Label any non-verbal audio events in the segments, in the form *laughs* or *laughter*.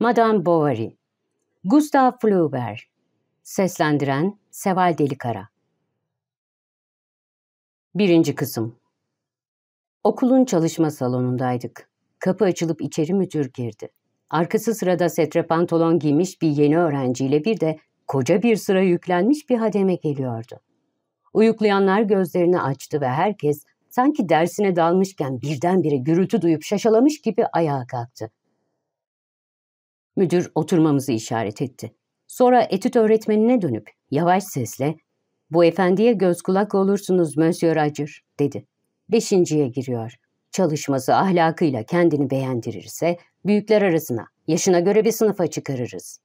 Madame Bovary, Gustav Flaubert, seslendiren Seval Delikara. Birinci kısım Okulun çalışma salonundaydık. Kapı açılıp içeri müdür girdi. Arkası sırada setre pantolon giymiş bir yeni öğrenciyle bir de koca bir sıra yüklenmiş bir hademe geliyordu. Uyuklayanlar gözlerini açtı ve herkes sanki dersine dalmışken birdenbire gürültü duyup şaşalamış gibi ayağa kalktı. Müdür oturmamızı işaret etti. Sonra etüt öğretmenine dönüp yavaş sesle ''Bu efendiye göz kulak olursunuz Monsieur Acır'' dedi. Beşinciye giriyor. Çalışması ahlakıyla kendini beğendirirse büyükler arasına, yaşına göre bir sınıfa çıkarırız.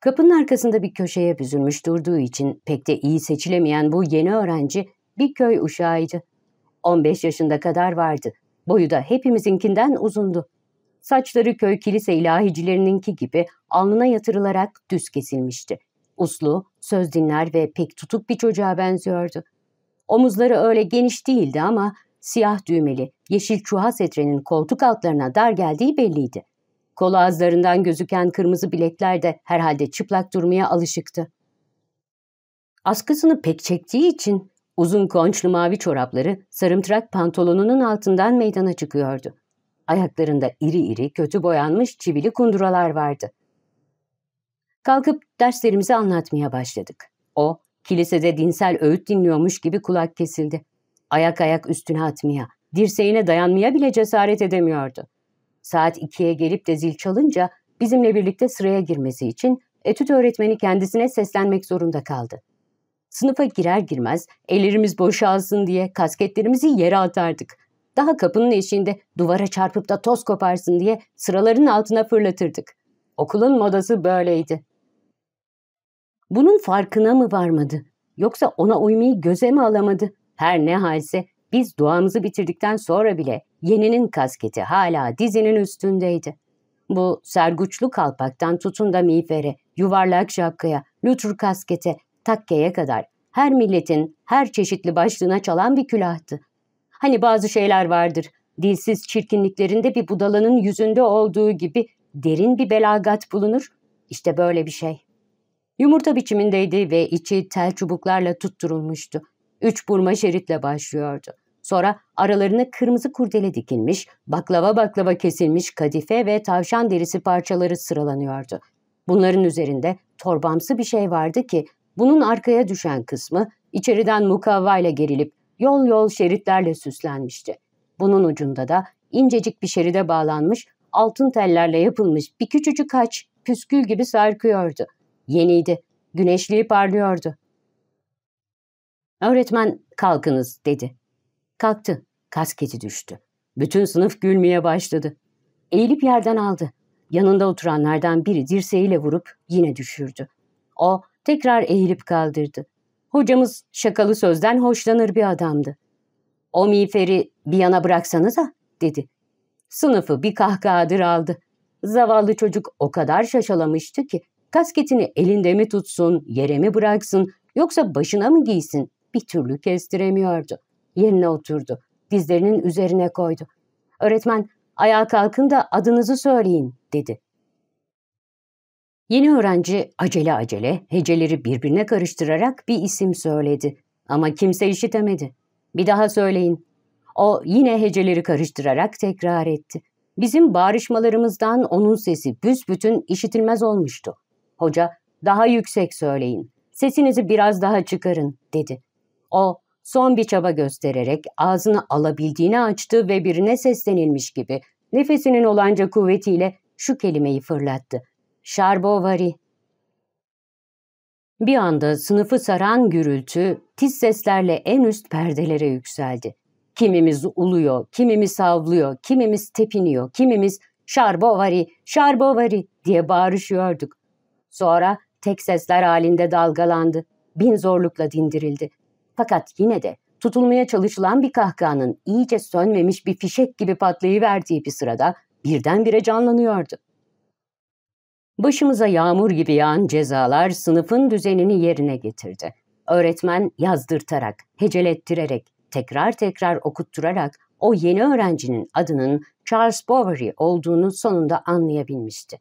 Kapının arkasında bir köşeye büzülmüş durduğu için pek de iyi seçilemeyen bu yeni öğrenci bir köy uşağıydı. 15 yaşında kadar vardı. Boyu da hepimizinkinden uzundu. Saçları köy kilise ilahicilerininki gibi alnına yatırılarak düz kesilmişti. Uslu, söz dinler ve pek tutuk bir çocuğa benziyordu. Omuzları öyle geniş değildi ama siyah düğmeli, yeşil çuha setrenin koltuk altlarına dar geldiği belliydi. Kol ağızlarından gözüken kırmızı bilekler de herhalde çıplak durmaya alışıktı. Askısını pek çektiği için uzun konçlu mavi çorapları sarımtırak pantolonunun altından meydana çıkıyordu. Ayaklarında iri iri, kötü boyanmış çivili kunduralar vardı. Kalkıp derslerimizi anlatmaya başladık. O, kilisede dinsel öğüt dinliyormuş gibi kulak kesildi. Ayak ayak üstüne atmaya, dirseğine dayanmaya bile cesaret edemiyordu. Saat ikiye gelip de zil çalınca bizimle birlikte sıraya girmesi için etüt öğretmeni kendisine seslenmek zorunda kaldı. Sınıfa girer girmez ellerimiz boşalsın diye kasketlerimizi yere atardık. Daha kapının eşiğinde duvara çarpıp da toz koparsın diye sıraların altına fırlatırdık. Okulun modası böyleydi. Bunun farkına mı varmadı? Yoksa ona uymayı göze mi alamadı? Her ne halse biz duamızı bitirdikten sonra bile yeninin kasketi hala dizinin üstündeydi. Bu serguçlu kalpaktan tutun da miğfere, yuvarlak şapkaya, lütür kaskete, takkeye kadar her milletin her çeşitli başlığına çalan bir külahtı. Hani bazı şeyler vardır. Dilsiz çirkinliklerinde bir budalanın yüzünde olduğu gibi derin bir belagat bulunur. İşte böyle bir şey. Yumurta biçimindeydi ve içi tel çubuklarla tutturulmuştu. Üç burma şeritle başlıyordu. Sonra aralarını kırmızı kurdele dikilmiş, baklava baklava kesilmiş kadife ve tavşan derisi parçaları sıralanıyordu. Bunların üzerinde torbamsı bir şey vardı ki bunun arkaya düşen kısmı içeriden mukavvayla gerilip yol yol şeritlerle süslenmişti. Bunun ucunda da incecik bir şeride bağlanmış, altın tellerle yapılmış bir küçücük haç püskül gibi sarkıyordu. Yeniydi, güneşliği parlıyordu. Öğretmen kalkınız dedi. Kalktı, kasketi düştü. Bütün sınıf gülmeye başladı. Eğilip yerden aldı. Yanında oturanlardan biri dirseğiyle vurup yine düşürdü. O tekrar eğilip kaldırdı. Hocamız şakalı sözden hoşlanır bir adamdı. O miğferi bir yana bıraksanıza dedi. Sınıfı bir kahkahadır aldı. Zavallı çocuk o kadar şaşalamıştı ki kasketini elinde mi tutsun, yere mi bıraksın yoksa başına mı giysin bir türlü kestiremiyordu. Yerine oturdu. Dizlerinin üzerine koydu. Öğretmen ayağa kalkın da adınızı söyleyin dedi. Yeni öğrenci acele acele heceleri birbirine karıştırarak bir isim söyledi ama kimse işitemedi. Bir daha söyleyin. O yine heceleri karıştırarak tekrar etti. Bizim bağrışmalarımızdan onun sesi büsbütün işitilmez olmuştu. Hoca daha yüksek söyleyin, sesinizi biraz daha çıkarın dedi. O son bir çaba göstererek ağzını alabildiğini açtı ve birine seslenilmiş gibi nefesinin olanca kuvvetiyle şu kelimeyi fırlattı. Şarbovari. Bir anda sınıfı saran gürültü tiz seslerle en üst perdelere yükseldi. Kimimiz uluyor, kimimiz savluyor, kimimiz tepiniyor, kimimiz şarbovari, şarbovari diye bağırışıyorduk. Sonra tek sesler halinde dalgalandı. Bin zorlukla dindirildi. Fakat yine de tutulmaya çalışılan bir kahkahanın iyice sönmemiş bir fişek gibi patlayıverdiği bir sırada birdenbire canlanıyordu. Başımıza yağmur gibi yağan cezalar sınıfın düzenini yerine getirdi. Öğretmen yazdırtarak, hecelettirerek, tekrar tekrar okutturarak o yeni öğrencinin adının Charles Bowery olduğunu sonunda anlayabilmişti.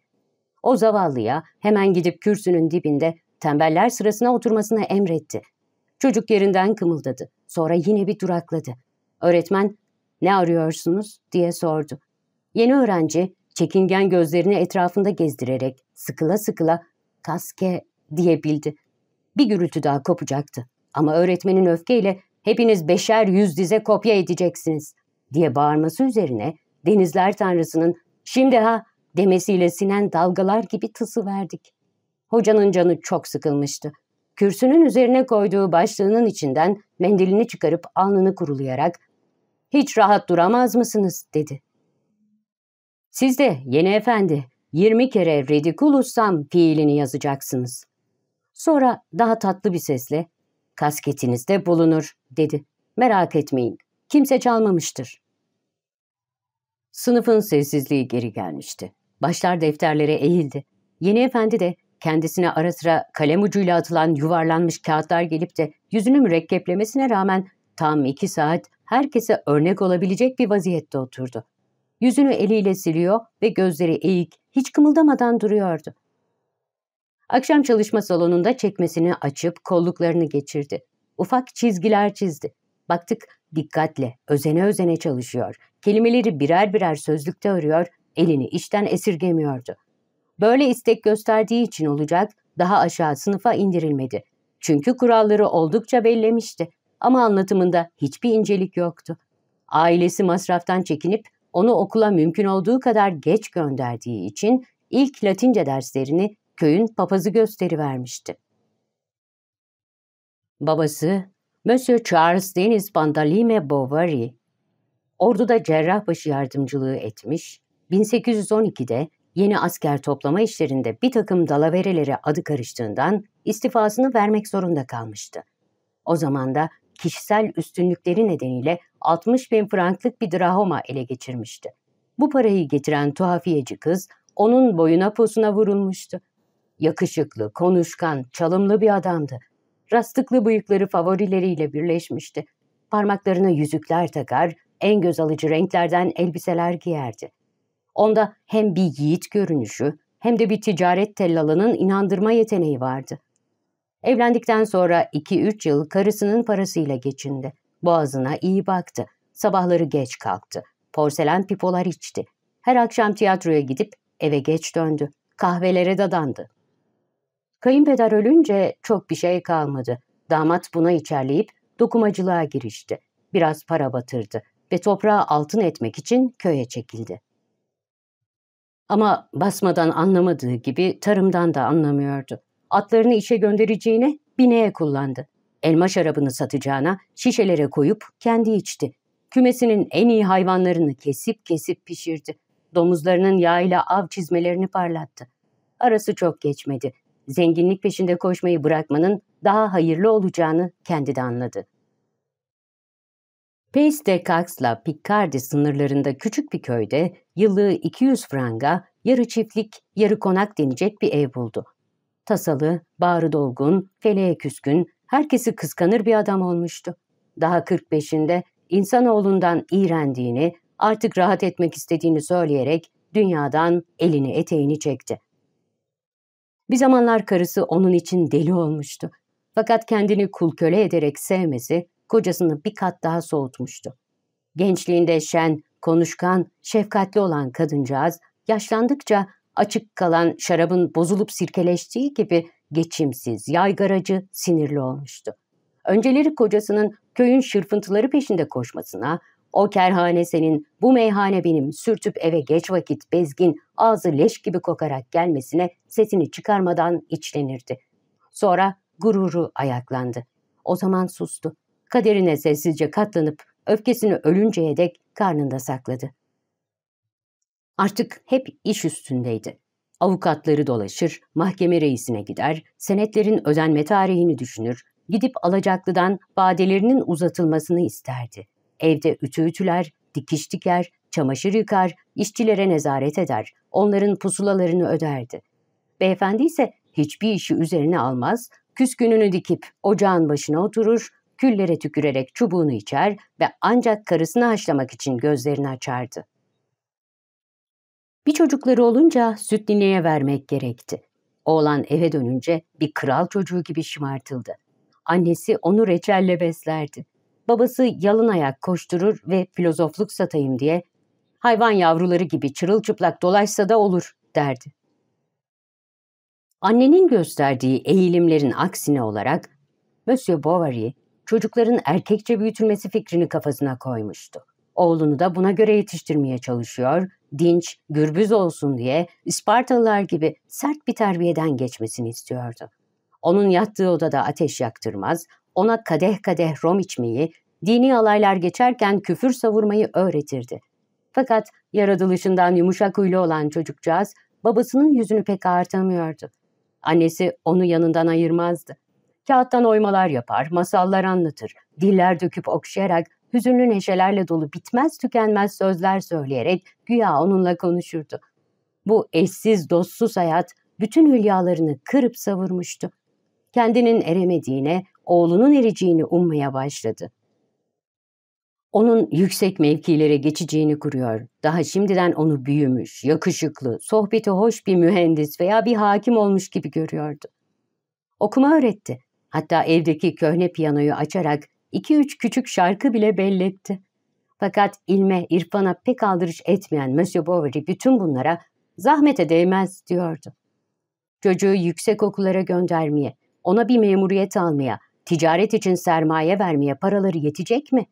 O zavallıya hemen gidip kürsünün dibinde tembeller sırasına oturmasını emretti. Çocuk yerinden kımıldadı. Sonra yine bir durakladı. Öğretmen, ne arıyorsunuz diye sordu. Yeni öğrenci Çekingen gözlerini etrafında gezdirerek sıkıla sıkıla kaske diyebildi. Bir gürültü daha kopacaktı. Ama öğretmenin öfkeyle hepiniz beşer yüz dize kopya edeceksiniz diye bağırması üzerine denizler tanrısının şimdi ha demesiyle sinen dalgalar gibi tısı verdik. Hocanın canı çok sıkılmıştı. Kürsünün üzerine koyduğu başlığının içinden mendilini çıkarıp alnını kurulayarak ''Hiç rahat duramaz mısınız?'' dedi. Siz de yeni efendi 20 kere redikulusam fiilini yazacaksınız. Sonra daha tatlı bir sesle kasketinizde bulunur dedi. Merak etmeyin kimse çalmamıştır. Sınıfın sessizliği geri gelmişti. Başlar defterlere eğildi. Yeni efendi de kendisine ara sıra kalem ucuyla atılan yuvarlanmış kağıtlar gelip de yüzünü mürekkeplemesine rağmen tam iki saat herkese örnek olabilecek bir vaziyette oturdu. Yüzünü eliyle siliyor ve gözleri eğik, hiç kımıldamadan duruyordu. Akşam çalışma salonunda çekmesini açıp kolluklarını geçirdi. Ufak çizgiler çizdi. Baktık dikkatle, özene özene çalışıyor. Kelimeleri birer birer sözlükte örüyor, elini işten esirgemiyordu. Böyle istek gösterdiği için olacak daha aşağı sınıfa indirilmedi. Çünkü kuralları oldukça bellemişti ama anlatımında hiçbir incelik yoktu. Ailesi masraftan çekinip onu okula mümkün olduğu kadar geç gönderdiği için ilk Latince derslerini köyün papazı gösteri vermişti. Babası Monsieur Charles Denis bandalime Bovary orduda cerrahbaşı yardımcılığı etmiş, 1812'de yeni asker toplama işlerinde bir takım dalaverelere adı karıştığından istifasını vermek zorunda kalmıştı. O zaman da kişisel üstünlükleri nedeniyle 60 bin franklık bir drahoma ele geçirmişti. Bu parayı getiren tuhafiyeci kız onun boyuna posuna vurulmuştu. Yakışıklı, konuşkan, çalımlı bir adamdı. Rastıklı bıyıkları favorileriyle birleşmişti. Parmaklarına yüzükler takar, en göz alıcı renklerden elbiseler giyerdi. Onda hem bir yiğit görünüşü hem de bir ticaret tellalının inandırma yeteneği vardı. Evlendikten sonra 2-3 yıl karısının parasıyla geçindi. Boğazına iyi baktı. Sabahları geç kalktı. Porselen pipolar içti. Her akşam tiyatroya gidip eve geç döndü. Kahvelere dadandı. Kayınpeder ölünce çok bir şey kalmadı. Damat buna içerleyip dokumacılığa girişti. Biraz para batırdı ve toprağı altın etmek için köye çekildi. Ama basmadan anlamadığı gibi tarımdan da anlamıyordu. Atlarını işe göndereceğine bineğe kullandı. Elma şarabını satacağına şişelere koyup kendi içti. Kümesinin en iyi hayvanlarını kesip kesip pişirdi. Domuzlarının yağıyla av çizmelerini parlattı. Arası çok geçmedi. Zenginlik peşinde koşmayı bırakmanın daha hayırlı olacağını kendi de anladı. Pace de Cax'la Picardy sınırlarında küçük bir köyde yıllığı 200 franga yarı çiftlik, yarı konak denecek bir ev buldu. Tasalı, bağrı dolgun, feleğe küskün, herkesi kıskanır bir adam olmuştu. Daha 45'inde insanoğlundan iğrendiğini, artık rahat etmek istediğini söyleyerek dünyadan elini eteğini çekti. Bir zamanlar karısı onun için deli olmuştu. Fakat kendini kul köle ederek sevmesi kocasını bir kat daha soğutmuştu. Gençliğinde şen, konuşkan, şefkatli olan kadıncağız yaşlandıkça açık kalan şarabın bozulup sirkeleştiği gibi geçimsiz, yaygaracı, sinirli olmuştu. Önceleri kocasının köyün şırfıntıları peşinde koşmasına, o kerhane senin, bu meyhane benim sürtüp eve geç vakit bezgin, ağzı leş gibi kokarak gelmesine sesini çıkarmadan içlenirdi. Sonra gururu ayaklandı. O zaman sustu. Kaderine sessizce katlanıp öfkesini ölünceye dek karnında sakladı. Artık hep iş üstündeydi. Avukatları dolaşır, mahkeme reisine gider, senetlerin ödenme tarihini düşünür, gidip alacaklıdan badelerinin uzatılmasını isterdi. Evde ütü ütüler, dikiş diker, çamaşır yıkar, işçilere nezaret eder, onların pusulalarını öderdi. Beyefendi ise hiçbir işi üzerine almaz, küskününü dikip ocağın başına oturur, küllere tükürerek çubuğunu içer ve ancak karısını haşlamak için gözlerini açardı. Bir çocukları olunca süt nineye vermek gerekti. Oğlan eve dönünce bir kral çocuğu gibi şımartıldı. Annesi onu reçelle beslerdi. Babası yalın ayak koşturur ve filozofluk satayım diye hayvan yavruları gibi çırılçıplak dolaşsa da olur derdi. Annenin gösterdiği eğilimlerin aksine olarak Monsieur Bovary çocukların erkekçe büyütülmesi fikrini kafasına koymuştu. Oğlunu da buna göre yetiştirmeye çalışıyor dinç, gürbüz olsun diye İspartalılar gibi sert bir terbiyeden geçmesini istiyordu. Onun yattığı odada ateş yaktırmaz, ona kadeh kadeh rom içmeyi, dini alaylar geçerken küfür savurmayı öğretirdi. Fakat yaratılışından yumuşak huylu olan çocukcağız babasının yüzünü pek artamıyordu. Annesi onu yanından ayırmazdı. Kağıttan oymalar yapar, masallar anlatır, diller döküp okşayarak hüzünlü neşelerle dolu bitmez tükenmez sözler söyleyerek güya onunla konuşurdu. Bu eşsiz dostsuz hayat bütün hülyalarını kırıp savurmuştu. Kendinin eremediğine, oğlunun ereceğini ummaya başladı. Onun yüksek mevkilere geçeceğini kuruyor. Daha şimdiden onu büyümüş, yakışıklı, sohbeti hoş bir mühendis veya bir hakim olmuş gibi görüyordu. Okuma öğretti. Hatta evdeki köhne piyanoyu açarak iki üç küçük şarkı bile belletti. Fakat ilme, irfana pek aldırış etmeyen Monsieur Bovary bütün bunlara zahmete değmez diyordu. Çocuğu yüksek okullara göndermeye, ona bir memuriyet almaya, ticaret için sermaye vermeye paraları yetecek mi?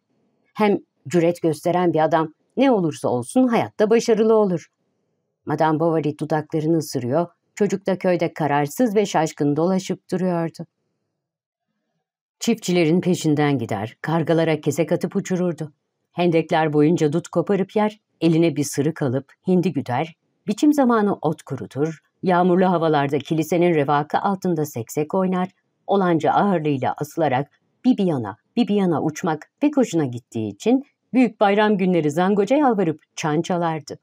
Hem cüret gösteren bir adam ne olursa olsun hayatta başarılı olur. Madame Bovary dudaklarını ısırıyor, çocuk da köyde kararsız ve şaşkın dolaşıp duruyordu. Çiftçilerin peşinden gider, kargalara kesek atıp uçururdu. Hendekler boyunca dut koparıp yer, eline bir sırık alıp hindi güder, biçim zamanı ot kurutur, yağmurlu havalarda kilisenin revakı altında seksek oynar, olanca ağırlığıyla asılarak bir bir yana bir bir yana uçmak ve hoşuna gittiği için büyük bayram günleri zangoca yalvarıp çan çalardı.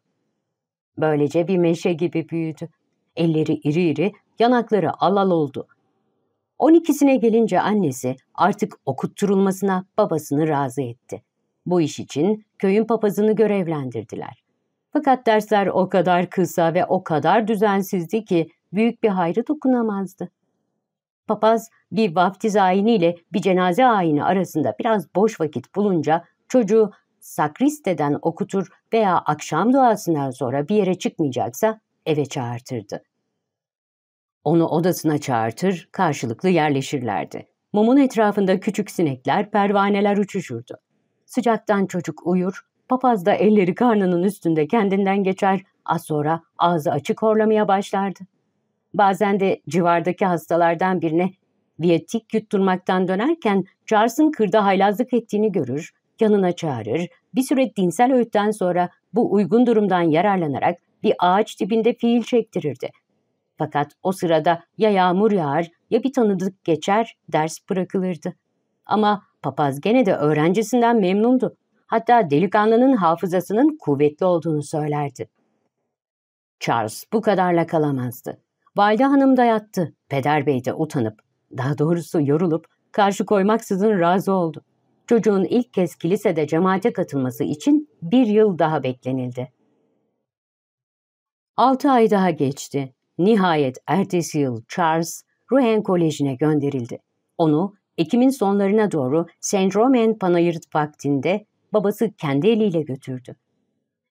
Böylece bir meşe gibi büyüdü. Elleri iri iri, yanakları alal oldu. 12'sine gelince annesi artık okutturulmasına babasını razı etti. Bu iş için köyün papazını görevlendirdiler. Fakat dersler o kadar kısa ve o kadar düzensizdi ki büyük bir hayrı dokunamazdı. Papaz bir vaftiz ayini ile bir cenaze ayini arasında biraz boş vakit bulunca çocuğu sakristeden okutur veya akşam duasından sonra bir yere çıkmayacaksa eve çağırtırdı. Onu odasına çağırtır, karşılıklı yerleşirlerdi. Mumun etrafında küçük sinekler, pervaneler uçuşurdu. Sıcaktan çocuk uyur, papaz da elleri karnının üstünde kendinden geçer, az sonra ağzı açık horlamaya başlardı. Bazen de civardaki hastalardan birine viyetik yutturmaktan dönerken Charles'ın kırda haylazlık ettiğini görür, yanına çağırır, bir süre dinsel öğütten sonra bu uygun durumdan yararlanarak bir ağaç dibinde fiil çektirirdi. Fakat o sırada ya yağmur yağar ya bir tanıdık geçer ders bırakılırdı. Ama papaz gene de öğrencisinden memnundu. Hatta delikanlının hafızasının kuvvetli olduğunu söylerdi. Charles bu kadarla kalamazdı. Valide hanım da yattı. Peder bey de utanıp, daha doğrusu yorulup, karşı koymaksızın razı oldu. Çocuğun ilk kez kilisede cemaate katılması için bir yıl daha beklenildi. Altı ay daha geçti. Nihayet ertesi yıl Charles Ruhen Koleji'ne gönderildi. Onu Ekim'in sonlarına doğru Saint Romain Panayırt vaktinde babası kendi eliyle götürdü.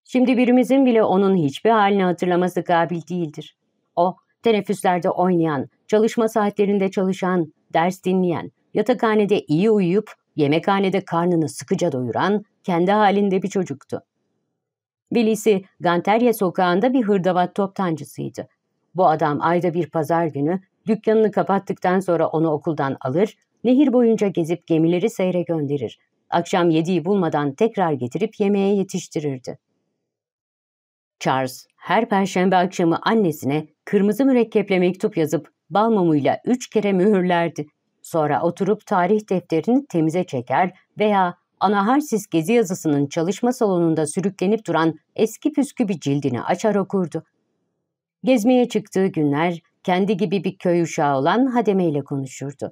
Şimdi birimizin bile onun hiçbir halini hatırlaması kabil değildir. O, teneffüslerde oynayan, çalışma saatlerinde çalışan, ders dinleyen, yatakhanede iyi uyuyup yemekhanede karnını sıkıca doyuran kendi halinde bir çocuktu. Bilisi Ganterya sokağında bir hırdavat toptancısıydı bu adam ayda bir pazar günü dükkanını kapattıktan sonra onu okuldan alır, nehir boyunca gezip gemileri seyre gönderir. Akşam yediği bulmadan tekrar getirip yemeğe yetiştirirdi. Charles her perşembe akşamı annesine kırmızı mürekkeple mektup yazıp bal mumuyla üç kere mühürlerdi. Sonra oturup tarih defterini temize çeker veya anaharsis gezi yazısının çalışma salonunda sürüklenip duran eski püskü bir cildini açar okurdu. Gezmeye çıktığı günler kendi gibi bir köy uşağı olan Hademe ile konuşurdu.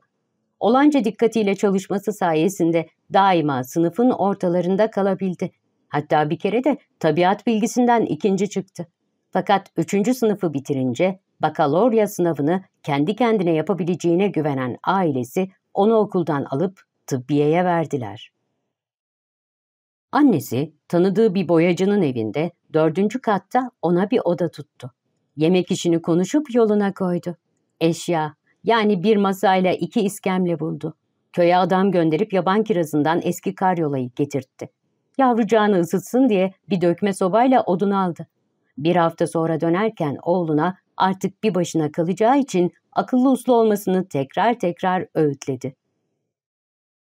Olanca dikkatiyle çalışması sayesinde daima sınıfın ortalarında kalabildi. Hatta bir kere de tabiat bilgisinden ikinci çıktı. Fakat üçüncü sınıfı bitirince bakalorya sınavını kendi kendine yapabileceğine güvenen ailesi onu okuldan alıp tıbbiyeye verdiler. Annesi tanıdığı bir boyacının evinde dördüncü katta ona bir oda tuttu. Yemek işini konuşup yoluna koydu. Eşya, yani bir masayla iki iskemle buldu. Köye adam gönderip yaban kirazından eski karyolayı getirtti. Yavrucağını ısıtsın diye bir dökme sobayla odun aldı. Bir hafta sonra dönerken oğluna artık bir başına kalacağı için akıllı uslu olmasını tekrar tekrar öğütledi.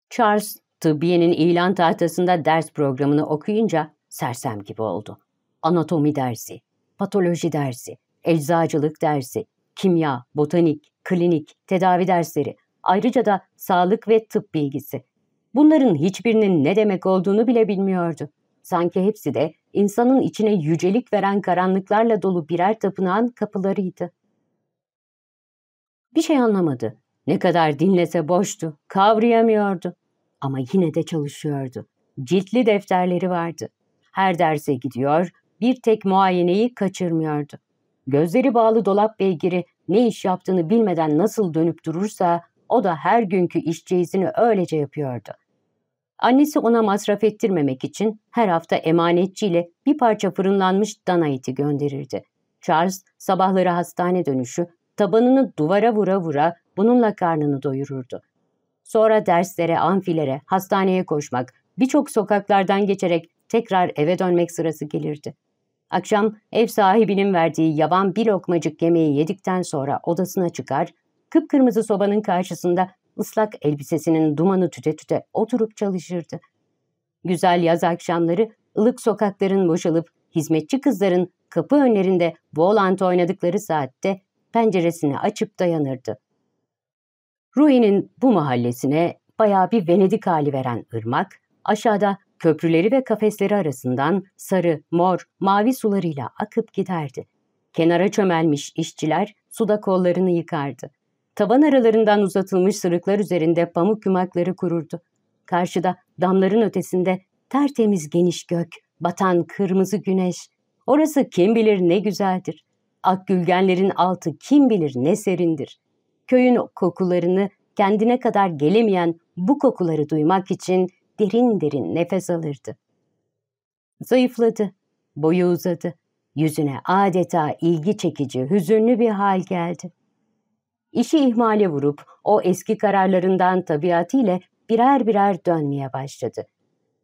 Charles, tıbbiyenin ilan tahtasında ders programını okuyunca sersem gibi oldu. Anatomi dersi, patoloji dersi, eczacılık dersi, kimya, botanik, klinik, tedavi dersleri, ayrıca da sağlık ve tıp bilgisi. Bunların hiçbirinin ne demek olduğunu bile bilmiyordu. Sanki hepsi de insanın içine yücelik veren karanlıklarla dolu birer tapınağın kapılarıydı. Bir şey anlamadı. Ne kadar dinlese boştu, kavrayamıyordu. Ama yine de çalışıyordu. Ciltli defterleri vardı. Her derse gidiyor, bir tek muayeneyi kaçırmıyordu. Gözleri bağlı dolap beygiri ne iş yaptığını bilmeden nasıl dönüp durursa o da her günkü işçeğizini öylece yapıyordu. Annesi ona masraf ettirmemek için her hafta emanetçiyle bir parça fırınlanmış dana eti gönderirdi. Charles sabahları hastane dönüşü tabanını duvara vura vura bununla karnını doyururdu. Sonra derslere, anfilere, hastaneye koşmak, birçok sokaklardan geçerek tekrar eve dönmek sırası gelirdi. Akşam ev sahibinin verdiği yavan bir lokmacık yemeği yedikten sonra odasına çıkar, kıpkırmızı sobanın karşısında ıslak elbisesinin dumanı tüte tüte oturup çalışırdı. Güzel yaz akşamları ılık sokakların boşalıp hizmetçi kızların kapı önlerinde volant oynadıkları saatte penceresini açıp dayanırdı. Rui'nin bu mahallesine bayağı bir Venedik hali veren ırmak, aşağıda köprüleri ve kafesleri arasından sarı, mor, mavi sularıyla akıp giderdi. Kenara çömelmiş işçiler suda kollarını yıkardı. Tavan aralarından uzatılmış sırıklar üzerinde pamuk yumakları kururdu. Karşıda damların ötesinde tertemiz geniş gök, batan kırmızı güneş. Orası kim bilir ne güzeldir. Ak gülgenlerin altı kim bilir ne serindir. Köyün kokularını kendine kadar gelemeyen bu kokuları duymak için derin derin nefes alırdı. Zayıfladı, boyu uzadı. Yüzüne adeta ilgi çekici, hüzünlü bir hal geldi. İşi ihmale vurup o eski kararlarından tabiatıyla birer birer dönmeye başladı.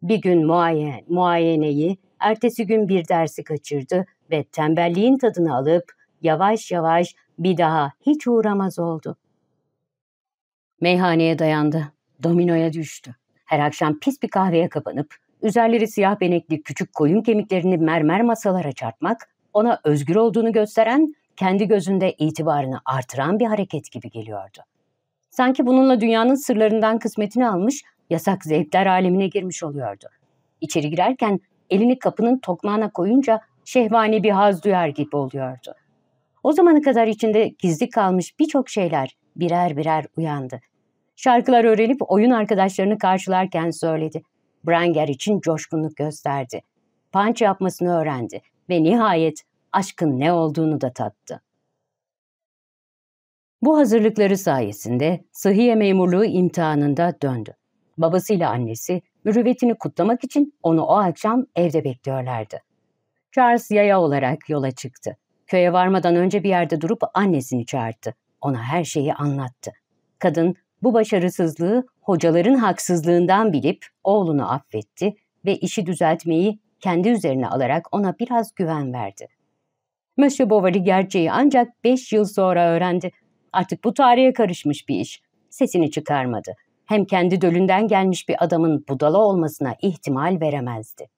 Bir gün muayen, muayeneyi, ertesi gün bir dersi kaçırdı ve tembelliğin tadını alıp yavaş yavaş bir daha hiç uğramaz oldu. Meyhaneye dayandı, dominoya düştü. Her akşam pis bir kahveye kapanıp üzerleri siyah benekli küçük koyun kemiklerini mermer masalara çarpmak ona özgür olduğunu gösteren, kendi gözünde itibarını artıran bir hareket gibi geliyordu. Sanki bununla dünyanın sırlarından kısmetini almış, yasak zevkler alemine girmiş oluyordu. İçeri girerken elini kapının tokmağına koyunca şehvani bir haz duyar gibi oluyordu. O zamanı kadar içinde gizli kalmış birçok şeyler birer birer uyandı Şarkılar öğrenip oyun arkadaşlarını karşılarken söyledi. Branger için coşkunluk gösterdi. Punch yapmasını öğrendi ve nihayet aşkın ne olduğunu da tattı. Bu hazırlıkları sayesinde Sıhhiye memurluğu imtihanında döndü. Babasıyla annesi mürüvvetini kutlamak için onu o akşam evde bekliyorlardı. Charles yaya olarak yola çıktı. Köye varmadan önce bir yerde durup annesini çağırdı. Ona her şeyi anlattı. Kadın bu başarısızlığı hocaların haksızlığından bilip oğlunu affetti ve işi düzeltmeyi kendi üzerine alarak ona biraz güven verdi. Monsieur Bovary gerçeği ancak beş yıl sonra öğrendi. Artık bu tarihe karışmış bir iş. Sesini çıkarmadı. Hem kendi dölünden gelmiş bir adamın budala olmasına ihtimal veremezdi.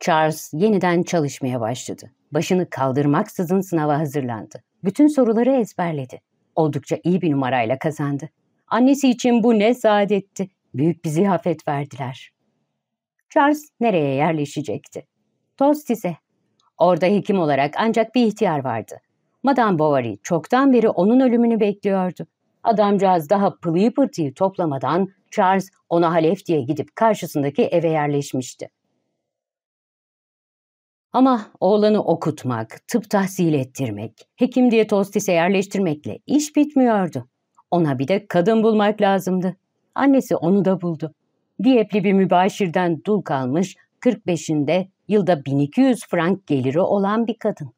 Charles yeniden çalışmaya başladı. Başını kaldırmaksızın sınava hazırlandı. Bütün soruları ezberledi. Oldukça iyi bir numarayla kazandı. Annesi için bu ne saadetti. Büyük bir ziyafet verdiler. Charles nereye yerleşecekti? Tostis'e. Orada hekim olarak ancak bir ihtiyar vardı. Madame Bovary çoktan beri onun ölümünü bekliyordu. Adamcağız daha pılıyı pırtıyı toplamadan Charles ona Halef diye gidip karşısındaki eve yerleşmişti. Ama oğlanı okutmak, tıp tahsil ettirmek, hekim diye tostise yerleştirmekle iş bitmiyordu. Ona bir de kadın bulmak lazımdı. Annesi onu da buldu. Diyepli bir mübaşirden dul kalmış, 45'inde yılda 1200 frank geliri olan bir kadın.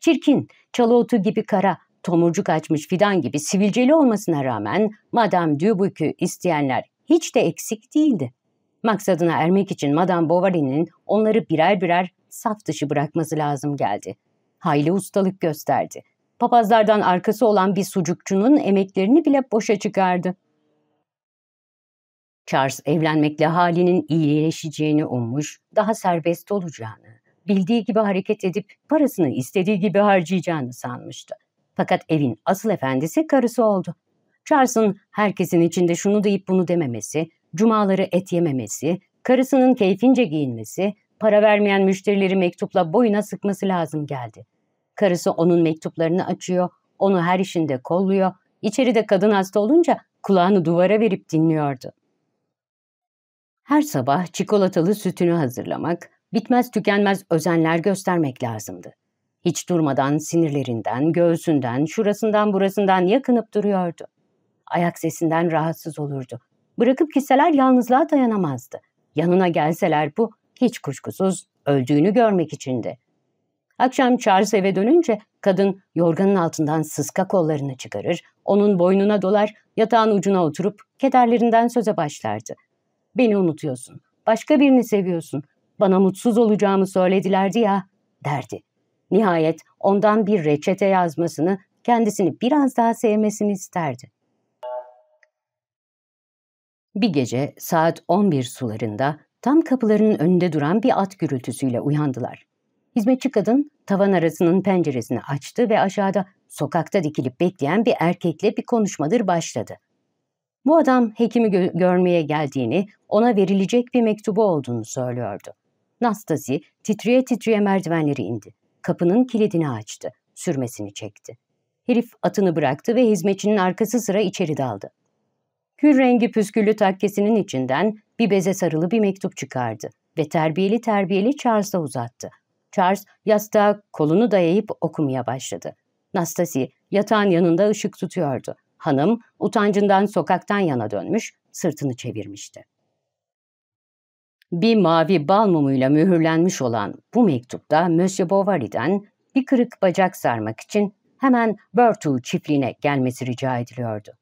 Çirkin, çalıotu gibi kara, tomurcuk açmış fidan gibi sivilceli olmasına rağmen Madame Dubuc'u isteyenler hiç de eksik değildi. Maksadına ermek için Madame Bovary'nin onları birer birer saf dışı bırakması lazım geldi. Hayli ustalık gösterdi. Papazlardan arkası olan bir sucukçunun emeklerini bile boşa çıkardı. Charles evlenmekle halinin iyileşeceğini ummuş, daha serbest olacağını, bildiği gibi hareket edip parasını istediği gibi harcayacağını sanmıştı. Fakat evin asıl efendisi karısı oldu. Charles'ın herkesin içinde şunu deyip bunu dememesi, cumaları et yememesi, karısının keyfince giyinmesi, para vermeyen müşterileri mektupla boyuna sıkması lazım geldi. Karısı onun mektuplarını açıyor, onu her işinde kolluyor, içeride kadın hasta olunca kulağını duvara verip dinliyordu. Her sabah çikolatalı sütünü hazırlamak, bitmez tükenmez özenler göstermek lazımdı. Hiç durmadan sinirlerinden, göğsünden, şurasından burasından yakınıp duruyordu. Ayak sesinden rahatsız olurdu. Bırakıp gitseler yalnızlığa dayanamazdı. Yanına gelseler bu hiç kuşkusuz öldüğünü görmek içindi. Akşam Charles eve dönünce kadın yorganın altından sıska kollarını çıkarır, onun boynuna dolar, yatağın ucuna oturup kederlerinden söze başlardı. Beni unutuyorsun, başka birini seviyorsun, bana mutsuz olacağımı söyledilerdi ya, derdi. Nihayet ondan bir reçete yazmasını, kendisini biraz daha sevmesini isterdi. Bir gece saat 11 sularında Tam kapılarının önünde duran bir at gürültüsüyle uyandılar. Hizmetçi kadın tavan arasının penceresini açtı ve aşağıda sokakta dikilip bekleyen bir erkekle bir konuşmadır başladı. Bu adam hekimi gö görmeye geldiğini, ona verilecek bir mektubu olduğunu söylüyordu. Nastasi titriye titriye merdivenleri indi. Kapının kilidini açtı, sürmesini çekti. Herif atını bıraktı ve hizmetçinin arkası sıra içeri daldı. Kül rengi püsküllü takkesinin içinden bir beze sarılı bir mektup çıkardı ve terbiyeli terbiyeli Charles'a uzattı. Charles yastığa kolunu dayayıp okumaya başladı. Nastasi yatağın yanında ışık tutuyordu. Hanım utancından sokaktan yana dönmüş, sırtını çevirmişti. Bir mavi bal mumuyla mühürlenmiş olan bu mektupta Monsieur Bovary'den bir kırık bacak sarmak için hemen Bertou çiftliğine gelmesi rica ediliyordu.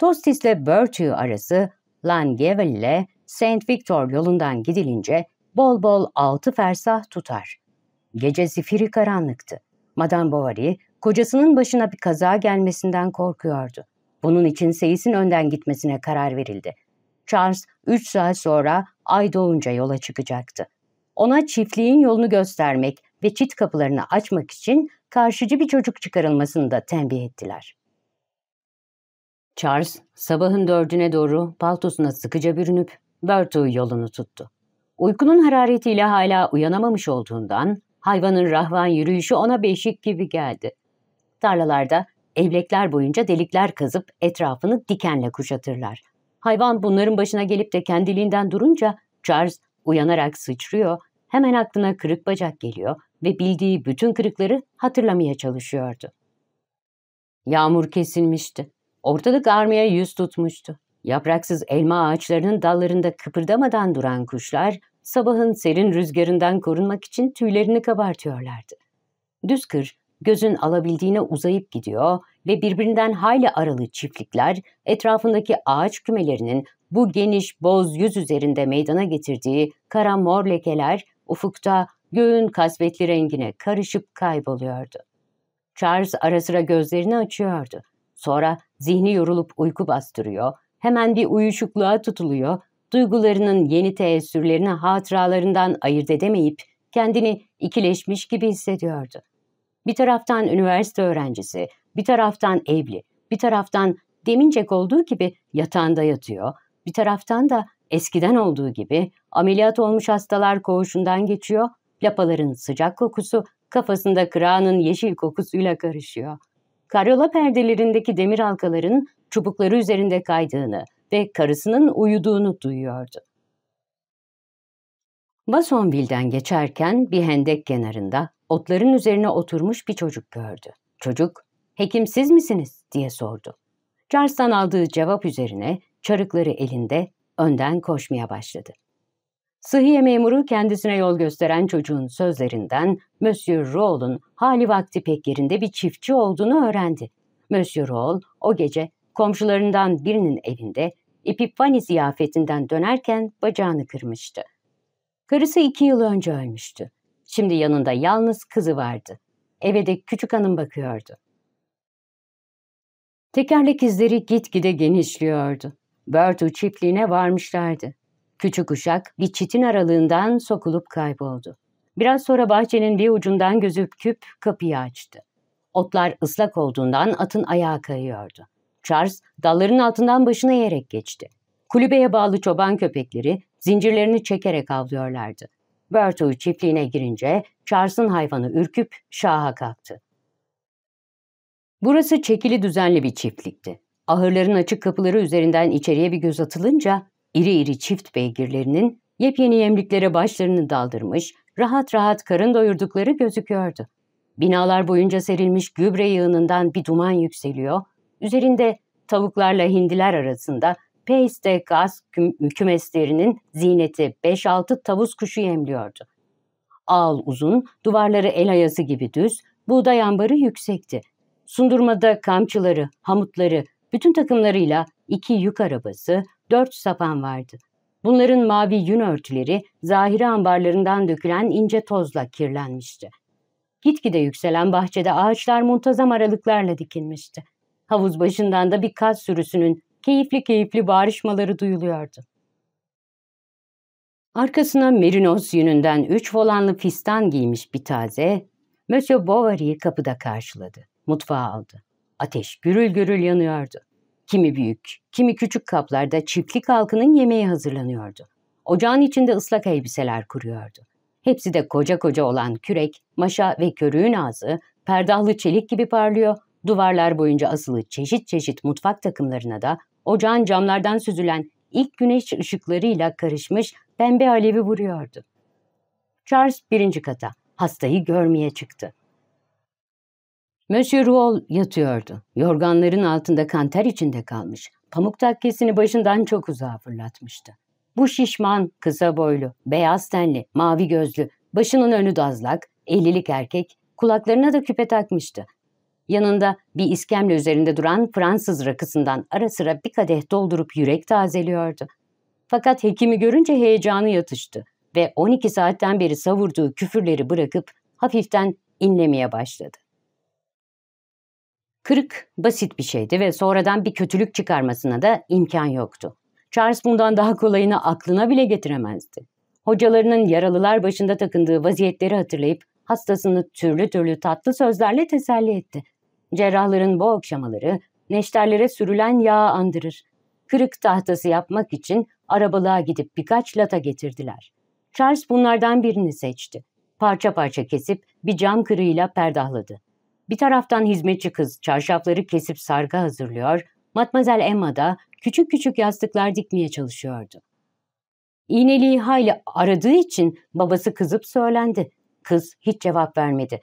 Tostis ile Birchie arası Langevin ile St. Victor yolundan gidilince bol bol altı fersah tutar. Gece zifiri karanlıktı. Madame Bovary kocasının başına bir kaza gelmesinden korkuyordu. Bunun için seyisin önden gitmesine karar verildi. Charles 3 saat sonra ay doğunca yola çıkacaktı. Ona çiftliğin yolunu göstermek ve çit kapılarını açmak için karşıcı bir çocuk çıkarılmasını da tembih ettiler. Charles sabahın dördüne doğru paltosuna sıkıca bürünüp Bertho'yu yolunu tuttu. Uykunun hararetiyle hala uyanamamış olduğundan hayvanın rahvan yürüyüşü ona beşik gibi geldi. Tarlalarda evlekler boyunca delikler kazıp etrafını dikenle kuşatırlar. Hayvan bunların başına gelip de kendiliğinden durunca Charles uyanarak sıçrıyor, hemen aklına kırık bacak geliyor ve bildiği bütün kırıkları hatırlamaya çalışıyordu. Yağmur kesilmişti. Ortalık armaya yüz tutmuştu. Yapraksız elma ağaçlarının dallarında kıpırdamadan duran kuşlar sabahın serin rüzgarından korunmak için tüylerini kabartıyorlardı. Düz kır gözün alabildiğine uzayıp gidiyor ve birbirinden hayli aralı çiftlikler etrafındaki ağaç kümelerinin bu geniş boz yüz üzerinde meydana getirdiği kara mor lekeler ufukta göğün kasvetli rengine karışıp kayboluyordu. Charles ara sıra gözlerini açıyordu. Sonra Zihni yorulup uyku bastırıyor, hemen bir uyuşukluğa tutuluyor, duygularının yeni teessürlerini hatıralarından ayırt edemeyip kendini ikileşmiş gibi hissediyordu. Bir taraftan üniversite öğrencisi, bir taraftan evli, bir taraftan demincek olduğu gibi yatağında yatıyor, bir taraftan da eskiden olduğu gibi ameliyat olmuş hastalar koğuşundan geçiyor, lapaların sıcak kokusu kafasında kırağının yeşil kokusuyla karışıyor karyola perdelerindeki demir halkaların çubukları üzerinde kaydığını ve karısının uyuduğunu duyuyordu. Basonville'den geçerken bir hendek kenarında otların üzerine oturmuş bir çocuk gördü. Çocuk, hekim siz misiniz diye sordu. Charles'tan aldığı cevap üzerine çarıkları elinde önden koşmaya başladı. Sıhhiye memuru kendisine yol gösteren çocuğun sözlerinden Monsieur Roll'un hali vakti pek yerinde bir çiftçi olduğunu öğrendi. Monsieur Roll o gece komşularından birinin evinde Epifani ziyafetinden dönerken bacağını kırmıştı. Karısı iki yıl önce ölmüştü. Şimdi yanında yalnız kızı vardı. Eve de küçük hanım bakıyordu. Tekerlek izleri gitgide genişliyordu. Bertu çiftliğine varmışlardı. Küçük uşak bir çitin aralığından sokulup kayboldu. Biraz sonra bahçenin bir ucundan gözüp küp kapıyı açtı. Otlar ıslak olduğundan atın ayağı kayıyordu. Charles dalların altından başına yerek geçti. Kulübeye bağlı çoban köpekleri zincirlerini çekerek avlıyorlardı. Bertu çiftliğine girince Charles'ın hayvanı ürküp şaha kalktı. Burası çekili düzenli bir çiftlikti. Ahırların açık kapıları üzerinden içeriye bir göz atılınca iri iri çift beygirlerinin yepyeni yemliklere başlarını daldırmış, rahat rahat karın doyurdukları gözüküyordu. Binalar boyunca serilmiş gübre yığınından bir duman yükseliyor, üzerinde tavuklarla hindiler arasında Pace'de gaz kümeslerinin zineti 5-6 tavus kuşu yemliyordu. Ağıl uzun, duvarları el ayası gibi düz, buğday ambarı yüksekti. Sundurmada kamçıları, hamutları, bütün takımlarıyla iki yük arabası, dört sapan vardı. Bunların mavi yün örtüleri zahire ambarlarından dökülen ince tozla kirlenmişti. Gitgide yükselen bahçede ağaçlar muntazam aralıklarla dikilmişti. Havuz başından da bir kaz sürüsünün keyifli keyifli bağrışmaları duyuluyordu. Arkasına merinos yününden üç volanlı fistan giymiş bir taze, Monsieur Bovary'i kapıda karşıladı. Mutfağa aldı. Ateş gürül gürül yanıyordu. Kimi büyük, kimi küçük kaplarda çiftlik halkının yemeği hazırlanıyordu. Ocağın içinde ıslak elbiseler kuruyordu. Hepsi de koca koca olan kürek, maşa ve körüğün ağzı perdahlı çelik gibi parlıyor, duvarlar boyunca asılı çeşit çeşit mutfak takımlarına da ocağın camlardan süzülen ilk güneş ışıklarıyla karışmış pembe alevi vuruyordu. Charles birinci kata, hastayı görmeye çıktı. Monsieur Rouault yatıyordu. Yorganların altında kanter içinde kalmış. Pamuk takkesini başından çok uzağa fırlatmıştı. Bu şişman, kısa boylu, beyaz tenli, mavi gözlü, başının önü dazlak, ellilik erkek, kulaklarına da küpe takmıştı. Yanında bir iskemle üzerinde duran Fransız rakısından ara sıra bir kadeh doldurup yürek tazeliyordu. Fakat hekimi görünce heyecanı yatıştı ve 12 saatten beri savurduğu küfürleri bırakıp hafiften inlemeye başladı. Kırık basit bir şeydi ve sonradan bir kötülük çıkarmasına da imkan yoktu. Charles bundan daha kolayını aklına bile getiremezdi. Hocalarının yaralılar başında takındığı vaziyetleri hatırlayıp hastasını türlü türlü tatlı sözlerle teselli etti. Cerrahların bu okşamaları neşterlere sürülen yağı andırır. Kırık tahtası yapmak için arabalığa gidip birkaç lata getirdiler. Charles bunlardan birini seçti. Parça parça kesip bir cam kırığıyla perdahladı. Bir taraftan hizmetçi kız çarşafları kesip sarga hazırlıyor, Matmazel Emma da küçük küçük yastıklar dikmeye çalışıyordu. İğneliği hayli aradığı için babası kızıp söylendi. Kız hiç cevap vermedi.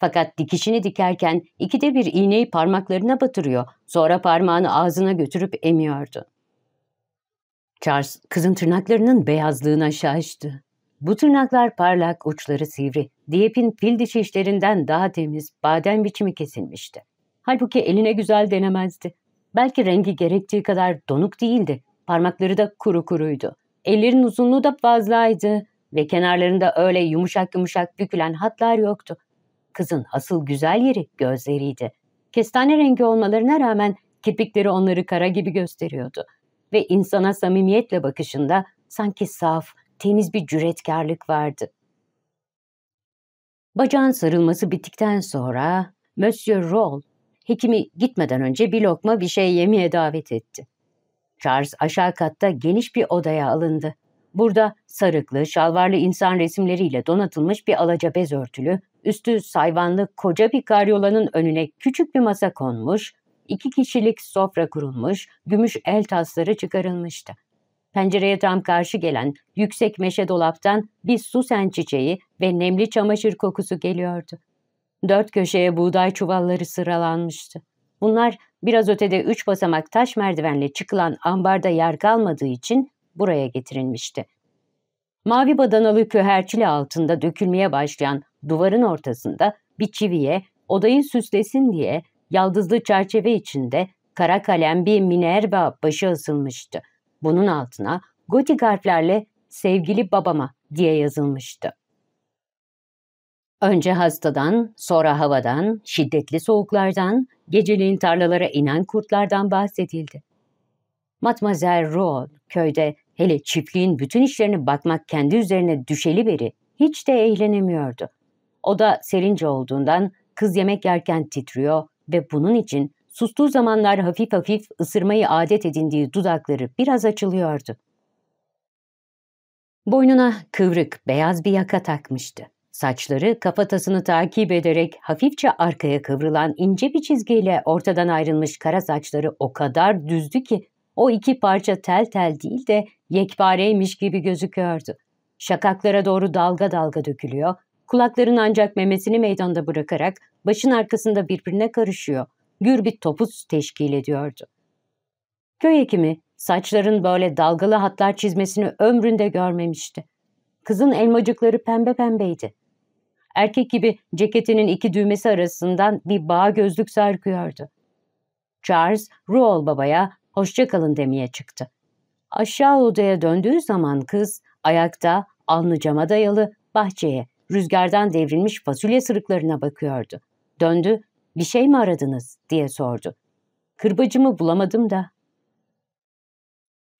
Fakat dikişini dikerken ikide bir iğneyi parmaklarına batırıyor, sonra parmağını ağzına götürüp emiyordu. Charles kızın tırnaklarının beyazlığına şaştı. Bu tırnaklar parlak, uçları sivri. Diyep'in fil dişi işlerinden daha temiz, badem biçimi kesilmişti. Halbuki eline güzel denemezdi. Belki rengi gerektiği kadar donuk değildi. Parmakları da kuru kuruydu. Ellerin uzunluğu da fazlaydı ve kenarlarında öyle yumuşak yumuşak bükülen hatlar yoktu. Kızın asıl güzel yeri gözleriydi. Kestane rengi olmalarına rağmen kirpikleri onları kara gibi gösteriyordu. Ve insana samimiyetle bakışında sanki saf, temiz bir cüretkarlık vardı.'' Bacağın sarılması bittikten sonra Monsieur Roll hekimi gitmeden önce bir lokma bir şey yemeye davet etti. Charles aşağı katta geniş bir odaya alındı. Burada sarıklı, şalvarlı insan resimleriyle donatılmış bir alaca bez örtülü, üstü sayvanlı koca bir karyolanın önüne küçük bir masa konmuş, iki kişilik sofra kurulmuş, gümüş el tasları çıkarılmıştı. Pencereye tam karşı gelen yüksek meşe dolaptan bir susen çiçeği ve nemli çamaşır kokusu geliyordu. Dört köşeye buğday çuvalları sıralanmıştı. Bunlar biraz ötede üç basamak taş merdivenle çıkılan ambarda yer kalmadığı için buraya getirilmişti. Mavi badanalı köherçili altında dökülmeye başlayan duvarın ortasında bir çiviye odayı süslesin diye yaldızlı çerçeve içinde kara kalem bir minerva başı asılmıştı. Bunun altına gotik harflerle sevgili babama diye yazılmıştı. Önce hastadan, sonra havadan, şiddetli soğuklardan, geceliğin tarlalara inen kurtlardan bahsedildi. Matmazel Ro köyde hele çiftliğin bütün işlerini bakmak kendi üzerine düşeli beri hiç de eğlenemiyordu. O da serince olduğundan kız yemek yerken titriyor ve bunun için Sustuğu zamanlar hafif hafif ısırmayı adet edindiği dudakları biraz açılıyordu. Boynuna kıvrık beyaz bir yaka takmıştı. Saçları kafatasını takip ederek hafifçe arkaya kıvrılan ince bir çizgiyle ortadan ayrılmış kara saçları o kadar düzdü ki o iki parça tel tel değil de yekpareymiş gibi gözüküyordu. Şakaklara doğru dalga dalga dökülüyor, kulakların ancak memesini meydanda bırakarak başın arkasında birbirine karışıyor gür bir topuz teşkil ediyordu. Köy hekimi saçların böyle dalgalı hatlar çizmesini ömründe görmemişti. Kızın elmacıkları pembe pembeydi. Erkek gibi ceketinin iki düğmesi arasından bir bağ gözlük sarkıyordu. Charles, Ruol babaya hoşça kalın demeye çıktı. Aşağı odaya döndüğü zaman kız ayakta, alnı cama dayalı bahçeye, rüzgardan devrilmiş fasulye sırıklarına bakıyordu. Döndü bir şey mi aradınız diye sordu. Kırbacımı bulamadım da.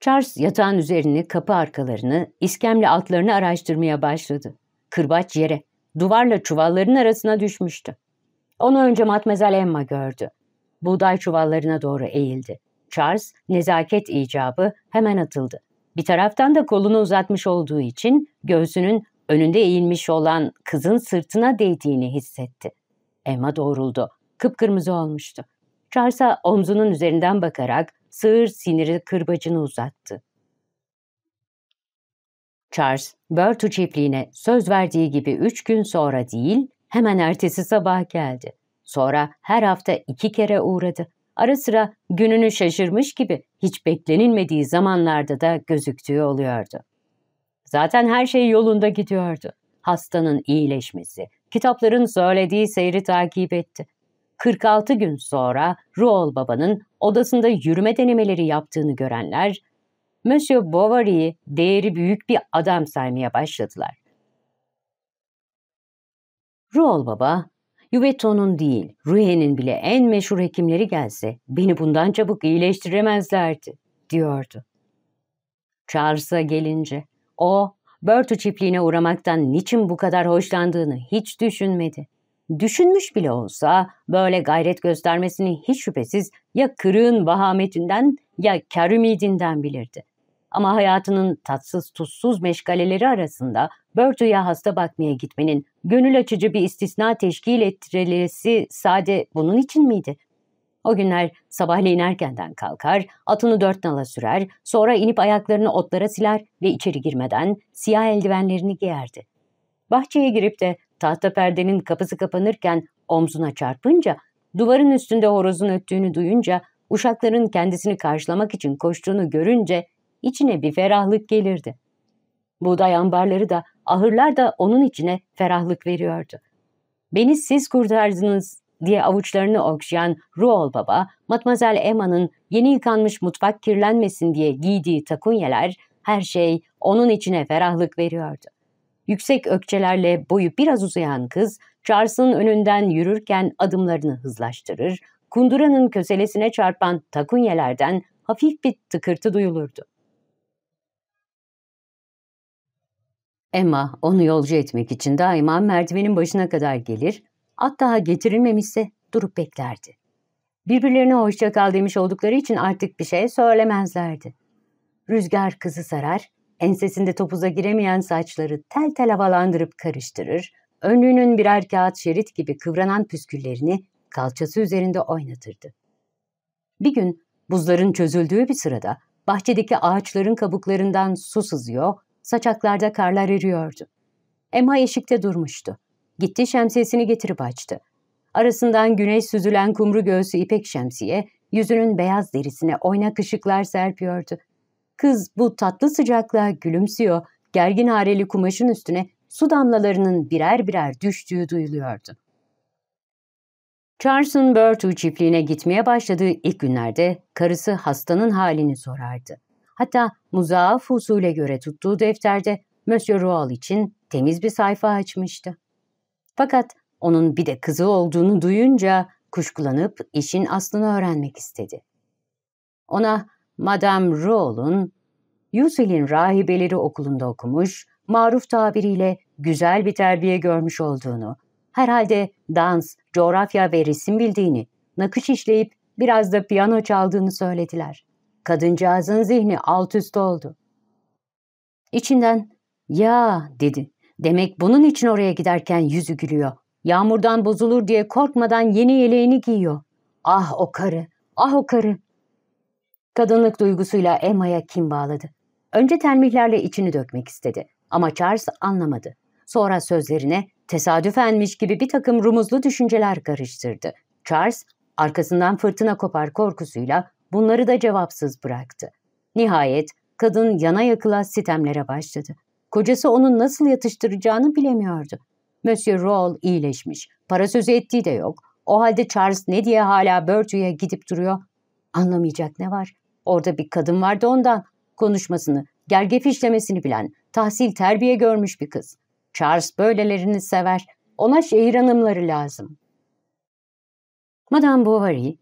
Charles yatağın üzerini, kapı arkalarını, iskemle altlarını araştırmaya başladı. Kırbaç yere, duvarla çuvalların arasına düşmüştü. Onu önce Matmazel Emma gördü. Buğday çuvallarına doğru eğildi. Charles nezaket icabı hemen atıldı. Bir taraftan da kolunu uzatmış olduğu için göğsünün önünde eğilmiş olan kızın sırtına değdiğini hissetti. Emma doğruldu kıpkırmızı olmuştu. Charles'a omzunun üzerinden bakarak sığır siniri kırbacını uzattı. Charles, Bertu çiftliğine söz verdiği gibi üç gün sonra değil, hemen ertesi sabah geldi. Sonra her hafta iki kere uğradı. Ara sıra gününü şaşırmış gibi hiç beklenilmediği zamanlarda da gözüktüğü oluyordu. Zaten her şey yolunda gidiyordu. Hastanın iyileşmesi, kitapların söylediği seyri takip etti. 46 gün sonra Ruol Baba'nın odasında yürüme denemeleri yaptığını görenler, Monsieur Bovary'i değeri büyük bir adam saymaya başladılar. Ruol Baba, Yuveto'nun değil, Ruhe'nin bile en meşhur hekimleri gelse beni bundan çabuk iyileştiremezlerdi, diyordu. Charles'a gelince, o, Börtü çiftliğine uğramaktan niçin bu kadar hoşlandığını hiç düşünmedi. Düşünmüş bile olsa böyle gayret göstermesini hiç şüphesiz ya kırığın vahametinden ya kar ümidinden bilirdi. Ama hayatının tatsız tuzsuz meşgaleleri arasında Börtü'ye hasta bakmaya gitmenin gönül açıcı bir istisna teşkil ettirilesi sade bunun için miydi? O günler sabahleyin erkenden kalkar, atını dört nala sürer, sonra inip ayaklarını otlara siler ve içeri girmeden siyah eldivenlerini giyerdi. Bahçeye girip de Tahta perdenin kapısı kapanırken omzuna çarpınca, duvarın üstünde horozun öttüğünü duyunca, uşakların kendisini karşılamak için koştuğunu görünce içine bir ferahlık gelirdi. Buğday ambarları da, ahırlar da onun içine ferahlık veriyordu. Beni siz kurtardınız diye avuçlarını okşayan Ruol Baba, Matmazel Emma'nın yeni yıkanmış mutfak kirlenmesin diye giydiği takunyeler, her şey onun içine ferahlık veriyordu. Yüksek ökçelerle boyu biraz uzayan kız Charles'ın önünden yürürken adımlarını hızlaştırır, kunduranın köselesine çarpan takunyelerden hafif bir tıkırtı duyulurdu. Emma onu yolcu etmek için daima merdivenin başına kadar gelir, at daha getirilmemişse durup beklerdi. Birbirlerine hoşça kal demiş oldukları için artık bir şey söylemezlerdi. Rüzgar kızı sarar, ensesinde topuza giremeyen saçları tel tel havalandırıp karıştırır, önlüğünün birer kağıt şerit gibi kıvranan püsküllerini kalçası üzerinde oynatırdı. Bir gün buzların çözüldüğü bir sırada bahçedeki ağaçların kabuklarından su sızıyor, saçaklarda karlar eriyordu. Emma eşikte durmuştu. Gitti şemsiyesini getirip açtı. Arasından güneş süzülen kumru göğsü ipek şemsiye, yüzünün beyaz derisine oynak ışıklar serpiyordu. Kız bu tatlı sıcaklığa gülümsüyor, gergin hareli kumaşın üstüne su damlalarının birer birer düştüğü duyuluyordu. Charles'ın Bertu çiftliğine gitmeye başladığı ilk günlerde karısı hastanın halini sorardı. Hatta muzaaf usule göre tuttuğu defterde Monsieur Roal için temiz bir sayfa açmıştı. Fakat onun bir de kızı olduğunu duyunca kuşkulanıp işin aslını öğrenmek istedi. Ona Madame Rawl'un Yusil'in rahibeleri okulunda okumuş, maruf tabiriyle güzel bir terbiye görmüş olduğunu, herhalde dans, coğrafya ve resim bildiğini, nakış işleyip biraz da piyano çaldığını söylediler. Kadıncağızın zihni alt üst oldu. İçinden ya dedi. Demek bunun için oraya giderken yüzü gülüyor. Yağmurdan bozulur diye korkmadan yeni yeleğini giyiyor. Ah o karı, ah o karı. Kadınlık duygusuyla Emma'ya kim bağladı? Önce telmihlerle içini dökmek istedi ama Charles anlamadı. Sonra sözlerine tesadüfenmiş gibi bir takım rumuzlu düşünceler karıştırdı. Charles arkasından fırtına kopar korkusuyla bunları da cevapsız bıraktı. Nihayet kadın yana yakıla sitemlere başladı. Kocası onu nasıl yatıştıracağını bilemiyordu. Monsieur Roll iyileşmiş. Para sözü ettiği de yok. O halde Charles ne diye hala Börtü'ye gidip duruyor? Anlamayacak ne var? Orada bir kadın vardı ondan. Konuşmasını, gerge işlemesini bilen, tahsil terbiye görmüş bir kız. Charles böylelerini sever. Ona şehir hanımları lazım. Madame Bovary,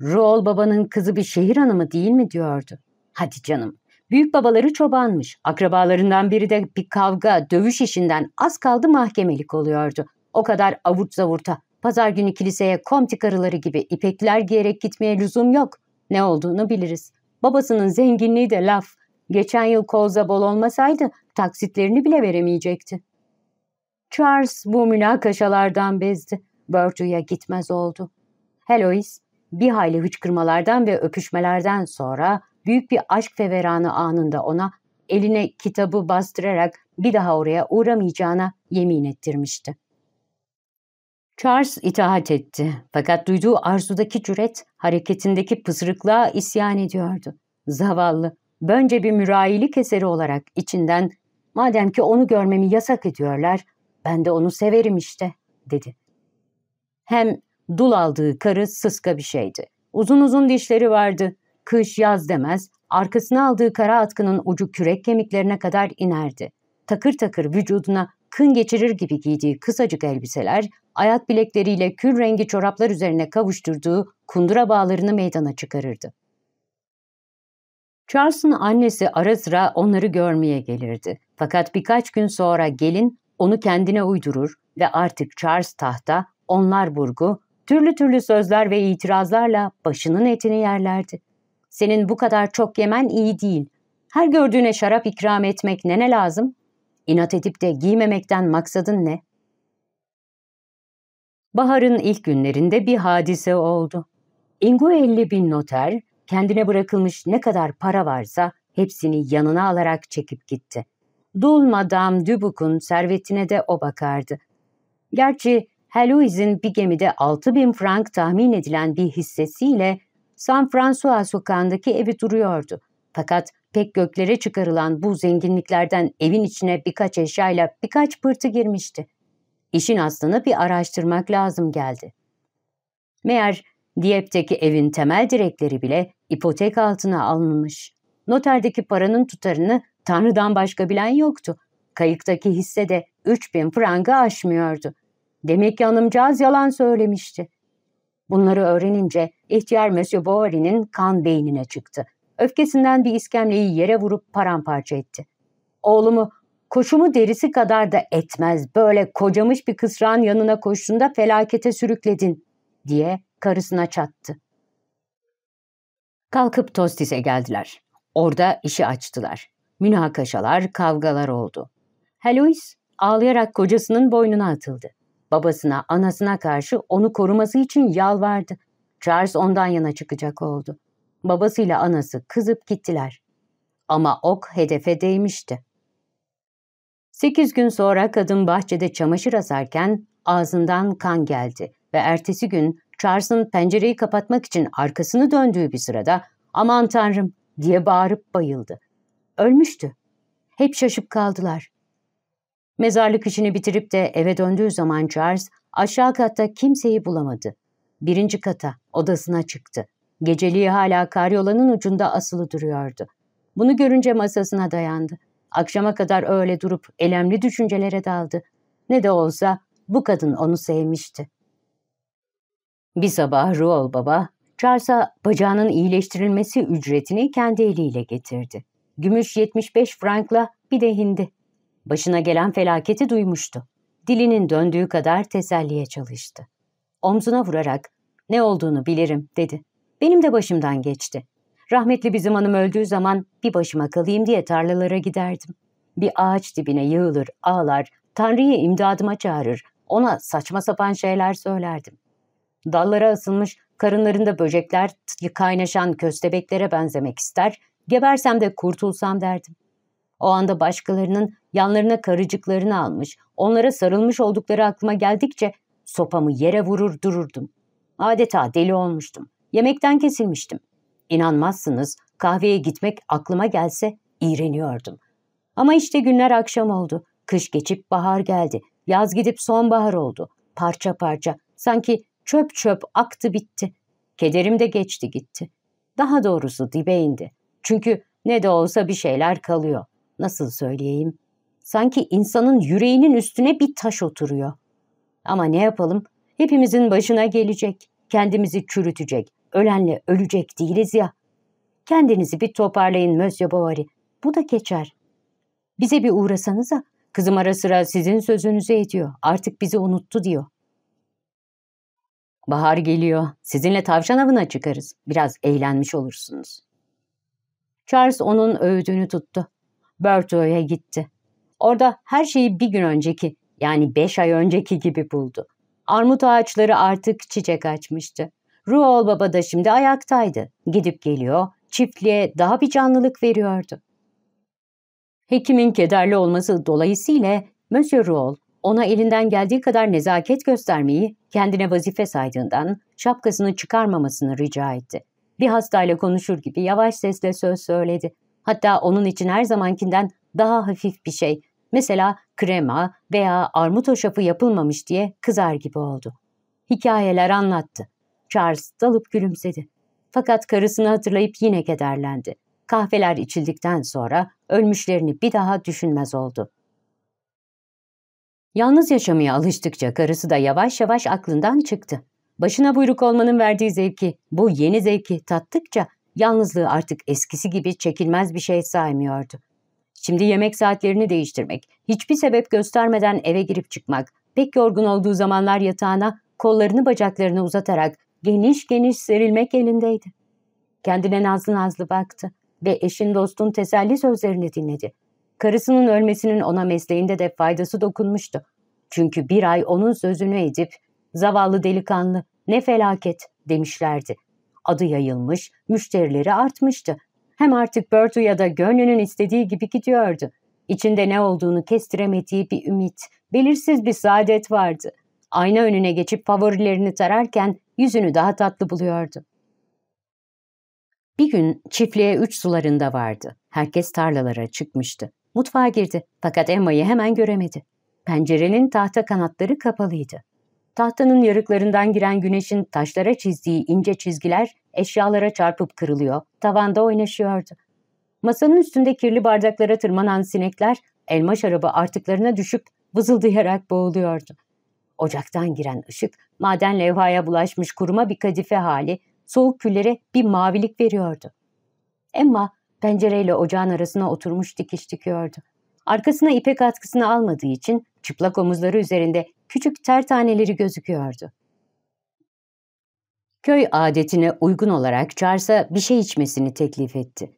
Roald babanın kızı bir şehir hanımı değil mi diyordu. Hadi canım, büyük babaları çobanmış. Akrabalarından biri de bir kavga, dövüş işinden az kaldı mahkemelik oluyordu. O kadar avuç zavurta, pazar günü kiliseye komti karıları gibi ipekler giyerek gitmeye lüzum yok ne olduğunu biliriz. Babasının zenginliği de laf. Geçen yıl kolza bol olmasaydı taksitlerini bile veremeyecekti. Charles bu münakaşalardan bezdi. Börtü'ye gitmez oldu. Helois bir hayli hıçkırmalardan ve öpüşmelerden sonra büyük bir aşk feveranı anında ona eline kitabı bastırarak bir daha oraya uğramayacağına yemin ettirmişti. Charles itaat etti fakat duyduğu arzudaki cüret hareketindeki pısırıklığa isyan ediyordu. Zavallı, bence bir mürayilik eseri olarak içinden madem ki onu görmemi yasak ediyorlar ben de onu severim işte dedi. Hem dul aldığı karı sıska bir şeydi. Uzun uzun dişleri vardı. Kış yaz demez arkasına aldığı kara atkının ucu kürek kemiklerine kadar inerdi. Takır takır vücuduna kın geçirir gibi giydiği kısacık elbiseler ayak bilekleriyle kül rengi çoraplar üzerine kavuşturduğu kundura bağlarını meydana çıkarırdı. Charles'ın annesi ara sıra onları görmeye gelirdi. Fakat birkaç gün sonra gelin onu kendine uydurur ve artık Charles tahta, onlar burgu, türlü türlü sözler ve itirazlarla başının etini yerlerdi. Senin bu kadar çok yemen iyi değil. Her gördüğüne şarap ikram etmek nene lazım? İnat edip de giymemekten maksadın ne? Bahar'ın ilk günlerinde bir hadise oldu. Inguelli bin noter kendine bırakılmış ne kadar para varsa hepsini yanına alarak çekip gitti. Dul Madame Dubuc'un servetine de o bakardı. Gerçi Heloise'in bir gemide 6 bin frank tahmin edilen bir hissesiyle San François sokağındaki evi duruyordu. Fakat pek göklere çıkarılan bu zenginliklerden evin içine birkaç eşyayla birkaç pırtı girmişti. İşin aslını bir araştırmak lazım geldi. Meğer Diyep'teki evin temel direkleri bile ipotek altına alınmış. Noterdeki paranın tutarını Tanrı'dan başka bilen yoktu. Kayıktaki hisse de 3000 franga aşmıyordu. Demek ki hanımcağız yalan söylemişti. Bunları öğrenince ihtiyar Monsieur Bovary'nin kan beynine çıktı. Öfkesinden bir iskemleyi yere vurup paramparça etti. Oğlumu Koşumu derisi kadar da etmez. Böyle kocamış bir kısran yanına koştuğunda felakete sürükledin diye karısına çattı. Kalkıp Tostis'e geldiler. Orada işi açtılar. Münakaşalar, kavgalar oldu. Helois ağlayarak kocasının boynuna atıldı. Babasına, anasına karşı onu koruması için yalvardı. Charles ondan yana çıkacak oldu. Babasıyla anası kızıp gittiler. Ama ok hedefe değmişti. 8 gün sonra kadın bahçede çamaşır asarken ağzından kan geldi ve ertesi gün Charles'ın pencereyi kapatmak için arkasını döndüğü bir sırada aman tanrım diye bağırıp bayıldı. Ölmüştü. Hep şaşıp kaldılar. Mezarlık işini bitirip de eve döndüğü zaman Charles aşağı katta kimseyi bulamadı. Birinci kata odasına çıktı. Geceliği hala karyolanın ucunda asılı duruyordu. Bunu görünce masasına dayandı. Akşama kadar öyle durup elemli düşüncelere daldı. Ne de olsa bu kadın onu sevmişti. Bir sabah Ruol Baba, Charles'a bacağının iyileştirilmesi ücretini kendi eliyle getirdi. Gümüş 75 frankla bir de hindi. Başına gelen felaketi duymuştu. Dilinin döndüğü kadar teselliye çalıştı. Omzuna vurarak, ne olduğunu bilirim dedi. Benim de başımdan geçti. Rahmetli bizim hanım öldüğü zaman bir başıma kalayım diye tarlalara giderdim. Bir ağaç dibine yığılır, ağlar, Tanrı'yı imdadıma çağırır, ona saçma sapan şeyler söylerdim. Dallara asılmış, karınlarında böcekler, kaynaşan köstebeklere benzemek ister, gebersem de kurtulsam derdim. O anda başkalarının yanlarına karıcıklarını almış, onlara sarılmış oldukları aklıma geldikçe sopamı yere vurur dururdum. Adeta deli olmuştum. Yemekten kesilmiştim. İnanmazsınız kahveye gitmek aklıma gelse iğreniyordum. Ama işte günler akşam oldu. Kış geçip bahar geldi. Yaz gidip sonbahar oldu. Parça parça sanki çöp çöp aktı bitti. Kederim de geçti gitti. Daha doğrusu dibe indi. Çünkü ne de olsa bir şeyler kalıyor. Nasıl söyleyeyim? Sanki insanın yüreğinin üstüne bir taş oturuyor. Ama ne yapalım? Hepimizin başına gelecek. Kendimizi çürütecek. Ölenle ölecek değiliz ya. Kendinizi bir toparlayın Monsieur Bovary. Bu da geçer. Bize bir uğrasanıza. Kızım ara sıra sizin sözünüzü ediyor. Artık bizi unuttu diyor. Bahar geliyor. Sizinle tavşan avına çıkarız. Biraz eğlenmiş olursunuz. Charles onun öğüdünü tuttu. Berto'ya gitti. Orada her şeyi bir gün önceki yani beş ay önceki gibi buldu. Armut ağaçları artık çiçek açmıştı. Ruol Baba da şimdi ayaktaydı. Gidip geliyor, çiftliğe daha bir canlılık veriyordu. Hekimin kederli olması dolayısıyla Monsieur Ruol ona elinden geldiği kadar nezaket göstermeyi kendine vazife saydığından şapkasını çıkarmamasını rica etti. Bir hastayla konuşur gibi yavaş sesle söz söyledi. Hatta onun için her zamankinden daha hafif bir şey, mesela krema veya armut hoşafı yapılmamış diye kızar gibi oldu. Hikayeler anlattı. Charles dalıp gülümsedi. Fakat karısını hatırlayıp yine kederlendi. Kahveler içildikten sonra ölmüşlerini bir daha düşünmez oldu. Yalnız yaşamaya alıştıkça karısı da yavaş yavaş aklından çıktı. Başına buyruk olmanın verdiği zevki, bu yeni zevki tattıkça yalnızlığı artık eskisi gibi çekilmez bir şey saymıyordu. Şimdi yemek saatlerini değiştirmek, hiçbir sebep göstermeden eve girip çıkmak, pek yorgun olduğu zamanlar yatağına kollarını bacaklarını uzatarak geniş geniş serilmek elindeydi. Kendine nazlı nazlı baktı ve eşin dostun teselli sözlerini dinledi. Karısının ölmesinin ona mesleğinde de faydası dokunmuştu. Çünkü bir ay onun sözünü edip zavallı delikanlı ne felaket demişlerdi. Adı yayılmış, müşterileri artmıştı. Hem artık Bertu'ya da gönlünün istediği gibi gidiyordu. İçinde ne olduğunu kestiremediği bir ümit, belirsiz bir saadet vardı. Ayna önüne geçip favorilerini tararken yüzünü daha tatlı buluyordu. Bir gün çiftliğe üç sularında vardı. Herkes tarlalara çıkmıştı. Mutfağa girdi fakat Emma'yı hemen göremedi. Pencerenin tahta kanatları kapalıydı. Tahtanın yarıklarından giren güneşin taşlara çizdiği ince çizgiler eşyalara çarpıp kırılıyor, tavanda oynaşıyordu. Masanın üstünde kirli bardaklara tırmanan sinekler elma şarabı artıklarına düşüp vızıldayarak boğuluyordu. Ocaktan giren ışık maden levhaya bulaşmış kuruma bir kadife hali soğuk küllere bir mavilik veriyordu. Emma pencereyle ocağın arasına oturmuş dikiş dikiyordu. Arkasına ipek atkısını almadığı için çıplak omuzları üzerinde küçük ter taneleri gözüküyordu. Köy adetine uygun olarak Charles'a bir şey içmesini teklif etti.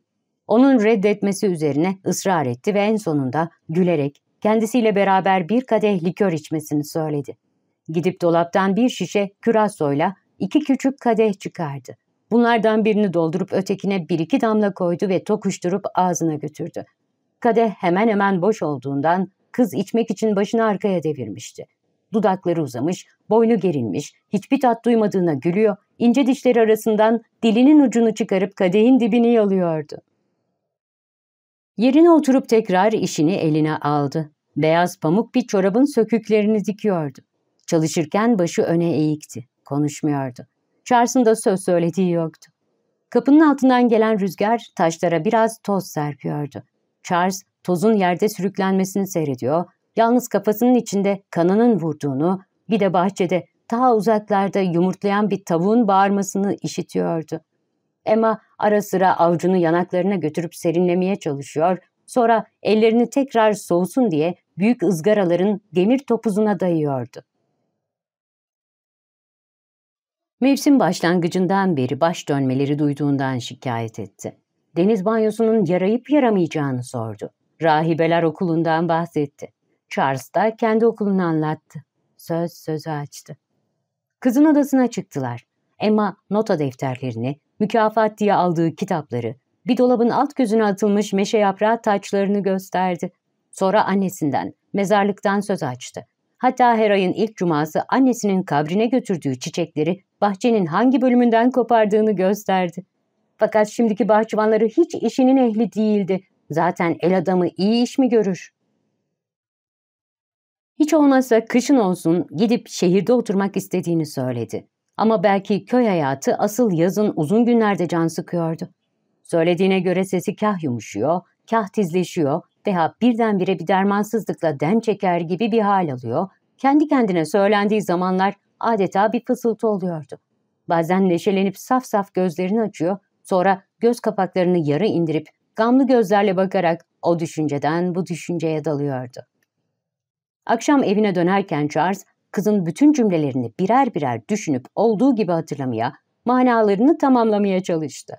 Onun reddetmesi üzerine ısrar etti ve en sonunda gülerek kendisiyle beraber bir kadeh likör içmesini söyledi. Gidip dolaptan bir şişe kürasoyla iki küçük kadeh çıkardı. Bunlardan birini doldurup ötekine bir iki damla koydu ve tokuşturup ağzına götürdü. Kadeh hemen hemen boş olduğundan kız içmek için başını arkaya devirmişti. Dudakları uzamış, boynu gerilmiş, hiçbir tat duymadığına gülüyor, ince dişleri arasından dilinin ucunu çıkarıp kadehin dibini yalıyordu. Yerine oturup tekrar işini eline aldı. Beyaz pamuk bir çorabın söküklerini dikiyordu. Çalışırken başı öne eğikti. Konuşmuyordu. Charles'ın da söz söylediği yoktu. Kapının altından gelen rüzgar taşlara biraz toz serpiyordu. Charles tozun yerde sürüklenmesini seyrediyor, yalnız kafasının içinde kanının vurduğunu, bir de bahçede daha uzaklarda yumurtlayan bir tavuğun bağırmasını işitiyordu. Emma ara sıra avcunu yanaklarına götürüp serinlemeye çalışıyor, sonra ellerini tekrar soğusun diye büyük ızgaraların demir topuzuna dayıyordu. Mevsim başlangıcından beri baş dönmeleri duyduğundan şikayet etti. Deniz banyosunun yarayıp yaramayacağını sordu. Rahibeler okulundan bahsetti. Charles da kendi okulunu anlattı. Söz sözü açtı. Kızın odasına çıktılar. Emma nota defterlerini, mükafat diye aldığı kitapları, bir dolabın alt gözüne atılmış meşe yaprağı taçlarını gösterdi. Sonra annesinden, mezarlıktan söz açtı. Hatta her ayın ilk cuması annesinin kabrine götürdüğü çiçekleri bahçenin hangi bölümünden kopardığını gösterdi. Fakat şimdiki bahçıvanları hiç işinin ehli değildi. Zaten el adamı iyi iş mi görür? Hiç olmazsa kışın olsun gidip şehirde oturmak istediğini söyledi. Ama belki köy hayatı asıl yazın uzun günlerde can sıkıyordu. Söylediğine göre sesi kah yumuşuyor, kah tizleşiyor, veya birdenbire bir dermansızlıkla den çeker gibi bir hal alıyor, kendi kendine söylendiği zamanlar adeta bir fısıltı oluyordu. Bazen neşelenip saf saf gözlerini açıyor, sonra göz kapaklarını yarı indirip gamlı gözlerle bakarak o düşünceden bu düşünceye dalıyordu. Akşam evine dönerken Charles, kızın bütün cümlelerini birer birer düşünüp olduğu gibi hatırlamaya, manalarını tamamlamaya çalıştı.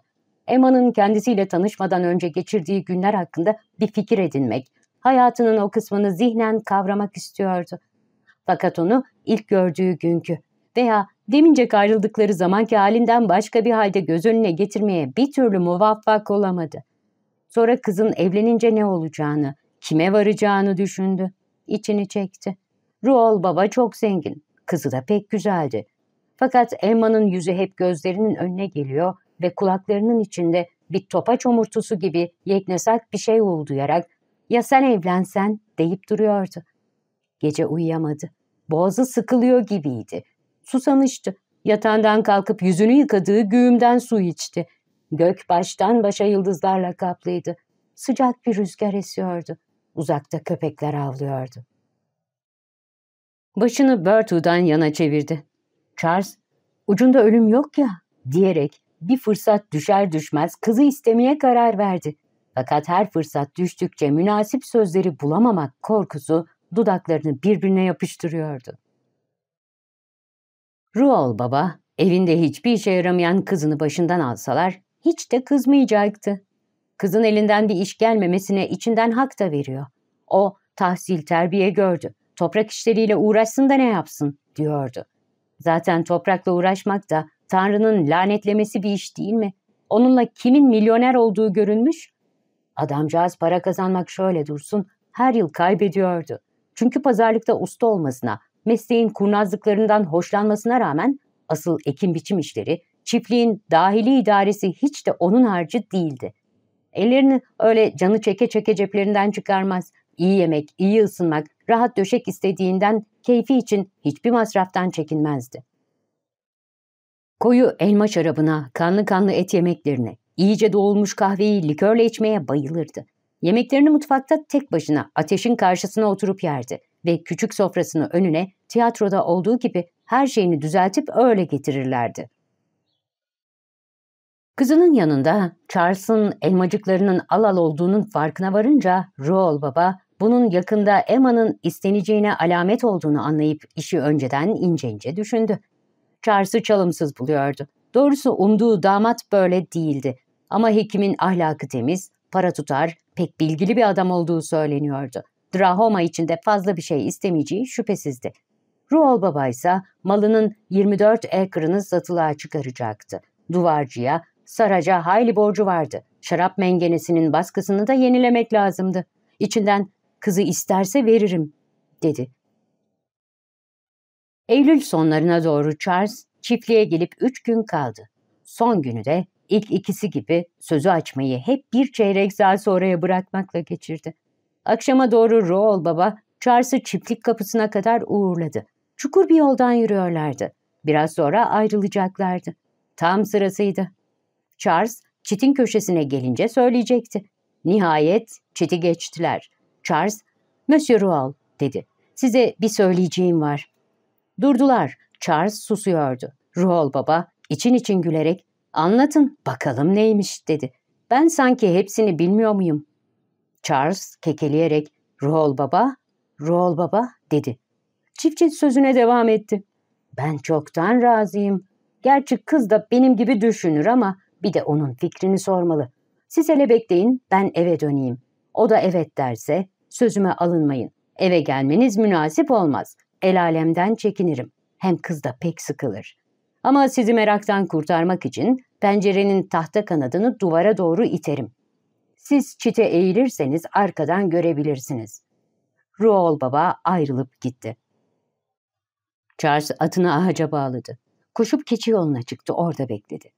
Emma'nın kendisiyle tanışmadan önce geçirdiği günler hakkında bir fikir edinmek, hayatının o kısmını zihnen kavramak istiyordu. Fakat onu ilk gördüğü günkü veya demince ayrıldıkları zamanki halinden başka bir halde göz önüne getirmeye bir türlü muvaffak olamadı. Sonra kızın evlenince ne olacağını, kime varacağını düşündü. İçini çekti. Ruol baba çok zengin, kızı da pek güzeldi. Fakat Emma'nın yüzü hep gözlerinin önüne geliyor ve kulaklarının içinde bir topaç omurtusu gibi yeknesak bir şey uğulduyarak ''Ya sen evlensen?'' deyip duruyordu. Gece uyuyamadı. Boğazı sıkılıyor gibiydi. Susamıştı. Yatağından kalkıp yüzünü yıkadığı güğümden su içti. Gök baştan başa yıldızlarla kaplıydı. Sıcak bir rüzgar esiyordu. Uzakta köpekler avlıyordu. Başını Bertu'dan yana çevirdi. Charles, ucunda ölüm yok ya, diyerek bir fırsat düşer düşmez kızı istemeye karar verdi. Fakat her fırsat düştükçe münasip sözleri bulamamak korkusu dudaklarını birbirine yapıştırıyordu. Ruol baba evinde hiçbir işe yaramayan kızını başından alsalar hiç de kızmayacaktı. Kızın elinden bir iş gelmemesine içinden hak da veriyor. O tahsil terbiye gördü. Toprak işleriyle uğraşsın da ne yapsın diyordu. Zaten toprakla uğraşmak da Tanrı'nın lanetlemesi bir iş değil mi? Onunla kimin milyoner olduğu görünmüş? Adamcağız para kazanmak şöyle dursun, her yıl kaybediyordu. Çünkü pazarlıkta usta olmasına, mesleğin kurnazlıklarından hoşlanmasına rağmen asıl ekim biçim işleri, çiftliğin dahili idaresi hiç de onun harcı değildi. Ellerini öyle canı çeke çeke ceplerinden çıkarmaz. İyi yemek, iyi ısınmak, rahat döşek istediğinden, keyfi için hiçbir masraftan çekinmezdi. Koyu elma şarabına, kanlı kanlı et yemeklerine, iyice doğulmuş kahveyi likörle içmeye bayılırdı. Yemeklerini mutfakta tek başına ateşin karşısına oturup yerdi ve küçük sofrasını önüne tiyatroda olduğu gibi her şeyini düzeltip öyle getirirlerdi. Kızının yanında Charles'ın elmacıklarının al al olduğunun farkına varınca Roel Baba bunun yakında Emma'nın isteneceğine alamet olduğunu anlayıp işi önceden ince ince düşündü. Çarsı çalımsız buluyordu. Doğrusu umduğu damat böyle değildi. Ama hekimin ahlakı temiz, para tutar, pek bilgili bir adam olduğu söyleniyordu. Drahoma için de fazla bir şey istemeyeceği şüphesizdi. Ruol Baba ise malının 24 acre'ını satılığa çıkaracaktı. Duvarcıya, Saraca hayli borcu vardı. Şarap mengenesinin baskısını da yenilemek lazımdı. İçinden kızı isterse veririm dedi. Eylül sonlarına doğru Charles çiftliğe gelip üç gün kaldı. Son günü de ilk ikisi gibi sözü açmayı hep bir çeyrek saat sonraya bırakmakla geçirdi. Akşama doğru Roald Baba Charles'ı çiftlik kapısına kadar uğurladı. Çukur bir yoldan yürüyorlardı. Biraz sonra ayrılacaklardı. Tam sırasıydı. Charles çitin köşesine gelince söyleyecekti. Nihayet çiti geçtiler. Charles, Monsieur Roald dedi. Size bir söyleyeceğim var. Durdular. Charles susuyordu. Ruhol Baba için için gülerek ''Anlatın bakalım neymiş'' dedi. ''Ben sanki hepsini bilmiyor muyum?'' Charles kekeleyerek ''Ruhol Baba, Ruhol Baba'' dedi. Çiftçi sözüne devam etti. ''Ben çoktan razıyım. Gerçi kız da benim gibi düşünür ama bir de onun fikrini sormalı. Siz hele bekleyin ben eve döneyim. O da evet derse sözüme alınmayın. Eve gelmeniz münasip olmaz el alemden çekinirim. Hem kız da pek sıkılır. Ama sizi meraktan kurtarmak için pencerenin tahta kanadını duvara doğru iterim. Siz çite eğilirseniz arkadan görebilirsiniz. Ruol Baba ayrılıp gitti. Charles atını ağaca bağladı. Koşup keçi yoluna çıktı, orada bekledi.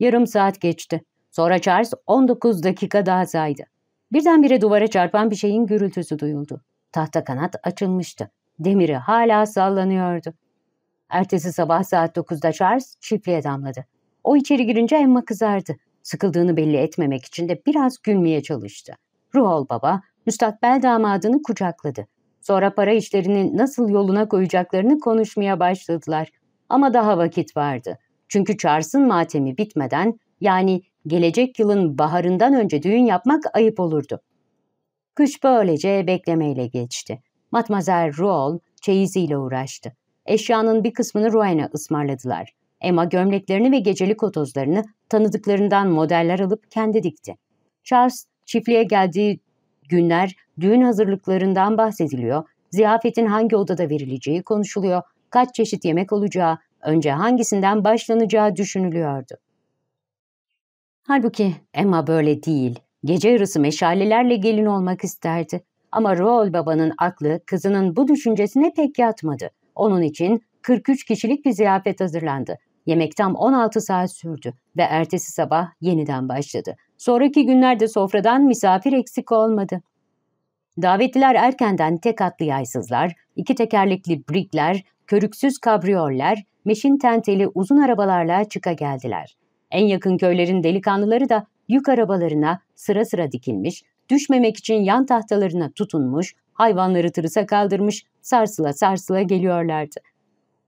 Yarım saat geçti. Sonra Charles 19 dakika daha saydı. Birdenbire duvara çarpan bir şeyin gürültüsü duyuldu. Tahta kanat açılmıştı. Demiri hala sallanıyordu. Ertesi sabah saat 9'da Charles çiftliğe damladı. O içeri girince Emma kızardı. Sıkıldığını belli etmemek için de biraz gülmeye çalıştı. Ruhol Baba, müstakbel damadını kucakladı. Sonra para işlerini nasıl yoluna koyacaklarını konuşmaya başladılar. Ama daha vakit vardı. Çünkü Charles'ın matemi bitmeden, yani gelecek yılın baharından önce düğün yapmak ayıp olurdu. Kış böylece beklemeyle geçti. Matmazel Roll çeyiziyle uğraştı. Eşyanın bir kısmını Rowan'a ısmarladılar. Emma gömleklerini ve gecelik otozlarını tanıdıklarından modeller alıp kendi dikti. Charles çiftliğe geldiği günler düğün hazırlıklarından bahsediliyor, ziyafetin hangi odada verileceği konuşuluyor, kaç çeşit yemek olacağı, önce hangisinden başlanacağı düşünülüyordu. Halbuki Emma böyle değil. Gece yarısı meşalelerle gelin olmak isterdi. Ama Roll babanın aklı kızının bu düşüncesine pek yatmadı. Onun için 43 kişilik bir ziyafet hazırlandı. Yemek tam 16 saat sürdü ve ertesi sabah yeniden başladı. Sonraki günlerde sofradan misafir eksik olmadı. Davetliler erkenden tek atlı yaysızlar, iki tekerlekli brikler, körüksüz kabriyoller, meşin tenteli uzun arabalarla çıka geldiler. En yakın köylerin delikanlıları da yük arabalarına sıra sıra dikilmiş, düşmemek için yan tahtalarına tutunmuş, hayvanları tırısa kaldırmış, sarsıla sarsıla geliyorlardı.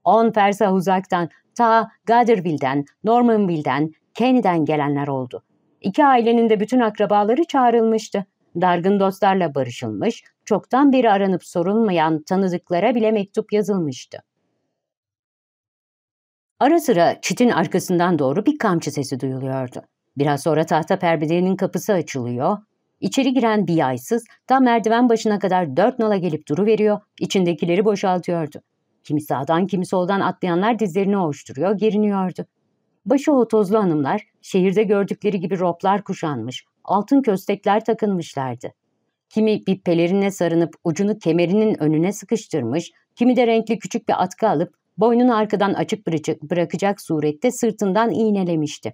On fersah uzaktan, ta Gaderville'den, Normanville'den, Kenny'den gelenler oldu. İki ailenin de bütün akrabaları çağrılmıştı. Dargın dostlarla barışılmış, çoktan beri aranıp sorulmayan tanıdıklara bile mektup yazılmıştı. Ara sıra çitin arkasından doğru bir kamçı sesi duyuluyordu. Biraz sonra tahta perdenin kapısı açılıyor, İçeri giren bir yaysız tam merdiven başına kadar dört nala gelip duru veriyor, içindekileri boşaltıyordu. Kimi sağdan kimi soldan atlayanlar dizlerini ovuşturuyor, geriniyordu. Başı otozlu hanımlar şehirde gördükleri gibi roplar kuşanmış, altın köstekler takınmışlardı. Kimi bir pelerine sarınıp ucunu kemerinin önüne sıkıştırmış, kimi de renkli küçük bir atkı alıp boynunu arkadan açık bırakacak surette sırtından iğnelemişti.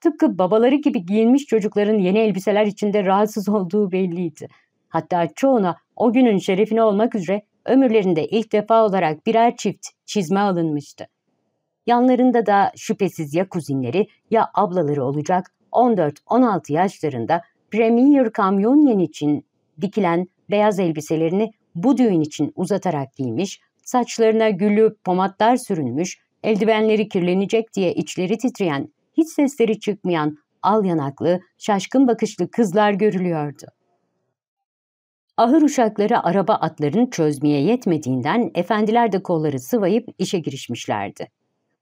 Tıpkı babaları gibi giyinmiş çocukların yeni elbiseler içinde rahatsız olduğu belliydi. Hatta çoğuna o günün şerefine olmak üzere ömürlerinde ilk defa olarak birer çift çizme alınmıştı. Yanlarında da şüphesiz ya kuzinleri ya ablaları olacak 14-16 yaşlarında Premier Kamyonyen için dikilen beyaz elbiselerini bu düğün için uzatarak giymiş, saçlarına güllü pomatlar sürünmüş, eldivenleri kirlenecek diye içleri titreyen hiç sesleri çıkmayan al yanaklı, şaşkın bakışlı kızlar görülüyordu. Ahır uşakları araba atlarını çözmeye yetmediğinden efendiler de kolları sıvayıp işe girişmişlerdi.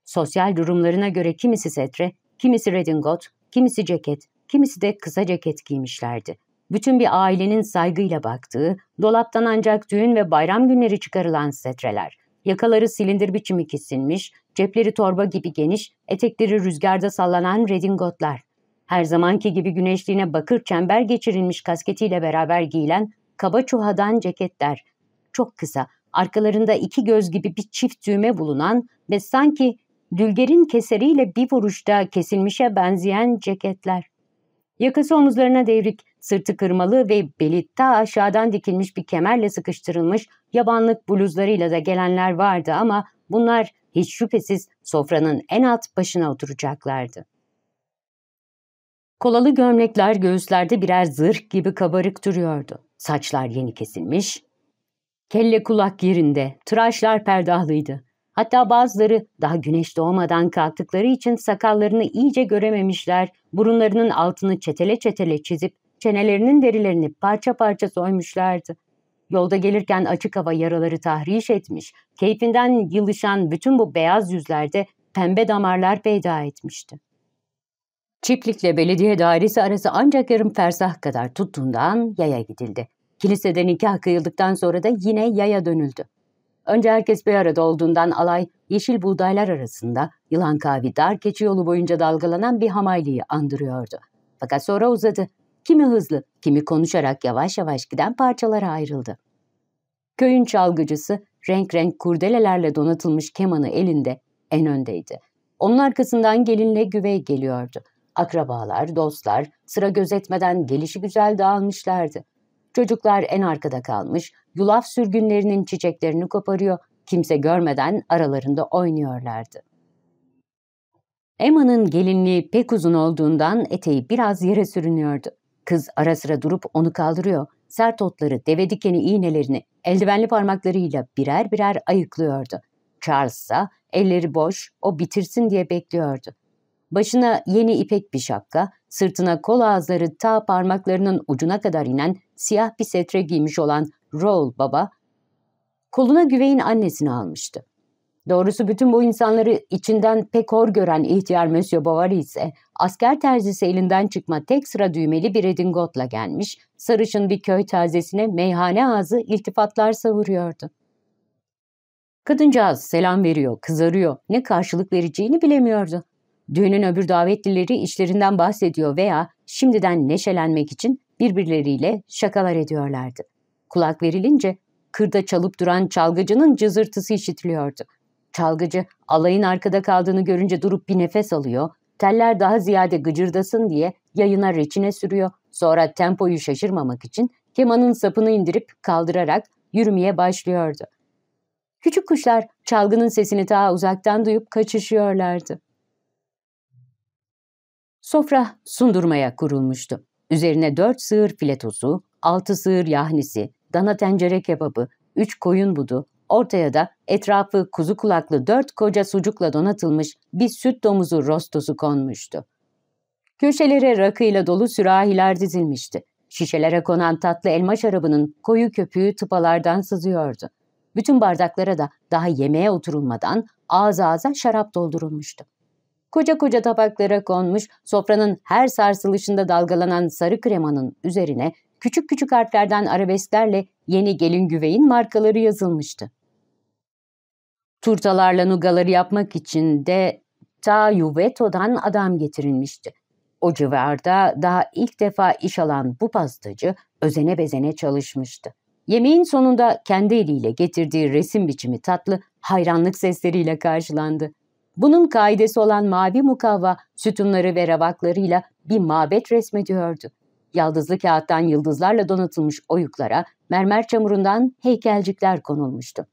Sosyal durumlarına göre kimisi setre, kimisi redingot, kimisi ceket, kimisi de kısa ceket giymişlerdi. Bütün bir ailenin saygıyla baktığı, dolaptan ancak düğün ve bayram günleri çıkarılan setreler, yakaları silindir biçimi kesilmiş, cepleri torba gibi geniş, etekleri rüzgarda sallanan redingotlar, her zamanki gibi güneşliğine bakır çember geçirilmiş kasketiyle beraber giyilen kaba çuhadan ceketler, çok kısa, arkalarında iki göz gibi bir çift düğme bulunan ve sanki dülgerin keseriyle bir vuruşta kesilmişe benzeyen ceketler. Yakası omuzlarına devrik, sırtı kırmalı ve beli ta aşağıdan dikilmiş bir kemerle sıkıştırılmış yabanlık bluzlarıyla da gelenler vardı ama bunlar hiç şüphesiz sofranın en alt başına oturacaklardı. Kolalı gömlekler göğüslerde birer zırh gibi kabarık duruyordu. Saçlar yeni kesilmiş, kelle kulak yerinde, tıraşlar perdahlıydı. Hatta bazıları daha güneş doğmadan kalktıkları için sakallarını iyice görememişler, burunlarının altını çetele çetele çizip çenelerinin derilerini parça parça soymuşlardı. Yolda gelirken açık hava yaraları tahriş etmiş, keyfinden yılışan bütün bu beyaz yüzlerde pembe damarlar peyda etmişti. Çiftlikle belediye dairesi arası ancak yarım fersah kadar tuttuğundan yaya gidildi. Kilisede nikah kıyıldıktan sonra da yine yaya dönüldü. Önce herkes bir arada olduğundan alay, yeşil buğdaylar arasında yılan kavi dar keçi yolu boyunca dalgalanan bir hamaylıyı andırıyordu. Fakat sonra uzadı kimi hızlı, kimi konuşarak yavaş yavaş giden parçalara ayrıldı. Köyün çalgıcısı renk renk kurdelelerle donatılmış kemanı elinde en öndeydi. Onun arkasından gelinle güvey geliyordu. Akrabalar, dostlar sıra gözetmeden gelişi güzel dağılmışlardı. Çocuklar en arkada kalmış, yulaf sürgünlerinin çiçeklerini koparıyor, kimse görmeden aralarında oynuyorlardı. Emma'nın gelinliği pek uzun olduğundan eteği biraz yere sürünüyordu. Kız ara sıra durup onu kaldırıyor. Sert otları, deve dikeni iğnelerini eldivenli parmaklarıyla birer birer ayıklıyordu. Charles ise elleri boş, o bitirsin diye bekliyordu. Başına yeni ipek bir şapka, sırtına kol ağızları ta parmaklarının ucuna kadar inen siyah bir setre giymiş olan Roll Baba, koluna güveyin annesini almıştı. Doğrusu bütün bu insanları içinden pek hor gören ihtiyar Monsieur Bovary ise asker terzisi elinden çıkma tek sıra düğmeli bir edingotla gelmiş, sarışın bir köy tazesine meyhane ağzı iltifatlar savuruyordu. Kadıncağız selam veriyor, kızarıyor, ne karşılık vereceğini bilemiyordu. Düğünün öbür davetlileri işlerinden bahsediyor veya şimdiden neşelenmek için birbirleriyle şakalar ediyorlardı. Kulak verilince kırda çalıp duran çalgıcının cızırtısı işitiliyordu. Çalgıcı alayın arkada kaldığını görünce durup bir nefes alıyor, teller daha ziyade gıcırdasın diye yayına reçine sürüyor. Sonra tempoyu şaşırmamak için kemanın sapını indirip kaldırarak yürümeye başlıyordu. Küçük kuşlar çalgının sesini daha uzaktan duyup kaçışıyorlardı. Sofra sundurmaya kurulmuştu. Üzerine dört sığır filetosu, altı sığır yahnisi, dana tencere kebabı, üç koyun budu, Ortaya da etrafı kuzu kulaklı dört koca sucukla donatılmış bir süt domuzu rostosu konmuştu. Köşelere rakıyla dolu sürahiler dizilmişti. Şişelere konan tatlı elma şarabının koyu köpüğü tıpalardan sızıyordu. Bütün bardaklara da daha yemeğe oturulmadan ağız ağza şarap doldurulmuştu. Koca koca tabaklara konmuş, sofranın her sarsılışında dalgalanan sarı kremanın üzerine küçük küçük harflerden arabesklerle yeni gelin güveyin markaları yazılmıştı. Turtalarla nugaları yapmak için de ta Yuveto'dan adam getirilmişti. O civarda daha ilk defa iş alan bu pastacı özene bezene çalışmıştı. Yemeğin sonunda kendi eliyle getirdiği resim biçimi tatlı hayranlık sesleriyle karşılandı. Bunun kaidesi olan mavi mukavva sütunları ve ravaklarıyla bir mabet resmediyordu. Yaldızlı kağıttan yıldızlarla donatılmış oyuklara mermer çamurundan heykelcikler konulmuştu.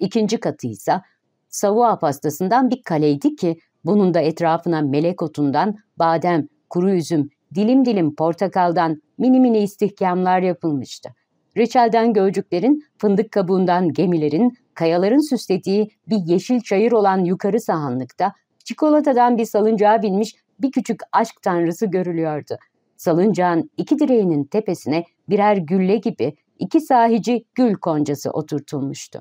İkinci katıysa ise pastasından bir kaleydi ki bunun da etrafına melek otundan, badem, kuru üzüm, dilim dilim portakaldan mini mini istihkamlar yapılmıştı. Reçelden gövcüklerin, fındık kabuğundan gemilerin, kayaların süslediği bir yeşil çayır olan yukarı sahanlıkta çikolatadan bir salıncağa binmiş bir küçük aşk tanrısı görülüyordu. Salıncağın iki direğinin tepesine birer gülle gibi iki sahici gül koncası oturtulmuştu.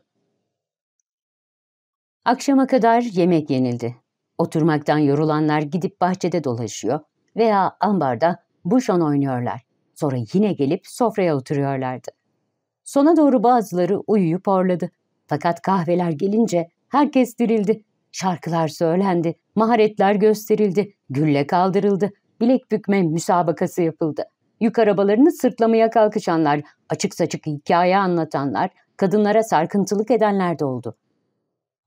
Akşama kadar yemek yenildi. Oturmaktan yorulanlar gidip bahçede dolaşıyor veya ambarda buşon oynuyorlar. Sonra yine gelip sofraya oturuyorlardı. Sona doğru bazıları uyuyup orladı. Fakat kahveler gelince herkes dirildi. Şarkılar söylendi, maharetler gösterildi, gülle kaldırıldı, bilek bükme müsabakası yapıldı. Yük arabalarını sırtlamaya kalkışanlar, açık saçık hikaye anlatanlar, kadınlara sarkıntılık edenler de oldu.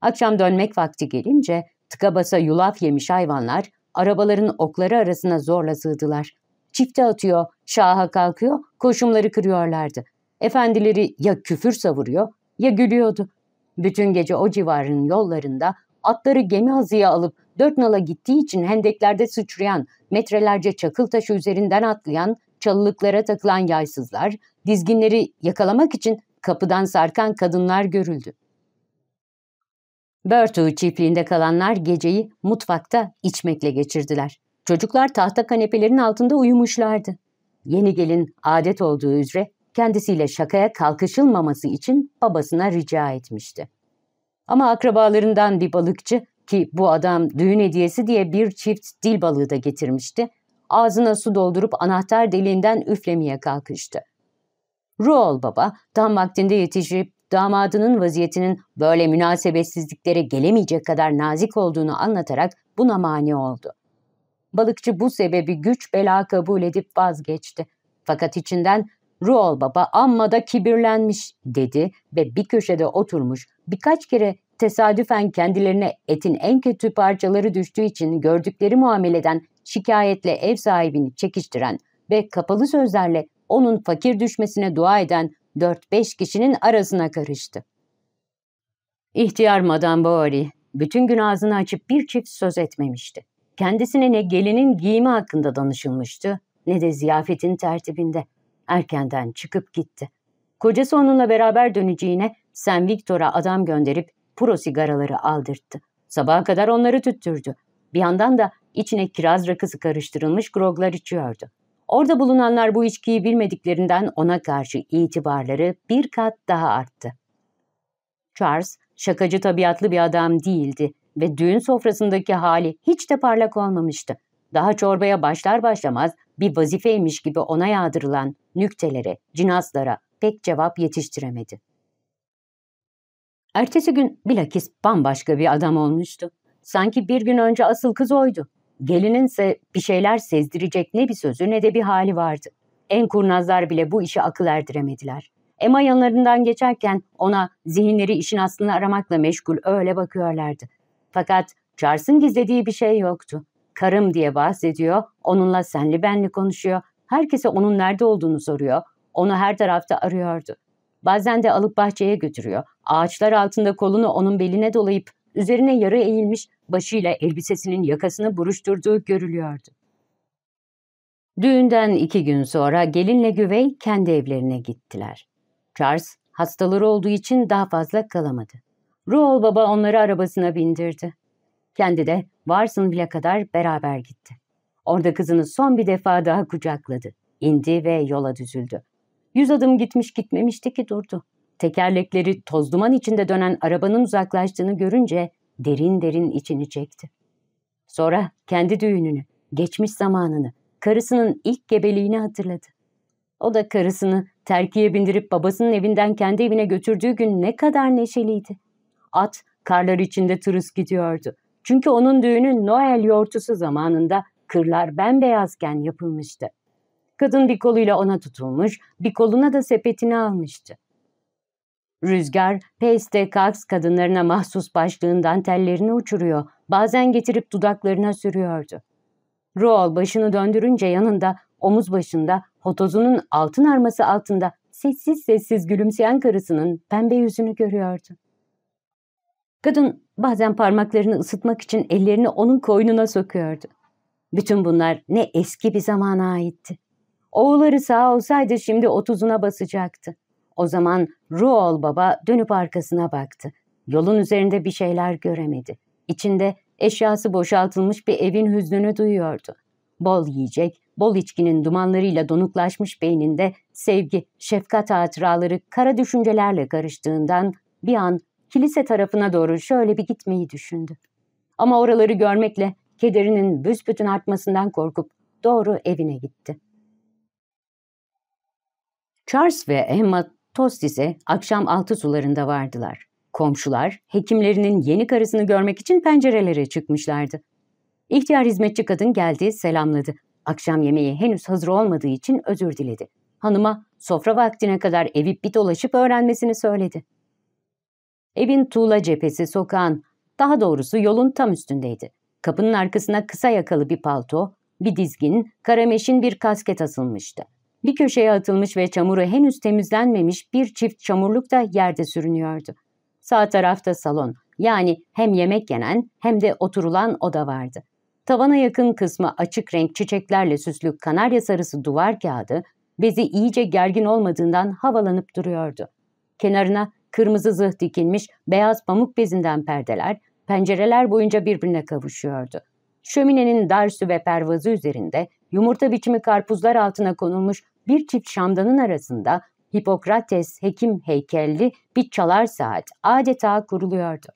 Akşam dönmek vakti gelince tıka basa yulaf yemiş hayvanlar arabaların okları arasına zorla sığdılar. Çifte atıyor, şaha kalkıyor, koşumları kırıyorlardı. Efendileri ya küfür savuruyor ya gülüyordu. Bütün gece o civarın yollarında atları gemi hazıya alıp dört nala gittiği için hendeklerde sıçrayan, metrelerce çakıl taşı üzerinden atlayan, çalılıklara takılan yaysızlar, dizginleri yakalamak için kapıdan sarkan kadınlar görüldü. Bertu çiftliğinde kalanlar geceyi mutfakta içmekle geçirdiler. Çocuklar tahta kanepelerin altında uyumuşlardı. Yeni gelin adet olduğu üzere kendisiyle şakaya kalkışılmaması için babasına rica etmişti. Ama akrabalarından bir balıkçı ki bu adam düğün hediyesi diye bir çift dil balığı da getirmişti, ağzına su doldurup anahtar deliğinden üflemeye kalkıştı. Ruol Baba tam vaktinde yetişip damadının vaziyetinin böyle münasebetsizliklere gelemeyecek kadar nazik olduğunu anlatarak buna mani oldu. Balıkçı bu sebebi güç bela kabul edip vazgeçti. Fakat içinden Ruol Baba amma da kibirlenmiş dedi ve bir köşede oturmuş birkaç kere tesadüfen kendilerine etin en kötü parçaları düştüğü için gördükleri muameleden şikayetle ev sahibini çekiştiren ve kapalı sözlerle onun fakir düşmesine dua eden 4-5 kişinin arasına karıştı. İhtiyar Madame Bovary bütün gün ağzını açıp bir çift söz etmemişti. Kendisine ne gelinin giyimi hakkında danışılmıştı ne de ziyafetin tertibinde. Erkenden çıkıp gitti. Kocası onunla beraber döneceğine Sen Victor'a adam gönderip puro sigaraları aldırttı. Sabaha kadar onları tüttürdü. Bir yandan da içine kiraz rakısı karıştırılmış groglar içiyordu. Orada bulunanlar bu içkiyi bilmediklerinden ona karşı itibarları bir kat daha arttı. Charles şakacı tabiatlı bir adam değildi ve düğün sofrasındaki hali hiç de parlak olmamıştı. Daha çorbaya başlar başlamaz bir vazifeymiş gibi ona yağdırılan nüktelere, cinaslara pek cevap yetiştiremedi. Ertesi gün bilakis bambaşka bir adam olmuştu. Sanki bir gün önce asıl kız oydu. Gelininse bir şeyler sezdirecek ne bir sözü ne de bir hali vardı. En kurnazlar bile bu işi akıl erdiremediler. Emma yanlarından geçerken ona zihinleri işin aslını aramakla meşgul öyle bakıyorlardı. Fakat Charles'ın gizlediği bir şey yoktu. Karım diye bahsediyor, onunla senli benli konuşuyor, herkese onun nerede olduğunu soruyor, onu her tarafta arıyordu. Bazen de alıp bahçeye götürüyor, ağaçlar altında kolunu onun beline dolayıp üzerine yarı eğilmiş başıyla elbisesinin yakasını buruşturduğu görülüyordu. Düğünden iki gün sonra gelinle güvey kendi evlerine gittiler. Charles hastaları olduğu için daha fazla kalamadı. Ruol baba onları arabasına bindirdi. Kendi de Warsonville'e kadar beraber gitti. Orada kızını son bir defa daha kucakladı. İndi ve yola düzüldü. Yüz adım gitmiş gitmemişti ki durdu. Tekerlekleri toz duman içinde dönen arabanın uzaklaştığını görünce derin derin içini çekti. Sonra kendi düğününü, geçmiş zamanını, karısının ilk gebeliğini hatırladı. O da karısını terkiye bindirip babasının evinden kendi evine götürdüğü gün ne kadar neşeliydi. At karlar içinde tırıs gidiyordu. Çünkü onun düğünü Noel yortusu zamanında kırlar bembeyazken yapılmıştı. Kadın bir koluyla ona tutulmuş, bir koluna da sepetini almıştı. Rüzgar, Peste PSTKX kadınlarına mahsus başlığından tellerini uçuruyor, bazen getirip dudaklarına sürüyordu. Roal başını döndürünce yanında, omuz başında, hotozunun altın arması altında sessiz sessiz gülümseyen karısının pembe yüzünü görüyordu. Kadın bazen parmaklarını ısıtmak için ellerini onun koynuna sokuyordu. Bütün bunlar ne eski bir zamana aitti. Oğulları sağ olsaydı şimdi otuzuna basacaktı. O zaman Ruol Baba dönüp arkasına baktı. Yolun üzerinde bir şeyler göremedi. İçinde eşyası boşaltılmış bir evin hüznünü duyuyordu. Bol yiyecek, bol içkinin dumanlarıyla donuklaşmış beyninde sevgi, şefkat hatıraları kara düşüncelerle karıştığından bir an kilise tarafına doğru şöyle bir gitmeyi düşündü. Ama oraları görmekle kederinin büsbütün artmasından korkup doğru evine gitti. Charles ve Emma Tost akşam altı sularında vardılar. Komşular hekimlerinin yeni karısını görmek için pencerelere çıkmışlardı. İhtiyar hizmetçi kadın geldi, selamladı. Akşam yemeği henüz hazır olmadığı için özür diledi. Hanıma sofra vaktine kadar evi bir dolaşıp öğrenmesini söyledi. Evin tuğla cephesi sokağın, daha doğrusu yolun tam üstündeydi. Kapının arkasına kısa yakalı bir palto, bir dizgin, karameşin bir kasket asılmıştı. Bir köşeye atılmış ve çamuru henüz temizlenmemiş bir çift çamurluk da yerde sürünüyordu. Sağ tarafta salon, yani hem yemek yenen hem de oturulan oda vardı. Tavana yakın kısmı açık renk çiçeklerle süslü kanarya sarısı duvar kağıdı, bezi iyice gergin olmadığından havalanıp duruyordu. Kenarına kırmızı zırh dikilmiş beyaz pamuk bezinden perdeler, pencereler boyunca birbirine kavuşuyordu. Şöminenin dar süve pervazı üzerinde yumurta biçimi karpuzlar altına konulmuş bir çift şamdanın arasında Hipokrates hekim heykelli bir çalar saat adeta kuruluyordu.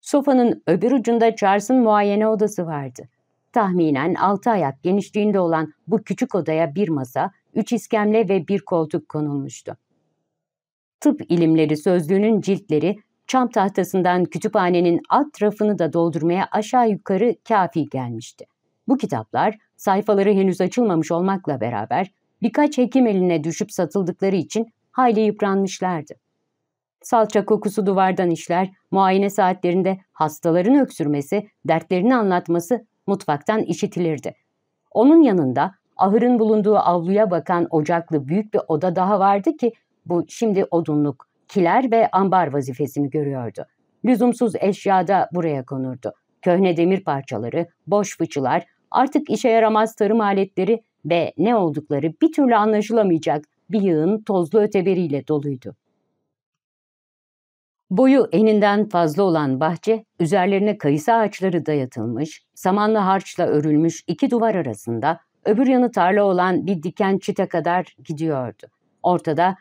Sofanın öbür ucunda Charles'ın muayene odası vardı. Tahminen altı ayak genişliğinde olan bu küçük odaya bir masa, üç iskemle ve bir koltuk konulmuştu. Tıp ilimleri sözlüğünün ciltleri çam tahtasından kütüphanenin alt rafını da doldurmaya aşağı yukarı kafi gelmişti. Bu kitaplar sayfaları henüz açılmamış olmakla beraber birkaç hekim eline düşüp satıldıkları için hayli yıpranmışlardı. Salça kokusu duvardan işler, muayene saatlerinde hastaların öksürmesi, dertlerini anlatması mutfaktan işitilirdi. Onun yanında ahırın bulunduğu avluya bakan ocaklı büyük bir oda daha vardı ki bu şimdi odunluk, kiler ve ambar vazifesini görüyordu. Lüzumsuz eşyada buraya konurdu. Köhne demir parçaları, boş fıçılar, artık işe yaramaz tarım aletleri ve ne oldukları bir türlü anlaşılamayacak bir yığın tozlu öteberiyle doluydu. Boyu eninden fazla olan bahçe, üzerlerine kayısı ağaçları dayatılmış, samanlı harçla örülmüş iki duvar arasında, öbür yanı tarla olan bir diken çite kadar gidiyordu. Ortada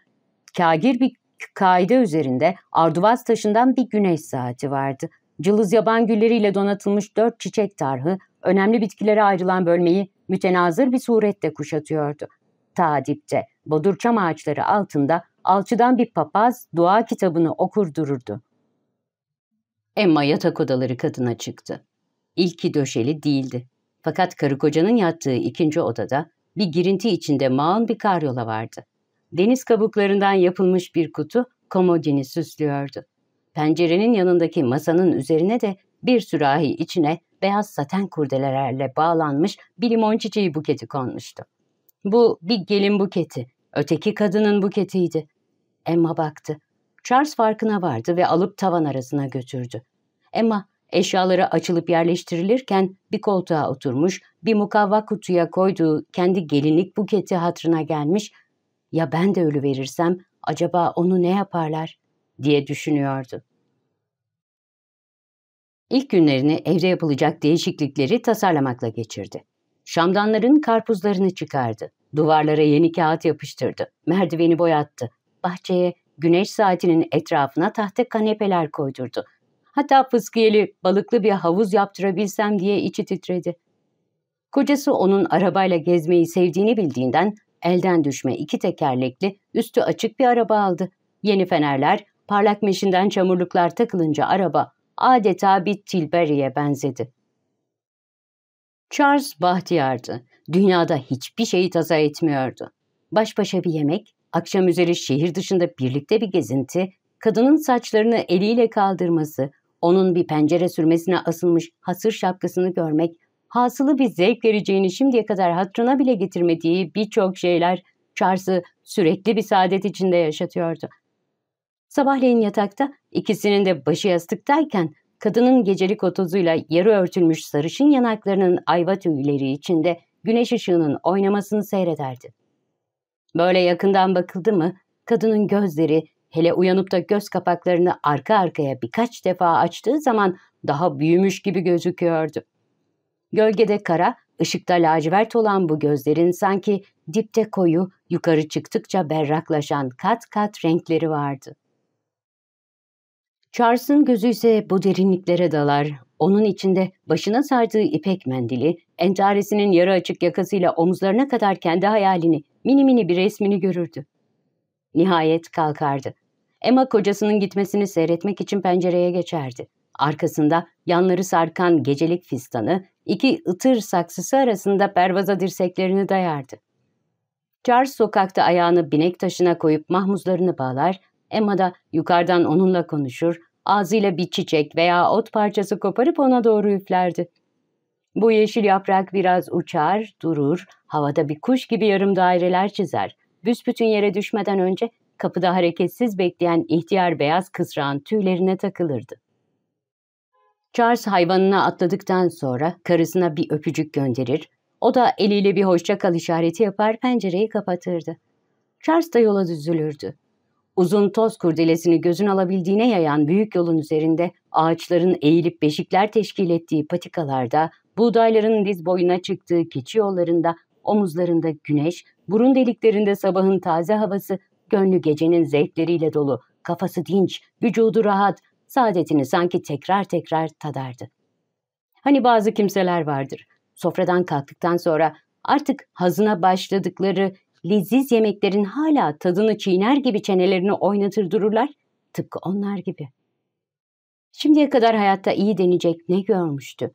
kagir bir kaide üzerinde arduvaz taşından bir güneş saati vardı. Cılız yaban gülleriyle donatılmış dört çiçek tarhı, önemli bitkilere ayrılan bölmeyi mütenazır bir surette kuşatıyordu. Ta dipte, bodurçam ağaçları altında alçıdan bir papaz dua kitabını okur dururdu. Emma yatak odaları kadına çıktı. İlki döşeli değildi. Fakat karı kocanın yattığı ikinci odada bir girinti içinde mağın bir karyola vardı. Deniz kabuklarından yapılmış bir kutu komodini süslüyordu. Pencerenin yanındaki masanın üzerine de bir sürahi içine beyaz saten kurdelerle bağlanmış bir limon çiçeği buketi konmuştu. Bu bir gelin buketi, öteki kadının buketiydi. Emma baktı. Charles farkına vardı ve alıp tavan arasına götürdü. Emma eşyaları açılıp yerleştirilirken bir koltuğa oturmuş, bir mukavva kutuya koyduğu kendi gelinlik buketi hatırına gelmiş. Ya ben de ölü verirsem acaba onu ne yaparlar diye düşünüyordu. İlk günlerini evde yapılacak değişiklikleri tasarlamakla geçirdi. Şamdanların karpuzlarını çıkardı. Duvarlara yeni kağıt yapıştırdı. Merdiveni boyattı. Bahçeye güneş saatinin etrafına tahta kanepeler koydurdu. Hatta fıskiyeli, balıklı bir havuz yaptırabilsem diye içi titredi. Kocası onun arabayla gezmeyi sevdiğini bildiğinden elden düşme iki tekerlekli, üstü açık bir araba aldı. Yeni fenerler, parlak meşinden çamurluklar takılınca araba adeta bir tilberiye benzedi. Charles bahtiyardı. Dünyada hiçbir şeyi taza etmiyordu. Baş başa bir yemek, akşam üzeri şehir dışında birlikte bir gezinti, kadının saçlarını eliyle kaldırması, onun bir pencere sürmesine asılmış hasır şapkasını görmek, hasılı bir zevk vereceğini şimdiye kadar hatırına bile getirmediği birçok şeyler Charles'ı sürekli bir saadet içinde yaşatıyordu. Sabahleyin yatakta ikisinin de başı yastıktayken kadının gecelik otuzuyla yarı örtülmüş sarışın yanaklarının ayva tüyleri içinde güneş ışığının oynamasını seyrederdi. Böyle yakından bakıldı mı kadının gözleri hele uyanıp da göz kapaklarını arka arkaya birkaç defa açtığı zaman daha büyümüş gibi gözüküyordu. Gölgede kara, ışıkta lacivert olan bu gözlerin sanki dipte koyu, yukarı çıktıkça berraklaşan kat kat renkleri vardı. Charles'ın gözü ise bu derinliklere dalar. Onun içinde başına sardığı ipek mendili, entaresinin yarı açık yakasıyla omuzlarına kadar kendi hayalini, mini mini bir resmini görürdü. Nihayet kalkardı. Emma kocasının gitmesini seyretmek için pencereye geçerdi. Arkasında yanları sarkan gecelik fistanı, iki ıtır saksısı arasında pervaza dirseklerini dayardı. Charles sokakta ayağını binek taşına koyup mahmuzlarını bağlar, Emma da yukarıdan onunla konuşur, ağzıyla bir çiçek veya ot parçası koparıp ona doğru üflerdi. Bu yeşil yaprak biraz uçar, durur, havada bir kuş gibi yarım daireler çizer. Büsbütün yere düşmeden önce kapıda hareketsiz bekleyen ihtiyar beyaz kızrağın tüylerine takılırdı. Charles hayvanına atladıktan sonra karısına bir öpücük gönderir, o da eliyle bir hoşça kal işareti yapar pencereyi kapatırdı. Charles da yola düzülürdü. Uzun toz kurdelesini gözün alabildiğine yayan büyük yolun üzerinde ağaçların eğilip beşikler teşkil ettiği patikalarda, buğdayların diz boyuna çıktığı keçi yollarında, omuzlarında güneş, burun deliklerinde sabahın taze havası, gönlü gecenin zevkleriyle dolu, kafası dinç, vücudu rahat, saadetini sanki tekrar tekrar tadardı. Hani bazı kimseler vardır, sofradan kalktıktan sonra artık hazına başladıkları leziz yemeklerin hala tadını çiğner gibi çenelerini oynatır dururlar, tıpkı onlar gibi. Şimdiye kadar hayatta iyi denecek ne görmüştü?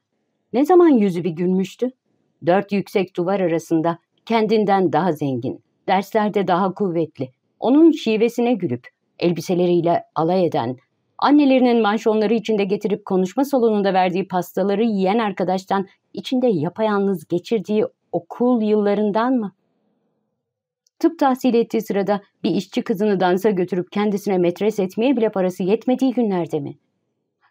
Ne zaman yüzü bir gülmüştü? Dört yüksek duvar arasında kendinden daha zengin, derslerde daha kuvvetli, onun şivesine gülüp, elbiseleriyle alay eden, annelerinin manşonları içinde getirip konuşma salonunda verdiği pastaları yiyen arkadaştan içinde yapayalnız geçirdiği okul yıllarından mı? Tıp tahsil ettiği sırada bir işçi kızını dansa götürüp kendisine metres etmeye bile parası yetmediği günlerde mi?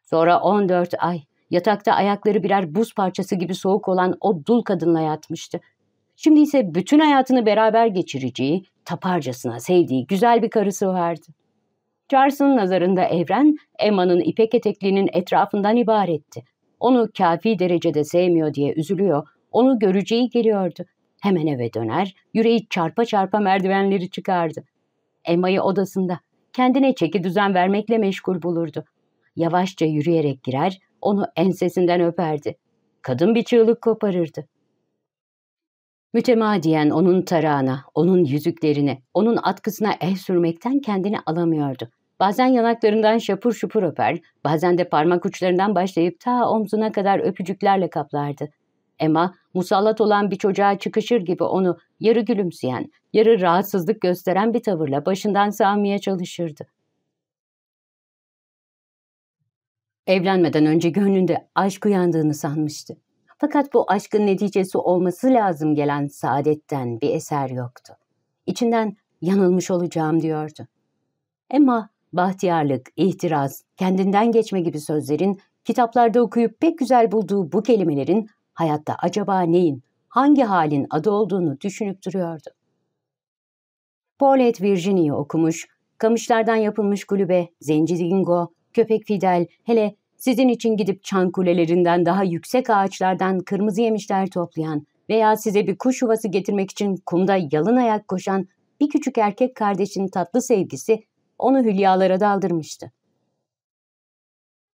Sonra 14 ay yatakta ayakları birer buz parçası gibi soğuk olan o dul kadınla yatmıştı. Şimdi ise bütün hayatını beraber geçireceği, taparcasına sevdiği güzel bir karısı vardı. Charles'ın nazarında evren, Emma'nın ipek etekliğinin etrafından ibaretti. Onu kafi derecede sevmiyor diye üzülüyor, onu göreceği geliyordu. Hemen eve döner, yüreği çarpa çarpa merdivenleri çıkardı. Emma'yı odasında kendine çeki düzen vermekle meşgul bulurdu. Yavaşça yürüyerek girer, onu ensesinden öperdi. Kadın bir çığlık koparırdı. Mütemadiyen onun tarağına, onun yüzüklerine, onun atkısına el sürmekten kendini alamıyordu. Bazen yanaklarından şapur şupur öper, bazen de parmak uçlarından başlayıp ta omzuna kadar öpücüklerle kaplardı. Emma musallat olan bir çocuğa çıkışır gibi onu yarı gülümseyen, yarı rahatsızlık gösteren bir tavırla başından sağmaya çalışırdı. Evlenmeden önce gönlünde aşk uyandığını sanmıştı. Fakat bu aşkın neticesi olması lazım gelen saadetten bir eser yoktu. İçinden yanılmış olacağım diyordu. Emma bahtiyarlık, ihtiras, kendinden geçme gibi sözlerin, kitaplarda okuyup pek güzel bulduğu bu kelimelerin hayatta acaba neyin, hangi halin adı olduğunu düşünüp duruyordu. Paulette Virginia'yı okumuş, kamışlardan yapılmış kulübe, zenci dingo, köpek fidel, hele sizin için gidip çan kulelerinden daha yüksek ağaçlardan kırmızı yemişler toplayan veya size bir kuş yuvası getirmek için kumda yalın ayak koşan bir küçük erkek kardeşin tatlı sevgisi onu hülyalara daldırmıştı.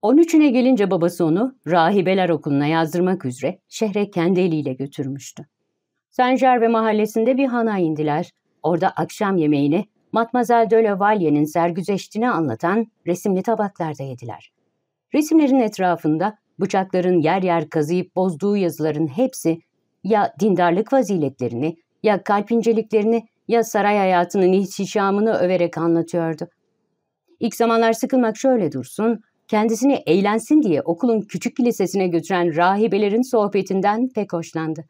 13'üne gelince babası onu rahibeler okuluna yazdırmak üzere şehre kendi eliyle götürmüştü. saint ve mahallesinde bir hana indiler. Orada akşam yemeğini Matmazel de Levalye'nin sergüzeştini anlatan resimli tabaklarda yediler. Resimlerin etrafında bıçakların yer yer kazıyıp bozduğu yazıların hepsi ya dindarlık vaziletlerini, ya kalpinceliklerini, ya saray hayatının ihtişamını överek anlatıyordu. İlk zamanlar sıkılmak şöyle dursun, kendisini eğlensin diye okulun küçük kilisesine götüren rahibelerin sohbetinden pek hoşlandı.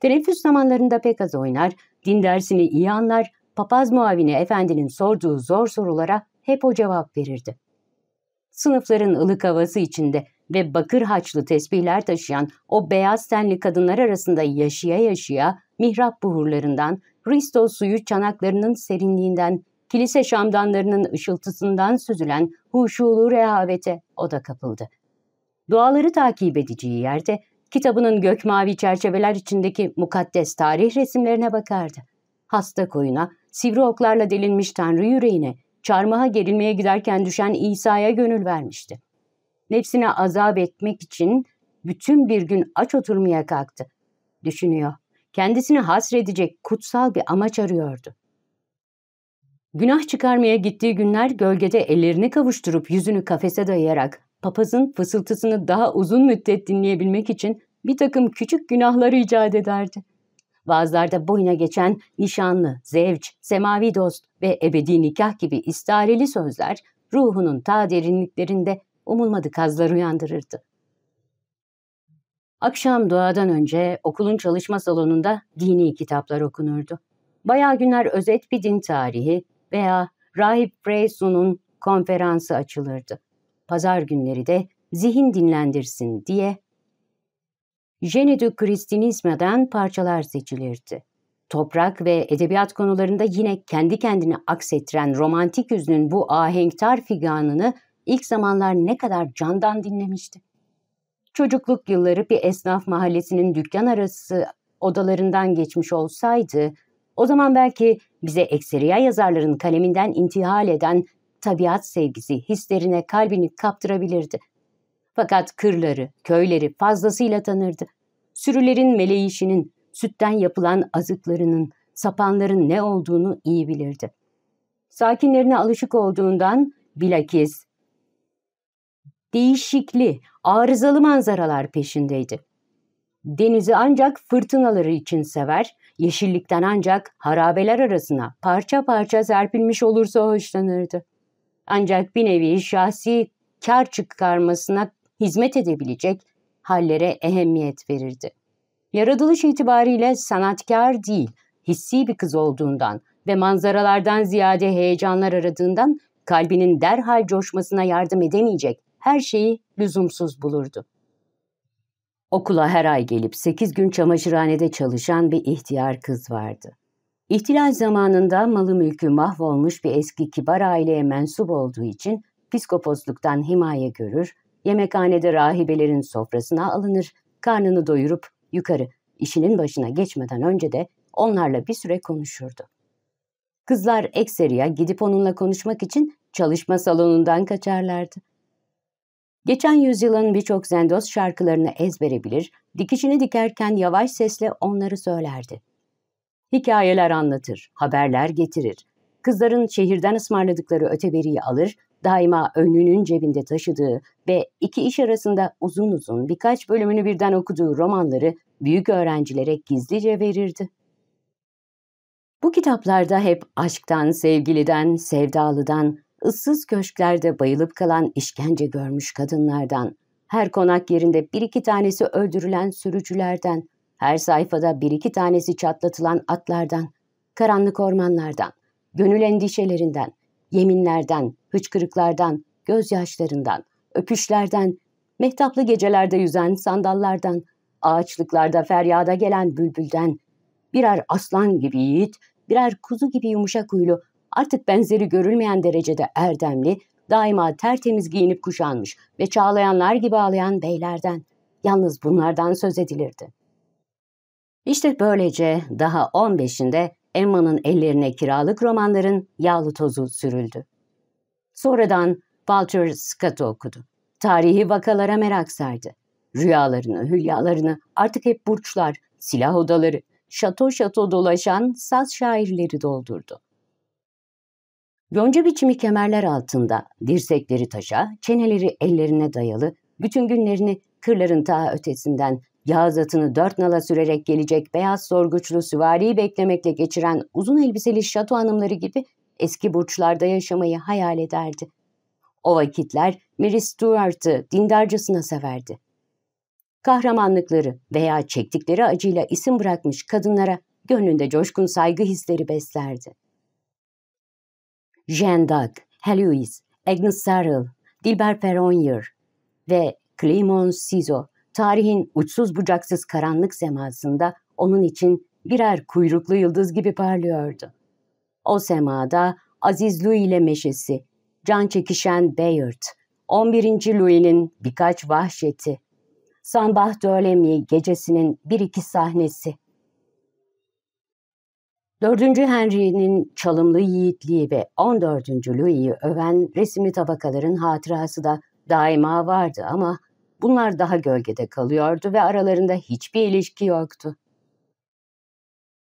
Teneffüs zamanlarında pek az oynar, din dersini iyi anlar, papaz muavini efendinin sorduğu zor sorulara hep o cevap verirdi. Sınıfların ılık havası içinde ve bakır haçlı tesbihler taşıyan o beyaz tenli kadınlar arasında yaşaya yaşaya mihrap buhurlarından, Risto suyu çanaklarının serinliğinden kilise şamdanlarının ışıltısından süzülen huşulu rehavete o da kapıldı. Duaları takip edeceği yerde kitabının gök mavi çerçeveler içindeki mukaddes tarih resimlerine bakardı. Hasta koyuna, sivri oklarla delinmiş Tanrı yüreğine, çarmıha gerilmeye giderken düşen İsa'ya gönül vermişti. Nefsine azap etmek için bütün bir gün aç oturmaya kalktı. Düşünüyor, kendisini hasredecek kutsal bir amaç arıyordu. Günah çıkarmaya gittiği günler gölgede ellerini kavuşturup yüzünü kafese dayayarak papazın fısıltısını daha uzun müddet dinleyebilmek için bir takım küçük günahları icat ederdi. Vaazlarda boyuna geçen nişanlı, zevç, semavi dost ve ebedi nikah gibi istareli sözler ruhunun ta derinliklerinde umulmadık hazlar uyandırırdı. Akşam duadan önce okulun çalışma salonunda dini kitaplar okunurdu. Bayağı günler özet bir din tarihi, veya Rahip Freysun'un konferansı açılırdı. Pazar günleri de zihin dinlendirsin diye Jenedü Kristinizma'dan parçalar seçilirdi. Toprak ve edebiyat konularında yine kendi kendini aksettiren romantik yüzünün bu ahenktar figanını ilk zamanlar ne kadar candan dinlemişti. Çocukluk yılları bir esnaf mahallesinin dükkan arası odalarından geçmiş olsaydı o zaman belki bize ekseriya yazarların kaleminden intihal eden tabiat sevgisi hislerine kalbini kaptırabilirdi. Fakat kırları, köyleri fazlasıyla tanırdı. Sürülerin meleğişinin, sütten yapılan azıklarının, sapanların ne olduğunu iyi bilirdi. Sakinlerine alışık olduğundan bilakis değişikli, arızalı manzaralar peşindeydi. Denizi ancak fırtınaları için sever, yeşillikten ancak harabeler arasına parça parça serpilmiş olursa hoşlanırdı. Ancak bir nevi şahsi kar çıkarmasına hizmet edebilecek hallere ehemmiyet verirdi. Yaratılış itibariyle sanatkar değil, hissi bir kız olduğundan ve manzaralardan ziyade heyecanlar aradığından kalbinin derhal coşmasına yardım edemeyecek her şeyi lüzumsuz bulurdu. Okula her ay gelip sekiz gün çamaşırhanede çalışan bir ihtiyar kız vardı. İhtilal zamanında malı mülkü mahvolmuş bir eski kibar aileye mensup olduğu için piskoposluktan himaye görür, yemekhanede rahibelerin sofrasına alınır, karnını doyurup yukarı işinin başına geçmeden önce de onlarla bir süre konuşurdu. Kızlar ekseriya gidip onunla konuşmak için çalışma salonundan kaçarlardı. Geçen yüzyılın birçok zendoz şarkılarını ezbere bilir, dikişini dikerken yavaş sesle onları söylerdi. Hikayeler anlatır, haberler getirir. Kızların şehirden ısmarladıkları öteberiyi alır, daima önünün cebinde taşıdığı ve iki iş arasında uzun uzun birkaç bölümünü birden okuduğu romanları büyük öğrencilere gizlice verirdi. Bu kitaplarda hep aşktan, sevgiliden, sevdalıdan, ıssız köşklerde bayılıp kalan işkence görmüş kadınlardan, her konak yerinde bir iki tanesi öldürülen sürücülerden, her sayfada bir iki tanesi çatlatılan atlardan, karanlık ormanlardan, gönül endişelerinden, yeminlerden, hıçkırıklardan, gözyaşlarından, öpüşlerden, mehtaplı gecelerde yüzen sandallardan, ağaçlıklarda feryada gelen bülbülden, birer aslan gibi yiğit, birer kuzu gibi yumuşak huylu artık benzeri görülmeyen derecede erdemli, daima tertemiz giyinip kuşanmış ve çağlayanlar gibi ağlayan beylerden, yalnız bunlardan söz edilirdi. İşte böylece daha 15'inde Emma'nın ellerine kiralık romanların yağlı tozu sürüldü. Sonradan Walter Scott okudu. Tarihi vakalara merak sardı. Rüyalarını, hülyalarını, artık hep burçlar, silah odaları, şato şato dolaşan saz şairleri doldurdu. Yonca biçimi kemerler altında, dirsekleri taşa, çeneleri ellerine dayalı, bütün günlerini kırların ta ötesinden yağız atını dört nala sürerek gelecek beyaz sorguçlu süvariyi beklemekle geçiren uzun elbiseli şato hanımları gibi eski burçlarda yaşamayı hayal ederdi. O vakitler Mary Stuart'ı dindarcasına severdi. Kahramanlıkları veya çektikleri acıyla isim bırakmış kadınlara gönlünde coşkun saygı hisleri beslerdi. Jean Doug, Heloise, Agnes Sarrell, Dilber Peronier ve Clemon Sizo tarihin uçsuz bucaksız karanlık semasında onun için birer kuyruklu yıldız gibi parlıyordu. O semada Aziz Louis ile meşesi, can çekişen Bayard, 11. Louis'nin birkaç vahşeti, Sambah Dölemi gecesinin bir iki sahnesi, 4. Henry'nin çalımlı yiğitliği ve 14. Louis'i öven resimli tabakaların hatırası da daima vardı ama bunlar daha gölgede kalıyordu ve aralarında hiçbir ilişki yoktu.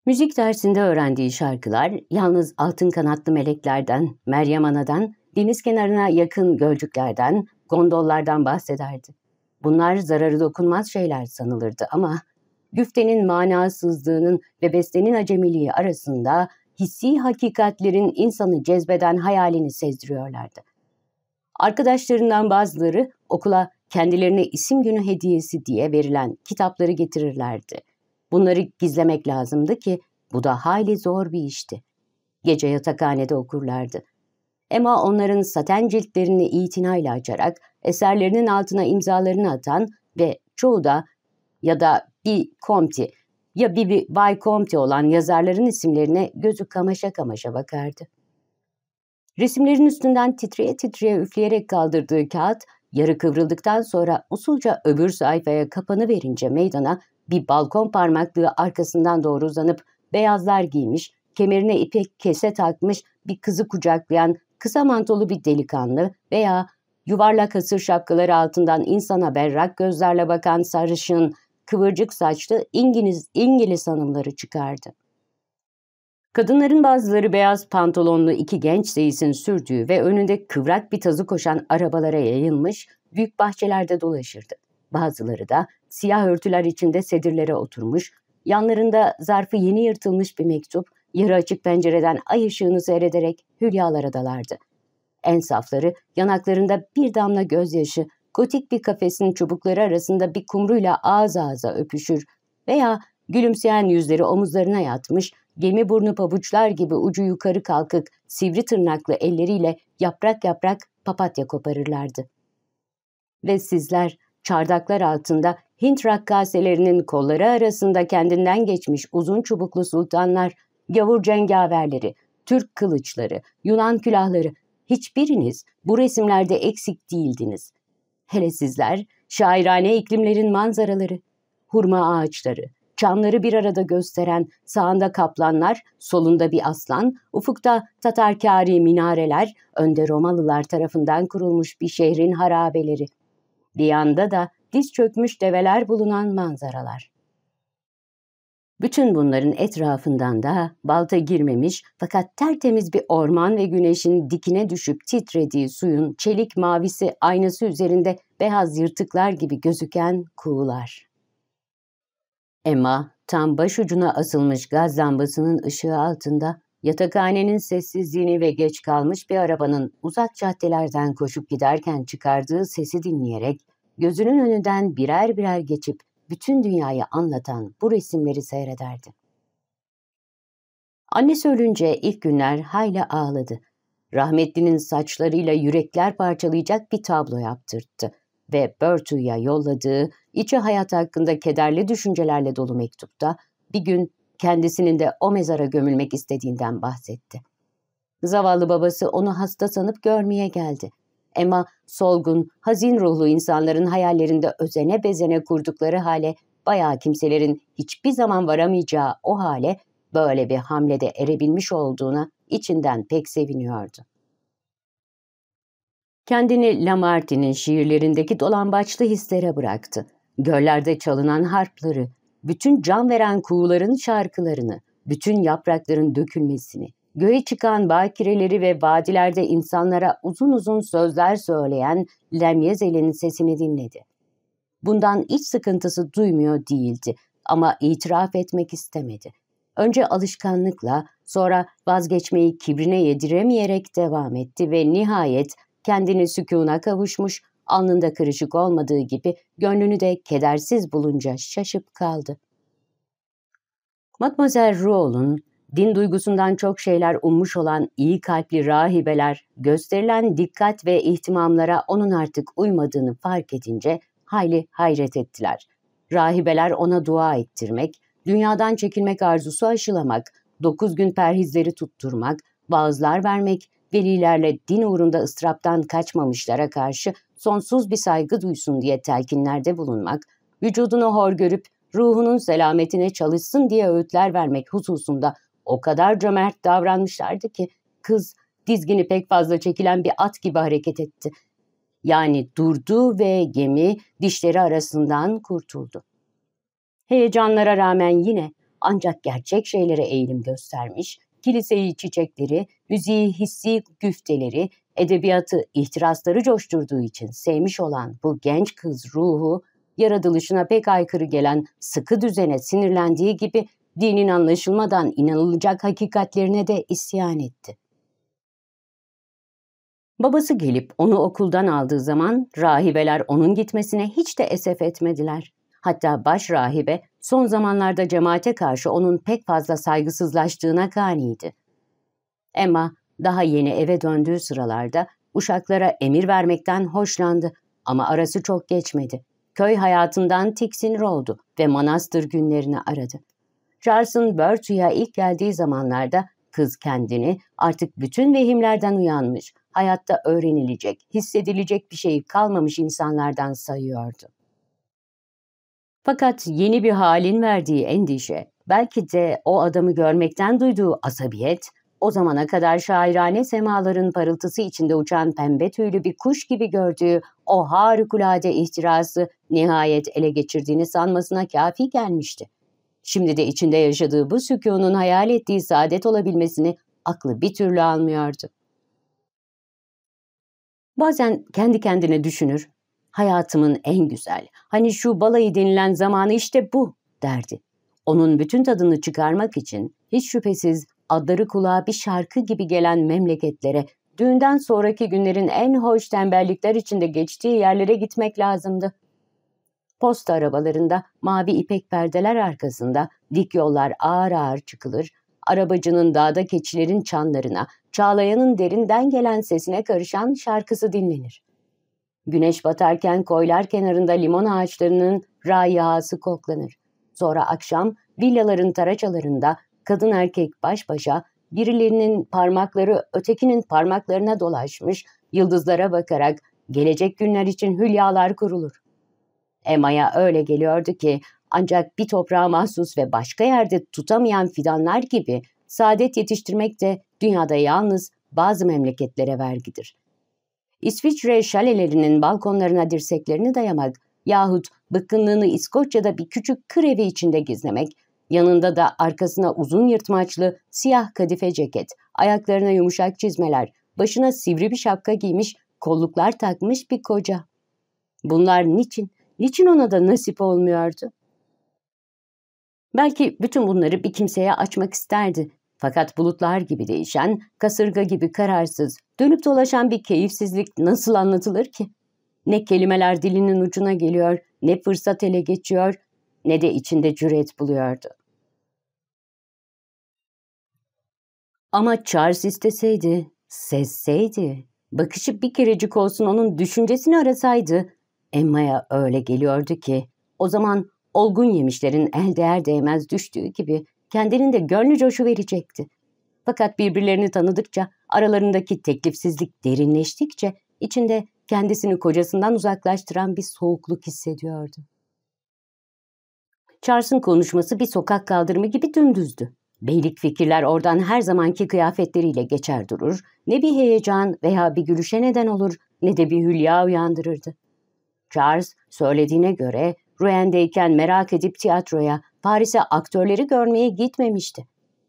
Müzik dersinde öğrendiği şarkılar yalnız altın kanatlı meleklerden, Meryem Ana'dan, deniz kenarına yakın gölcüklerden, gondollardan bahsederdi. Bunlar zararı dokunmaz şeyler sanılırdı ama güftenin manasızlığının ve beslenin acemiliği arasında hissi hakikatlerin insanı cezbeden hayalini sezdiriyorlardı. Arkadaşlarından bazıları okula kendilerine isim günü hediyesi diye verilen kitapları getirirlerdi. Bunları gizlemek lazımdı ki bu da hayli zor bir işti. Gece yatakhanede okurlardı. Emma onların saten ciltlerini itinayla açarak eserlerinin altına imzalarını atan ve çoğu da ya da bir Comte ya bir Bay Comte olan yazarların isimlerine gözü kamaşa kamaşa bakardı. Resimlerin üstünden titreye titreye üfleyerek kaldırdığı kağıt yarı kıvrıldıktan sonra usulca öbür sayfaya kapanı verince meydana bir balkon parmaklığı arkasından doğru uzanıp beyazlar giymiş, kemerine ipek kese takmış bir kızı kucaklayan kısa mantolu bir delikanlı veya yuvarlak hasır şapkaları altından insana berrak gözlerle bakan sarışın, kıvırcık saçlı İngiliz, İngiliz hanımları çıkardı. Kadınların bazıları beyaz pantolonlu iki genç seisin sürdüğü ve önünde kıvrak bir tazı koşan arabalara yayılmış büyük bahçelerde dolaşırdı. Bazıları da siyah örtüler içinde sedirlere oturmuş, yanlarında zarfı yeni yırtılmış bir mektup, yarı açık pencereden ay ışığını seyrederek hülyalara dalardı. En safları yanaklarında bir damla gözyaşı gotik bir kafesin çubukları arasında bir kumruyla ağız ağza öpüşür veya gülümseyen yüzleri omuzlarına yatmış, gemi burnu pabuçlar gibi ucu yukarı kalkık, sivri tırnaklı elleriyle yaprak yaprak papatya koparırlardı. Ve sizler çardaklar altında Hint rakkaselerinin kolları arasında kendinden geçmiş uzun çubuklu sultanlar, gavur cengaverleri, Türk kılıçları, Yunan külahları hiçbiriniz bu resimlerde eksik değildiniz. Hele sizler, şairane iklimlerin manzaraları, hurma ağaçları, çamları bir arada gösteren sağında kaplanlar, solunda bir aslan, ufukta Tatarkari minareler, önde Romalılar tarafından kurulmuş bir şehrin harabeleri. Bir yanda da diz çökmüş develer bulunan manzaralar. Bütün bunların etrafından da balta girmemiş fakat tertemiz bir orman ve güneşin dikine düşüp titrediği suyun çelik mavisi aynası üzerinde beyaz yırtıklar gibi gözüken kuğular. Emma tam başucuna asılmış gaz lambasının ışığı altında yatakhanenin sessizliğini ve geç kalmış bir arabanın uzak caddelerden koşup giderken çıkardığı sesi dinleyerek gözünün önünden birer birer geçip bütün dünyayı anlatan bu resimleri seyrederdi. Annesi ölünce ilk günler hayli ağladı. Rahmetlinin saçlarıyla yürekler parçalayacak bir tablo yaptırttı ve Bertu'ya yolladığı içi hayat hakkında kederli düşüncelerle dolu mektupta bir gün kendisinin de o mezara gömülmek istediğinden bahsetti. Zavallı babası onu hasta sanıp görmeye geldi. Emma solgun, hazin ruhlu insanların hayallerinde özene bezene kurdukları hale bayağı kimselerin hiçbir zaman varamayacağı o hale böyle bir hamlede erebilmiş olduğuna içinden pek seviniyordu. Kendini Lamartin'in şiirlerindeki dolambaçlı hislere bıraktı. Göllerde çalınan harpları, bütün can veren kuğuların şarkılarını, bütün yaprakların dökülmesini, göğe çıkan bakireleri ve vadilerde insanlara uzun uzun sözler söyleyen Lemyezel'in sesini dinledi. Bundan iç sıkıntısı duymuyor değildi ama itiraf etmek istemedi. Önce alışkanlıkla, sonra vazgeçmeyi kibrine yediremeyerek devam etti ve nihayet kendini sükuna kavuşmuş, alnında kırışık olmadığı gibi gönlünü de kedersiz bulunca şaşıp kaldı. Mademoiselle Rouault'un din duygusundan çok şeyler ummuş olan iyi kalpli rahibeler gösterilen dikkat ve ihtimamlara onun artık uymadığını fark edince hayli hayret ettiler. Rahibeler ona dua ettirmek, dünyadan çekilmek arzusu aşılamak, dokuz gün perhizleri tutturmak, vaazlar vermek, velilerle din uğrunda ıstıraptan kaçmamışlara karşı sonsuz bir saygı duysun diye telkinlerde bulunmak, vücudunu hor görüp ruhunun selametine çalışsın diye öğütler vermek hususunda o kadar cömert davranmışlardı ki kız dizgini pek fazla çekilen bir at gibi hareket etti. Yani durdu ve gemi dişleri arasından kurtuldu. Heyecanlara rağmen yine ancak gerçek şeylere eğilim göstermiş, kiliseyi çiçekleri, müziği hissi güfteleri, edebiyatı ihtirasları coşturduğu için sevmiş olan bu genç kız ruhu, yaratılışına pek aykırı gelen sıkı düzene sinirlendiği gibi dinin anlaşılmadan inanılacak hakikatlerine de isyan etti. Babası gelip onu okuldan aldığı zaman rahibeler onun gitmesine hiç de esef etmediler. Hatta baş rahibe son zamanlarda cemaate karşı onun pek fazla saygısızlaştığına kaniydi. Emma daha yeni eve döndüğü sıralarda uşaklara emir vermekten hoşlandı ama arası çok geçmedi. Köy hayatından tiksinir oldu ve manastır günlerini aradı. Charles'ın Virtue'ya ilk geldiği zamanlarda kız kendini artık bütün vehimlerden uyanmış, hayatta öğrenilecek, hissedilecek bir şey kalmamış insanlardan sayıyordu. Fakat yeni bir halin verdiği endişe, belki de o adamı görmekten duyduğu asabiyet, o zamana kadar şairane semaların parıltısı içinde uçan pembe tüylü bir kuş gibi gördüğü o harikulade ihtirası nihayet ele geçirdiğini sanmasına kafi gelmişti. Şimdi de içinde yaşadığı bu sükunun hayal ettiği saadet olabilmesini aklı bir türlü almıyordu. Bazen kendi kendine düşünür, hayatımın en güzel, hani şu balayı denilen zamanı işte bu derdi. Onun bütün tadını çıkarmak için hiç şüphesiz adları kulağa bir şarkı gibi gelen memleketlere, düğünden sonraki günlerin en hoş tembellikler içinde geçtiği yerlere gitmek lazımdı posta arabalarında mavi ipek perdeler arkasında dik yollar ağır ağır çıkılır, arabacının dağda keçilerin çanlarına, çağlayanın derinden gelen sesine karışan şarkısı dinlenir. Güneş batarken koylar kenarında limon ağaçlarının rayihası koklanır. Sonra akşam villaların taraçalarında kadın erkek baş başa birilerinin parmakları ötekinin parmaklarına dolaşmış, yıldızlara bakarak gelecek günler için hülyalar kurulur. Emma'ya öyle geliyordu ki ancak bir toprağa mahsus ve başka yerde tutamayan fidanlar gibi saadet yetiştirmek de dünyada yalnız bazı memleketlere vergidir. İsviçre şalelerinin balkonlarına dirseklerini dayamak yahut bıkkınlığını İskoçya'da bir küçük kır evi içinde gizlemek, yanında da arkasına uzun yırtmaçlı siyah kadife ceket, ayaklarına yumuşak çizmeler, başına sivri bir şapka giymiş, kolluklar takmış bir koca. Bunlar niçin? Niçin ona da nasip olmuyordu? Belki bütün bunları bir kimseye açmak isterdi. Fakat bulutlar gibi değişen, kasırga gibi kararsız, dönüp dolaşan bir keyifsizlik nasıl anlatılır ki? Ne kelimeler dilinin ucuna geliyor, ne fırsat ele geçiyor, ne de içinde cüret buluyordu. Ama Charles isteseydi, sezseydi, bakışı bir kerecik olsun onun düşüncesini arasaydı, Emma'ya öyle geliyordu ki o zaman olgun yemişlerin el değer değmez düştüğü gibi kendinin de gönlü coşu verecekti. Fakat birbirlerini tanıdıkça aralarındaki teklifsizlik derinleştikçe içinde kendisini kocasından uzaklaştıran bir soğukluk hissediyordu. Charles'ın konuşması bir sokak kaldırımı gibi dümdüzdü. Beylik fikirler oradan her zamanki kıyafetleriyle geçer durur, ne bir heyecan veya bir gülüşe neden olur ne de bir hülya uyandırırdı. Charles söylediğine göre Roen'deyken merak edip tiyatroya, Paris'e aktörleri görmeye gitmemişti.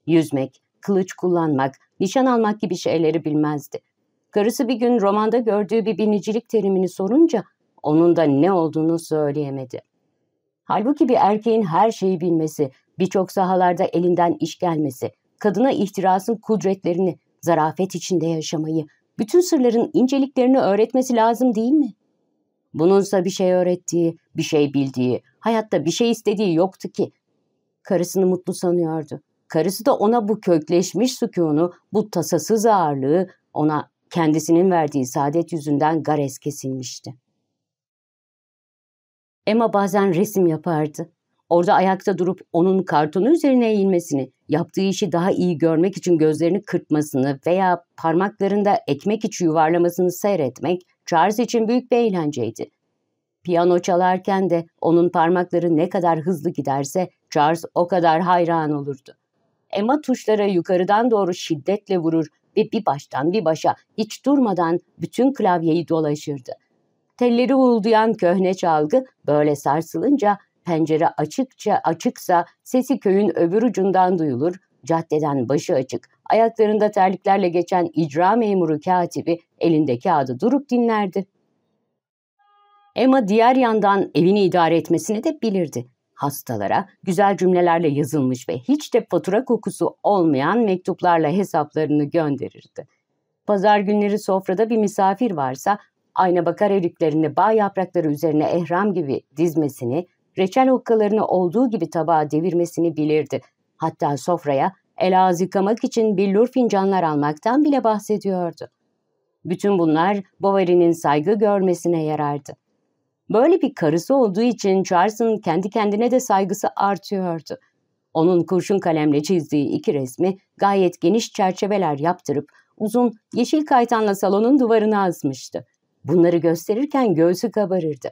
Yüzmek, kılıç kullanmak, nişan almak gibi şeyleri bilmezdi. Karısı bir gün romanda gördüğü bir binicilik terimini sorunca onun da ne olduğunu söyleyemedi. Halbuki bir erkeğin her şeyi bilmesi, birçok sahalarda elinden iş gelmesi, kadına ihtirasın kudretlerini, zarafet içinde yaşamayı, bütün sırların inceliklerini öğretmesi lazım değil mi? Bununsa bir şey öğrettiği, bir şey bildiği, hayatta bir şey istediği yoktu ki. Karısını mutlu sanıyordu. Karısı da ona bu kökleşmiş sükûnu, bu tasasız ağırlığı, ona kendisinin verdiği saadet yüzünden gares kesilmişti. Emma bazen resim yapardı. Orada ayakta durup onun kartonu üzerine eğilmesini, yaptığı işi daha iyi görmek için gözlerini kırpmasını veya parmaklarında ekmek içi yuvarlamasını seyretmek Charles için büyük bir eğlenceydi. Piyano çalarken de onun parmakları ne kadar hızlı giderse Charles o kadar hayran olurdu. Emma tuşlara yukarıdan doğru şiddetle vurur ve bir baştan bir başa hiç durmadan bütün klavyeyi dolaşırdı. Telleri uğulduyan köhne çalgı böyle sarsılınca pencere açıkça açıksa sesi köyün öbür ucundan duyulur Caddeden başı açık, ayaklarında terliklerle geçen icra memuru katibi elinde kağıdı durup dinlerdi. Emma diğer yandan evini idare etmesini de bilirdi. Hastalara güzel cümlelerle yazılmış ve hiç de fatura kokusu olmayan mektuplarla hesaplarını gönderirdi. Pazar günleri sofrada bir misafir varsa ayna bakar eriklerini bağ yaprakları üzerine ehram gibi dizmesini, reçel okkalarını olduğu gibi tabağa devirmesini bilirdi Hatta sofraya el ağız yıkamak için billur fincanlar almaktan bile bahsediyordu. Bütün bunlar Bovary'nin saygı görmesine yarardı. Böyle bir karısı olduğu için Charles'ın kendi kendine de saygısı artıyordu. Onun kurşun kalemle çizdiği iki resmi gayet geniş çerçeveler yaptırıp uzun yeşil kaytanla salonun duvarına asmıştı. Bunları gösterirken göğsü kabarırdı.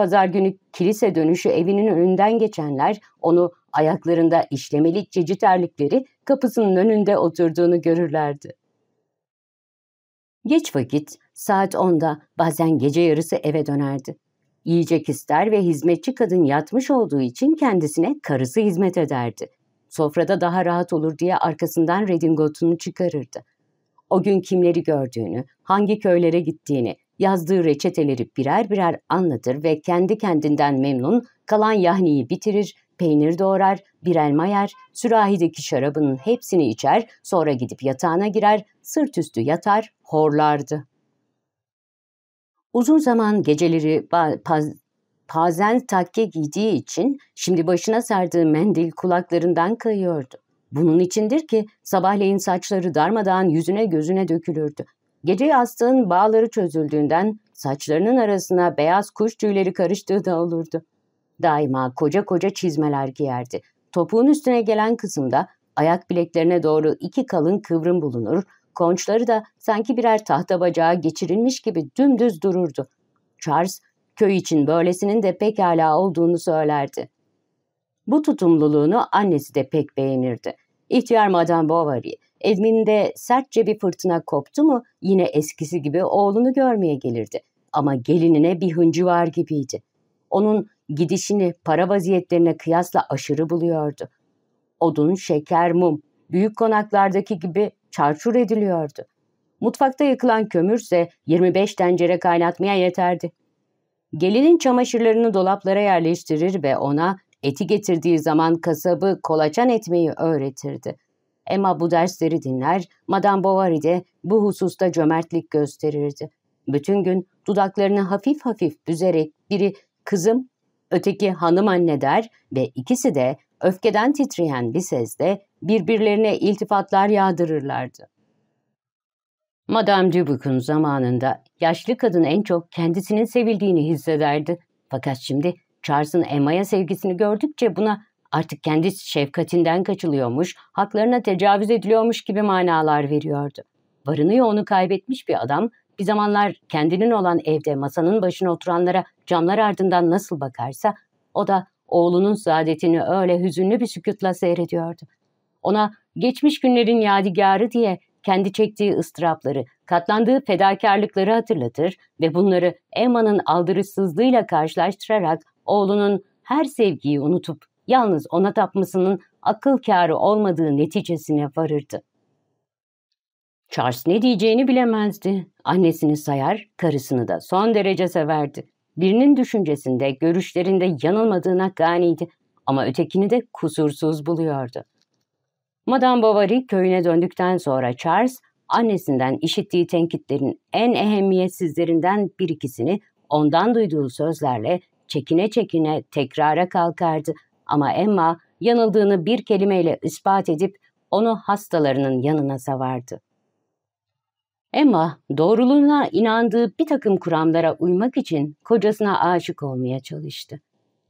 Pazar günü kilise dönüşü evinin önünden geçenler onu ayaklarında işlemeli cici terlikleri kapısının önünde oturduğunu görürlerdi. Geç vakit saat 10'da bazen gece yarısı eve dönerdi. Yiyecek ister ve hizmetçi kadın yatmış olduğu için kendisine karısı hizmet ederdi. Sofrada daha rahat olur diye arkasından redingotunu çıkarırdı. O gün kimleri gördüğünü, hangi köylere gittiğini, yazdığı reçeteleri birer birer anlatır ve kendi kendinden memnun kalan yahniyi bitirir, peynir doğrar, bir elma yer, sürahideki şarabının hepsini içer, sonra gidip yatağına girer, sırt üstü yatar, horlardı. Uzun zaman geceleri paz pazen takke giydiği için şimdi başına sardığı mendil kulaklarından kayıyordu. Bunun içindir ki sabahleyin saçları darmadağın yüzüne gözüne dökülürdü. Gece yastığın bağları çözüldüğünden saçlarının arasına beyaz kuş tüyleri karıştığı da olurdu. Daima koca koca çizmeler giyerdi. Topuğun üstüne gelen kısımda ayak bileklerine doğru iki kalın kıvrım bulunur, konçları da sanki birer tahta bacağı geçirilmiş gibi dümdüz dururdu. Charles, köy için böylesinin de pekala olduğunu söylerdi. Bu tutumluluğunu annesi de pek beğenirdi. İhtiyar Madame Bovary, Evinde sertçe bir fırtına koptu mu yine eskisi gibi oğlunu görmeye gelirdi. Ama gelinine bir hıncı var gibiydi. Onun gidişini para vaziyetlerine kıyasla aşırı buluyordu. Odun, şeker, mum büyük konaklardaki gibi çarçur ediliyordu. Mutfakta yakılan kömürse 25 tencere kaynatmaya yeterdi. Gelinin çamaşırlarını dolaplara yerleştirir ve ona eti getirdiği zaman kasabı kolaçan etmeyi öğretirdi. Emma bu dersleri dinler, Madame Bovary de bu hususta cömertlik gösterirdi. Bütün gün dudaklarını hafif hafif büzerek biri kızım, öteki hanım anne der ve ikisi de öfkeden titreyen bir sesle birbirlerine iltifatlar yağdırırlardı. Madame Dubuc'un zamanında yaşlı kadın en çok kendisinin sevildiğini hissederdi. Fakat şimdi Charles'ın Emma'ya sevgisini gördükçe buna artık kendi şefkatinden kaçılıyormuş, haklarına tecavüz ediliyormuş gibi manalar veriyordu. Varını yoğunu kaybetmiş bir adam bir zamanlar kendinin olan evde masanın başına oturanlara camlar ardından nasıl bakarsa o da oğlunun saadetini öyle hüzünlü bir sükutla seyrediyordu. Ona geçmiş günlerin yadigarı diye kendi çektiği ıstırapları, katlandığı fedakarlıkları hatırlatır ve bunları Emma'nın aldırışsızlığıyla karşılaştırarak oğlunun her sevgiyi unutup yalnız ona tapmasının akıl kârı olmadığı neticesine varırdı. Charles ne diyeceğini bilemezdi. Annesini sayar, karısını da son derece severdi. Birinin düşüncesinde, görüşlerinde yanılmadığına ganiydi ama ötekini de kusursuz buluyordu. Madame Bovary köyüne döndükten sonra Charles, annesinden işittiği tenkitlerin en ehemmiyetsizlerinden bir ikisini ondan duyduğu sözlerle çekine çekine tekrara kalkardı ama Emma yanıldığını bir kelimeyle ispat edip onu hastalarının yanına savardı. Emma doğruluğuna inandığı bir takım kuramlara uymak için kocasına aşık olmaya çalıştı.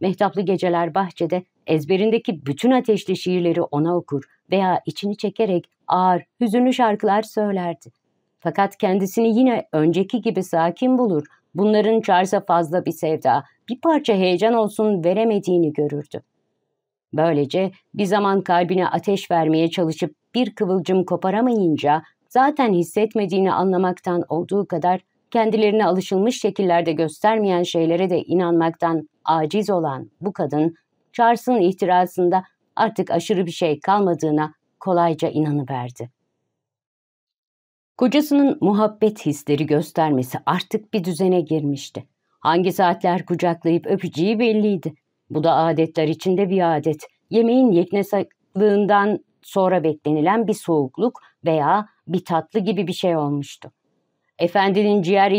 Mehtaplı geceler bahçede ezberindeki bütün ateşli şiirleri ona okur veya içini çekerek ağır, hüzünlü şarkılar söylerdi. Fakat kendisini yine önceki gibi sakin bulur, bunların çarsa fazla bir sevda, bir parça heyecan olsun veremediğini görürdü. Böylece bir zaman kalbine ateş vermeye çalışıp bir kıvılcım koparamayınca zaten hissetmediğini anlamaktan olduğu kadar kendilerine alışılmış şekillerde göstermeyen şeylere de inanmaktan aciz olan bu kadın, Charles'ın ihtirasında artık aşırı bir şey kalmadığına kolayca inanıverdi. Kocasının muhabbet hisleri göstermesi artık bir düzene girmişti. Hangi saatler kucaklayıp öpeceği belliydi. Bu da adetler içinde bir adet. Yemeğin yeknesaklığından sonra beklenilen bir soğukluk veya bir tatlı gibi bir şey olmuştu. Efendinin ciğer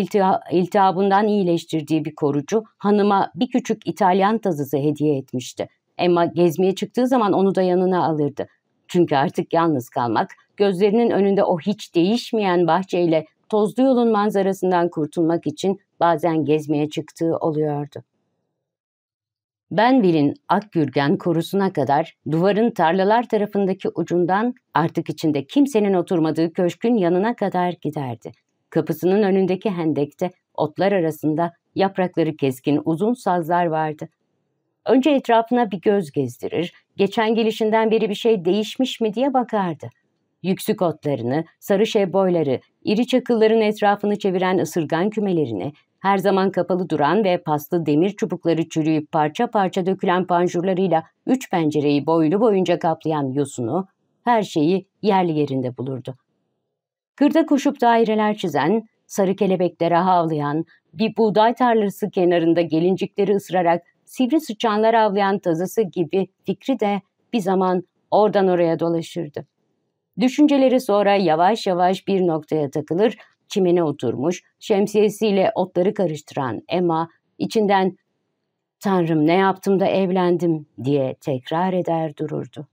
iltihabından iyileştirdiği bir korucu hanıma bir küçük İtalyan tazısı hediye etmişti. Emma gezmeye çıktığı zaman onu da yanına alırdı. Çünkü artık yalnız kalmak, gözlerinin önünde o hiç değişmeyen bahçeyle tozlu yolun manzarasından kurtulmak için bazen gezmeye çıktığı oluyordu. Benvil'in Akgürgen korusuna kadar duvarın tarlalar tarafındaki ucundan artık içinde kimsenin oturmadığı köşkün yanına kadar giderdi. Kapısının önündeki hendekte otlar arasında yaprakları keskin uzun sazlar vardı. Önce etrafına bir göz gezdirir, geçen gelişinden beri bir şey değişmiş mi diye bakardı. Yüksük otlarını, sarı şeboyları, iri çakılların etrafını çeviren ısırgan kümelerini, her zaman kapalı duran ve paslı demir çubukları çürüyüp parça parça dökülen panjurlarıyla üç pencereyi boylu boyunca kaplayan yosunu, her şeyi yerli yerinde bulurdu. Kırda koşup daireler çizen, sarı kelebeklere havlayan, bir buğday tarlası kenarında gelincikleri ısırarak sivri sıçanlar avlayan tazısı gibi fikri de bir zaman oradan oraya dolaşırdı. Düşünceleri sonra yavaş yavaş bir noktaya takılır, çimine oturmuş, şemsiyesiyle otları karıştıran Emma içinden ''Tanrım ne yaptım da evlendim'' diye tekrar eder dururdu.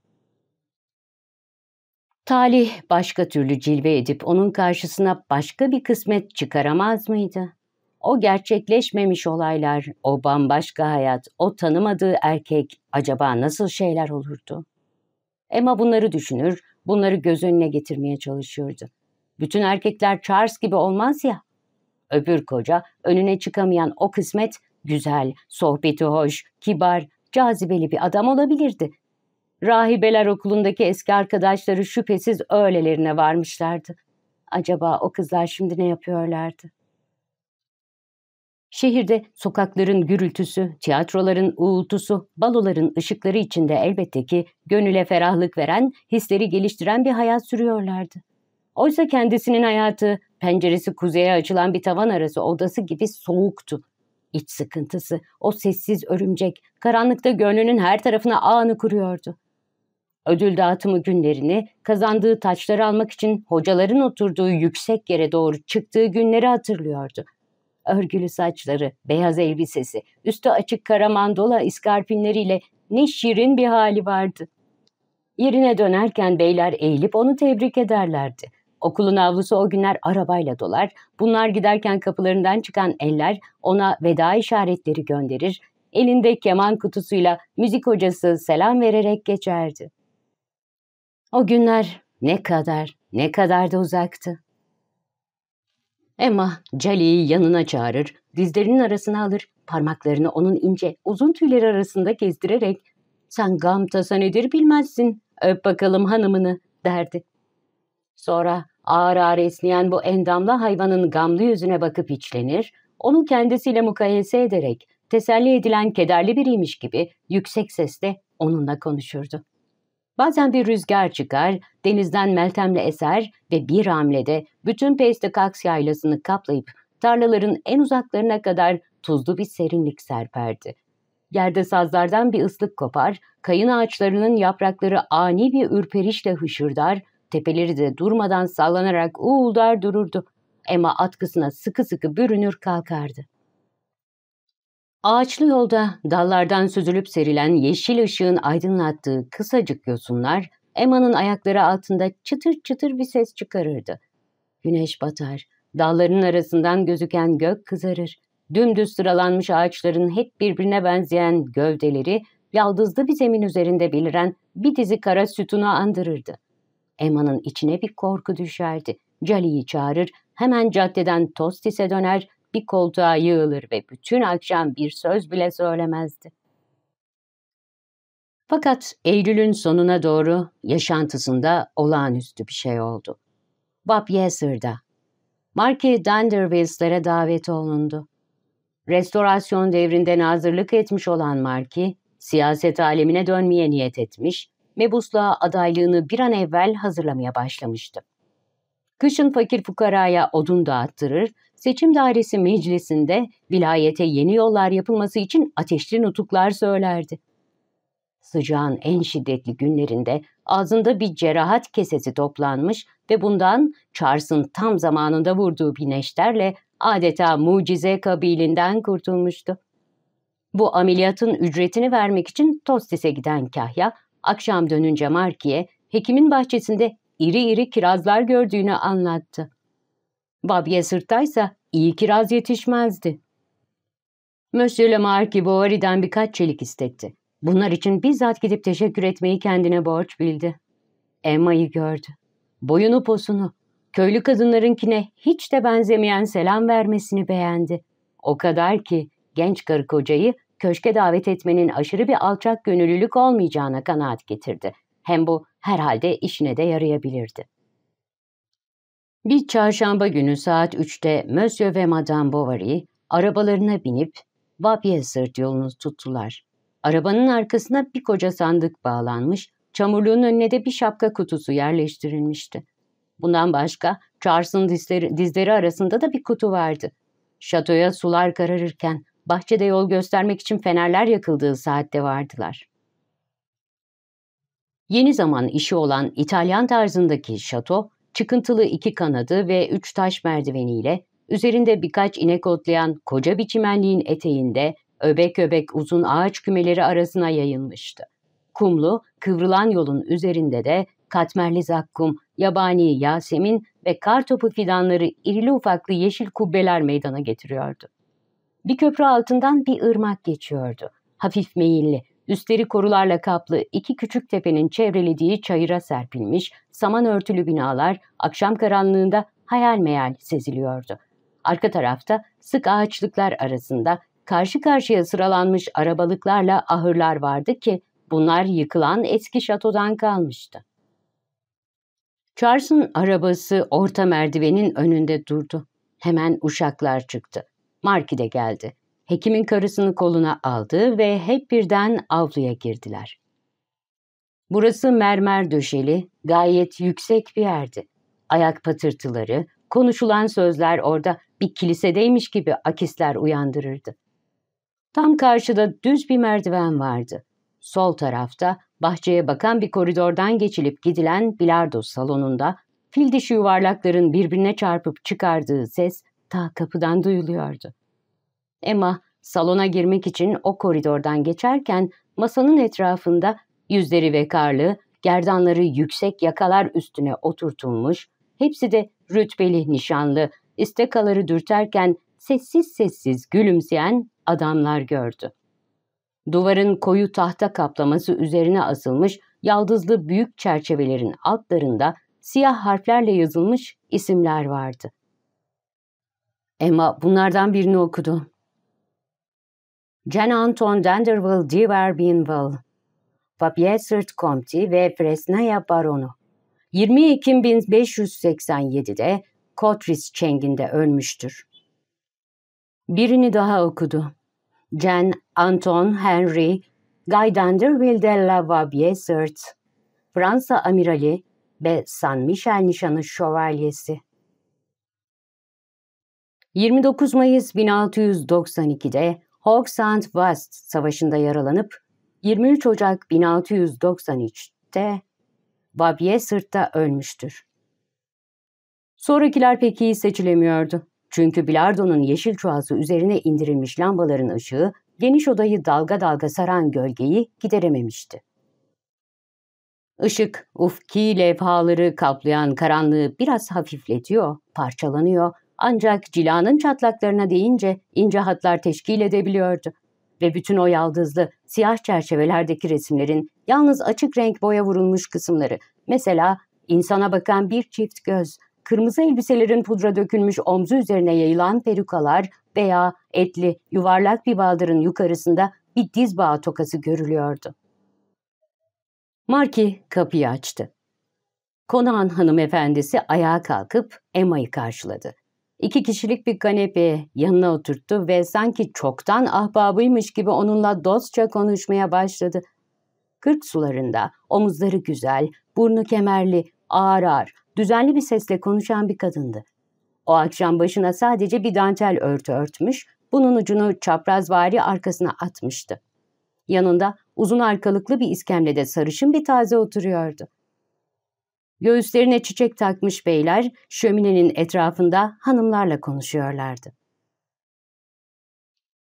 Talih başka türlü cilve edip onun karşısına başka bir kısmet çıkaramaz mıydı? O gerçekleşmemiş olaylar, o bambaşka hayat, o tanımadığı erkek acaba nasıl şeyler olurdu? Emma bunları düşünür, bunları göz önüne getirmeye çalışıyordu. Bütün erkekler Charles gibi olmaz ya. Öbür koca önüne çıkamayan o kısmet güzel, sohbeti hoş, kibar, cazibeli bir adam olabilirdi. Rahibeler okulundaki eski arkadaşları şüphesiz öğlelerine varmışlardı. Acaba o kızlar şimdi ne yapıyorlardı? Şehirde sokakların gürültüsü, tiyatroların uğultusu, baloların ışıkları içinde elbette ki gönüle ferahlık veren, hisleri geliştiren bir hayat sürüyorlardı. Oysa kendisinin hayatı penceresi kuzeye açılan bir tavan arası odası gibi soğuktu. İç sıkıntısı, o sessiz örümcek, karanlıkta gönlünün her tarafına ağını kuruyordu. Ödül dağıtımı günlerini, kazandığı taçları almak için hocaların oturduğu yüksek yere doğru çıktığı günleri hatırlıyordu. Örgülü saçları, beyaz elbisesi, üstü açık kara mandola iskarpinleriyle ne şirin bir hali vardı. Yerine dönerken beyler eğilip onu tebrik ederlerdi. Okulun avlusu o günler arabayla dolar. Bunlar giderken kapılarından çıkan eller ona veda işaretleri gönderir. Elinde keman kutusuyla müzik hocası selam vererek geçerdi. O günler ne kadar, ne kadar da uzaktı. Emma, Cali'yi yanına çağırır, dizlerinin arasına alır, parmaklarını onun ince, uzun tüyleri arasında gezdirerek ''Sen gam tasa nedir bilmezsin, öp bakalım hanımını'' derdi. Sonra Ağır ağır esneyen bu endamlı hayvanın gamlı yüzüne bakıp içlenir, onu kendisiyle mukayese ederek teselli edilen kederli biriymiş gibi yüksek sesle onunla konuşurdu. Bazen bir rüzgar çıkar, denizden meltemle eser ve bir hamlede bütün Pestikax yaylasını kaplayıp tarlaların en uzaklarına kadar tuzlu bir serinlik serperdi. Yerde sazlardan bir ıslık kopar, kayın ağaçlarının yaprakları ani bir ürperişle hışırdar, Tepeleri de durmadan sallanarak uğuldar dururdu. Emma atkısına sıkı sıkı bürünür kalkardı. Ağaçlı yolda dallardan süzülüp serilen yeşil ışığın aydınlattığı kısacık yosunlar Emma'nın ayakları altında çıtır çıtır bir ses çıkarırdı. Güneş batar, dalların arasından gözüken gök kızarır. Dümdüz sıralanmış ağaçların hep birbirine benzeyen gövdeleri yaldızlı bir zemin üzerinde beliren bir dizi kara sütunu andırırdı. Emma'nın içine bir korku düşerdi. Jali'yi çağırır, hemen caddeden Tostis'e döner, bir koltuğa yığılır ve bütün akşam bir söz bile söylemezdi. Fakat Eylül'ün sonuna doğru yaşantısında olağanüstü bir şey oldu. Bob Yeser'da Marki Danderwils'lere davet olundu. Restorasyon devrinde nazırlık etmiş olan Marki, siyaset alemine dönmeye niyet etmiş mebusluğa adaylığını bir an evvel hazırlamaya başlamıştı. Kışın fakir fukaraya odun dağıttırır, seçim dairesi meclisinde vilayete yeni yollar yapılması için ateşli nutuklar söylerdi. Sıcağın en şiddetli günlerinde ağzında bir cerahat kesesi toplanmış ve bundan Charles'ın tam zamanında vurduğu bir neşterle adeta mucize kabilinden kurtulmuştu. Bu ameliyatın ücretini vermek için Tostis'e giden Kahya Akşam dönünce Marki'ye hekimin bahçesinde iri iri kirazlar gördüğünü anlattı. Babye sırttaysa iyi kiraz yetişmezdi. Monsieur Marki Bovary'den birkaç çelik istetti. Bunlar için bizzat gidip teşekkür etmeyi kendine borç bildi. Emma'yı gördü. Boyunu posunu, köylü kadınlarınkine hiç de benzemeyen selam vermesini beğendi. O kadar ki genç karı kocayı köşke davet etmenin aşırı bir alçak gönüllülük olmayacağına kanaat getirdi. Hem bu herhalde işine de yarayabilirdi. Bir çarşamba günü saat 3'te Monsieur ve Madame Bovary arabalarına binip Vapiye sırt yolunu tuttular. Arabanın arkasına bir koca sandık bağlanmış, çamurluğun önüne de bir şapka kutusu yerleştirilmişti. Bundan başka Charles'ın dizleri, dizleri arasında da bir kutu vardı. Şatoya sular kararırken bahçede yol göstermek için fenerler yakıldığı saatte vardılar. Yeni zaman işi olan İtalyan tarzındaki şato, çıkıntılı iki kanadı ve üç taş merdiveniyle üzerinde birkaç inek otlayan koca bir çimenliğin eteğinde öbek öbek uzun ağaç kümeleri arasına yayılmıştı. Kumlu, kıvrılan yolun üzerinde de katmerli zakkum, yabani yasemin ve kar topu fidanları irili ufaklı yeşil kubbeler meydana getiriyordu. Bir köprü altından bir ırmak geçiyordu. Hafif meyilli, üstleri korularla kaplı iki küçük tepenin çevrelediği çayıra serpilmiş, saman örtülü binalar akşam karanlığında hayal meyal seziliyordu. Arka tarafta sık ağaçlıklar arasında karşı karşıya sıralanmış arabalıklarla ahırlar vardı ki bunlar yıkılan eski şatodan kalmıştı. Charles'ın arabası orta merdivenin önünde durdu. Hemen uşaklar çıktı. Marki de geldi. Hekimin karısını koluna aldı ve hep birden avluya girdiler. Burası mermer döşeli, gayet yüksek bir yerdi. Ayak patırtıları, konuşulan sözler orada bir kilisedeymiş gibi akisler uyandırırdı. Tam karşıda düz bir merdiven vardı. Sol tarafta bahçeye bakan bir koridordan geçilip gidilen bilardo salonunda fil dişi yuvarlakların birbirine çarpıp çıkardığı ses ta kapıdan duyuluyordu. Emma salona girmek için o koridordan geçerken masanın etrafında yüzleri vekarlı, gerdanları yüksek yakalar üstüne oturtulmuş, hepsi de rütbeli nişanlı, istekaları dürterken sessiz sessiz gülümseyen adamlar gördü. Duvarın koyu tahta kaplaması üzerine asılmış yaldızlı büyük çerçevelerin altlarında siyah harflerle yazılmış isimler vardı. Emma bunlardan birini okudu. Jan Anton Denderville Diverbinville, Papiersert Comte ve Fresnaya Baronu. 20 Ekim 1587'de Kotris Çengi'nde ölmüştür. Birini daha okudu. Jan Anton Henry Guy Denderville de la Vabiesert, Fransa amirali ve San Michel nişanı şövalyesi. 29 Mayıs 1692'de Hawks and West Savaşı'nda yaralanıp 23 Ocak 1693'te Babiye sırtta ölmüştür. Sonrakiler pek iyi seçilemiyordu. Çünkü bilardonun yeşil çuvası üzerine indirilmiş lambaların ışığı geniş odayı dalga dalga saran gölgeyi giderememişti. Işık, ufki levhaları kaplayan karanlığı biraz hafifletiyor, parçalanıyor ancak cilanın çatlaklarına değince ince hatlar teşkil edebiliyordu. Ve bütün o yaldızlı, siyah çerçevelerdeki resimlerin yalnız açık renk boya vurulmuş kısımları, mesela insana bakan bir çift göz, kırmızı elbiselerin pudra dökülmüş omzu üzerine yayılan perukalar veya etli, yuvarlak bir baldırın yukarısında bir diz bağı tokası görülüyordu. Marki kapıyı açtı. Konağın hanımefendisi ayağa kalkıp Emma'yı karşıladı. İki kişilik bir kanepeye yanına oturttu ve sanki çoktan ahbabıymış gibi onunla dostça konuşmaya başladı. Kırk sularında, omuzları güzel, burnu kemerli, ağır ağır, düzenli bir sesle konuşan bir kadındı. O akşam başına sadece bir dantel örtü örtmüş, bunun ucunu çaprazvari arkasına atmıştı. Yanında uzun arkalıklı bir iskemlede sarışın bir taze oturuyordu. Göğüslerine çiçek takmış beyler şöminenin etrafında hanımlarla konuşuyorlardı.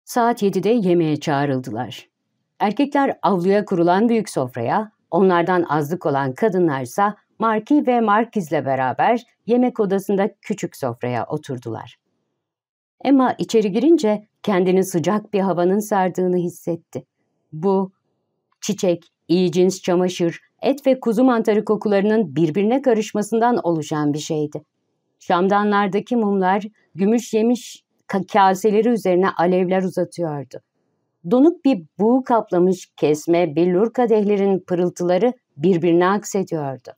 Saat yedide yemeğe çağrıldılar. Erkekler avluya kurulan büyük sofraya, onlardan azlık olan kadınlarsa Marki ve Markiz'le beraber yemek odasında küçük sofraya oturdular. Emma içeri girince kendini sıcak bir havanın sardığını hissetti. Bu çiçek, iyi cins çamaşır, et ve kuzu mantarı kokularının birbirine karışmasından oluşan bir şeydi. Şamdanlardaki mumlar gümüş yemiş kaseleri üzerine alevler uzatıyordu. Donuk bir buğu kaplamış kesme billur kadehlerin pırıltıları birbirine aksediyordu.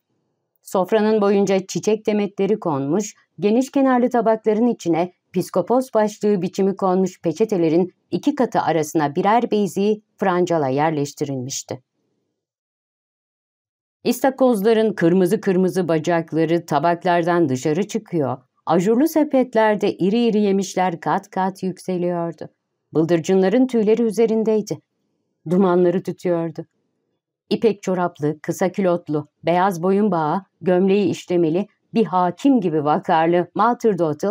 Sofranın boyunca çiçek demetleri konmuş, geniş kenarlı tabakların içine piskopos başlığı biçimi konmuş peçetelerin iki katı arasına birer beyziği francala yerleştirilmişti. İstakozların kırmızı kırmızı bacakları tabaklardan dışarı çıkıyor. Ajurlu sepetlerde iri iri yemişler kat kat yükseliyordu. Bıldırcınların tüyleri üzerindeydi. Dumanları tütüyordu. İpek çoraplı, kısa kilotlu, beyaz boyun bağı, gömleği işlemeli, bir hakim gibi vakarlı Malterdottle,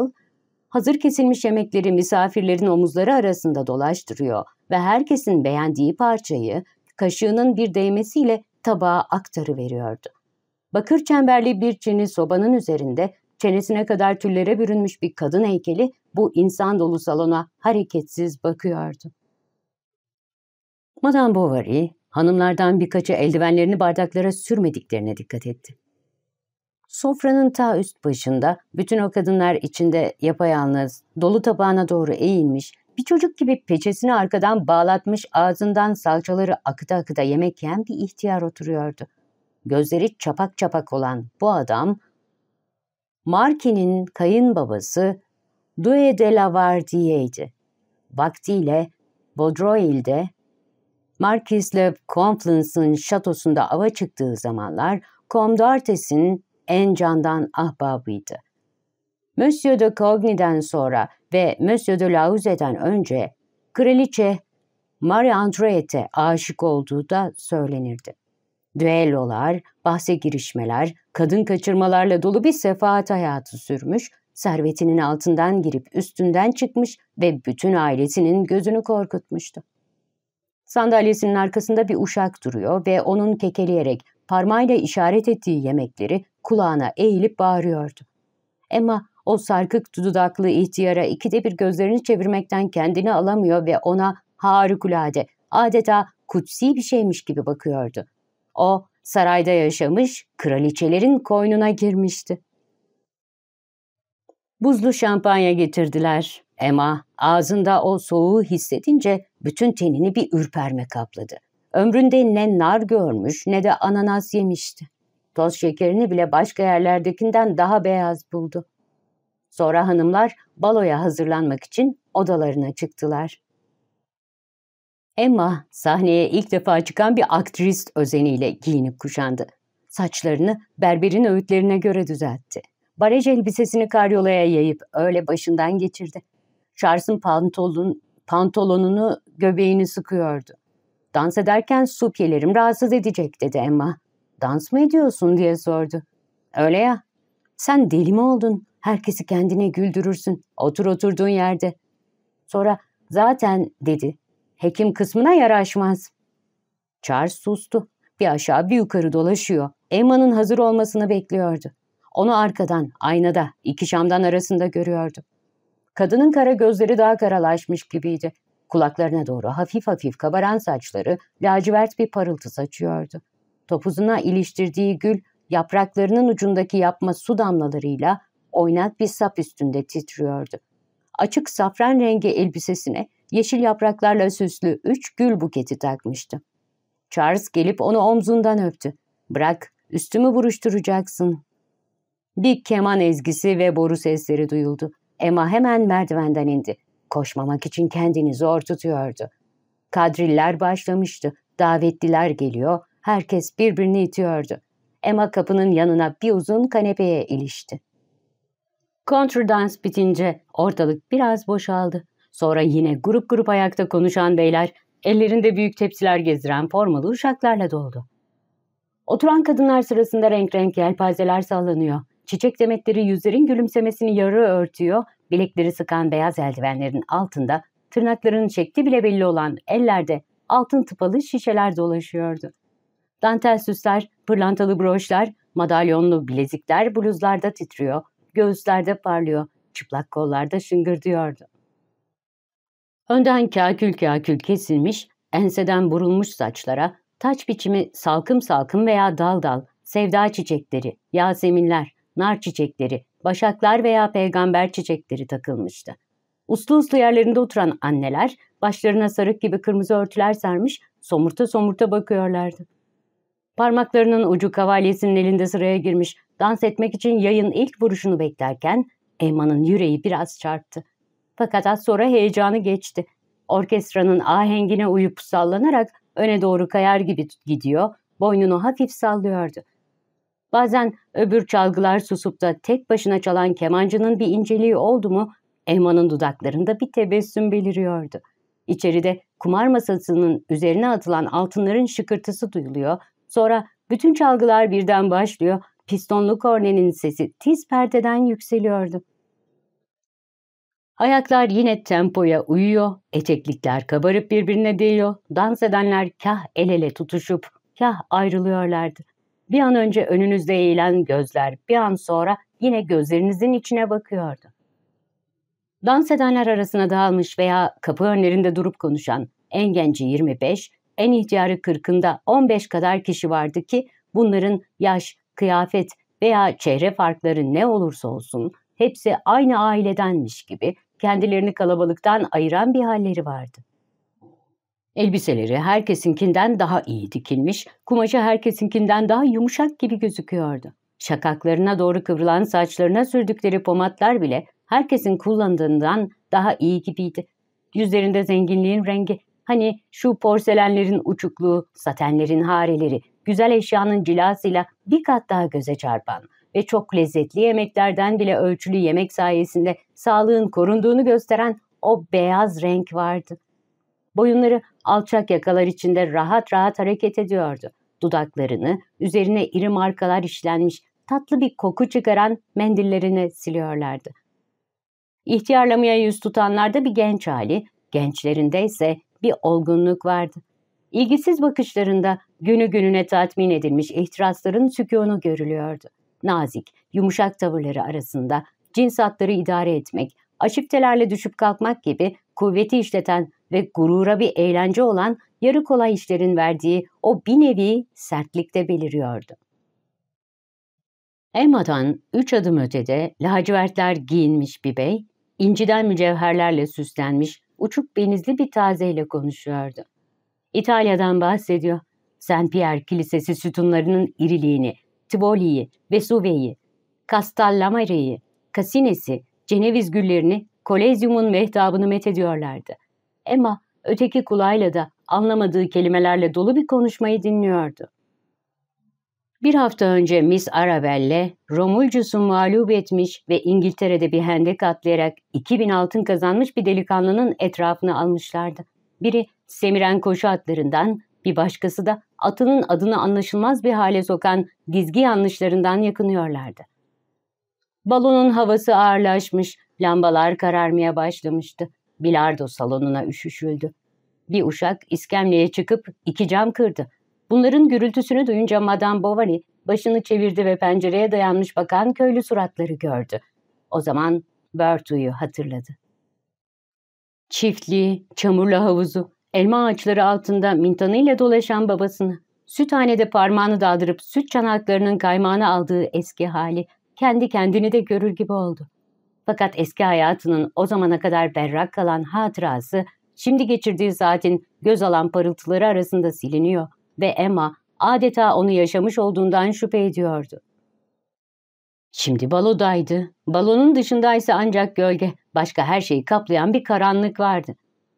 hazır kesilmiş yemekleri misafirlerin omuzları arasında dolaştırıyor ve herkesin beğendiği parçayı kaşığının bir değmesiyle tabağa aktarı veriyordu. Bakır çemberli bir çini sobanın üzerinde çenesine kadar tüllere bürünmüş bir kadın heykeli bu insan dolu salona hareketsiz bakıyordu. Madame Bovary, hanımlardan birkaçı eldivenlerini bardaklara sürmediklerine dikkat etti. Sofranın ta üst başında bütün o kadınlar içinde yapayalnız, dolu tabağına doğru eğilmiş, bir çocuk gibi peçesini arkadan bağlatmış ağzından salçaları akıda akıda yemek yiyen bir ihtiyar oturuyordu. Gözleri çapak çapak olan bu adam, Markin'in kayınbabası Due de la Vardie'ydi. Vaktiyle Bodroil'de Markisle Confluence'ın şatosunda ava çıktığı zamanlar Comdartes'in en candan ahbabıydı. Monsieur de Cogny'den sonra ve Monsieur de Lauze'den önce kraliçe Marie Antoinette aşık olduğu da söylenirdi. Düellolar, bahse girişmeler, kadın kaçırmalarla dolu bir sefahat hayatı sürmüş, servetinin altından girip üstünden çıkmış ve bütün ailesinin gözünü korkutmuştu. Sandalyesinin arkasında bir uşak duruyor ve onun kekeleyerek parmağıyla işaret ettiği yemekleri kulağına eğilip bağırıyordu. Emma o sarkık dudaklı ihtiyara ikide bir gözlerini çevirmekten kendini alamıyor ve ona harikulade, adeta kutsi bir şeymiş gibi bakıyordu. O sarayda yaşamış, kraliçelerin koynuna girmişti. Buzlu şampanya getirdiler. Emma ağzında o soğuğu hissedince bütün tenini bir ürperme kapladı. Ömründe ne nar görmüş ne de ananas yemişti. Toz şekerini bile başka yerlerdekinden daha beyaz buldu. Sonra hanımlar baloya hazırlanmak için odalarına çıktılar. Emma sahneye ilk defa çıkan bir aktrist özeniyle giyinip kuşandı. Saçlarını berberin öğütlerine göre düzeltti. Barej elbisesini karyolaya yayıp öyle başından geçirdi. Charles'ın pantolon, pantolonunu göbeğini sıkıyordu. Dans ederken supyelerim rahatsız edecek dedi Emma. Dans mı ediyorsun diye sordu. Öyle ya. Sen deli mi oldun? Herkesi kendine güldürürsün. Otur oturduğun yerde. Sonra zaten dedi. Hekim kısmına yaraşmaz. Charles sustu. Bir aşağı bir yukarı dolaşıyor. Emma'nın hazır olmasını bekliyordu. Onu arkadan, aynada, iki şamdan arasında görüyordu. Kadının kara gözleri daha karalaşmış gibiydi. Kulaklarına doğru hafif hafif kabaran saçları lacivert bir parıltı saçıyordu. Topuzuna iliştirdiği gül yapraklarının ucundaki yapma su damlalarıyla oynak bir sap üstünde titriyordu. Açık safran rengi elbisesine yeşil yapraklarla süslü üç gül buketi takmıştı. Charles gelip onu omzundan öptü. ''Bırak, üstümü buruşturacaksın.'' Bir keman ezgisi ve boru sesleri duyuldu. Emma hemen merdivenden indi. Koşmamak için kendini zor tutuyordu. Kadriller başlamıştı. Davetliler geliyor. Herkes birbirini itiyordu. Emma kapının yanına bir uzun kanepeye ilişti. Contradance bitince ortalık biraz boşaldı. Sonra yine grup grup ayakta konuşan beyler, ellerinde büyük tepsiler gezdiren formalı uşaklarla doldu. Oturan kadınlar sırasında renk renk yelpazeler sallanıyor. Çiçek demetleri yüzlerin gülümsemesini yarı örtüyor, bilekleri sıkan beyaz eldivenlerin altında, tırnaklarının çekti bile belli olan ellerde altın tıpalı şişeler dolaşıyordu. Dantel süsler, pırlantalı broşlar, madalyonlu bilezikler bluzlarda titriyor, Gözlerde parlıyor, çıplak kollarda diyordu. Önden kakül kakül kesilmiş, enseden burulmuş saçlara, taç biçimi salkım salkım veya dal dal, sevda çiçekleri, yaseminler, nar çiçekleri, başaklar veya peygamber çiçekleri takılmıştı. Uslu uslu yerlerinde oturan anneler başlarına sarık gibi kırmızı örtüler sermiş somurta somurta bakıyorlardı. Parmaklarının ucu kavalyesinin elinde sıraya girmiş Dans etmek için yayın ilk vuruşunu beklerken Emma'nın yüreği biraz çarptı. Fakat az sonra heyecanı geçti. Orkestranın ahengine uyup sallanarak öne doğru kayar gibi gidiyor, boynunu hafif sallıyordu. Bazen öbür çalgılar susup da tek başına çalan kemancının bir inceliği oldu mu Emma'nın dudaklarında bir tebessüm beliriyordu. İçeride kumar masasının üzerine atılan altınların şıkırtısı duyuluyor. Sonra bütün çalgılar birden başlıyor Pistonlu kornenin sesi tiz perdeden yükseliyordu. Ayaklar yine tempoya uyuyor, eteklikler kabarıp birbirine değiyor, dans edenler kah el ele tutuşup kah ayrılıyorlardı. Bir an önce önünüzde eğilen gözler bir an sonra yine gözlerinizin içine bakıyordu. Dans edenler arasına dağılmış veya kapı önlerinde durup konuşan en genci 25, en ihtiyarı 40'ında 15 kadar kişi vardı ki bunların yaş kıyafet veya çehre farkları ne olursa olsun hepsi aynı ailedenmiş gibi kendilerini kalabalıktan ayıran bir halleri vardı. Elbiseleri herkesinkinden daha iyi dikilmiş, kumaşı herkesinkinden daha yumuşak gibi gözüküyordu. Şakaklarına doğru kıvrılan saçlarına sürdükleri pomatlar bile herkesin kullandığından daha iyi gibiydi. Yüzlerinde zenginliğin rengi Hani şu porselenlerin uçukluğu, satenlerin hareleri, güzel eşyanın cilasıyla bir kat daha göze çarpan ve çok lezzetli yemeklerden bile ölçülü yemek sayesinde sağlığın korunduğunu gösteren o beyaz renk vardı. Boyunları alçak yakalar içinde rahat rahat hareket ediyordu. Dudaklarını üzerine iri markalar işlenmiş tatlı bir koku çıkaran mendillerine siliyorlardı. İhtiyarlamaya yüz tutanlarda bir genç hali, gençlerinde ise bir olgunluk vardı. İlgisiz bakışlarında günü gününe tatmin edilmiş ihtirasların sükûnu görülüyordu. Nazik, yumuşak tavırları arasında cins hatları idare etmek, aşiftelerle düşüp kalkmak gibi kuvveti işleten ve gurura bir eğlence olan yarı kolay işlerin verdiği o bir nevi sertlikte beliriyordu. Emma'dan üç adım ötede lacivertler giyinmiş bir bey, inciden mücevherlerle süslenmiş uçuk benizli bir tazeyle konuşuyordu. İtalya'dan bahsediyor. Saint Pierre Kilisesi sütunlarının iriliğini, Tivoli'yi, Vesuve'yi, Castellamareyi, Casines'i, Ceneviz güllerini, Kolezyum'un mehtabını methediyorlardı. Emma öteki kulağıyla da anlamadığı kelimelerle dolu bir konuşmayı dinliyordu. Bir hafta önce Miss Arabelle, Romulcus'u mağlup etmiş ve İngiltere'de bir hendek atlayarak 2000 altın kazanmış bir delikanlının etrafını almışlardı. Biri Semiren koşu atlarından, bir başkası da atının adını anlaşılmaz bir hale sokan gizgi yanlışlarından yakınıyorlardı. Balonun havası ağırlaşmış, lambalar kararmaya başlamıştı. Bilardo salonuna üşüşüldü. Bir uşak iskemleye çıkıp iki cam kırdı. Bunların gürültüsünü duyunca Madame Bovary başını çevirdi ve pencereye dayanmış bakan köylü suratları gördü. O zaman Bertu'yu hatırladı. Çiftliği, çamurlu havuzu, elma ağaçları altında mintanıyla dolaşan babasını, süthanede parmağını daldırıp süt çanaklarının kaymağını aldığı eski hali kendi kendini de görür gibi oldu. Fakat eski hayatının o zamana kadar berrak kalan hatırası şimdi geçirdiği saatin göz alan parıltıları arasında siliniyor ve Emma adeta onu yaşamış olduğundan şüphe ediyordu. Şimdi balodaydı. Balonun dışında ise ancak gölge, başka her şeyi kaplayan bir karanlık vardı.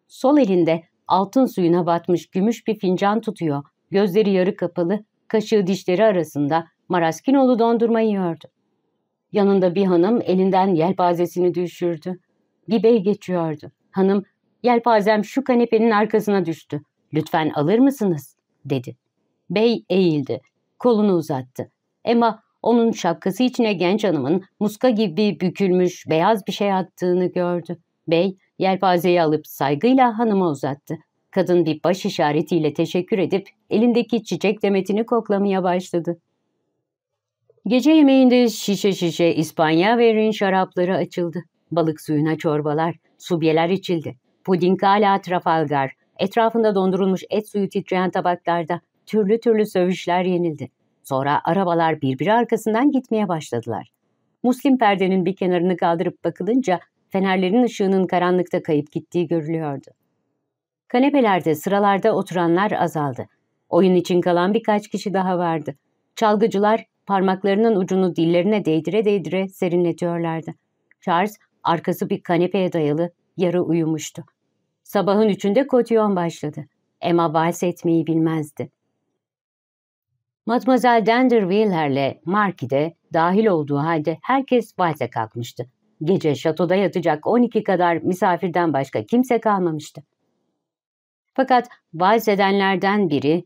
Sol elinde altın suyuna batmış gümüş bir fincan tutuyor, gözleri yarı kapalı, kaşığı dişleri arasında maraskinolu dondurma yiyordu. Yanında bir hanım elinden yelpazesini düşürdü. Bir bey geçiyordu. Hanım, yelpazem şu kanepenin arkasına düştü. Lütfen alır mısınız? dedi. Bey eğildi. Kolunu uzattı. Emma onun şapkası içine genç hanımın muska gibi bükülmüş beyaz bir şey attığını gördü. Bey yelpazeyi alıp saygıyla hanıma uzattı. Kadın bir baş işaretiyle teşekkür edip elindeki çiçek demetini koklamaya başladı. Gece yemeğinde şişe şişe İspanya ve Rin şarapları açıldı. Balık suyuna çorbalar, subyeler içildi. Puding hala Trafalgar, Etrafında dondurulmuş et suyu titreyen tabaklarda türlü türlü sövüşler yenildi. Sonra arabalar birbiri arkasından gitmeye başladılar. Muslim perdenin bir kenarını kaldırıp bakılınca fenerlerin ışığının karanlıkta kayıp gittiği görülüyordu. Kanepelerde sıralarda oturanlar azaldı. Oyun için kalan birkaç kişi daha vardı. Çalgıcılar parmaklarının ucunu dillerine değdire değdire serinletiyorlardı. Charles arkası bir kanepeye dayalı yarı uyumuştu. Sabahın üçünde kotyon başladı. Emma vals etmeyi bilmezdi. Mademoiselle Denderwiller'le Marki'de dahil olduğu halde herkes valse kalkmıştı. Gece şatoda yatacak 12 kadar misafirden başka kimse kalmamıştı. Fakat vals edenlerden biri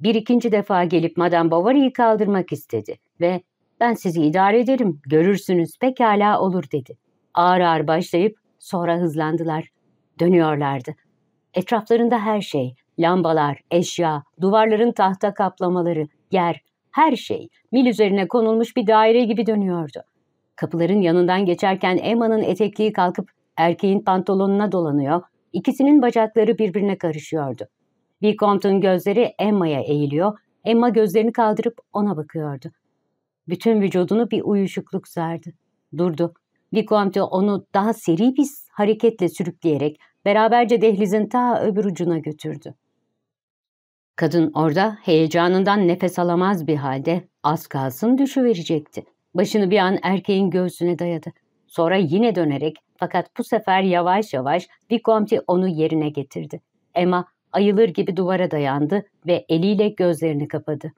bir ikinci defa gelip Madame Bovary'i kaldırmak istedi ve ben sizi idare ederim, görürsünüz, pekala olur dedi. Ağır ağır başlayıp sonra hızlandılar dönüyorlardı. Etraflarında her şey, lambalar, eşya, duvarların tahta kaplamaları, yer, her şey mil üzerine konulmuş bir daire gibi dönüyordu. Kapıların yanından geçerken Emma'nın etekliği kalkıp erkeğin pantolonuna dolanıyor, ikisinin bacakları birbirine karışıyordu. Vicomte'un gözleri Emma'ya eğiliyor, Emma gözlerini kaldırıp ona bakıyordu. Bütün vücudunu bir uyuşukluk sardı. Durdu. Vicomte onu daha seri bir hareketle sürükleyerek beraberce dehlizin ta öbür ucuna götürdü. Kadın orada heyecanından nefes alamaz bir halde az kalsın düşüverecekti. Başını bir an erkeğin göğsüne dayadı. Sonra yine dönerek fakat bu sefer yavaş yavaş Vicomte onu yerine getirdi. Emma ayılır gibi duvara dayandı ve eliyle gözlerini kapadı.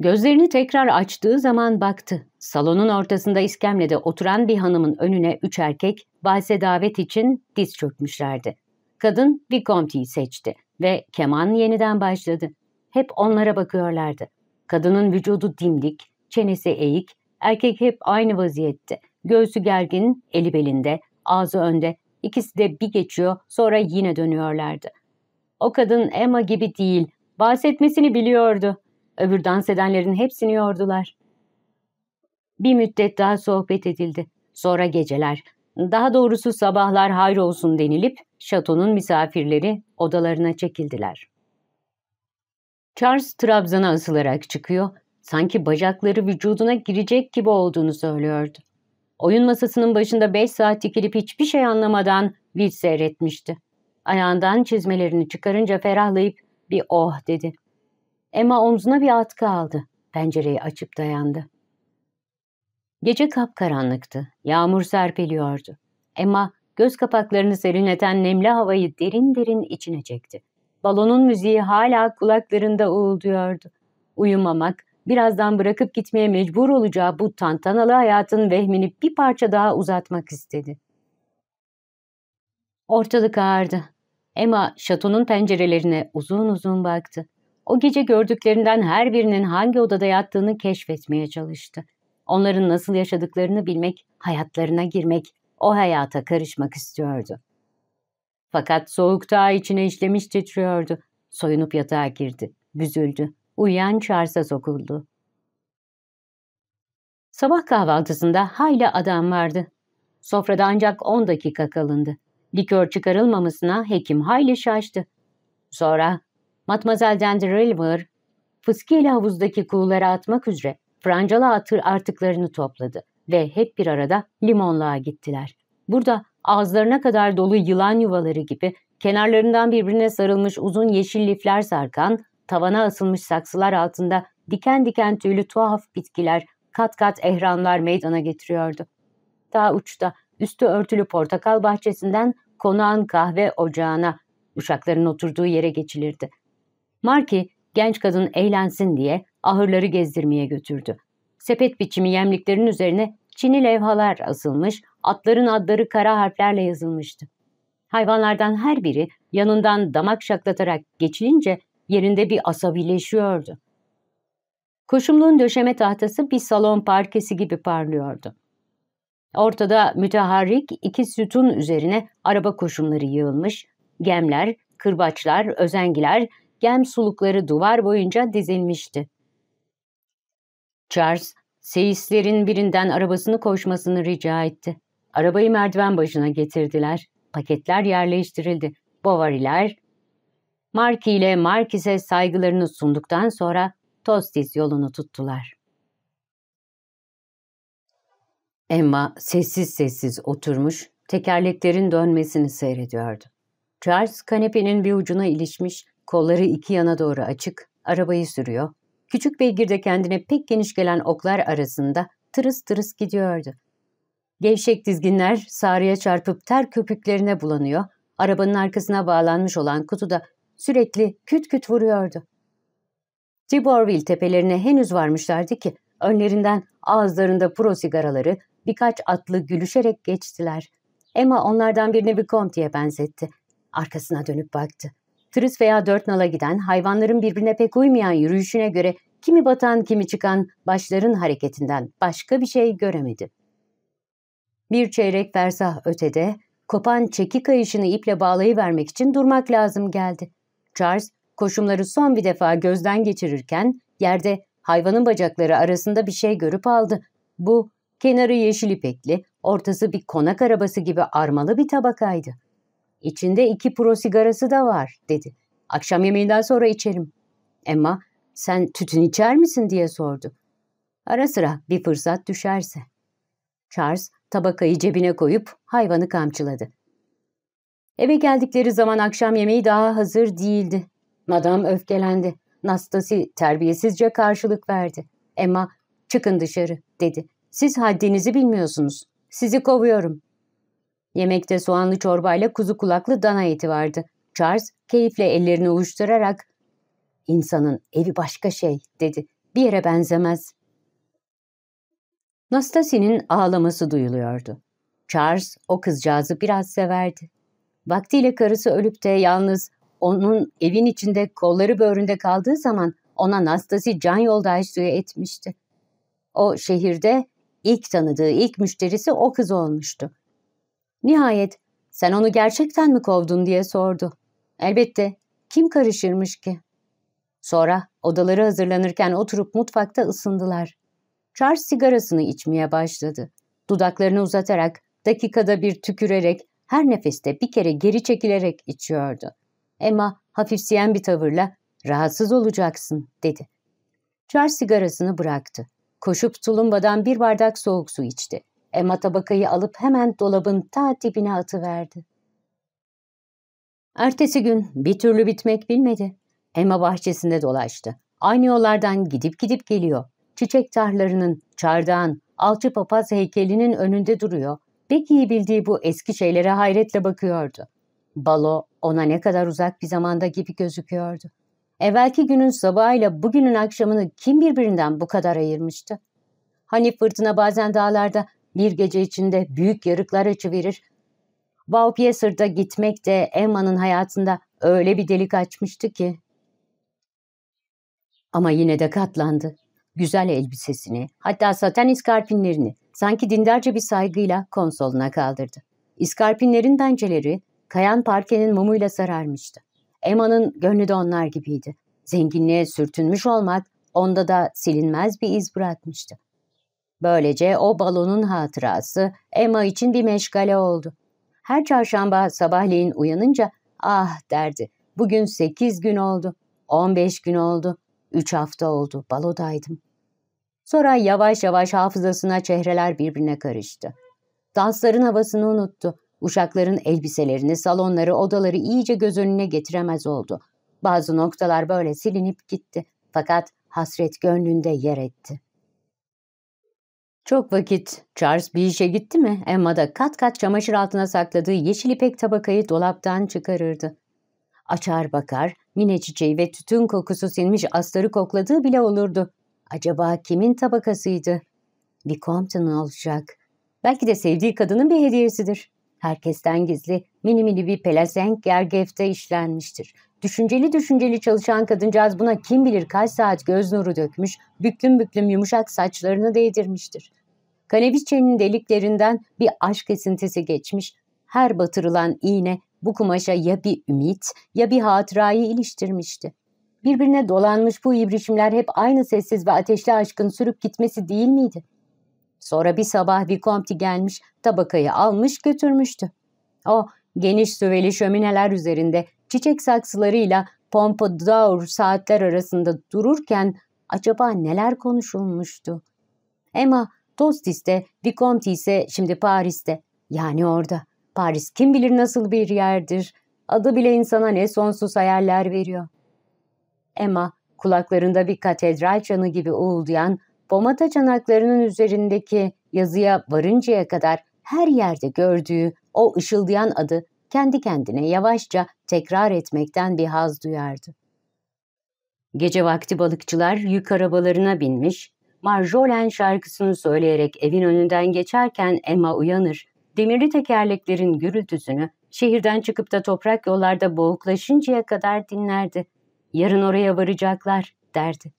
Gözlerini tekrar açtığı zaman baktı. Salonun ortasında iskemlede oturan bir hanımın önüne üç erkek valse davet için diz çökmüşlerdi. Kadın Vicomte'yi seçti ve keman yeniden başladı. Hep onlara bakıyorlardı. Kadının vücudu dimdik, çenesi eğik, erkek hep aynı vaziyette. Göğsü gergin, eli belinde, ağzı önde. İkisi de bir geçiyor sonra yine dönüyorlardı. O kadın Emma gibi değil, bahsetmesini biliyordu Öbür dans edenlerin hepsini yordular. Bir müddet daha sohbet edildi. Sonra geceler, daha doğrusu sabahlar hayır olsun denilip şatonun misafirleri odalarına çekildiler. Charles Trabzan'a asılarak çıkıyor, sanki bacakları vücuduna girecek gibi olduğunu söylüyordu. Oyun masasının başında beş saat dikilip hiçbir şey anlamadan Will seyretmişti. Ayağından çizmelerini çıkarınca ferahlayıp bir oh dedi. Emma omzuna bir atkı aldı. Pencereyi açıp dayandı. Gece kapkaranlıktı. Yağmur serpiliyordu. Emma göz kapaklarını serinleten nemli havayı derin derin içine çekti. Balonun müziği hala kulaklarında uğulduyordu. Uyumamak, birazdan bırakıp gitmeye mecbur olacağı bu tantanalı hayatın vehmini bir parça daha uzatmak istedi. Ortalık ağırdı. Emma şatonun pencerelerine uzun uzun baktı. O gece gördüklerinden her birinin hangi odada yattığını keşfetmeye çalıştı. Onların nasıl yaşadıklarını bilmek, hayatlarına girmek, o hayata karışmak istiyordu. Fakat soğukta içine işlemiş titriyordu. Soyunup yatağa girdi, büzüldü, uyuyan çarsa sokuldu. Sabah kahvaltısında hayli adam vardı. Sofrada ancak on dakika kalındı. Likör çıkarılmamasına hekim hayli şaştı. Sonra Matmazel Dendrilver, fıskiyle havuzdaki kuğulara atmak üzere francalı atır artıklarını topladı ve hep bir arada limonluğa gittiler. Burada ağızlarına kadar dolu yılan yuvaları gibi kenarlarından birbirine sarılmış uzun yeşil lifler sarkan, tavana asılmış saksılar altında diken diken tüylü tuhaf bitkiler, kat kat ehranlar meydana getiriyordu. Daha uçta üstü örtülü portakal bahçesinden konağın kahve ocağına, uşakların oturduğu yere geçilirdi. Marki genç kadın eğlensin diye ahırları gezdirmeye götürdü. Sepet biçimi yemliklerin üzerine çini levhalar asılmış, atların adları kara harflerle yazılmıştı. Hayvanlardan her biri yanından damak şaklatarak geçilince yerinde bir asabileşiyordu. Koşumluğun döşeme tahtası bir salon parkesi gibi parlıyordu. Ortada müteharrik iki sütun üzerine araba koşumları yığılmış, gemler, kırbaçlar, özengiler, gem sulukları duvar boyunca dizilmişti. Charles, seyislerin birinden arabasını koşmasını rica etti. Arabayı merdiven başına getirdiler. Paketler yerleştirildi. Bovariler, Marki ile Markis'e saygılarını sunduktan sonra Tostis yolunu tuttular. Emma sessiz sessiz oturmuş, tekerleklerin dönmesini seyrediyordu. Charles kanepenin bir ucuna ilişmiş, Kolları iki yana doğru açık, arabayı sürüyor. Küçük beygir de kendine pek geniş gelen oklar arasında tırıs tırıs gidiyordu. Gevşek dizginler sarıya çarpıp ter köpüklerine bulanıyor, arabanın arkasına bağlanmış olan kutu da sürekli küt küt vuruyordu. Tiborville tepelerine henüz varmışlardı ki önlerinden ağızlarında pro sigaraları birkaç atlı gülüşerek geçtiler. Emma onlardan birini bir komtiye benzetti. Arkasına dönüp baktı. Tris veya dört nala giden, hayvanların birbirine pek uymayan yürüyüşüne göre kimi batan kimi çıkan başların hareketinden başka bir şey göremedi. Bir çeyrek fersah ötede kopan çeki kayışını iple bağlayıvermek için durmak lazım geldi. Charles koşumları son bir defa gözden geçirirken yerde hayvanın bacakları arasında bir şey görüp aldı. Bu kenarı yeşil ipekli, ortası bir konak arabası gibi armalı bir tabakaydı. İçinde iki pro sigarası da var dedi. Akşam yemeğinden sonra içerim. Emma sen tütün içer misin diye sordu. Ara sıra bir fırsat düşerse. Charles tabakayı cebine koyup hayvanı kamçıladı. Eve geldikleri zaman akşam yemeği daha hazır değildi. Madam öfkelendi. Nastasi terbiyesizce karşılık verdi. Emma çıkın dışarı dedi. Siz haddinizi bilmiyorsunuz. Sizi kovuyorum. Yemekte soğanlı çorbayla kuzu kulaklı dana eti vardı. Charles keyifle ellerini uçturarak ''İnsanın evi başka şey'' dedi. ''Bir yere benzemez.'' Nastasi'nin ağlaması duyuluyordu. Charles o kızcağızı biraz severdi. Vaktiyle karısı ölüp de yalnız onun evin içinde kolları böğründe kaldığı zaman ona Nastasi can yoldaşlığı etmişti. O şehirde ilk tanıdığı ilk müşterisi o kız olmuştu. Nihayet sen onu gerçekten mi kovdun diye sordu. Elbette kim karışırmış ki? Sonra odaları hazırlanırken oturup mutfakta ısındılar. Charles sigarasını içmeye başladı. Dudaklarını uzatarak, dakikada bir tükürerek, her nefeste bir kere geri çekilerek içiyordu. Emma hafifseyen bir tavırla rahatsız olacaksın dedi. Charles sigarasını bıraktı. Koşup tulumbadan bir bardak soğuk su içti. Emma tabakayı alıp hemen dolabın ta dibine atıverdi. Ertesi gün bir türlü bitmek bilmedi. Emma bahçesinde dolaştı. Aynı yollardan gidip gidip geliyor. Çiçek tarlarının, çardağın, alçı papaz heykelinin önünde duruyor. Pek iyi bildiği bu eski şeylere hayretle bakıyordu. Balo ona ne kadar uzak bir zamanda gibi gözüküyordu. Evvelki günün sabahıyla bugünün akşamını kim birbirinden bu kadar ayırmıştı? Hani fırtına bazen dağlarda bir gece içinde büyük yarıklar açıverir. Valpieser'da gitmek de Emma'nın hayatında öyle bir delik açmıştı ki. Ama yine de katlandı. Güzel elbisesini, hatta saten iskarpinlerini sanki dindarca bir saygıyla konsoluna kaldırdı. İskarpinlerin denceleri kayan parkenin mumuyla sararmıştı. Emma'nın gönlü de onlar gibiydi. Zenginliğe sürtünmüş olmak onda da silinmez bir iz bırakmıştı. Böylece o balonun hatırası Emma için bir meşgale oldu. Her çarşamba sabahleyin uyanınca ah derdi. Bugün sekiz gün oldu, on beş gün oldu, üç hafta oldu, balodaydım. Sonra yavaş yavaş hafızasına çehreler birbirine karıştı. Dansların havasını unuttu. Uşakların elbiselerini, salonları, odaları iyice göz önüne getiremez oldu. Bazı noktalar böyle silinip gitti. Fakat hasret gönlünde yer etti. Çok vakit. Charles bir işe gitti mi Emma da kat kat çamaşır altına sakladığı yeşil ipek tabakayı dolaptan çıkarırdı. Açar bakar, mine çiçeği ve tütün kokusu sinmiş astarı kokladığı bile olurdu. Acaba kimin tabakasıydı? Vicomte'nin olacak. Belki de sevdiği kadının bir hediyesidir. Herkesten gizli mini mini bir pelesenk gergefte işlenmiştir. Düşünceli düşünceli çalışan kadıncağız buna kim bilir kaç saat göz nuru dökmüş, büklüm büklüm yumuşak saçlarını değdirmiştir. Kaneviçenin deliklerinden bir aşk esintisi geçmiş, her batırılan iğne bu kumaşa ya bir ümit ya bir hatırayı iliştirmişti. Birbirine dolanmış bu ibrişimler hep aynı sessiz ve ateşli aşkın sürüp gitmesi değil miydi? Sonra bir sabah Vikomti gelmiş, tabakayı almış götürmüştü. O geniş süveli şömineler üzerinde çiçek saksılarıyla Pompadour saatler arasında dururken acaba neler konuşulmuştu? Emma Tostis'te, Vicomte ise şimdi Paris'te. Yani orada. Paris kim bilir nasıl bir yerdir. Adı bile insana ne sonsuz hayaller veriyor. Emma kulaklarında bir katedral çanı gibi uğuldayan pomata çanaklarının üzerindeki yazıya varıncaya kadar her yerde gördüğü o ışıldayan adı kendi kendine yavaşça tekrar etmekten bir haz duyardı. Gece vakti balıkçılar yük arabalarına binmiş, Marjolen şarkısını söyleyerek evin önünden geçerken Emma uyanır. Demirli tekerleklerin gürültüsünü şehirden çıkıp da toprak yollarda boğuklaşıncaya kadar dinlerdi. Yarın oraya varacaklar derdi.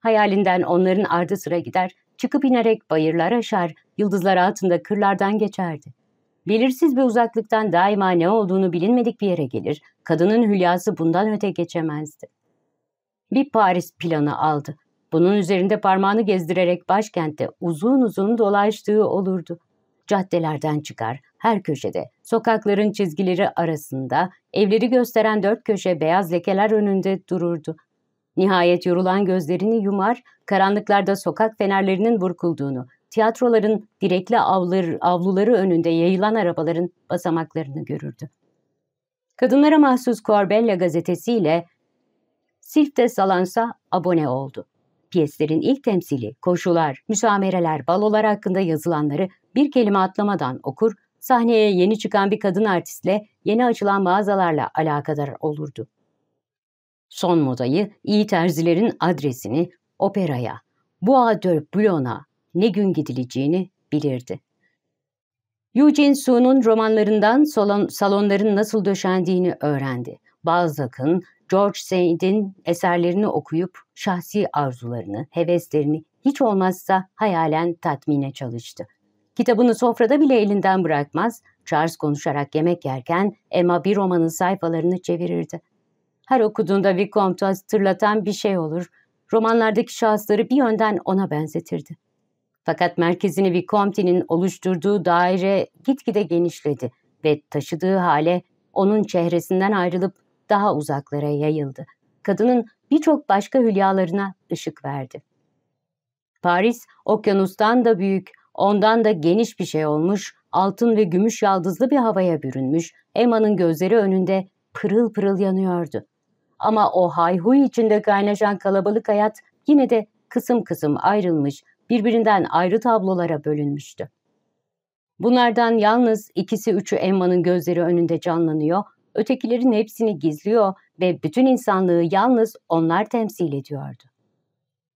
Hayalinden onların ardı sıra gider, çıkıp inerek bayırlar aşar, yıldızlar altında kırlardan geçerdi. Belirsiz bir uzaklıktan daima ne olduğunu bilinmedik bir yere gelir, kadının hülyası bundan öte geçemezdi. Bir Paris planı aldı. Bunun üzerinde parmağını gezdirerek başkentte uzun uzun dolaştığı olurdu. Caddelerden çıkar, her köşede, sokakların çizgileri arasında, evleri gösteren dört köşe beyaz lekeler önünde dururdu. Nihayet yorulan gözlerini yumar, karanlıklarda sokak fenerlerinin burkulduğunu, tiyatroların direkli avlar, avluları önünde yayılan arabaların basamaklarını görürdü. Kadınlara mahsus Corbella gazetesiyle Silfte Salans'a abone oldu. Piyeslerin ilk temsili, koşular, müsamereler, balolar hakkında yazılanları bir kelime atlamadan okur, sahneye yeni çıkan bir kadın artistle yeni açılan mağazalarla alakadar olurdu. Son modayı, iyi terzilerin adresini, operaya, Bois de Boulogne ne gün gidileceğini bilirdi. Eugene Sue'nun romanlarından salon, salonların nasıl döşendiğini öğrendi. Balzac'ın, George Sand'in eserlerini okuyup şahsi arzularını, heveslerini hiç olmazsa hayalen tatmine çalıştı. Kitabını sofrada bile elinden bırakmaz, Charles konuşarak yemek yerken Emma bir romanın sayfalarını çevirirdi. Her okuduğunda Vicomte'u hatırlatan bir şey olur. Romanlardaki şahısları bir yönden ona benzetirdi. Fakat merkezini Vicomte'nin oluşturduğu daire gitgide genişledi ve taşıdığı hale onun çehresinden ayrılıp daha uzaklara yayıldı. Kadının birçok başka hülyalarına ışık verdi. Paris, okyanustan da büyük, ondan da geniş bir şey olmuş, altın ve gümüş yaldızlı bir havaya bürünmüş, Emma'nın gözleri önünde pırıl pırıl yanıyordu. Ama o hayhuy içinde kaynaşan kalabalık hayat yine de kısım kısım ayrılmış, birbirinden ayrı tablolara bölünmüştü. Bunlardan yalnız ikisi üçü Emma'nın gözleri önünde canlanıyor, ötekilerin hepsini gizliyor ve bütün insanlığı yalnız onlar temsil ediyordu.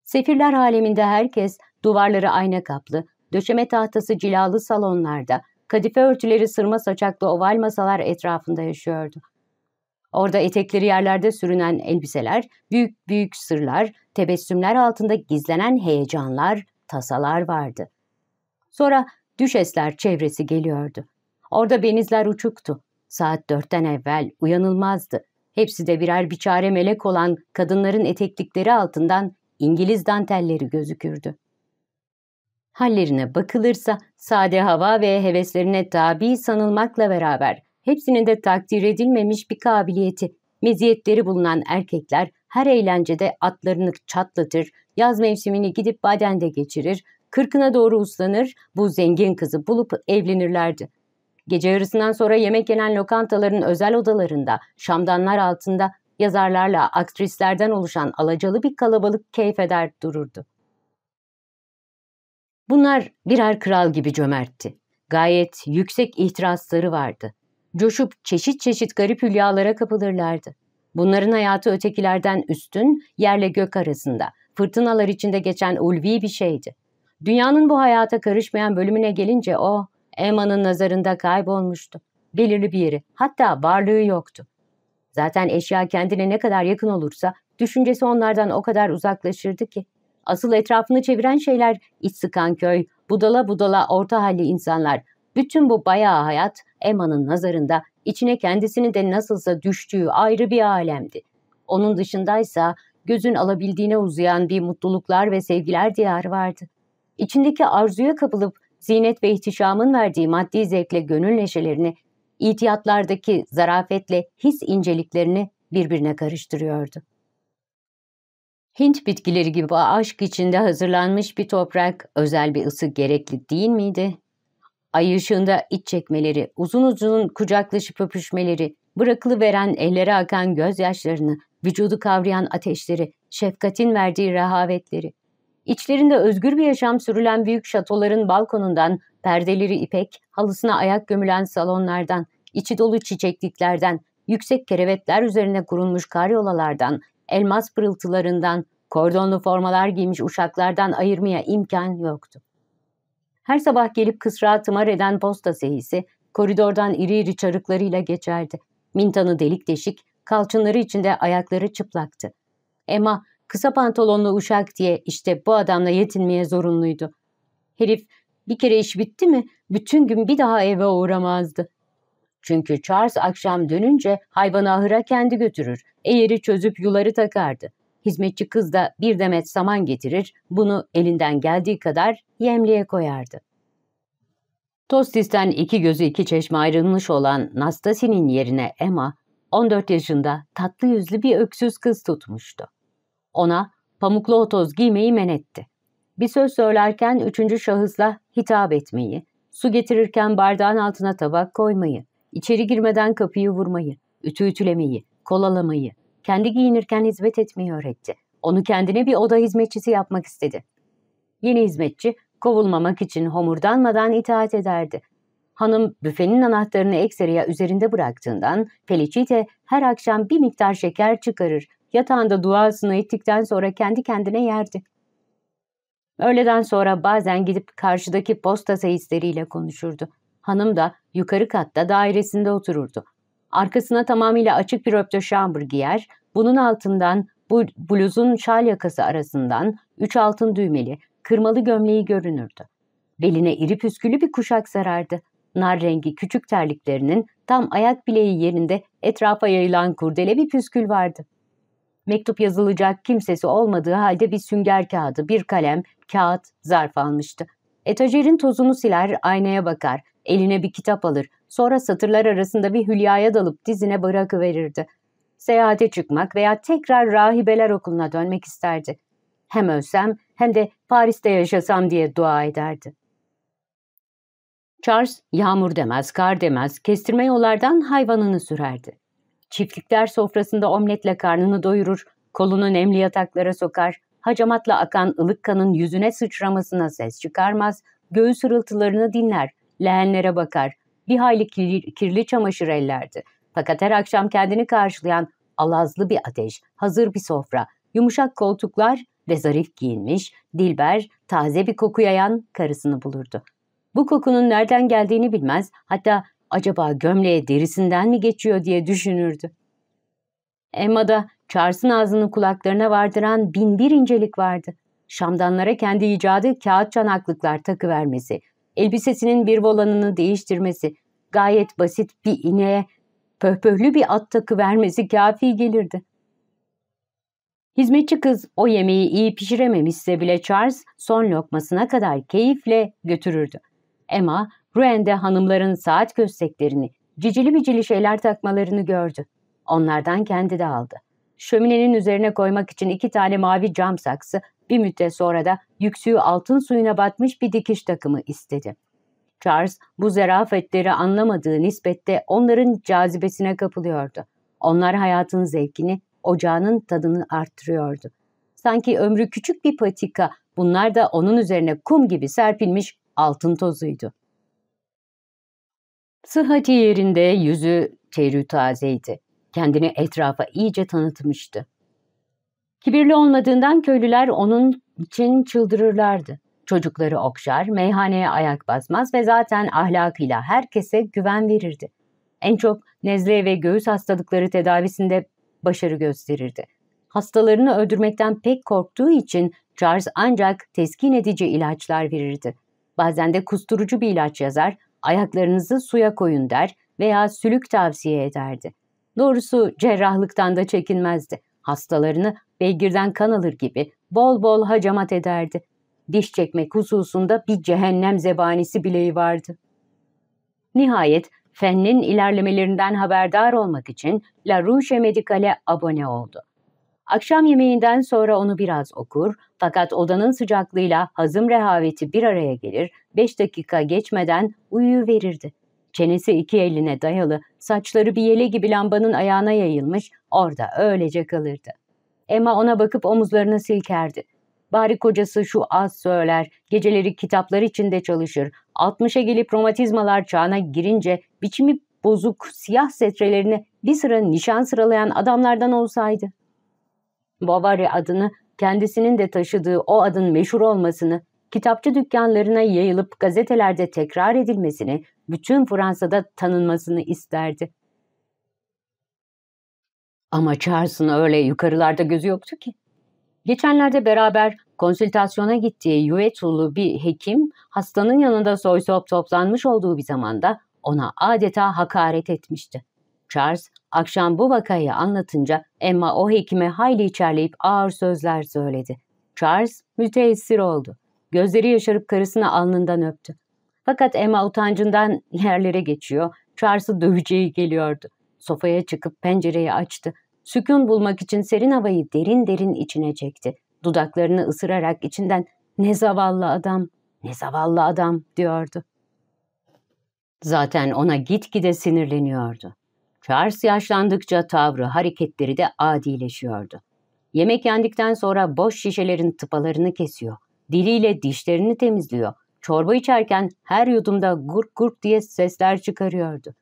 Sefirler aleminde herkes duvarları ayna kaplı, döşeme tahtası cilalı salonlarda, kadife örtüleri sırma saçaklı oval masalar etrafında yaşıyordu. Orada etekleri yerlerde sürünen elbiseler, büyük büyük sırlar, tebessümler altında gizlenen heyecanlar, tasalar vardı. Sonra düşesler çevresi geliyordu. Orada benizler uçuktu. Saat dörtten evvel uyanılmazdı. Hepsi de birer biçare melek olan kadınların eteklikleri altından İngiliz dantelleri gözükürdü. Hallerine bakılırsa sade hava ve heveslerine tabi sanılmakla beraber hepsinin de takdir edilmemiş bir kabiliyeti, meziyetleri bulunan erkekler her eğlencede atlarını çatlatır, yaz mevsimini gidip badende geçirir, kırkına doğru uslanır, bu zengin kızı bulup evlenirlerdi. Gece yarısından sonra yemek yenen lokantaların özel odalarında, şamdanlar altında yazarlarla aktrislerden oluşan alacalı bir kalabalık keyif eder dururdu. Bunlar birer kral gibi cömertti. Gayet yüksek ihtirasları vardı. Coşup çeşit çeşit garip hülyalara kapılırlardı. Bunların hayatı ötekilerden üstün, yerle gök arasında, fırtınalar içinde geçen ulvi bir şeydi. Dünyanın bu hayata karışmayan bölümüne gelince o, Emma'nın nazarında kaybolmuştu. Belirli bir yeri, hatta varlığı yoktu. Zaten eşya kendine ne kadar yakın olursa düşüncesi onlardan o kadar uzaklaşırdı ki. Asıl etrafını çeviren şeyler iç sıkan köy, budala budala orta halli insanlar, bütün bu bayağı hayat Emma'nın nazarında içine kendisini de nasılsa düştüğü ayrı bir alemdi. Onun dışındaysa gözün alabildiğine uzayan bir mutluluklar ve sevgiler diyarı vardı. İçindeki arzuya kapılıp zinet ve ihtişamın verdiği maddi zevkle gönül neşelerini, ihtiyatlardaki zarafetle his inceliklerini birbirine karıştırıyordu. Hint bitkileri gibi aşk içinde hazırlanmış bir toprak, özel bir ısı gerekli değil miydi? Ay ışığında iç çekmeleri, uzun uzun kucaklaşıp öpüşmeleri, bırakılıveren ellere akan gözyaşlarını, vücudu kavrayan ateşleri, şefkatin verdiği rehavetleri, İçlerinde özgür bir yaşam sürülen büyük şatoların balkonundan, perdeleri ipek, halısına ayak gömülen salonlardan, içi dolu çiçekliklerden, yüksek kerevetler üzerine kurulmuş karyolalardan, elmas pırıltılarından, kordonlu formalar giymiş uşaklardan ayırmaya imkan yoktu. Her sabah gelip kısra tımar eden posta seyisi, koridordan iri iri çarıklarıyla geçerdi. Mintanı delik deşik, kalçınları içinde ayakları çıplaktı. Emma kısa pantolonlu uşak diye işte bu adamla yetinmeye zorunluydu. Herif bir kere iş bitti mi bütün gün bir daha eve uğramazdı. Çünkü Charles akşam dönünce hayvanı ahıra kendi götürür, eğeri çözüp yuları takardı. Hizmetçi kız da bir demet saman getirir, bunu elinden geldiği kadar yemliğe koyardı. Tostis'ten iki gözü iki çeşme ayrılmış olan Nastasi'nin yerine Emma, 14 yaşında tatlı yüzlü bir öksüz kız tutmuştu. Ona pamuklu otoz giymeyi men etti. Bir söz söylerken üçüncü şahısla hitap etmeyi, su getirirken bardağın altına tabak koymayı, içeri girmeden kapıyı vurmayı, ütü ütülemeyi, kolalamayı, kendi giyinirken hizmet etmeyi öğretti. Onu kendine bir oda hizmetçisi yapmak istedi. Yeni hizmetçi kovulmamak için homurdanmadan itaat ederdi. Hanım büfenin anahtarını ekseriye üzerinde bıraktığından Felicite her akşam bir miktar şeker çıkarır yatağında duasını ettikten sonra kendi kendine yerdi. Öğleden sonra bazen gidip karşıdaki posta seyisleriyle konuşurdu. Hanım da yukarı katta dairesinde otururdu. Arkasına tamamıyla açık bir röptöşambır giyer, bunun altından bu bluzun şal yakası arasından üç altın düğmeli, kırmalı gömleği görünürdü. Beline iri püskülü bir kuşak sarardı. Nar rengi küçük terliklerinin tam ayak bileği yerinde etrafa yayılan kurdele bir püskül vardı mektup yazılacak kimsesi olmadığı halde bir sünger kağıdı, bir kalem, kağıt, zarf almıştı. Etajerin tozunu siler, aynaya bakar, eline bir kitap alır, sonra satırlar arasında bir hülyaya dalıp dizine bırakıverirdi. Seyahate çıkmak veya tekrar rahibeler okuluna dönmek isterdi. Hem ölsem hem de Paris'te yaşasam diye dua ederdi. Charles yağmur demez, kar demez, kestirme yollardan hayvanını sürerdi çiftlikler sofrasında omletle karnını doyurur, kolunu nemli yataklara sokar, hacamatla akan ılık kanın yüzüne sıçramasına ses çıkarmaz, göğüs hırıltılarını dinler, leğenlere bakar, bir hayli kirli, kirli çamaşır ellerdi. Fakat her akşam kendini karşılayan alazlı bir ateş, hazır bir sofra, yumuşak koltuklar ve zarif giyinmiş, dilber, taze bir koku yayan karısını bulurdu. Bu kokunun nereden geldiğini bilmez, hatta acaba gömleğe derisinden mi geçiyor diye düşünürdü. Emma da Charles'ın ağzını kulaklarına vardıran bin bir incelik vardı. Şamdanlara kendi icadı kağıt çanaklıklar takıvermesi, elbisesinin bir volanını değiştirmesi, gayet basit bir ineğe pöhpöhlü bir at takıvermesi kafi gelirdi. Hizmetçi kız o yemeği iyi pişirememişse bile Charles son lokmasına kadar keyifle götürürdü. Emma Ruen'de hanımların saat gösteklerini, cicili bicili şeyler takmalarını gördü. Onlardan kendi de aldı. Şöminenin üzerine koymak için iki tane mavi cam saksı, bir müddet sonra da yüksüğü altın suyuna batmış bir dikiş takımı istedi. Charles bu zerafetleri anlamadığı nispette onların cazibesine kapılıyordu. Onlar hayatın zevkini, ocağının tadını arttırıyordu. Sanki ömrü küçük bir patika, bunlar da onun üzerine kum gibi serpilmiş altın tozuydu. Sıhhati yerinde yüzü çeyrü tazeydi. Kendini etrafa iyice tanıtmıştı. Kibirli olmadığından köylüler onun için çıldırırlardı. Çocukları okşar, meyhaneye ayak basmaz ve zaten ahlakıyla herkese güven verirdi. En çok nezle ve göğüs hastalıkları tedavisinde başarı gösterirdi. Hastalarını öldürmekten pek korktuğu için Charles ancak teskin edici ilaçlar verirdi. Bazen de kusturucu bir ilaç yazar, ayaklarınızı suya koyun der veya sülük tavsiye ederdi. Doğrusu cerrahlıktan da çekinmezdi. Hastalarını beygirden kan alır gibi bol bol hacamat ederdi. Diş çekmek hususunda bir cehennem zebanisi bileği vardı. Nihayet fennin ilerlemelerinden haberdar olmak için La Rouge Medical'e abone oldu. Akşam yemeğinden sonra onu biraz okur fakat odanın sıcaklığıyla hazım rehaveti bir araya gelir, beş dakika geçmeden uyuyuverirdi. Çenesi iki eline dayalı, saçları bir yele gibi lambanın ayağına yayılmış, orada öylece kalırdı. Emma ona bakıp omuzlarını silkerdi. Bari kocası şu az söyler, geceleri kitaplar içinde çalışır, altmışa gelip romatizmalar çağına girince biçimi bozuk siyah setrelerini bir sıra nişan sıralayan adamlardan olsaydı. Bavarya adını kendisinin de taşıdığı o adın meşhur olmasını, kitapçı dükkanlarına yayılıp gazetelerde tekrar edilmesini, bütün Fransa'da tanınmasını isterdi. Ama Charles'ın öyle yukarılarda gözü yoktu ki. Geçenlerde beraber konsültasyona gittiği Yuetulu bir hekim, hastanın yanında soysop toplanmış olduğu bir zamanda ona adeta hakaret etmişti. Charles Akşam bu vakayı anlatınca Emma o hekime hayli içerleyip ağır sözler söyledi. Charles müteessir oldu. Gözleri yaşarıp karısını alnından öptü. Fakat Emma utancından *laughs* yerlere geçiyor, Charles'ı döveceği geliyordu. Sofaya çıkıp pencereyi açtı. Sükun bulmak için serin havayı derin derin içine çekti. Dudaklarını ısırarak içinden ne zavallı adam, ne zavallı adam diyordu. Zaten ona gitgide sinirleniyordu. Charles yaşlandıkça tavrı, hareketleri de adileşiyordu. Yemek yendikten sonra boş şişelerin tıpalarını kesiyor. Diliyle dişlerini temizliyor. Çorba içerken her yudumda gurk gurk diye sesler çıkarıyordu.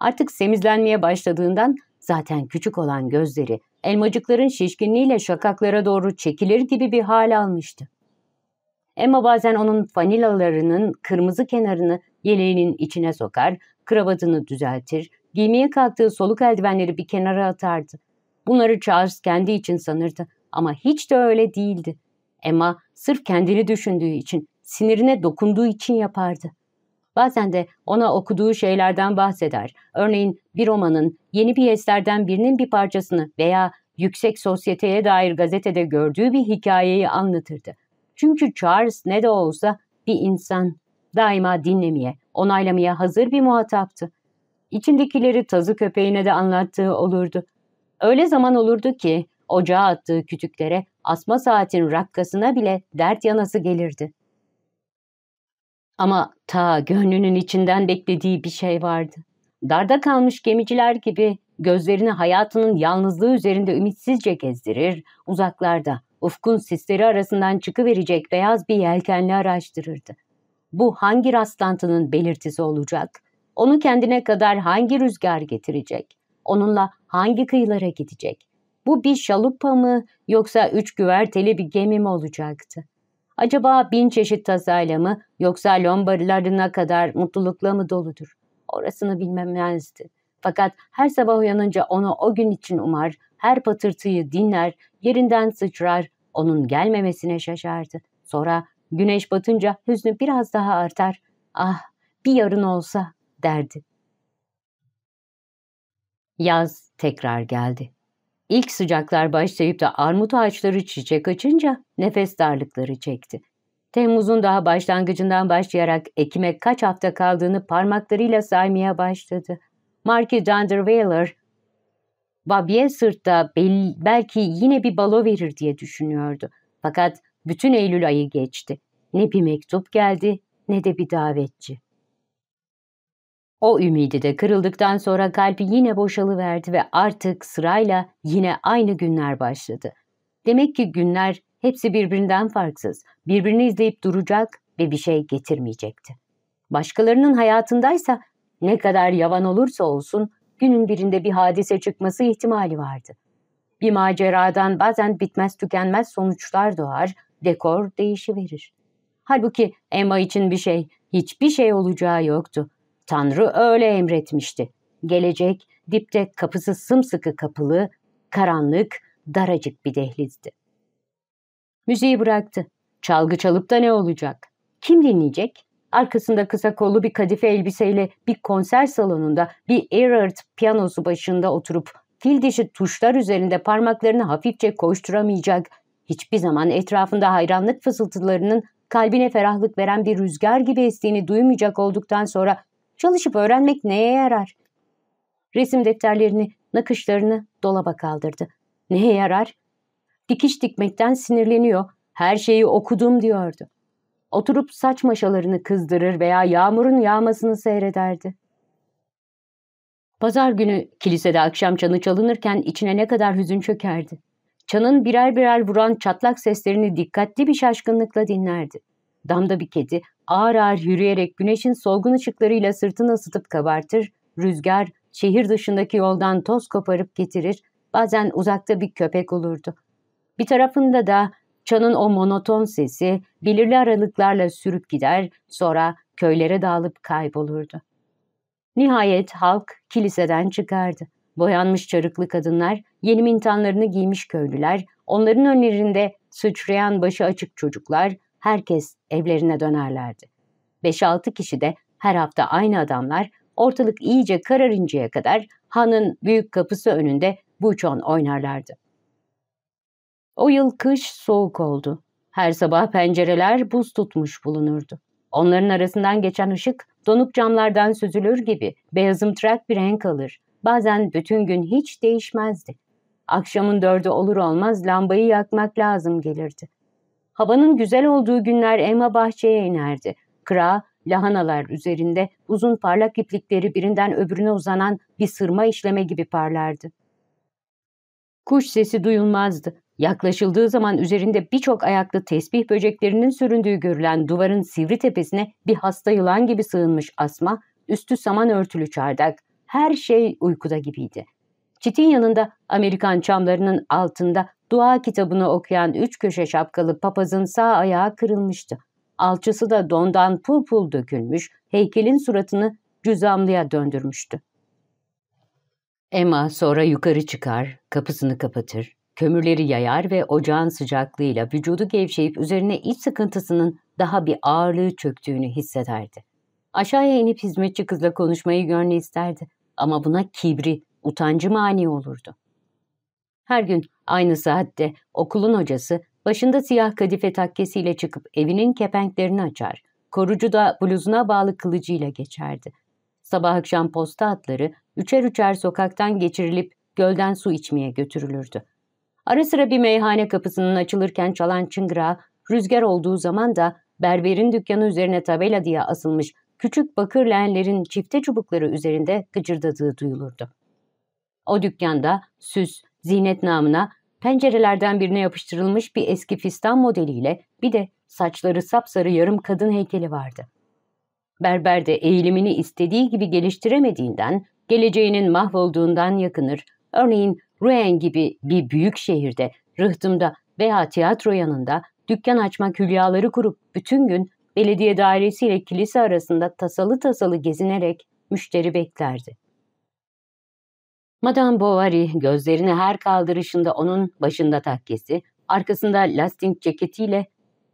Artık semizlenmeye başladığından zaten küçük olan gözleri elmacıkların şişkinliğiyle şakaklara doğru çekilir gibi bir hal almıştı. Emma bazen onun fanilalarının kırmızı kenarını yeleğinin içine sokar, kravatını düzeltir, Giymeye kalktığı soluk eldivenleri bir kenara atardı. Bunları Charles kendi için sanırdı ama hiç de öyle değildi. Emma sırf kendini düşündüğü için, sinirine dokunduğu için yapardı. Bazen de ona okuduğu şeylerden bahseder. Örneğin bir romanın, yeni piyeslerden birinin bir parçasını veya yüksek sosyeteye dair gazetede gördüğü bir hikayeyi anlatırdı. Çünkü Charles ne de olsa bir insan. Daima dinlemeye, onaylamaya hazır bir muhataptı içindekileri tazı köpeğine de anlattığı olurdu. Öyle zaman olurdu ki ocağa attığı kütüklere asma saatin rakkasına bile dert yanası gelirdi. Ama ta gönlünün içinden beklediği bir şey vardı. Darda kalmış gemiciler gibi gözlerini hayatının yalnızlığı üzerinde ümitsizce gezdirir, uzaklarda, ufkun sisleri arasından çıkıverecek beyaz bir yelkenli araştırırdı. Bu hangi rastlantının belirtisi olacak? Onu kendine kadar hangi rüzgar getirecek? Onunla hangi kıyılara gidecek? Bu bir şalupa mı yoksa üç güverteli bir gemi mi olacaktı? Acaba bin çeşit tazayla mı yoksa lombarlarına kadar mutlulukla mı doludur? Orasını bilmemezdi. Fakat her sabah uyanınca onu o gün için umar, her patırtıyı dinler, yerinden sıçrar, onun gelmemesine şaşardı. Sonra güneş batınca hüznü biraz daha artar. Ah bir yarın olsa derdi. Yaz tekrar geldi. İlk sıcaklar başlayıp da armut ağaçları çiçek açınca nefes darlıkları çekti. Temmuz'un daha başlangıcından başlayarak Ekim'e kaç hafta kaldığını parmaklarıyla saymaya başladı. Marky Dunderweiler, Babiye sırtta belki yine bir balo verir diye düşünüyordu. Fakat bütün Eylül ayı geçti. Ne bir mektup geldi ne de bir davetçi. O ümidi de kırıldıktan sonra kalbi yine boşalıverdi ve artık sırayla yine aynı günler başladı. Demek ki günler hepsi birbirinden farksız, birbirini izleyip duracak ve bir şey getirmeyecekti. Başkalarının hayatındaysa ne kadar yavan olursa olsun günün birinde bir hadise çıkması ihtimali vardı. Bir maceradan bazen bitmez tükenmez sonuçlar doğar, dekor değişiverir. Halbuki Emma için bir şey, hiçbir şey olacağı yoktu. Tanrı öyle emretmişti. Gelecek dipte kapısı sımsıkı kapılı, karanlık, daracık bir dehlizdi. Müziği bıraktı. Çalgı çalıp da ne olacak? Kim dinleyecek? Arkasında kısa kollu bir kadife elbiseyle bir konser salonunda bir Earhart piyanosu başında oturup fil dişi tuşlar üzerinde parmaklarını hafifçe koşturamayacak, hiçbir zaman etrafında hayranlık fısıltılarının kalbine ferahlık veren bir rüzgar gibi estiğini duymayacak olduktan sonra Çalışıp öğrenmek neye yarar? Resim defterlerini, nakışlarını dolaba kaldırdı. Neye yarar? Dikiş dikmekten sinirleniyor. Her şeyi okudum diyordu. Oturup saç maşalarını kızdırır veya yağmurun yağmasını seyrederdi. Pazar günü kilisede akşam çanı çalınırken içine ne kadar hüzün çökerdi. Çanın birer birer vuran çatlak seslerini dikkatli bir şaşkınlıkla dinlerdi. Damda bir kedi ağır ağır yürüyerek güneşin solgun ışıklarıyla sırtını ısıtıp kabartır, rüzgar şehir dışındaki yoldan toz koparıp getirir, bazen uzakta bir köpek olurdu. Bir tarafında da çanın o monoton sesi belirli aralıklarla sürüp gider, sonra köylere dağılıp kaybolurdu. Nihayet halk kiliseden çıkardı. Boyanmış çarıklı kadınlar, yeni mintanlarını giymiş köylüler, onların önlerinde sıçrayan başı açık çocuklar, herkes evlerine dönerlerdi. 5-6 kişi de her hafta aynı adamlar ortalık iyice kararıncaya kadar hanın büyük kapısı önünde buçon oynarlardı. O yıl kış soğuk oldu. Her sabah pencereler buz tutmuş bulunurdu. Onların arasından geçen ışık donuk camlardan süzülür gibi beyazımtırak bir renk alır. Bazen bütün gün hiç değişmezdi. Akşamın dördü olur olmaz lambayı yakmak lazım gelirdi. Havanın güzel olduğu günler Emma bahçeye inerdi. Kıra, lahanalar üzerinde uzun parlak iplikleri birinden öbürüne uzanan bir sırma işleme gibi parlardı. Kuş sesi duyulmazdı. Yaklaşıldığı zaman üzerinde birçok ayaklı tesbih böceklerinin süründüğü görülen duvarın sivri tepesine bir hasta yılan gibi sığınmış asma, üstü saman örtülü çardak, her şey uykuda gibiydi. Çitin yanında Amerikan çamlarının altında dua kitabını okuyan üç köşe şapkalı papazın sağ ayağı kırılmıştı. Alçısı da dondan pul pul dökülmüş, heykelin suratını cüzamlıya döndürmüştü. Emma sonra yukarı çıkar, kapısını kapatır, kömürleri yayar ve ocağın sıcaklığıyla vücudu gevşeyip üzerine iç sıkıntısının daha bir ağırlığı çöktüğünü hissederdi. Aşağıya inip hizmetçi kızla konuşmayı gönlü isterdi ama buna kibri, utancı mani olurdu. Her gün aynı saatte okulun hocası başında siyah kadife takkesiyle çıkıp evinin kepenklerini açar. Korucu da bluzuna bağlı kılıcıyla geçerdi. Sabah akşam posta atları üçer üçer sokaktan geçirilip gölden su içmeye götürülürdü. Ara sıra bir meyhane kapısının açılırken çalan çıngırağı rüzgar olduğu zaman da berberin dükkanı üzerine tabela diye asılmış küçük bakır leğenlerin çifte çubukları üzerinde gıcırdadığı duyulurdu. O dükkanda süs, Zinet namına pencerelerden birine yapıştırılmış bir eski fistan modeliyle bir de saçları sapsarı yarım kadın heykeli vardı. Berber de eğilimini istediği gibi geliştiremediğinden, geleceğinin mahvolduğundan yakınır. Örneğin Rouen gibi bir büyük şehirde, rıhtımda veya tiyatro yanında dükkan açmak hülyaları kurup bütün gün belediye dairesiyle kilise arasında tasalı tasalı gezinerek müşteri beklerdi. Madame Bovary gözlerini her kaldırışında onun başında takkesi, arkasında lastik ceketiyle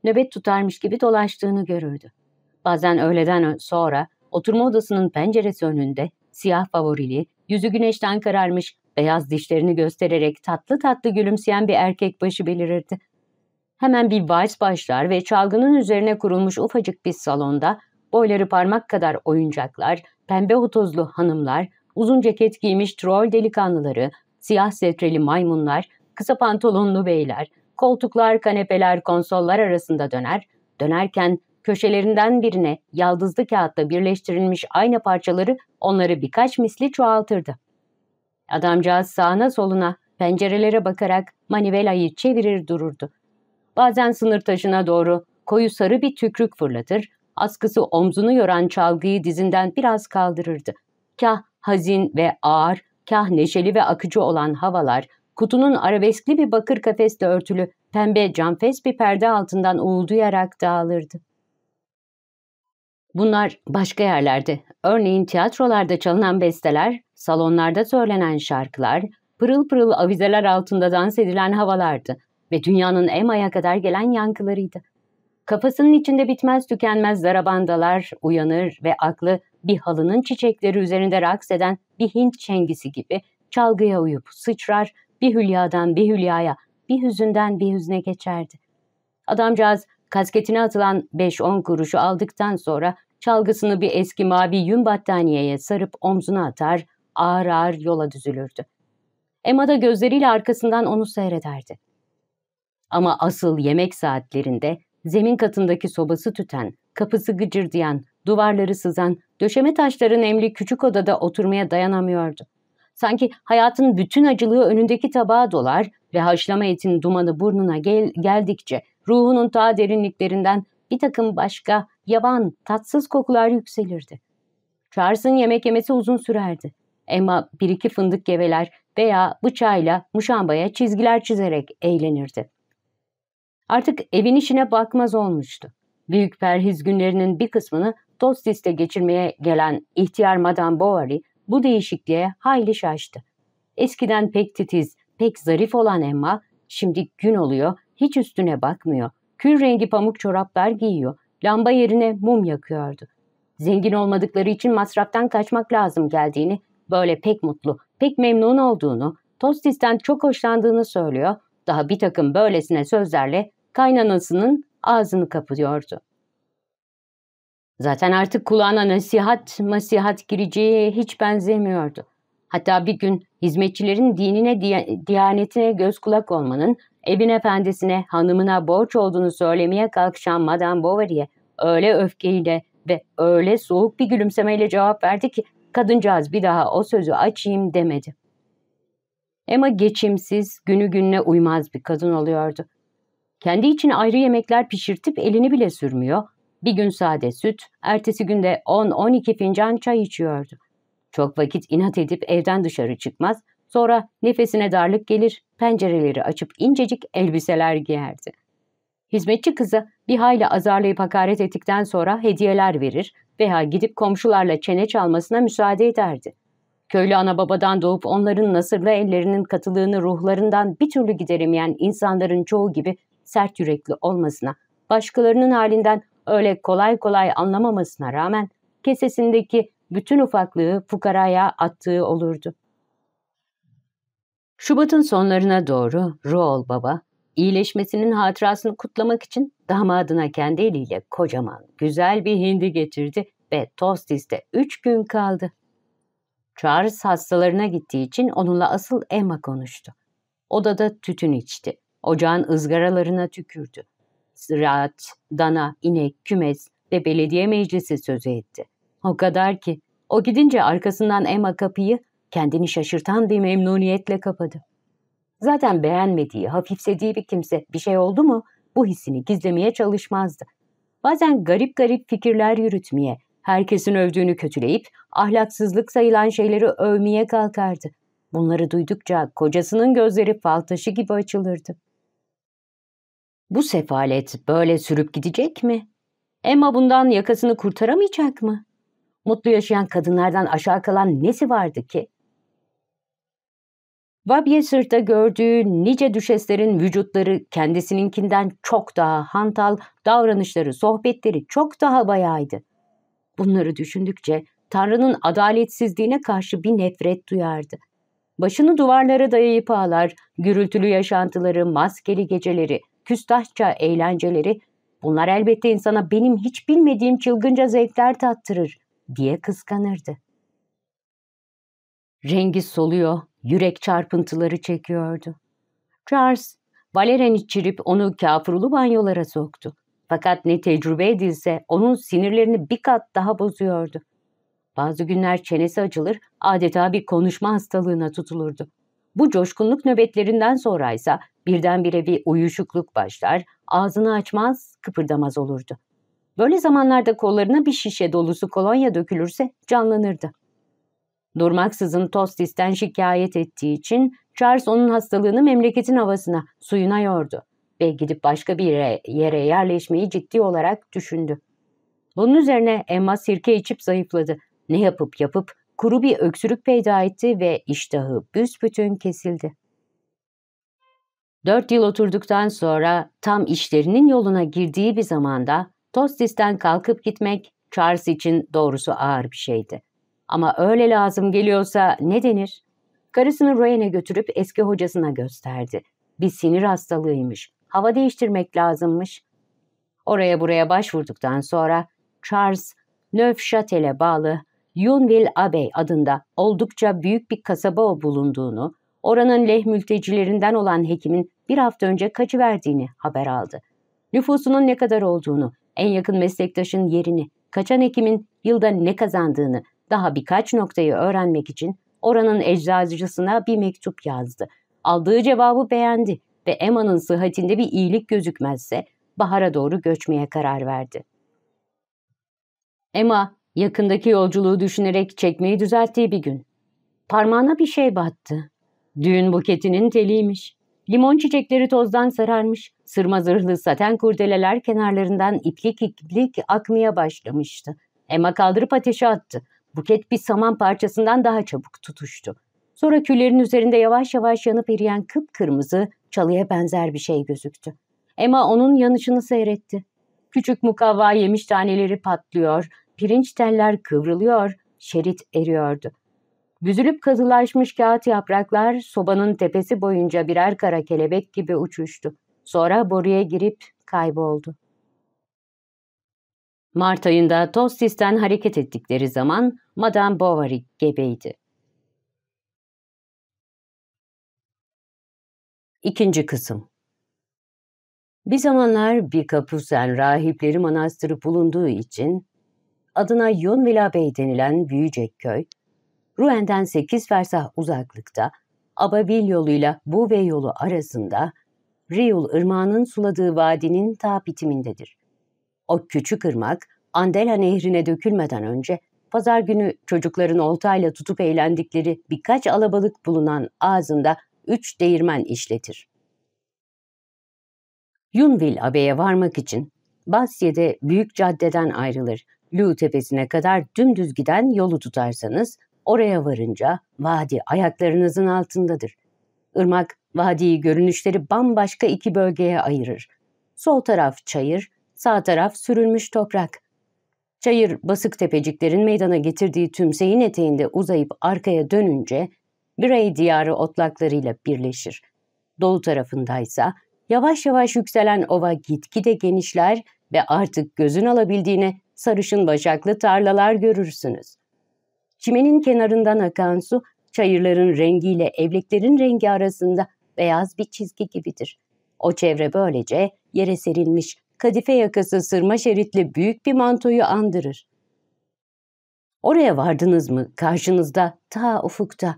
nöbet tutarmış gibi dolaştığını görürdü. Bazen öğleden sonra oturma odasının penceresi önünde siyah favorili, yüzü güneşten kararmış, beyaz dişlerini göstererek tatlı tatlı gülümseyen bir erkek başı belirirdi. Hemen bir vals başlar ve çalgının üzerine kurulmuş ufacık bir salonda boyları parmak kadar oyuncaklar, pembe hotozlu hanımlar, uzun ceket giymiş troll delikanlıları, siyah setreli maymunlar, kısa pantolonlu beyler, koltuklar, kanepeler, konsollar arasında döner, dönerken köşelerinden birine yaldızlı kağıtta birleştirilmiş ayna parçaları onları birkaç misli çoğaltırdı. Adamcağız sağına soluna, pencerelere bakarak manivelayı çevirir dururdu. Bazen sınır taşına doğru koyu sarı bir tükrük fırlatır, askısı omzunu yoran çalgıyı dizinden biraz kaldırırdı. Kah hazin ve ağır, kah neşeli ve akıcı olan havalar, kutunun arabeskli bir bakır kafesle örtülü pembe camfes bir perde altından uğulduyarak dağılırdı. Bunlar başka yerlerde, örneğin tiyatrolarda çalınan besteler, salonlarda söylenen şarkılar, pırıl pırıl avizeler altında dans edilen havalardı ve dünyanın Emma'ya kadar gelen yankılarıydı. Kafasının içinde bitmez tükenmez zarabandalar uyanır ve aklı bir halının çiçekleri üzerinde raks eden bir Hint çengisi gibi çalgıya uyup sıçrar, bir hülyadan bir hülyaya, bir hüzünden bir hüzne geçerdi. Adamcağız kasketine atılan 5-10 kuruşu aldıktan sonra çalgısını bir eski mavi yün battaniyeye sarıp omzuna atar, ağır ağır yola düzülürdü. Emma da gözleriyle arkasından onu seyrederdi. Ama asıl yemek saatlerinde zemin katındaki sobası tüten, kapısı gıcırdayan, duvarları sızan, döşeme taşları nemli küçük odada oturmaya dayanamıyordu. Sanki hayatın bütün acılığı önündeki tabağa dolar ve haşlama etin dumanı burnuna gel geldikçe ruhunun ta derinliklerinden bir takım başka, yavan, tatsız kokular yükselirdi. Charles'ın yemek yemesi uzun sürerdi. Emma bir iki fındık geveler veya bıçağıyla muşambaya çizgiler çizerek eğlenirdi. Artık evin işine bakmaz olmuştu. Büyük perhiz günlerinin bir kısmını Tostis'te geçirmeye gelen ihtiyar Madame Bovary bu değişikliğe hayli şaştı. Eskiden pek titiz, pek zarif olan Emma şimdi gün oluyor, hiç üstüne bakmıyor. Kül rengi pamuk çoraplar giyiyor, lamba yerine mum yakıyordu. Zengin olmadıkları için masraftan kaçmak lazım geldiğini, böyle pek mutlu, pek memnun olduğunu, Tostis'ten çok hoşlandığını söylüyor. Daha bir takım böylesine sözlerle kaynanasının ağzını kapıyordu. Zaten artık kulağına nasihat masihat gireceği hiç benzemiyordu. Hatta bir gün hizmetçilerin dinine, diyanetine göz kulak olmanın, evin efendisine, hanımına borç olduğunu söylemeye kalkışan Madame Bovary'e öyle öfkeyle ve öyle soğuk bir gülümsemeyle cevap verdi ki kadıncağız bir daha o sözü açayım demedi. Emma geçimsiz, günü gününe uymaz bir kadın oluyordu. Kendi için ayrı yemekler pişirtip elini bile sürmüyor. Bir gün sade süt, ertesi günde 10-12 fincan çay içiyordu. Çok vakit inat edip evden dışarı çıkmaz, sonra nefesine darlık gelir, pencereleri açıp incecik elbiseler giyerdi. Hizmetçi kızı bir hayli azarlayıp hakaret ettikten sonra hediyeler verir veya gidip komşularla çene çalmasına müsaade ederdi. Köylü ana babadan doğup onların nasırlı ellerinin katılığını ruhlarından bir türlü gideremeyen insanların çoğu gibi sert yürekli olmasına, başkalarının halinden öyle kolay kolay anlamamasına rağmen kesesindeki bütün ufaklığı fukaraya attığı olurdu. Şubat'ın sonlarına doğru Roğol Baba, iyileşmesinin hatırasını kutlamak için damadına kendi eliyle kocaman, güzel bir hindi getirdi ve Tostis'te üç gün kaldı. Charles hastalarına gittiği için onunla asıl Emma konuştu. Odada tütün içti. Ocağın ızgaralarına tükürdü. Ziraat, dana, inek, kümes ve belediye meclisi sözü etti. O kadar ki o gidince arkasından Emma kapıyı kendini şaşırtan bir memnuniyetle kapadı. Zaten beğenmediği, hafifsediği bir kimse bir şey oldu mu bu hissini gizlemeye çalışmazdı. Bazen garip garip fikirler yürütmeye, herkesin övdüğünü kötüleyip ahlaksızlık sayılan şeyleri övmeye kalkardı. Bunları duydukça kocasının gözleri fal taşı gibi açılırdı. Bu sefalet böyle sürüp gidecek mi? Emma bundan yakasını kurtaramayacak mı? Mutlu yaşayan kadınlardan aşağı kalan nesi vardı ki? Vabyesert'ta gördüğü nice düşeslerin vücutları kendisininkinden çok daha hantal, davranışları, sohbetleri çok daha bayağıydı. Bunları düşündükçe Tanrı'nın adaletsizliğine karşı bir nefret duyardı. Başını duvarlara dayayıp ağlar, gürültülü yaşantıları, maskeli geceleri, küstahça eğlenceleri, bunlar elbette insana benim hiç bilmediğim çılgınca zevkler tattırır diye kıskanırdı. Rengi soluyor, yürek çarpıntıları çekiyordu. Charles, Valeren'i çirip onu kafurlu banyolara soktu. Fakat ne tecrübe edilse onun sinirlerini bir kat daha bozuyordu. Bazı günler çenesi acılır, adeta bir konuşma hastalığına tutulurdu. Bu coşkunluk nöbetlerinden sonraysa. Birdenbire bir uyuşukluk başlar, ağzını açmaz, kıpırdamaz olurdu. Böyle zamanlarda kollarına bir şişe dolusu kolonya dökülürse canlanırdı. Durmaksızın Tostis'ten şikayet ettiği için Charles onun hastalığını memleketin havasına, suyuna yordu ve gidip başka bir yere, yerleşmeyi ciddi olarak düşündü. Bunun üzerine Emma sirke içip zayıfladı. Ne yapıp yapıp kuru bir öksürük peyda etti ve iştahı büsbütün kesildi. Dört yıl oturduktan sonra tam işlerinin yoluna girdiği bir zamanda Tostis'ten kalkıp gitmek Charles için doğrusu ağır bir şeydi. Ama öyle lazım geliyorsa ne denir? Karısını Royen'e götürüp eski hocasına gösterdi. Bir sinir hastalığıymış, hava değiştirmek lazımmış. Oraya buraya başvurduktan sonra Charles, Neufchâtel'e bağlı Yunville Abbey adında oldukça büyük bir kasaba bulunduğunu oranın leh mültecilerinden olan hekimin bir hafta önce kaçıverdiğini haber aldı. Nüfusunun ne kadar olduğunu, en yakın meslektaşın yerini, kaçan hekimin yılda ne kazandığını daha birkaç noktayı öğrenmek için oranın eczacısına bir mektup yazdı. Aldığı cevabı beğendi ve Emma'nın sıhhatinde bir iyilik gözükmezse bahara doğru göçmeye karar verdi. Emma yakındaki yolculuğu düşünerek çekmeyi düzelttiği bir gün. Parmağına bir şey battı Düğün buketinin teliymiş. Limon çiçekleri tozdan sararmış, sırma zırhlı saten kurdeleler kenarlarından iplik iplik akmaya başlamıştı. Emma kaldırıp ateşe attı. Buket bir saman parçasından daha çabuk tutuştu. Sonra küllerin üzerinde yavaş yavaş yanıp eriyen kıpkırmızı, çalıya benzer bir şey gözüktü. Emma onun yanışını seyretti. Küçük mukavva yemiş taneleri patlıyor, pirinç teller kıvrılıyor, şerit eriyordu. Büzülüp kazılaşmış kağıt yapraklar sobanın tepesi boyunca birer kara kelebek gibi uçuştu. Sonra boruya girip kayboldu. Mart ayında Tostis'ten hareket ettikleri zaman Madame Bovary gebeydi. İkinci kısım Bir zamanlar bir kapusen rahipleri manastırı bulunduğu için adına Yonvila Bey denilen Büyücek Köy, Ruen'den 8 fersah uzaklıkta, Ababil yoluyla Buve yolu arasında, Riul ırmağının suladığı vadinin ta bitimindedir. O küçük ırmak, Andela nehrine dökülmeden önce, pazar günü çocukların oltayla tutup eğlendikleri birkaç alabalık bulunan ağzında üç değirmen işletir. Yunville Abe'ye varmak için Basya'da büyük caddeden ayrılır. Lü tepesine kadar dümdüz giden yolu tutarsanız Oraya varınca vadi ayaklarınızın altındadır. Irmak vadiyi görünüşleri bambaşka iki bölgeye ayırır. Sol taraf çayır, sağ taraf sürülmüş toprak. Çayır basık tepeciklerin meydana getirdiği tümseyin eteğinde uzayıp arkaya dönünce Birey diyarı otlaklarıyla birleşir. Dolu tarafındaysa yavaş yavaş yükselen ova gitgide genişler ve artık gözün alabildiğine sarışın başaklı tarlalar görürsünüz. Çimenin kenarından akan su çayırların rengiyle evleklerin rengi arasında beyaz bir çizgi gibidir. O çevre böylece yere serilmiş, kadife yakası sırma şeritli büyük bir mantoyu andırır. Oraya vardınız mı karşınızda ta ufukta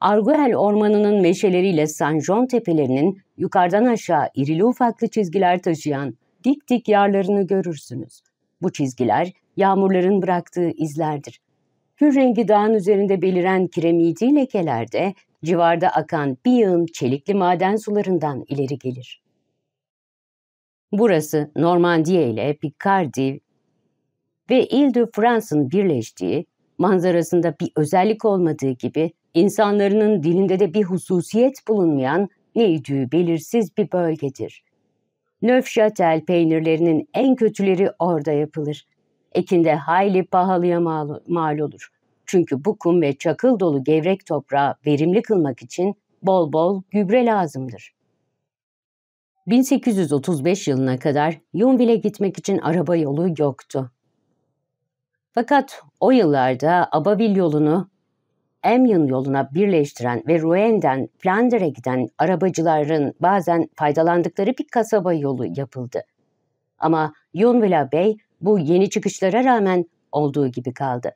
Arguel ormanının meşeleriyle San John tepelerinin yukarıdan aşağı irili ufaklı çizgiler taşıyan dik dik yarlarını görürsünüz. Bu çizgiler yağmurların bıraktığı izlerdir Kül rengi dağın üzerinde beliren kiremidi lekeler de civarda akan bir yığın çelikli maden sularından ileri gelir. Burası Normandiya ile Picardy ve Ile-de-France'ın birleştiği, manzarasında bir özellik olmadığı gibi insanların dilinde de bir hususiyet bulunmayan neydi belirsiz bir bölgedir. Neufchâtel peynirlerinin en kötüleri orada yapılır ekinde hayli pahalıya mal, mal olur. Çünkü bu kum ve çakıl dolu gevrek toprağı verimli kılmak için bol bol gübre lazımdır. 1835 yılına kadar Yonville'e gitmek için araba yolu yoktu. Fakat o yıllarda Abbeville yolunu Emyon yoluna birleştiren ve Rouen'den Flander'e giden arabacıların bazen faydalandıkları bir kasaba yolu yapıldı. Ama Yonville Bey bu yeni çıkışlara rağmen olduğu gibi kaldı.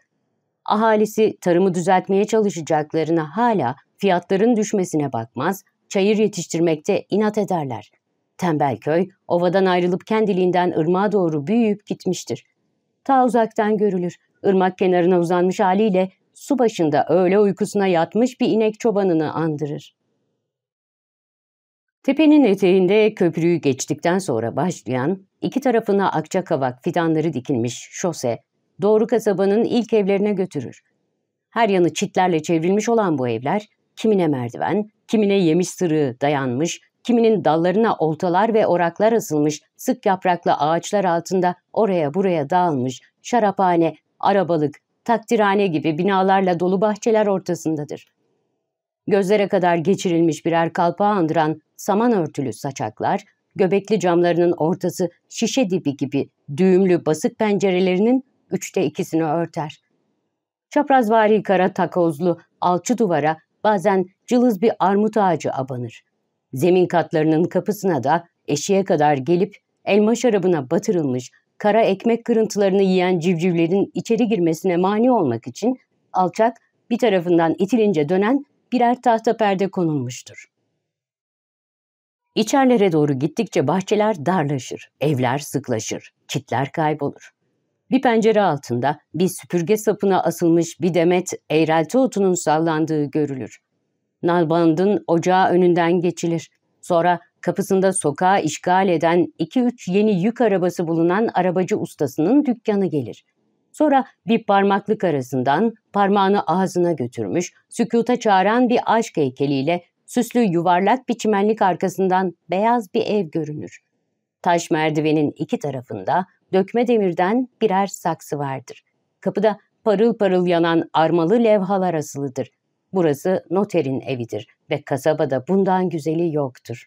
Ahalisi tarımı düzeltmeye çalışacaklarına hala fiyatların düşmesine bakmaz, çayır yetiştirmekte inat ederler. Tembel köy, ovadan ayrılıp kendiliğinden ırmağa doğru büyüyüp gitmiştir. Ta uzaktan görülür, ırmak kenarına uzanmış haliyle su başında öğle uykusuna yatmış bir inek çobanını andırır. Tepenin eteğinde köprüyü geçtikten sonra başlayan, iki tarafına akça kavak fidanları dikilmiş şose, doğru kasabanın ilk evlerine götürür. Her yanı çitlerle çevrilmiş olan bu evler, kimine merdiven, kimine yemiş sırığı dayanmış, kiminin dallarına oltalar ve oraklar asılmış, sık yapraklı ağaçlar altında oraya buraya dağılmış, şaraphane, arabalık, takdirhane gibi binalarla dolu bahçeler ortasındadır. Gözlere kadar geçirilmiş birer kalpağı andıran saman örtülü saçaklar, göbekli camlarının ortası şişe dibi gibi düğümlü basık pencerelerinin üçte ikisini örter. Çaprazvari kara takozlu alçı duvara bazen cılız bir armut ağacı abanır. Zemin katlarının kapısına da eşiğe kadar gelip elma şarabına batırılmış kara ekmek kırıntılarını yiyen civcivlerin içeri girmesine mani olmak için alçak bir tarafından itilince dönen birer tahta perde konulmuştur. İçerlere doğru gittikçe bahçeler darlaşır, evler sıklaşır, çitler kaybolur. Bir pencere altında bir süpürge sapına asılmış bir demet eğrelti otunun sallandığı görülür. Nalband'ın ocağı önünden geçilir. Sonra kapısında sokağa işgal eden 2-3 yeni yük arabası bulunan arabacı ustasının dükkanı gelir. Sonra bir parmaklık arasından parmağını ağzına götürmüş, sükuta çağıran bir aşk heykeliyle süslü yuvarlak biçimenlik arkasından beyaz bir ev görünür. Taş merdivenin iki tarafında dökme demirden birer saksı vardır. Kapıda parıl parıl yanan armalı levhalar asılıdır. Burası noterin evidir ve kasabada bundan güzeli yoktur.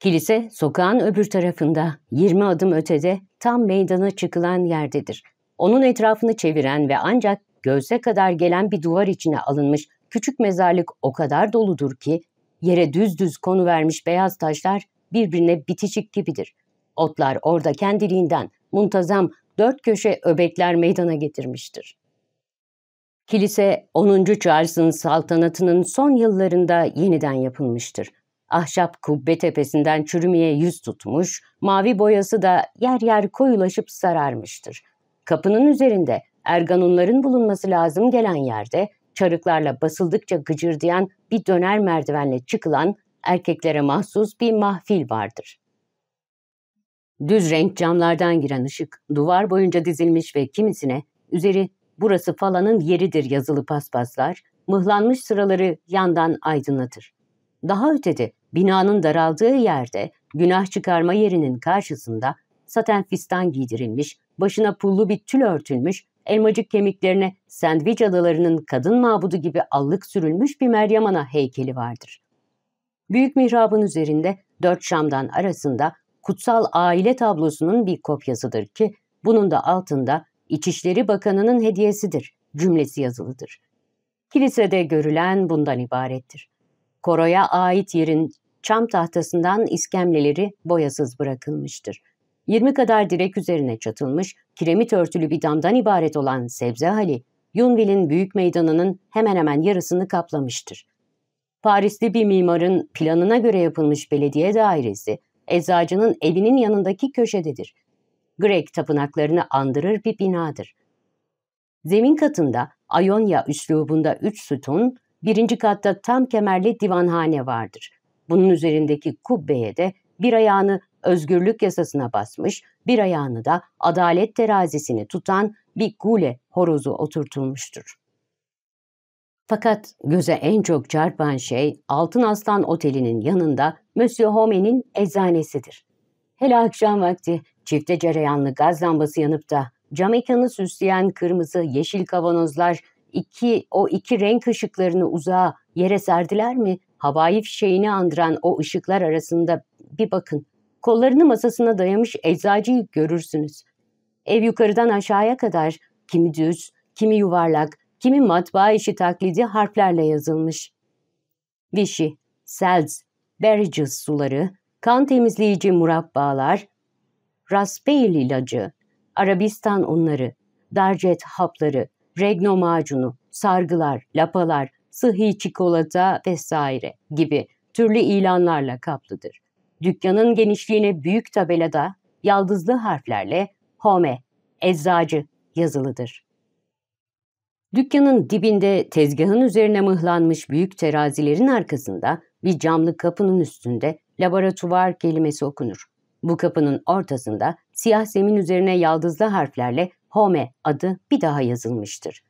Kilise sokağın öbür tarafında, 20 adım ötede tam meydana çıkılan yerdedir. Onun etrafını çeviren ve ancak göğse kadar gelen bir duvar içine alınmış Küçük mezarlık o kadar doludur ki yere düz düz konu vermiş beyaz taşlar birbirine bitişik gibidir. Otlar orada kendiliğinden muntazam dört köşe öbekler meydana getirmiştir. Kilise 10. Charles'ın saltanatının son yıllarında yeniden yapılmıştır. Ahşap kubbe tepesinden çürümeye yüz tutmuş, mavi boyası da yer yer koyulaşıp sararmıştır. Kapının üzerinde erganunların bulunması lazım gelen yerde çarıklarla basıldıkça gıcırdayan bir döner merdivenle çıkılan erkeklere mahsus bir mahfil vardır. Düz renk camlardan giren ışık duvar boyunca dizilmiş ve kimisine üzeri burası falanın yeridir yazılı paspaslar, mıhlanmış sıraları yandan aydınlatır. Daha ötede binanın daraldığı yerde günah çıkarma yerinin karşısında saten fistan giydirilmiş, başına pullu bir tül örtülmüş elmacık kemiklerine sandviç adalarının kadın mabudu gibi allık sürülmüş bir Meryem Ana heykeli vardır. Büyük mihrabın üzerinde dört şamdan arasında kutsal aile tablosunun bir kopyasıdır ki bunun da altında İçişleri Bakanı'nın hediyesidir cümlesi yazılıdır. Kilisede görülen bundan ibarettir. Koroya ait yerin çam tahtasından iskemleleri boyasız bırakılmıştır. 20 kadar direk üzerine çatılmış, kiremit örtülü bir damdan ibaret olan Sebze Hali, Yunville'in büyük meydanının hemen hemen yarısını kaplamıştır. Parisli bir mimarın planına göre yapılmış belediye dairesi, eczacının evinin yanındaki köşededir. Grek tapınaklarını andırır bir binadır. Zemin katında Ayonya üslubunda üç sütun, birinci katta tam kemerli divanhane vardır. Bunun üzerindeki kubbeye de bir ayağını özgürlük yasasına basmış, bir ayağını da adalet terazisini tutan bir gule horozu oturtulmuştur. Fakat göze en çok çarpan şey Altın Aslan Oteli'nin yanında Monsieur Home'nin eczanesidir. Hele akşam vakti çifte cereyanlı gaz lambası yanıp da cam ekranı süsleyen kırmızı yeşil kavanozlar iki o iki renk ışıklarını uzağa yere serdiler mi havai fişeğini andıran o ışıklar arasında bir bakın. Kollarını masasına dayamış eczacıyı görürsünüz. Ev yukarıdan aşağıya kadar kimi düz, kimi yuvarlak, kimi matbaa işi taklidi harflerle yazılmış. Vichy, Selz, Berges suları, kan temizleyici murabbalar, Raspeil ilacı, Arabistan unları, Darjet hapları, Regno macunu, sargılar, lapalar, sıhhi çikolata vesaire gibi türlü ilanlarla kaplıdır. Dükkanın genişliğini büyük tabelada yaldızlı harflerle Home, Eczacı yazılıdır. Dükkanın dibinde tezgahın üzerine mıhlanmış büyük terazilerin arkasında bir camlı kapının üstünde laboratuvar kelimesi okunur. Bu kapının ortasında siyah zemin üzerine yaldızlı harflerle Home adı bir daha yazılmıştır.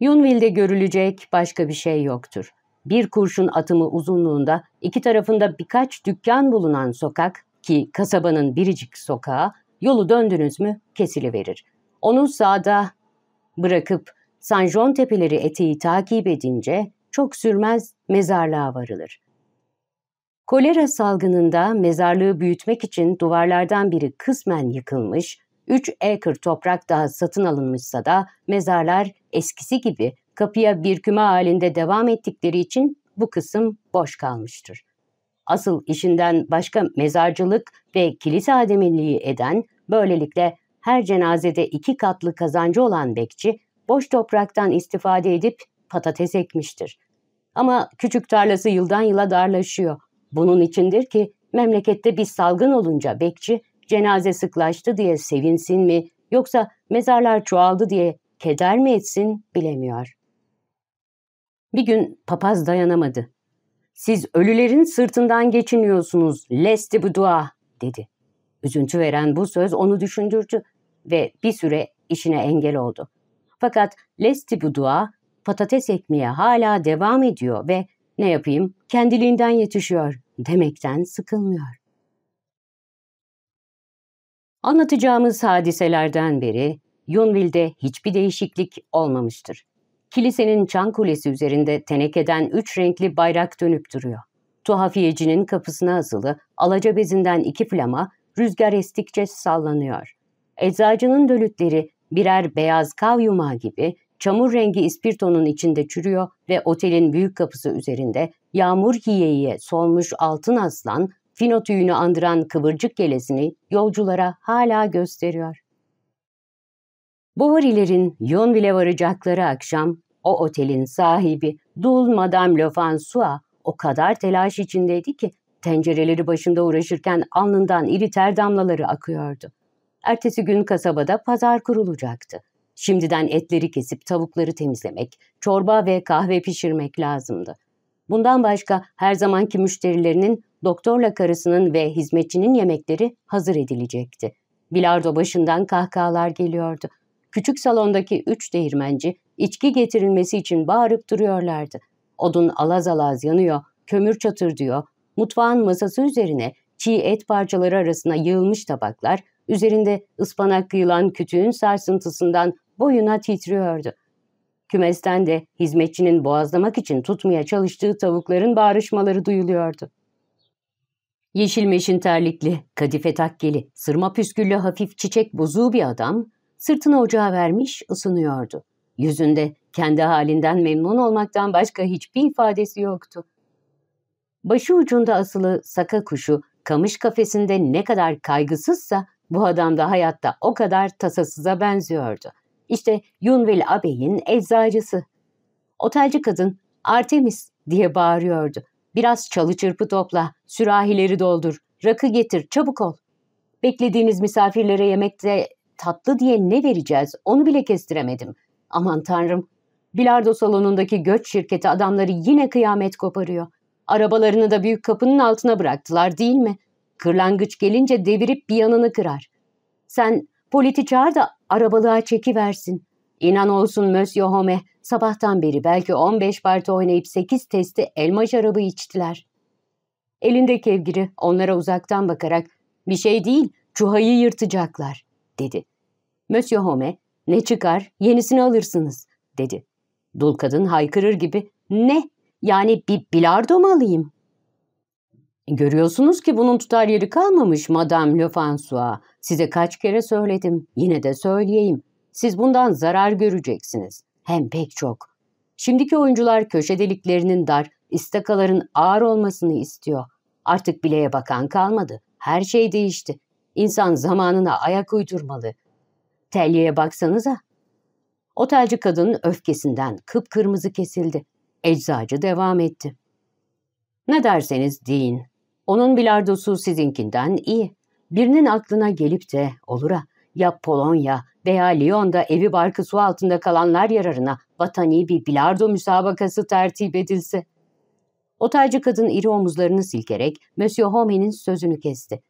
Yunville'de görülecek başka bir şey yoktur. Bir kurşun atımı uzunluğunda iki tarafında birkaç dükkan bulunan sokak ki kasabanın biricik sokağı yolu döndünüz mü kesiliverir. Onu sağda bırakıp Sanjon tepeleri eteği takip edince çok sürmez mezarlığa varılır. Kolera salgınında mezarlığı büyütmek için duvarlardan biri kısmen yıkılmış, 3 acre toprak daha satın alınmışsa da mezarlar eskisi gibi kapıya bir küme halinde devam ettikleri için bu kısım boş kalmıştır. Asıl işinden başka mezarcılık ve kilise ademinliği eden, böylelikle her cenazede iki katlı kazancı olan bekçi, boş topraktan istifade edip patates ekmiştir. Ama küçük tarlası yıldan yıla darlaşıyor. Bunun içindir ki memlekette bir salgın olunca bekçi cenaze sıklaştı diye sevinsin mi yoksa mezarlar çoğaldı diye keder mi etsin bilemiyor. Bir gün papaz dayanamadı. Siz ölülerin sırtından geçiniyorsunuz. Lesti bu dua dedi. Üzüntü veren bu söz onu düşündürdü ve bir süre işine engel oldu. Fakat Lesti bu dua patates ekmeğe hala devam ediyor ve ne yapayım kendiliğinden yetişiyor demekten sıkılmıyor. Anlatacağımız hadiselerden beri Yunvil'de hiçbir değişiklik olmamıştır kilisenin çan kulesi üzerinde tenekeden üç renkli bayrak dönüp duruyor. Tuhafiyecinin kapısına asılı, alaca bezinden iki flama rüzgar estikçe sallanıyor. Eczacının dölütleri birer beyaz kav yumağı gibi çamur rengi ispirtonun içinde çürüyor ve otelin büyük kapısı üzerinde yağmur yiye yiye solmuş altın aslan, fino tüyünü andıran kıvırcık gelesini yolculara hala gösteriyor. Bovarilerin Yonville varacakları akşam o otelin sahibi Dul Madame Lofansua o kadar telaş içindeydi ki tencereleri başında uğraşırken alnından iri ter damlaları akıyordu. Ertesi gün kasabada pazar kurulacaktı. Şimdiden etleri kesip tavukları temizlemek, çorba ve kahve pişirmek lazımdı. Bundan başka her zamanki müşterilerinin, doktorla karısının ve hizmetçinin yemekleri hazır edilecekti. Bilardo başından kahkahalar geliyordu. Küçük salondaki üç değirmenci içki getirilmesi için bağırıp duruyorlardı. Odun alaz alaz yanıyor, kömür çatır diyor, mutfağın masası üzerine çiğ et parçaları arasına yığılmış tabaklar, üzerinde ıspanak kıyılan kütüğün sarsıntısından boyuna titriyordu. Kümesten de hizmetçinin boğazlamak için tutmaya çalıştığı tavukların bağrışmaları duyuluyordu. Yeşil meşin terlikli, kadife takkeli, sırma püsküllü hafif çiçek bozuğu bir adam, Sırtını ocağa vermiş ısınıyordu. Yüzünde kendi halinden memnun olmaktan başka hiçbir ifadesi yoktu. Başı ucunda asılı saka kuşu kamış kafesinde ne kadar kaygısızsa bu adam da hayatta o kadar tasasıza benziyordu. İşte Yunvel Abey'in eczacısı. Otelci kadın Artemis diye bağırıyordu. Biraz çalı çırpı topla, sürahileri doldur, rakı getir, çabuk ol. Beklediğiniz misafirlere yemekte tatlı diye ne vereceğiz onu bile kestiremedim. Aman tanrım. Bilardo salonundaki göç şirketi adamları yine kıyamet koparıyor. Arabalarını da büyük kapının altına bıraktılar değil mi? Kırlangıç gelince devirip bir yanını kırar. Sen politi çağır da arabalığa çekiversin. İnan olsun Mösyö Home, sabahtan beri belki 15 parti oynayıp 8 testi elma şarabı içtiler. Elinde kevgiri onlara uzaktan bakarak bir şey değil, çuhayı yırtacaklar dedi. Monsieur Home, ne çıkar, yenisini alırsınız, dedi. Dul kadın haykırır gibi, ne, yani bir bilardo mu alayım? E, görüyorsunuz ki bunun tutar yeri kalmamış Madame Lefansois. Size kaç kere söyledim, yine de söyleyeyim. Siz bundan zarar göreceksiniz. Hem pek çok. Şimdiki oyuncular köşe deliklerinin dar, istakaların ağır olmasını istiyor. Artık bileye bakan kalmadı. Her şey değişti. İnsan zamanına ayak uydurmalı. Telliye baksanıza. Otelci kadının öfkesinden kıpkırmızı kesildi. Eczacı devam etti. Ne derseniz deyin. Onun bilardosu sizinkinden iyi. Birinin aklına gelip de olur ha? ya Polonya veya Lyon'da evi barkı su altında kalanlar yararına vatani bir bilardo müsabakası tertip edilse. Otelci kadın iri omuzlarını silkerek Monsieur Homme'nin sözünü kesti.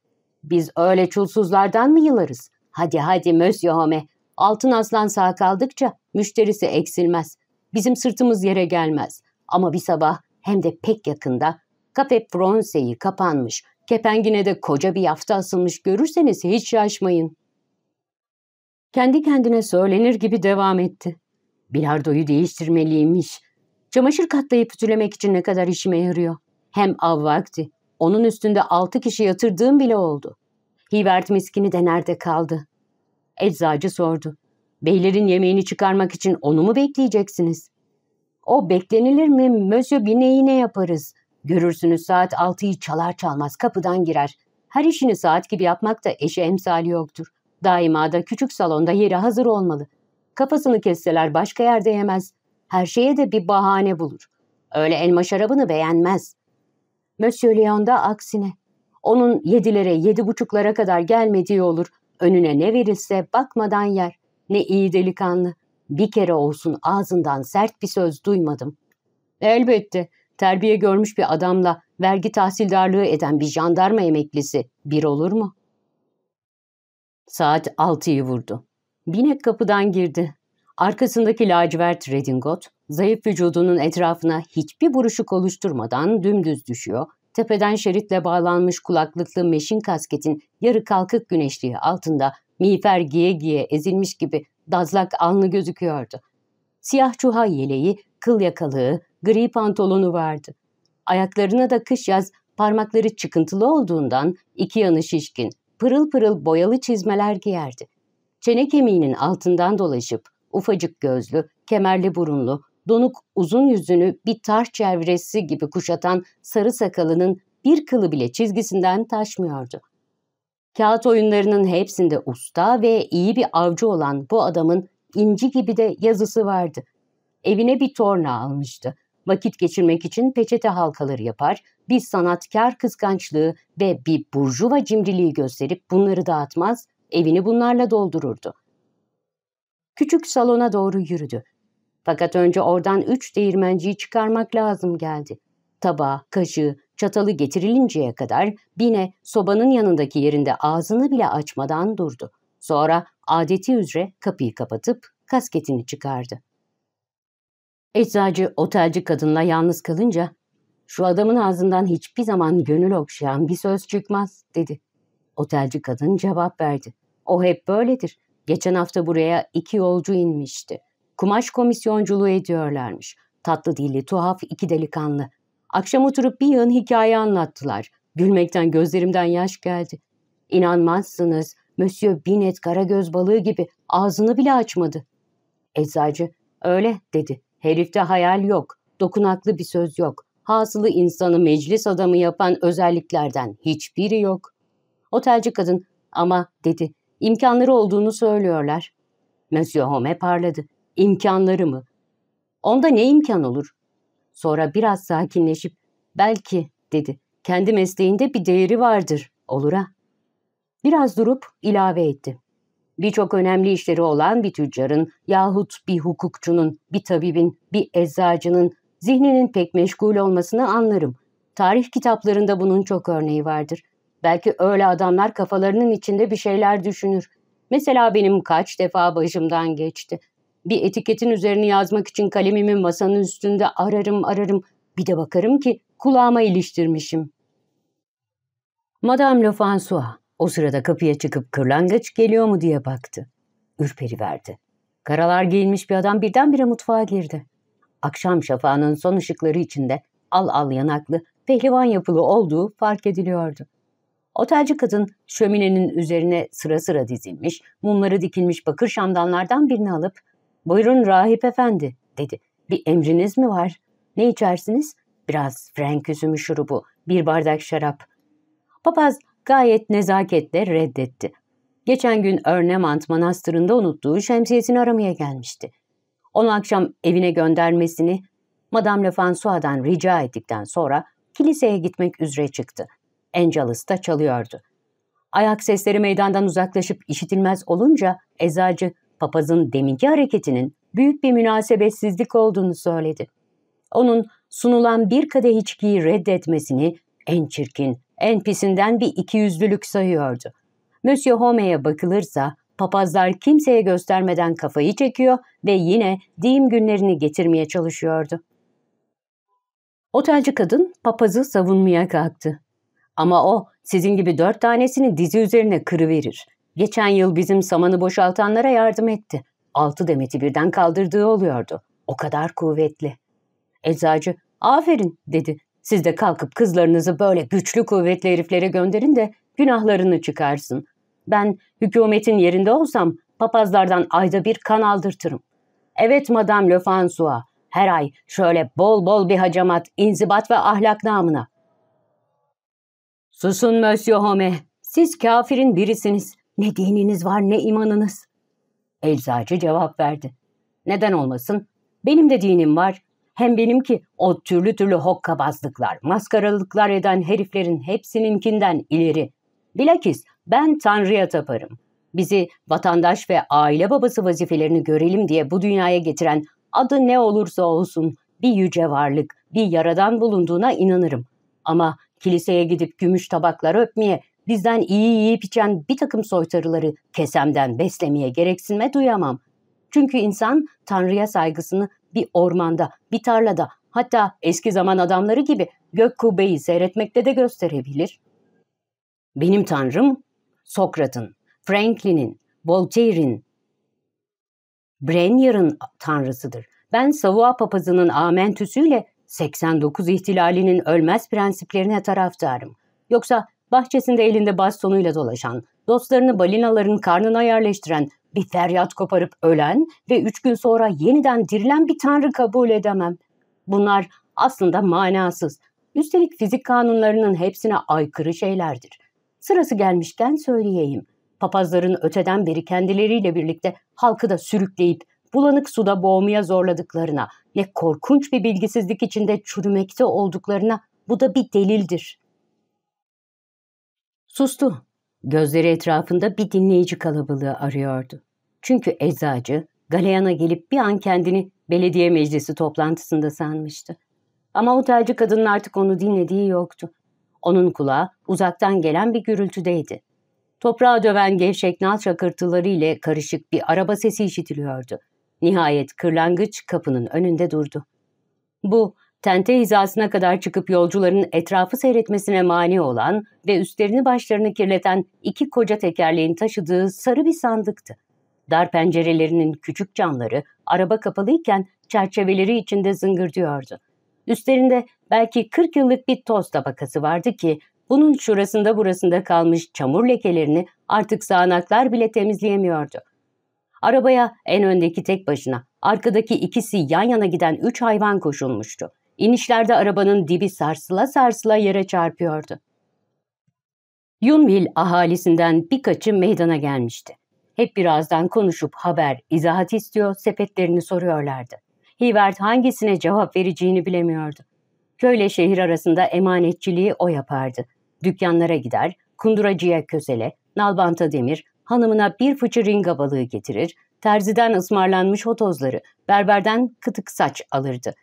Biz öyle çulsuzlardan mı yılarız? Hadi hadi Monsieur Home. Altın aslan sağ kaldıkça müşterisi eksilmez. Bizim sırtımız yere gelmez. Ama bir sabah hem de pek yakında kafe Franse'yi kapanmış, kepengine de koca bir yafta asılmış görürseniz hiç şaşmayın. Kendi kendine söylenir gibi devam etti. Bilardoyu değiştirmeliymiş. Çamaşır katlayıp ütülemek için ne kadar işime yarıyor. Hem av vakti onun üstünde altı kişi yatırdığım bile oldu. Hivert miskini de nerede kaldı? Eczacı sordu. Beylerin yemeğini çıkarmak için onu mu bekleyeceksiniz? O beklenilir mi? Mösyö bineği ne yaparız? Görürsünüz saat altıyı çalar çalmaz kapıdan girer. Her işini saat gibi yapmakta da eşi emsali yoktur. Daima da küçük salonda yeri hazır olmalı. Kafasını kesseler başka yerde yemez. Her şeye de bir bahane bulur. Öyle elma şarabını beğenmez. Monsieur Leon'da aksine. Onun yedilere, yedi buçuklara kadar gelmediği olur. Önüne ne verilse bakmadan yer. Ne iyi delikanlı. Bir kere olsun ağzından sert bir söz duymadım. Elbette terbiye görmüş bir adamla vergi tahsildarlığı eden bir jandarma emeklisi bir olur mu? Saat altıyı vurdu. Binek kapıdan girdi. Arkasındaki lacivert redingot Zayıf vücudunun etrafına hiçbir buruşuk oluşturmadan dümdüz düşüyor, tepeden şeritle bağlanmış kulaklıklı meşin kasketin yarı kalkık güneşliği altında miğfer giye giye ezilmiş gibi dazlak alnı gözüküyordu. Siyah çuha yeleği, kıl yakalığı, gri pantolonu vardı. Ayaklarına da kış yaz parmakları çıkıntılı olduğundan iki yanı şişkin, pırıl pırıl boyalı çizmeler giyerdi. Çene kemiğinin altından dolaşıp ufacık gözlü, kemerli burunlu, donuk uzun yüzünü bir tarz çevresi gibi kuşatan sarı sakalının bir kılı bile çizgisinden taşmıyordu. Kağıt oyunlarının hepsinde usta ve iyi bir avcı olan bu adamın inci gibi de yazısı vardı. Evine bir torna almıştı. Vakit geçirmek için peçete halkaları yapar, bir sanatkar kıskançlığı ve bir burjuva cimriliği gösterip bunları dağıtmaz, evini bunlarla doldururdu. Küçük salona doğru yürüdü. Fakat önce oradan üç değirmenciyi çıkarmak lazım geldi. Tabağı, kaşığı, çatalı getirilinceye kadar Bine sobanın yanındaki yerinde ağzını bile açmadan durdu. Sonra adeti üzere kapıyı kapatıp kasketini çıkardı. Eczacı otelci kadınla yalnız kalınca şu adamın ağzından hiçbir zaman gönül okşayan bir söz çıkmaz dedi. Otelci kadın cevap verdi. O hep böyledir. Geçen hafta buraya iki yolcu inmişti. Kumaş komisyonculuğu ediyorlarmış. Tatlı dilli, tuhaf iki delikanlı. Akşam oturup bir yığın hikaye anlattılar. Gülmekten gözlerimden yaş geldi. İnanmazsınız, Monsieur Binet karagöz balığı gibi ağzını bile açmadı. Eczacı, öyle dedi. Herifte hayal yok, dokunaklı bir söz yok. Hasılı insanı meclis adamı yapan özelliklerden hiçbiri yok. Otelci kadın, ama dedi, imkanları olduğunu söylüyorlar. Monsieur Home parladı imkanları mı? Onda ne imkan olur? Sonra biraz sakinleşip belki dedi. Kendi mesleğinde bir değeri vardır. Olur ha. Biraz durup ilave etti. Birçok önemli işleri olan bir tüccarın yahut bir hukukçunun, bir tabibin, bir eczacının zihninin pek meşgul olmasını anlarım. Tarih kitaplarında bunun çok örneği vardır. Belki öyle adamlar kafalarının içinde bir şeyler düşünür. Mesela benim kaç defa başımdan geçti. Bir etiketin üzerine yazmak için kalemimi masanın üstünde ararım ararım. Bir de bakarım ki kulağıma iliştirmişim. Madame Lofansua o sırada kapıya çıkıp kırlangıç geliyor mu diye baktı. Ürperi verdi. Karalar giyinmiş bir adam birdenbire mutfağa girdi. Akşam şafağının son ışıkları içinde al al yanaklı, pehlivan yapılı olduğu fark ediliyordu. Otelci kadın şöminenin üzerine sıra sıra dizilmiş, mumları dikilmiş bakır şamdanlardan birini alıp Buyurun rahip efendi dedi. Bir emriniz mi var? Ne içersiniz? Biraz frenk üzümü şurubu, bir bardak şarap. Papaz gayet nezaketle reddetti. Geçen gün Örnemant manastırında unuttuğu şemsiyesini aramaya gelmişti. Onu akşam evine göndermesini Madame Lefansua'dan rica ettikten sonra kiliseye gitmek üzere çıktı. Angelus da çalıyordu. Ayak sesleri meydandan uzaklaşıp işitilmez olunca eczacı papazın deminki hareketinin büyük bir münasebetsizlik olduğunu söyledi. Onun sunulan bir kadeh içkiyi reddetmesini en çirkin, en pisinden bir ikiyüzlülük sayıyordu. Monsieur Home'ye bakılırsa papazlar kimseye göstermeden kafayı çekiyor ve yine deyim günlerini getirmeye çalışıyordu. Otelci kadın papazı savunmaya kalktı. Ama o sizin gibi dört tanesini dizi üzerine kırıverir. Geçen yıl bizim samanı boşaltanlara yardım etti. Altı demeti birden kaldırdığı oluyordu. O kadar kuvvetli. Eczacı, aferin dedi. Siz de kalkıp kızlarınızı böyle güçlü kuvvetli heriflere gönderin de günahlarını çıkarsın. Ben hükümetin yerinde olsam papazlardan ayda bir kan aldırtırım. Evet Madame Lefansua, her ay şöyle bol bol bir hacamat, inzibat ve ahlak namına. Susun Monsieur Home, siz kafirin birisiniz. Ne dininiz var ne imanınız. Elzacı cevap verdi. Neden olmasın? Benim de dinim var. Hem benimki o türlü türlü hokkabazlıklar, maskaralıklar eden heriflerin hepsininkinden ileri. Bilakis ben Tanrı'ya taparım. Bizi vatandaş ve aile babası vazifelerini görelim diye bu dünyaya getiren adı ne olursa olsun bir yüce varlık, bir yaradan bulunduğuna inanırım. Ama kiliseye gidip gümüş tabaklar öpmeye bizden iyi yiyip içen bir takım soytarıları kesemden beslemeye gereksinme duyamam. Çünkü insan Tanrı'ya saygısını bir ormanda, bir tarlada, hatta eski zaman adamları gibi gök kubbeyi seyretmekte de gösterebilir. Benim Tanrım, Sokrat'ın, Franklin'in, Voltaire'in, Brennier'ın tanrısıdır. Ben Savoy papazının amentüsüyle 89 ihtilalinin ölmez prensiplerine taraftarım. Yoksa bahçesinde elinde bastonuyla dolaşan, dostlarını balinaların karnına yerleştiren, bir feryat koparıp ölen ve üç gün sonra yeniden dirilen bir tanrı kabul edemem. Bunlar aslında manasız. Üstelik fizik kanunlarının hepsine aykırı şeylerdir. Sırası gelmişken söyleyeyim. Papazların öteden beri kendileriyle birlikte halkı da sürükleyip bulanık suda boğmaya zorladıklarına, ne korkunç bir bilgisizlik içinde çürümekte olduklarına bu da bir delildir.'' Sustu. Gözleri etrafında bir dinleyici kalabalığı arıyordu. Çünkü eczacı galeyana gelip bir an kendini belediye meclisi toplantısında sanmıştı. Ama otelci kadının artık onu dinlediği yoktu. Onun kulağı uzaktan gelen bir gürültüdeydi. Toprağa döven gevşek nal şakırtıları ile karışık bir araba sesi işitiliyordu. Nihayet kırlangıç kapının önünde durdu. Bu tente hizasına kadar çıkıp yolcuların etrafı seyretmesine mani olan ve üstlerini başlarını kirleten iki koca tekerleğin taşıdığı sarı bir sandıktı. Dar pencerelerinin küçük camları araba kapalıyken çerçeveleri içinde zıngırdıyordu. Üstlerinde belki 40 yıllık bir toz tabakası vardı ki bunun şurasında burasında kalmış çamur lekelerini artık sağanaklar bile temizleyemiyordu. Arabaya en öndeki tek başına, arkadaki ikisi yan yana giden üç hayvan koşulmuştu. İnişlerde arabanın dibi sarsıla sarsıla yere çarpıyordu. Yunville ahalisinden birkaçı meydana gelmişti. Hep birazdan konuşup haber, izahat istiyor, sepetlerini soruyorlardı. Hivert hangisine cevap vereceğini bilemiyordu. Köyle şehir arasında emanetçiliği o yapardı. Dükkanlara gider, kunduracıya közele, nalbanta demir, hanımına bir fıçı ringa balığı getirir, terziden ısmarlanmış hotozları, berberden kıtık saç alırdı.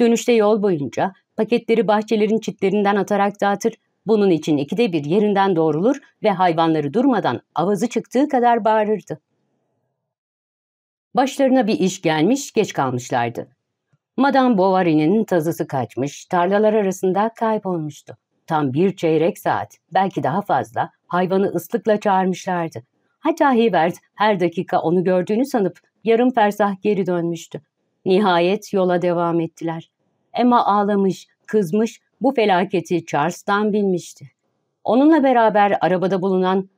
Dönüşte yol boyunca paketleri bahçelerin çitlerinden atarak dağıtır, bunun için ikide bir yerinden doğrulur ve hayvanları durmadan avazı çıktığı kadar bağırırdı. Başlarına bir iş gelmiş, geç kalmışlardı. Madame Bovary'nin tazısı kaçmış, tarlalar arasında kaybolmuştu. Tam bir çeyrek saat, belki daha fazla, hayvanı ıslıkla çağırmışlardı. Hatta Hibert her dakika onu gördüğünü sanıp yarım fersah geri dönmüştü. Nihayet yola devam ettiler. Emma ağlamış, kızmış, bu felaketi Charles'tan bilmişti. Onunla beraber arabada bulunan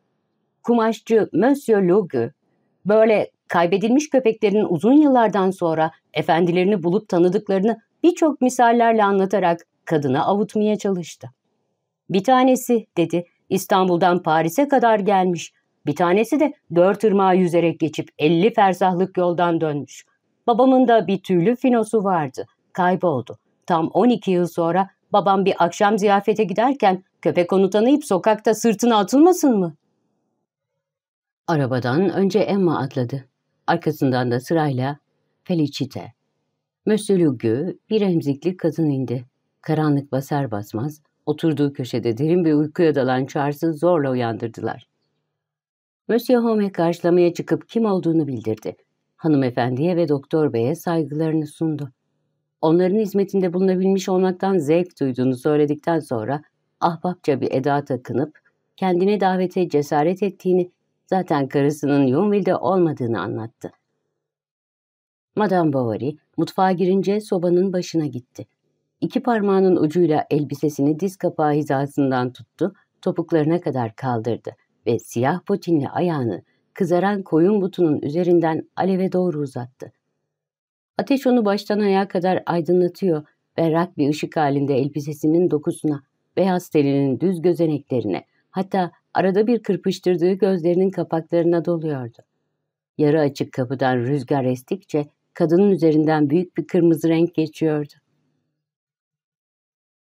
kumaşçı Monsieur Lugu, böyle kaybedilmiş köpeklerin uzun yıllardan sonra efendilerini bulup tanıdıklarını birçok misallerle anlatarak kadına avutmaya çalıştı. Bir tanesi, dedi, İstanbul'dan Paris'e kadar gelmiş. Bir tanesi de dört ırmağı yüzerek geçip elli fersahlık yoldan dönmüş. Babamın da bir tüylü finosu vardı. Kayboldu. Tam 12 yıl sonra babam bir akşam ziyafete giderken köpek onu tanıyıp sokakta sırtına atılmasın mı? Arabadan önce Emma atladı. Arkasından da sırayla Felicite. Mösülügü bir emzikli kadın indi. Karanlık basar basmaz oturduğu köşede derin bir uykuya dalan Charles'ı zorla uyandırdılar. Monsieur Home karşılamaya çıkıp kim olduğunu bildirdi hanımefendiye ve doktor beye saygılarını sundu. Onların hizmetinde bulunabilmiş olmaktan zevk duyduğunu söyledikten sonra ahbapça bir eda takınıp kendine davete cesaret ettiğini zaten karısının Yonville'de olmadığını anlattı. Madame Bovary mutfağa girince sobanın başına gitti. İki parmağının ucuyla elbisesini diz kapağı hizasından tuttu, topuklarına kadar kaldırdı ve siyah potinli ayağını kızaran koyun butunun üzerinden aleve doğru uzattı. Ateş onu baştan ayağa kadar aydınlatıyor, berrak bir ışık halinde elbisesinin dokusuna, beyaz telinin düz gözeneklerine, hatta arada bir kırpıştırdığı gözlerinin kapaklarına doluyordu. Yarı açık kapıdan rüzgar estikçe kadının üzerinden büyük bir kırmızı renk geçiyordu.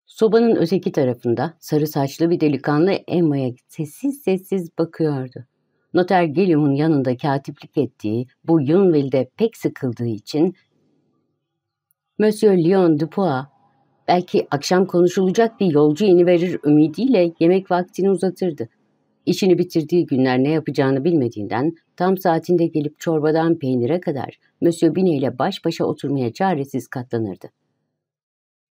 Sobanın öteki tarafında sarı saçlı bir delikanlı Emma'ya sessiz sessiz bakıyordu. Noter Gelium'un yanında katiplik ettiği bu Yunville'de pek sıkıldığı için Monsieur Lyon Dupois belki akşam konuşulacak bir yolcu yeni verir ümidiyle yemek vaktini uzatırdı. İşini bitirdiği günler ne yapacağını bilmediğinden tam saatinde gelip çorbadan peynire kadar Monsieur Bine ile baş başa oturmaya çaresiz katlanırdı.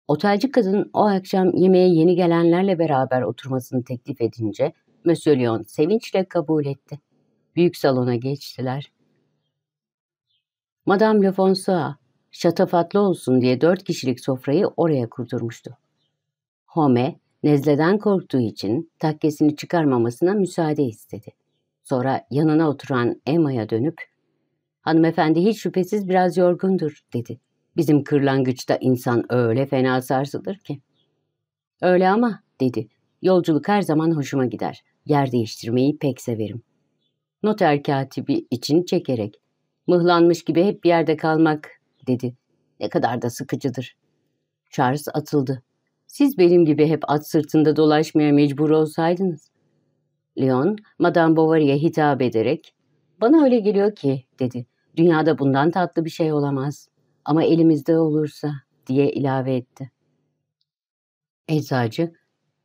Otelci kadın o akşam yemeğe yeni gelenlerle beraber oturmasını teklif edince Monsieur Lyon sevinçle kabul etti büyük salona geçtiler. Madame Le Fonsoa, şatafatlı olsun diye dört kişilik sofrayı oraya kurdurmuştu. Home, nezleden korktuğu için takkesini çıkarmamasına müsaade istedi. Sonra yanına oturan Emma'ya dönüp, ''Hanımefendi hiç şüphesiz biraz yorgundur.'' dedi. ''Bizim kırlangıçta insan öyle fena sarsılır ki.'' ''Öyle ama.'' dedi. ''Yolculuk her zaman hoşuma gider. Yer değiştirmeyi pek severim.'' Noter katibi için çekerek mıhlanmış gibi hep bir yerde kalmak dedi. Ne kadar da sıkıcıdır. Charles atıldı. Siz benim gibi hep at sırtında dolaşmaya mecbur olsaydınız. Leon, Madame Bovary'e hitap ederek, ''Bana öyle geliyor ki'' dedi. ''Dünyada bundan tatlı bir şey olamaz. Ama elimizde olursa'' diye ilave etti. Eczacı,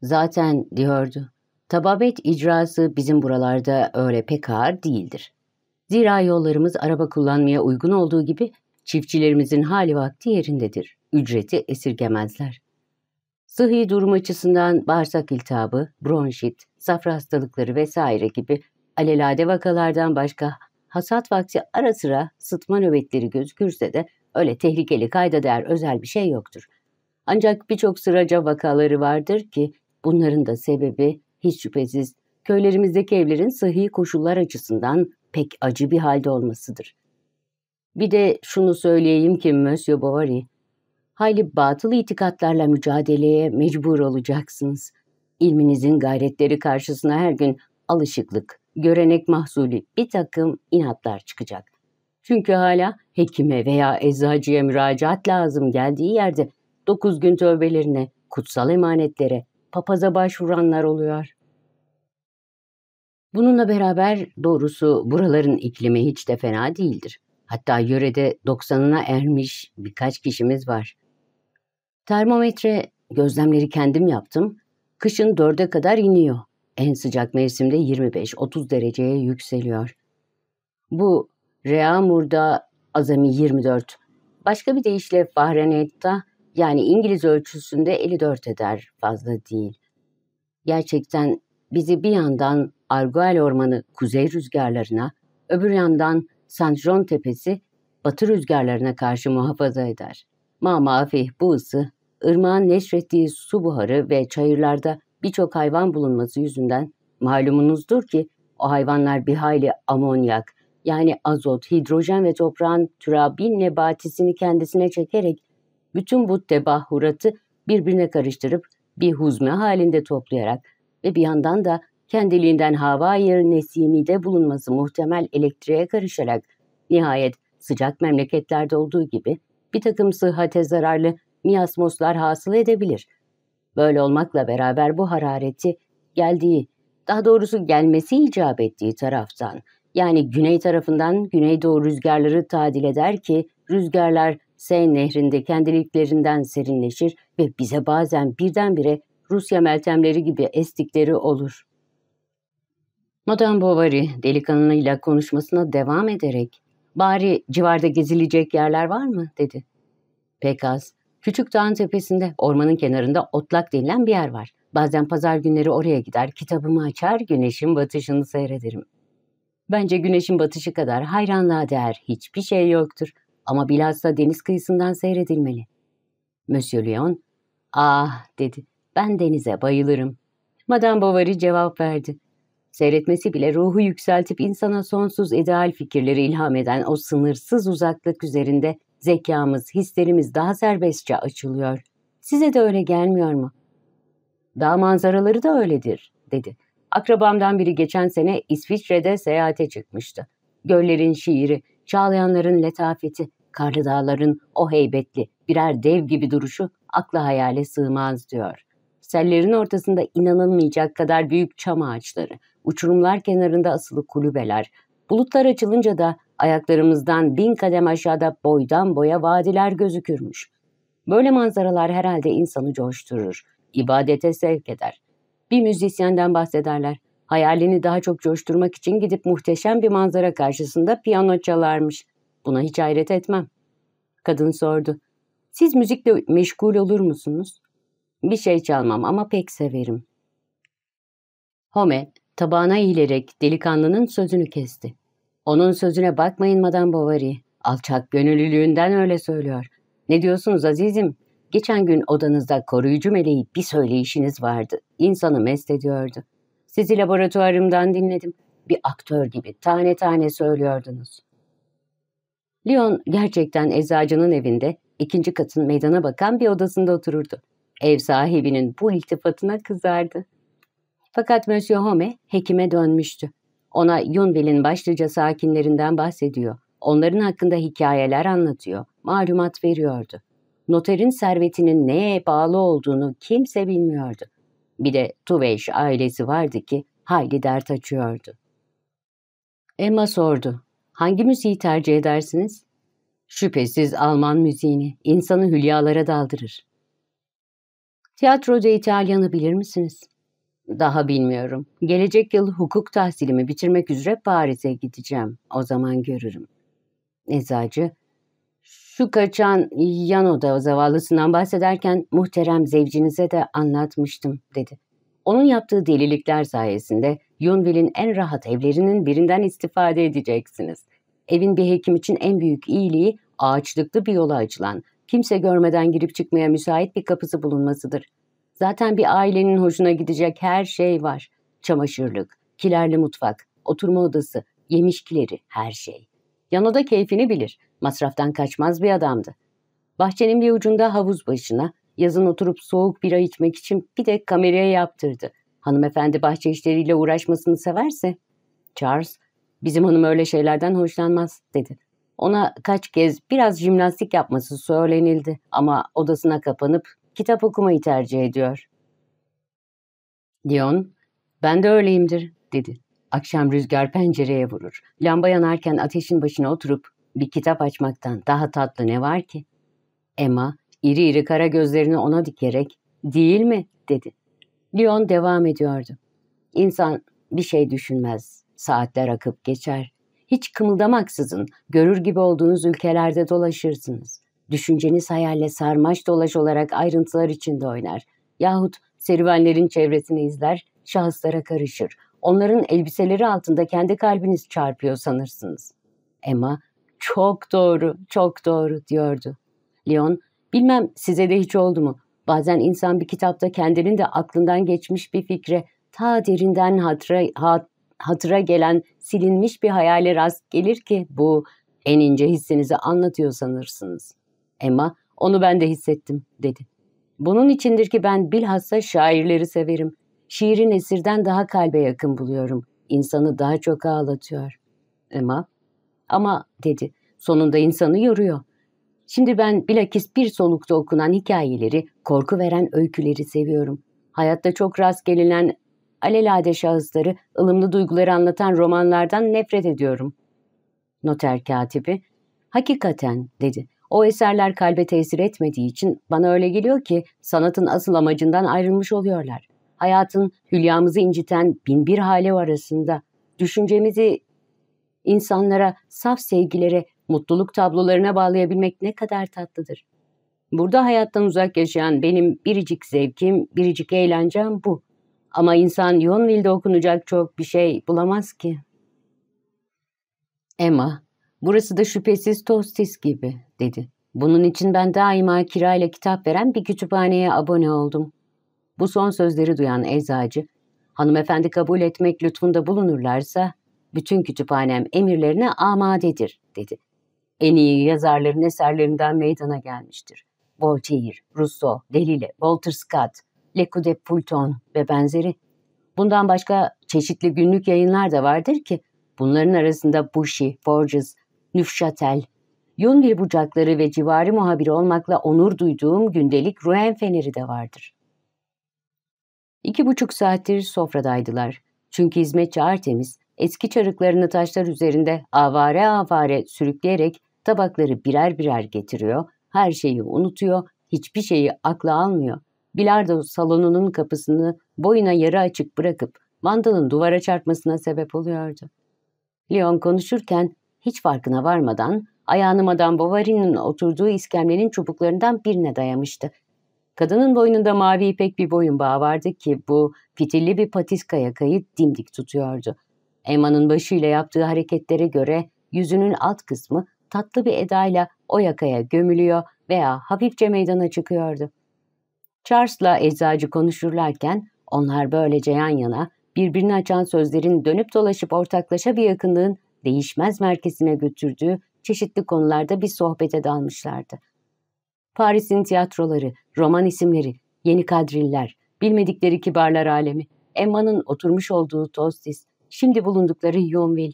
''Zaten'' diyordu. Tababet icrası bizim buralarda öyle pek ağır değildir. Zira yollarımız araba kullanmaya uygun olduğu gibi çiftçilerimizin hali vakti yerindedir. Ücreti esirgemezler. Sıhhi durum açısından bağırsak iltihabı, bronşit, safra hastalıkları vesaire gibi alelade vakalardan başka hasat vakti ara sıra sıtma nöbetleri gözükürse de öyle tehlikeli kayda değer özel bir şey yoktur. Ancak birçok sıraca vakaları vardır ki bunların da sebebi hiç şüphesiz köylerimizdeki evlerin sıhhi koşullar açısından pek acı bir halde olmasıdır. Bir de şunu söyleyeyim ki Monsieur Bovary, hayli batıl itikatlarla mücadeleye mecbur olacaksınız. İlminizin gayretleri karşısına her gün alışıklık, görenek mahsulü bir takım inatlar çıkacak. Çünkü hala hekime veya eczacıya müracaat lazım geldiği yerde dokuz gün tövbelerine, kutsal emanetlere, papaza başvuranlar oluyor. Bununla beraber doğrusu buraların iklimi hiç de fena değildir. Hatta yörede 90'ına ermiş birkaç kişimiz var. Termometre gözlemleri kendim yaptım. Kışın 4'e kadar iniyor. En sıcak mevsimde 25-30 dereceye yükseliyor. Bu Reamur'da azami 24. Başka bir deyişle Fahrenheit'ta yani İngiliz ölçüsünde 54 eder fazla değil. Gerçekten bizi bir yandan Arguel Ormanı kuzey rüzgarlarına, öbür yandan San Juan Tepesi batı rüzgarlarına karşı muhafaza eder. Mamafih bu ısı, ırmağın neşrettiği su buharı ve çayırlarda birçok hayvan bulunması yüzünden malumunuzdur ki o hayvanlar bir hayli amonyak yani azot, hidrojen ve toprağın türabin nebatisini kendisine çekerek bütün bu tebahuratı birbirine karıştırıp bir huzme halinde toplayarak ve bir yandan da kendiliğinden hava yeri nesimide bulunması muhtemel elektriğe karışarak nihayet sıcak memleketlerde olduğu gibi bir takım sıhhate zararlı miyasmoslar hasıl edebilir. Böyle olmakla beraber bu harareti geldiği, daha doğrusu gelmesi icap ettiği taraftan yani güney tarafından güneydoğu rüzgarları tadil eder ki rüzgarlar Seyn nehrinde kendiliklerinden serinleşir ve bize bazen birdenbire Rusya meltemleri gibi estikleri olur. Madame Bovary delikanlıyla konuşmasına devam ederek ''Bari civarda gezilecek yerler var mı?'' dedi. Pek az. Küçük dağın tepesinde, ormanın kenarında otlak denilen bir yer var. Bazen pazar günleri oraya gider, kitabımı açar, güneşin batışını seyrederim. Bence güneşin batışı kadar hayranlığa değer hiçbir şey yoktur ama bilhassa deniz kıyısından seyredilmeli. Monsieur Lyon, ah dedi, ben denize bayılırım. Madame Bovary cevap verdi. Seyretmesi bile ruhu yükseltip insana sonsuz ideal fikirleri ilham eden o sınırsız uzaklık üzerinde zekamız, hislerimiz daha serbestçe açılıyor. Size de öyle gelmiyor mu? Dağ manzaraları da öyledir, dedi. Akrabamdan biri geçen sene İsviçre'de seyahate çıkmıştı. Göllerin şiiri, Çağlayanların letafeti, karlı dağların o heybetli, birer dev gibi duruşu akla hayale sığmaz diyor. Sellerin ortasında inanılmayacak kadar büyük çam ağaçları, uçurumlar kenarında asılı kulübeler, bulutlar açılınca da ayaklarımızdan bin kadem aşağıda boydan boya vadiler gözükürmüş. Böyle manzaralar herhalde insanı coşturur, ibadete sevk eder. Bir müzisyenden bahsederler. Hayalini daha çok coşturmak için gidip muhteşem bir manzara karşısında piyano çalarmış. Buna hiç hayret etmem. Kadın sordu. Siz müzikle meşgul olur musunuz? Bir şey çalmam ama pek severim. Home tabağına eğilerek delikanlının sözünü kesti. Onun sözüne bakmayın Madame Bovary. Alçak gönüllülüğünden öyle söylüyor. Ne diyorsunuz azizim? Geçen gün odanızda koruyucu meleği bir söyleyişiniz vardı. İnsanı mest ediyordu. Sizi laboratuvarımdan dinledim. Bir aktör gibi tane tane söylüyordunuz. Leon gerçekten eczacının evinde ikinci katın meydana bakan bir odasında otururdu. Ev sahibinin bu iltifatına kızardı. Fakat Monsieur Home hekime dönmüştü. Ona Yunville'in başlıca sakinlerinden bahsediyor. Onların hakkında hikayeler anlatıyor, malumat veriyordu. Noterin servetinin neye bağlı olduğunu kimse bilmiyordu. Bir de Tuveyş ailesi vardı ki hayli dert açıyordu. Emma sordu. Hangi müziği tercih edersiniz? Şüphesiz Alman müziğini insanı hülyalara daldırır. Tiyatroda İtalyan'ı bilir misiniz? Daha bilmiyorum. Gelecek yıl hukuk tahsilimi bitirmek üzere Paris'e gideceğim. O zaman görürüm. Eczacı şu kaçan yan oda zavallısından bahsederken muhterem zevcinize de anlatmıştım dedi. Onun yaptığı delilikler sayesinde Yunvil'in en rahat evlerinin birinden istifade edeceksiniz. Evin bir hekim için en büyük iyiliği ağaçlıklı bir yola açılan, kimse görmeden girip çıkmaya müsait bir kapısı bulunmasıdır. Zaten bir ailenin hoşuna gidecek her şey var. Çamaşırlık, kilerli mutfak, oturma odası, yemişkileri, her şey. Cano da keyfini bilir. Masraftan kaçmaz bir adamdı. Bahçenin bir ucunda havuz başına, yazın oturup soğuk bira içmek için bir de kameraya yaptırdı. Hanımefendi bahçe işleriyle uğraşmasını severse. Charles, bizim hanım öyle şeylerden hoşlanmaz dedi. Ona kaç kez biraz jimnastik yapması söylenildi ama odasına kapanıp kitap okumayı tercih ediyor. Dion, ben de öyleyimdir dedi. Akşam rüzgar pencereye vurur. Lamba yanarken ateşin başına oturup bir kitap açmaktan daha tatlı ne var ki? Emma iri iri kara gözlerini ona dikerek değil mi dedi. Leon devam ediyordu. İnsan bir şey düşünmez. Saatler akıp geçer. Hiç kımıldamaksızın görür gibi olduğunuz ülkelerde dolaşırsınız. Düşünceniz hayalle sarmaş dolaş olarak ayrıntılar içinde oynar. Yahut serüvenlerin çevresini izler, şahıslara karışır onların elbiseleri altında kendi kalbiniz çarpıyor sanırsınız. Emma, çok doğru, çok doğru diyordu. Leon, bilmem size de hiç oldu mu? Bazen insan bir kitapta kendinin de aklından geçmiş bir fikre, ta derinden hatıra, hat, hatıra gelen silinmiş bir hayale rast gelir ki bu en ince hissinizi anlatıyor sanırsınız. Emma, onu ben de hissettim dedi. Bunun içindir ki ben bilhassa şairleri severim. Şiirin esirden daha kalbe yakın buluyorum. İnsanı daha çok ağlatıyor. Ama, ama dedi, sonunda insanı yoruyor. Şimdi ben bilakis bir solukta okunan hikayeleri, korku veren öyküleri seviyorum. Hayatta çok rast gelinen alelade şahısları, ılımlı duyguları anlatan romanlardan nefret ediyorum. Noter katibi, hakikaten dedi. O eserler kalbe tesir etmediği için bana öyle geliyor ki sanatın asıl amacından ayrılmış oluyorlar hayatın hülyamızı inciten bin bir hale arasında düşüncemizi insanlara, saf sevgilere, mutluluk tablolarına bağlayabilmek ne kadar tatlıdır. Burada hayattan uzak yaşayan benim biricik zevkim, biricik eğlencem bu. Ama insan Yonville'de okunacak çok bir şey bulamaz ki. Emma, burası da şüphesiz tostis gibi, dedi. Bunun için ben daima kirayla kitap veren bir kütüphaneye abone oldum. Bu son sözleri duyan eczacı, hanımefendi kabul etmek lütfunda bulunurlarsa bütün kütüphanem emirlerine amadedir, dedi. En iyi yazarların eserlerinden meydana gelmiştir. Voltaire, Rousseau, Delille, Walter Scott, Le Coup ve benzeri. Bundan başka çeşitli günlük yayınlar da vardır ki bunların arasında Bushy, Forges, Nüfşatel, Yun bir bucakları ve civarı muhabiri olmakla onur duyduğum gündelik Ruen Feneri de vardır. İki buçuk saattir sofradaydılar. Çünkü hizmetçi Artemis eski çarıklarını taşlar üzerinde avare avare sürükleyerek tabakları birer birer getiriyor, her şeyi unutuyor, hiçbir şeyi akla almıyor. Bilardo salonunun kapısını boyuna yarı açık bırakıp mandalın duvara çarpmasına sebep oluyordu. Leon konuşurken hiç farkına varmadan ayağını Madame Bovary'nin oturduğu iskemlenin çubuklarından birine dayamıştı Kadının boynunda mavi ipek bir boyun bağı vardı ki bu fitilli bir patiska kayıt dimdik tutuyordu. Emma'nın başıyla yaptığı hareketlere göre yüzünün alt kısmı tatlı bir edayla o yakaya gömülüyor veya hafifçe meydana çıkıyordu. Charles'la eczacı konuşurlarken onlar böylece yan yana birbirini açan sözlerin dönüp dolaşıp ortaklaşa bir yakınlığın değişmez merkezine götürdüğü çeşitli konularda bir sohbete dalmışlardı. Paris'in tiyatroları, roman isimleri, yeni kadriller, bilmedikleri kibarlar alemi, Emma'nın oturmuş olduğu tostis, şimdi bulundukları Yonville.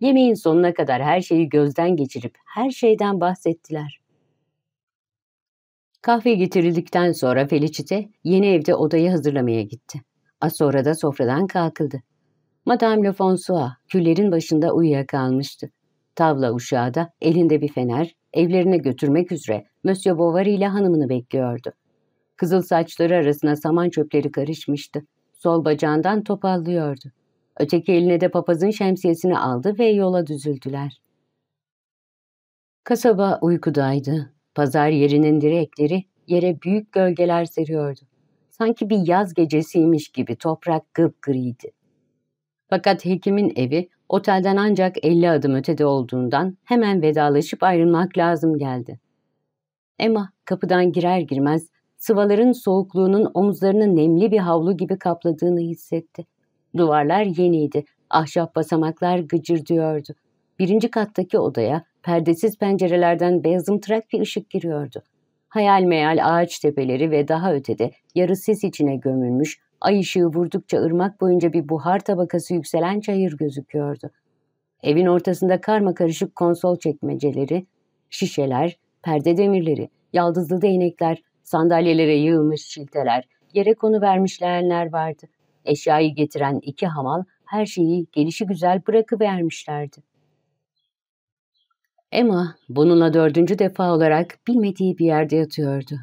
Yemeğin sonuna kadar her şeyi gözden geçirip her şeyden bahsettiler. Kahve getirildikten sonra Felicite yeni evde odayı hazırlamaya gitti. Az sonra da sofradan kalkıldı. Madame Le Fonsois küllerin başında uyuyakalmıştı. Tavla uşağı da elinde bir fener evlerine götürmek üzere Monsieur Bovary ile hanımını bekliyordu. Kızıl saçları arasına saman çöpleri karışmıştı. Sol bacağından topallıyordu. Öteki eline de papazın şemsiyesini aldı ve yola düzüldüler. Kasaba uykudaydı. Pazar yerinin direkleri yere büyük gölgeler seriyordu. Sanki bir yaz gecesiymiş gibi toprak gıpgırıydı. Fakat hekimin evi otelden ancak 50 adım ötede olduğundan hemen vedalaşıp ayrılmak lazım geldi. Emma kapıdan girer girmez sıvaların soğukluğunun omuzlarını nemli bir havlu gibi kapladığını hissetti. Duvarlar yeniydi, ahşap basamaklar gıcırdıyordu. Birinci kattaki odaya perdesiz pencerelerden beyazımtırak bir ışık giriyordu. Hayal meyal ağaç tepeleri ve daha ötede yarı sis içine gömülmüş, ay ışığı vurdukça ırmak boyunca bir buhar tabakası yükselen çayır gözüküyordu. Evin ortasında karma karışık konsol çekmeceleri, şişeler, perde demirleri, yaldızlı değnekler, sandalyelere yığılmış çilteler, yere konu vermiş leğenler vardı. Eşyayı getiren iki hamal her şeyi gelişi güzel bırakıvermişlerdi. Emma bununla dördüncü defa olarak bilmediği bir yerde yatıyordu.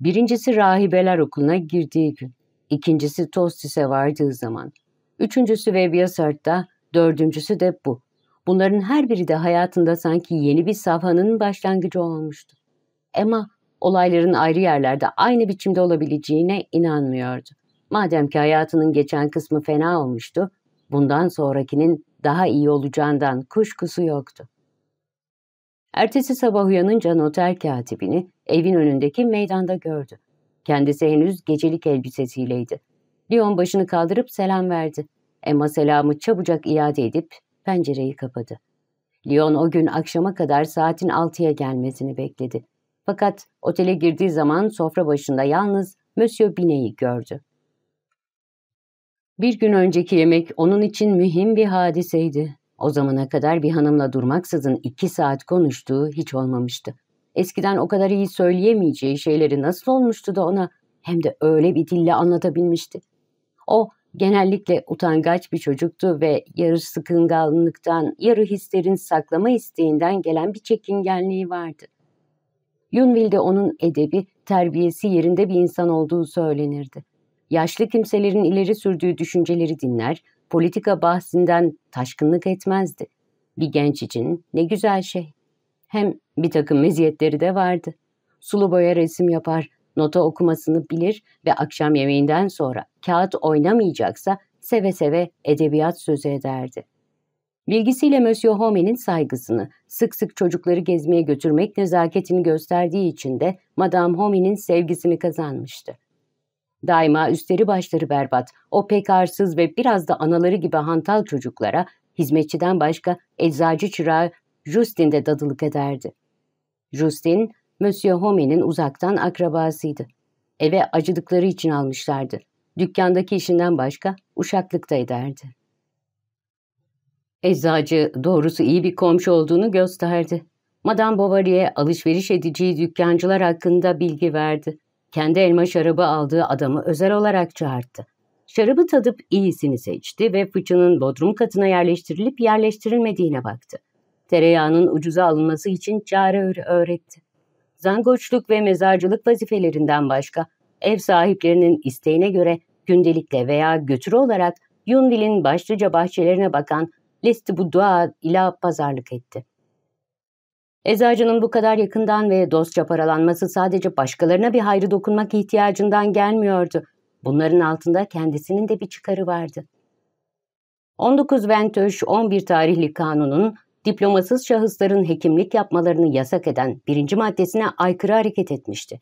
Birincisi rahibeler okuluna girdiği gün, ikincisi Tostis'e vardığı zaman, üçüncüsü Vebiyasart'ta, dördüncüsü de bu. Bunların her biri de hayatında sanki yeni bir safhanın başlangıcı olmuştu. Emma olayların ayrı yerlerde aynı biçimde olabileceğine inanmıyordu. Madem ki hayatının geçen kısmı fena olmuştu, bundan sonrakinin daha iyi olacağından kuşkusu yoktu. Ertesi sabah uyanınca noter katibini evin önündeki meydanda gördü. Kendisi henüz gecelik elbisesiyleydi. Leon başını kaldırıp selam verdi. Emma selamı çabucak iade edip pencereyi kapadı. Leon o gün akşama kadar saatin altıya gelmesini bekledi. Fakat otele girdiği zaman sofra başında yalnız Monsieur Binet'i gördü. Bir gün önceki yemek onun için mühim bir hadiseydi. O zamana kadar bir hanımla durmaksızın iki saat konuştuğu hiç olmamıştı. Eskiden o kadar iyi söyleyemeyeceği şeyleri nasıl olmuştu da ona hem de öyle bir dille anlatabilmişti. O Genellikle utangaç bir çocuktu ve yarı sıkınganlıktan, yarı hislerin saklama isteğinden gelen bir çekingenliği vardı. Yunville'de onun edebi, terbiyesi yerinde bir insan olduğu söylenirdi. Yaşlı kimselerin ileri sürdüğü düşünceleri dinler, politika bahsinden taşkınlık etmezdi. Bir genç için ne güzel şey. Hem bir takım meziyetleri de vardı. Sulu boya resim yapar, nota okumasını bilir ve akşam yemeğinden sonra kağıt oynamayacaksa seve seve edebiyat sözü ederdi. Bilgisiyle Monsieur Homme'nin saygısını, sık sık çocukları gezmeye götürmek nezaketini gösterdiği için de Madame Homme'nin sevgisini kazanmıştı. Daima üstleri başları berbat, o pekarsız ve biraz da anaları gibi hantal çocuklara hizmetçiden başka eczacı çırağı Justin de dadılık ederdi. Justin, Monsieur Home'nin uzaktan akrabasıydı. Eve acıdıkları için almışlardı. Dükkandaki işinden başka uşaklıkta ederdi. Eczacı doğrusu iyi bir komşu olduğunu gösterdi. Madame Bovary'e alışveriş edeceği dükkancılar hakkında bilgi verdi. Kendi elma şarabı aldığı adamı özel olarak çağırdı. Şarabı tadıp iyisini seçti ve fıçının bodrum katına yerleştirilip yerleştirilmediğine baktı. Tereyağının ucuza alınması için çare öğretti zangoçluk ve mezarcılık vazifelerinden başka ev sahiplerinin isteğine göre gündelikle veya götürü olarak Yunvil'in başlıca bahçelerine bakan Lesti Budua ile pazarlık etti. Eczacının bu kadar yakından ve dostça paralanması sadece başkalarına bir hayrı dokunmak ihtiyacından gelmiyordu. Bunların altında kendisinin de bir çıkarı vardı. 19 Ventöş 11 tarihli kanunun diplomasız şahısların hekimlik yapmalarını yasak eden birinci maddesine aykırı hareket etmişti.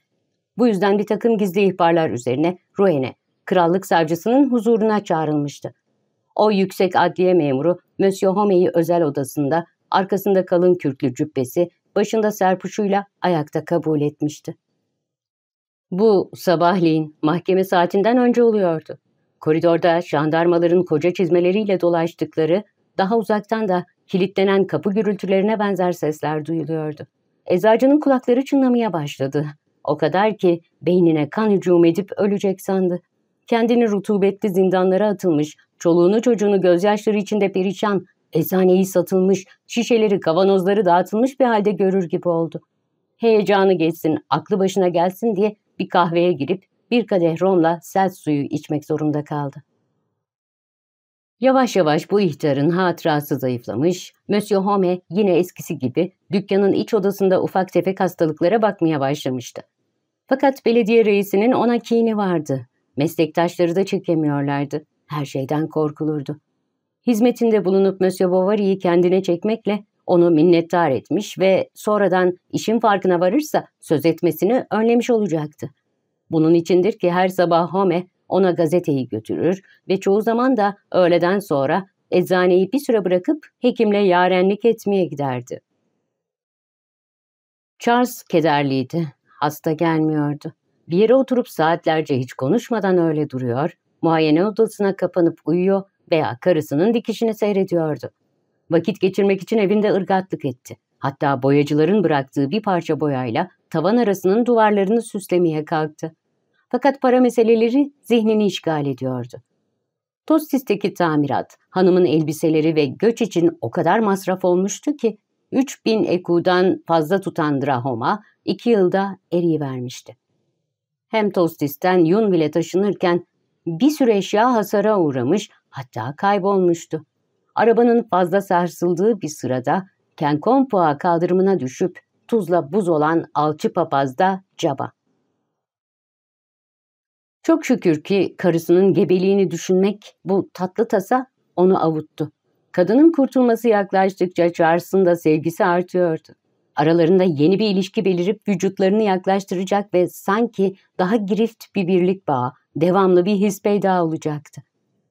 Bu yüzden bir takım gizli ihbarlar üzerine Roen'e, krallık savcısının huzuruna çağrılmıştı. O yüksek adliye memuru Monsieur Homey'i özel odasında arkasında kalın kürklü cübbesi, başında serpuçuyla ayakta kabul etmişti. Bu sabahleyin mahkeme saatinden önce oluyordu. Koridorda jandarmaların koca çizmeleriyle dolaştıkları daha uzaktan da kilitlenen kapı gürültülerine benzer sesler duyuluyordu. Eczacının kulakları çınlamaya başladı. O kadar ki beynine kan hücum edip ölecek sandı. Kendini rutubetli zindanlara atılmış, çoluğunu çocuğunu gözyaşları içinde perişan, eczaneyi satılmış, şişeleri kavanozları dağıtılmış bir halde görür gibi oldu. Heyecanı geçsin, aklı başına gelsin diye bir kahveye girip bir kadeh romla sel suyu içmek zorunda kaldı. Yavaş yavaş bu ihtiyarın hatırası zayıflamış, Monsieur Home yine eskisi gibi dükkanın iç odasında ufak tefek hastalıklara bakmaya başlamıştı. Fakat belediye reisinin ona kini vardı. Meslektaşları da çekemiyorlardı. Her şeyden korkulurdu. Hizmetinde bulunup Monsieur Bovary'i kendine çekmekle onu minnettar etmiş ve sonradan işin farkına varırsa söz etmesini önlemiş olacaktı. Bunun içindir ki her sabah Home ona gazeteyi götürür ve çoğu zaman da öğleden sonra eczaneyi bir süre bırakıp hekimle yarenlik etmeye giderdi. Charles kederliydi. Hasta gelmiyordu. Bir yere oturup saatlerce hiç konuşmadan öyle duruyor, muayene odasına kapanıp uyuyor veya karısının dikişini seyrediyordu. Vakit geçirmek için evinde ırgatlık etti. Hatta boyacıların bıraktığı bir parça boyayla tavan arasının duvarlarını süslemeye kalktı. Fakat para meseleleri zihnini işgal ediyordu. Tostis'teki tamirat, hanımın elbiseleri ve göç için o kadar masraf olmuştu ki 3000 ekudan fazla tutan Drahom'a iki yılda vermişti. Hem Tostis'ten yun bile taşınırken bir sürü eşya hasara uğramış hatta kaybolmuştu. Arabanın fazla sarsıldığı bir sırada Kenkonpua kaldırımına düşüp tuzla buz olan alçı papazda caba. Çok şükür ki karısının gebeliğini düşünmek bu tatlı tasa onu avuttu. Kadının kurtulması yaklaştıkça Charles'ın da sevgisi artıyordu. Aralarında yeni bir ilişki belirip vücutlarını yaklaştıracak ve sanki daha girift bir birlik bağı, devamlı bir his peyda olacaktı.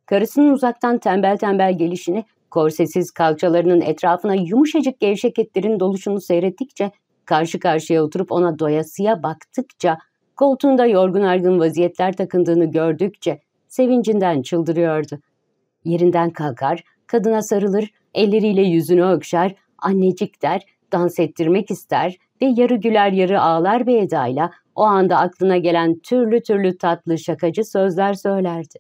Karısının uzaktan tembel tembel gelişini, korsesiz kalçalarının etrafına yumuşacık gevşek etlerin doluşunu seyrettikçe, karşı karşıya oturup ona doyasıya baktıkça Koltuğunda yorgun argın vaziyetler takındığını gördükçe sevincinden çıldırıyordu. Yerinden kalkar, kadına sarılır, elleriyle yüzünü okşar, annecik der, dans ettirmek ister ve yarı güler yarı ağlar bir edayla o anda aklına gelen türlü türlü tatlı şakacı sözler söylerdi.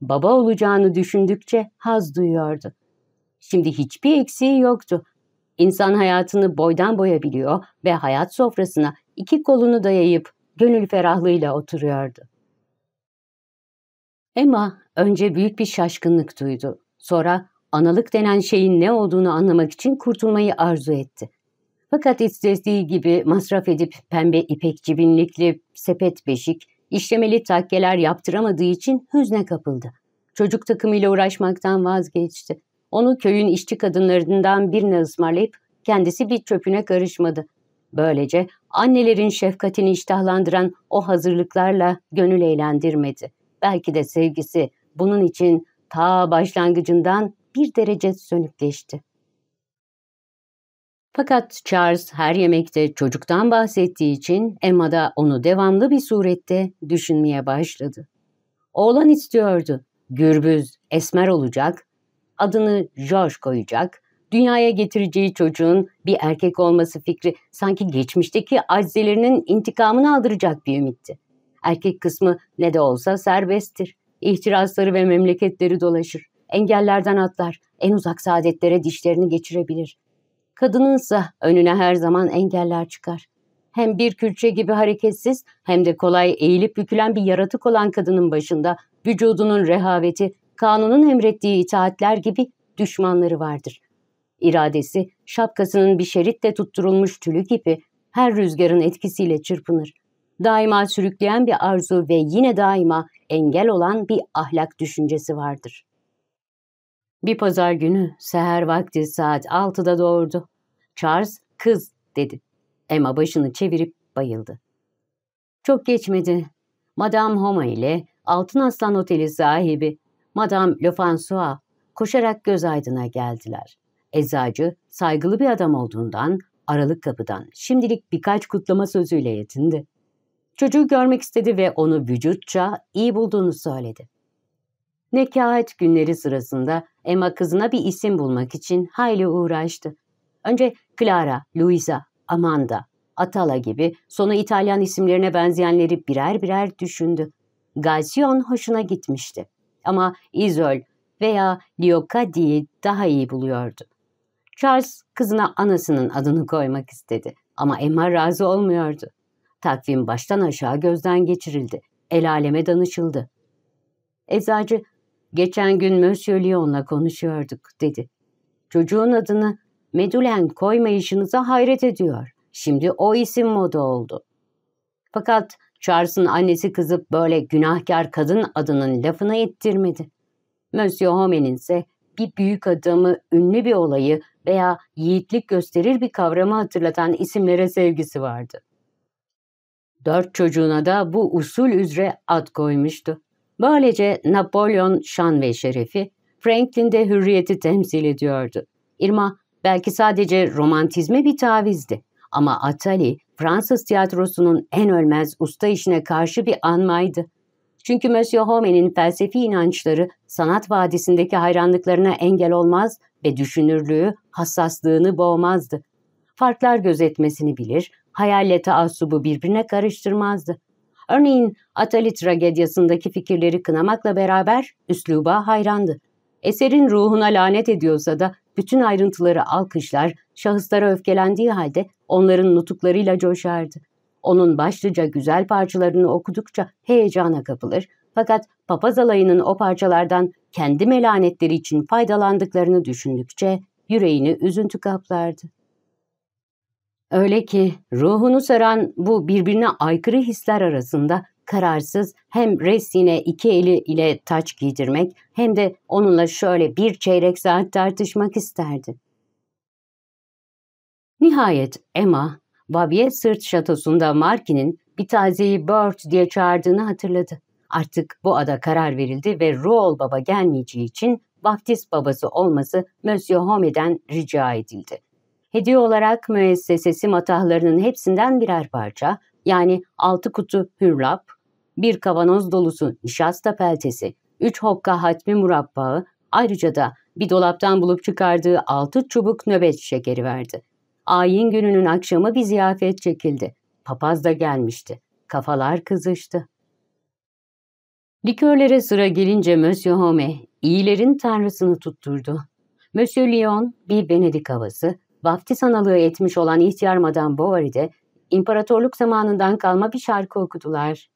Baba olacağını düşündükçe haz duyuyordu. Şimdi hiçbir eksiği yoktu. İnsan hayatını boydan boya biliyor ve hayat sofrasına iki kolunu dayayıp gönül ferahlığıyla oturuyordu. Emma önce büyük bir şaşkınlık duydu. Sonra analık denen şeyin ne olduğunu anlamak için kurtulmayı arzu etti. Fakat istediği gibi masraf edip pembe ipek cibinlikli sepet beşik, işlemeli takkeler yaptıramadığı için hüzne kapıldı. Çocuk takımıyla uğraşmaktan vazgeçti. Onu köyün işçi kadınlarından birine ısmarlayıp kendisi bir çöpüne karışmadı. Böylece annelerin şefkatini iştahlandıran o hazırlıklarla gönül eğlendirmedi. Belki de sevgisi bunun için ta başlangıcından bir derece sönük geçti. Fakat Charles her yemekte çocuktan bahsettiği için Emma da onu devamlı bir surette düşünmeye başladı. Oğlan istiyordu. Gürbüz, esmer olacak, adını George koyacak, dünyaya getireceği çocuğun bir erkek olması fikri sanki geçmişteki aczelerinin intikamını aldıracak bir ümitti. Erkek kısmı ne de olsa serbesttir. İhtirasları ve memleketleri dolaşır. Engellerden atlar, en uzak saadetlere dişlerini geçirebilir. Kadınınsa önüne her zaman engeller çıkar. Hem bir külçe gibi hareketsiz hem de kolay eğilip bükülen bir yaratık olan kadının başında vücudunun rehaveti, kanunun emrettiği itaatler gibi düşmanları vardır. İradesi şapkasının bir şeritle tutturulmuş tülü gibi her rüzgarın etkisiyle çırpınır. Daima sürükleyen bir arzu ve yine daima engel olan bir ahlak düşüncesi vardır. Bir pazar günü seher vakti saat 6'da doğurdu. Charles kız dedi. Emma başını çevirip bayıldı. Çok geçmedi. Madame Homa ile Altın Aslan Oteli sahibi Madame Lefansoa koşarak göz aydına geldiler. Eczacı saygılı bir adam olduğundan aralık kapıdan şimdilik birkaç kutlama sözüyle yetindi. Çocuğu görmek istedi ve onu vücutça iyi bulduğunu söyledi. Nekahet günleri sırasında Emma kızına bir isim bulmak için hayli uğraştı. Önce Clara, Luisa, Amanda, Atala gibi sonu İtalyan isimlerine benzeyenleri birer birer düşündü. Gazion hoşuna gitmişti ama İzöl veya Liocadi'yi daha iyi buluyordu. Charles kızına anasının adını koymak istedi ama Emma razı olmuyordu. Takvim baştan aşağı gözden geçirildi. El aleme danışıldı. Eczacı, geçen gün Monsieur Lyon'la konuşuyorduk dedi. Çocuğun adını Medulen koymayışınıza hayret ediyor. Şimdi o isim moda oldu. Fakat Charles'ın annesi kızıp böyle günahkar kadın adının lafını ettirmedi. Monsieur Home'nin ise bir büyük adamı ünlü bir olayı veya yiğitlik gösterir bir kavramı hatırlatan isimlere sevgisi vardı. Dört çocuğuna da bu usul üzere ad koymuştu. Böylece Napolyon şan ve şerefi, Franklin de hürriyeti temsil ediyordu. Irma belki sadece romantizme bir tavizdi ama Atali Fransız tiyatrosunun en ölmez usta işine karşı bir anmaydı. Çünkü Monsieur Home'nin felsefi inançları sanat vadisindeki hayranlıklarına engel olmaz ve düşünürlüğü, hassaslığını boğmazdı. Farklar gözetmesini bilir, hayalle taassubu birbirine karıştırmazdı. Örneğin Atali tragedyasındaki fikirleri kınamakla beraber üsluba hayrandı. Eserin ruhuna lanet ediyorsa da bütün ayrıntıları alkışlar, şahıslara öfkelendiği halde onların nutuklarıyla coşardı. Onun başlıca güzel parçalarını okudukça heyecana kapılır, fakat papaz alayının o parçalardan kendi melanetleri için faydalandıklarını düşündükçe yüreğini üzüntü kaplardı. Öyle ki ruhunu saran bu birbirine aykırı hisler arasında kararsız hem Resine iki eli ile taç giydirmek hem de onunla şöyle bir çeyrek saat tartışmak isterdi. Nihayet Emma, Babiye Sırt Şatosu'nda Markin'in bir tazeyi Bird diye çağırdığını hatırladı. Artık bu ada karar verildi ve Roald Baba gelmeyeceği için vaftiz babası olması Monsieur Homme'den rica edildi. Hediye olarak müessesesi matahlarının hepsinden birer parça, yani 6 kutu hürlap, bir kavanoz dolusu nişasta peltesi, 3 hokka hatmi murabbağı, ayrıca da bir dolaptan bulup çıkardığı 6 çubuk nöbet şekeri verdi. Ayin gününün akşamı bir ziyafet çekildi. Papaz da gelmişti. Kafalar kızıştı. Likörlere sıra gelince Monsieur Home iyilerin tanrısını tutturdu. Monsieur Lyon bir Venedik havası, vaftiz analığı etmiş olan ihtiyar Madame Bovary'de imparatorluk zamanından kalma bir şarkı okudular.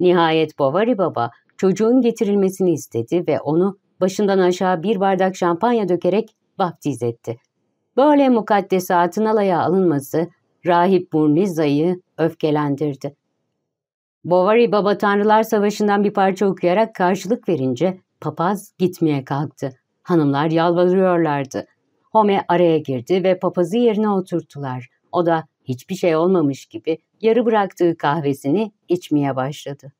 Nihayet Bovary baba çocuğun getirilmesini istedi ve onu başından aşağı bir bardak şampanya dökerek vaftiz etti. Böyle mukaddesatın alaya alınması rahip Burnizayı öfkelendirdi. Bovary Baba Tanrılar Savaşı'ndan bir parça okuyarak karşılık verince papaz gitmeye kalktı. Hanımlar yalvarıyorlardı. Home araya girdi ve papazı yerine oturttular. O da hiçbir şey olmamış gibi yarı bıraktığı kahvesini içmeye başladı.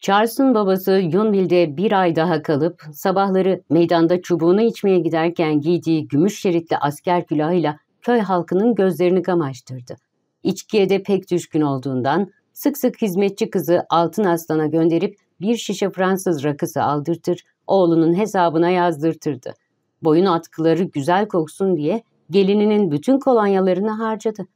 Charles'ın babası Yunville'de bir ay daha kalıp sabahları meydanda çubuğunu içmeye giderken giydiği gümüş şeritli asker külahıyla köy halkının gözlerini kamaştırdı. İçkiye de pek düşkün olduğundan sık sık hizmetçi kızı Altın Aslan'a gönderip bir şişe Fransız rakısı aldırtır, oğlunun hesabına yazdırtırdı. Boyun atkıları güzel koksun diye gelininin bütün kolonyalarını harcadı.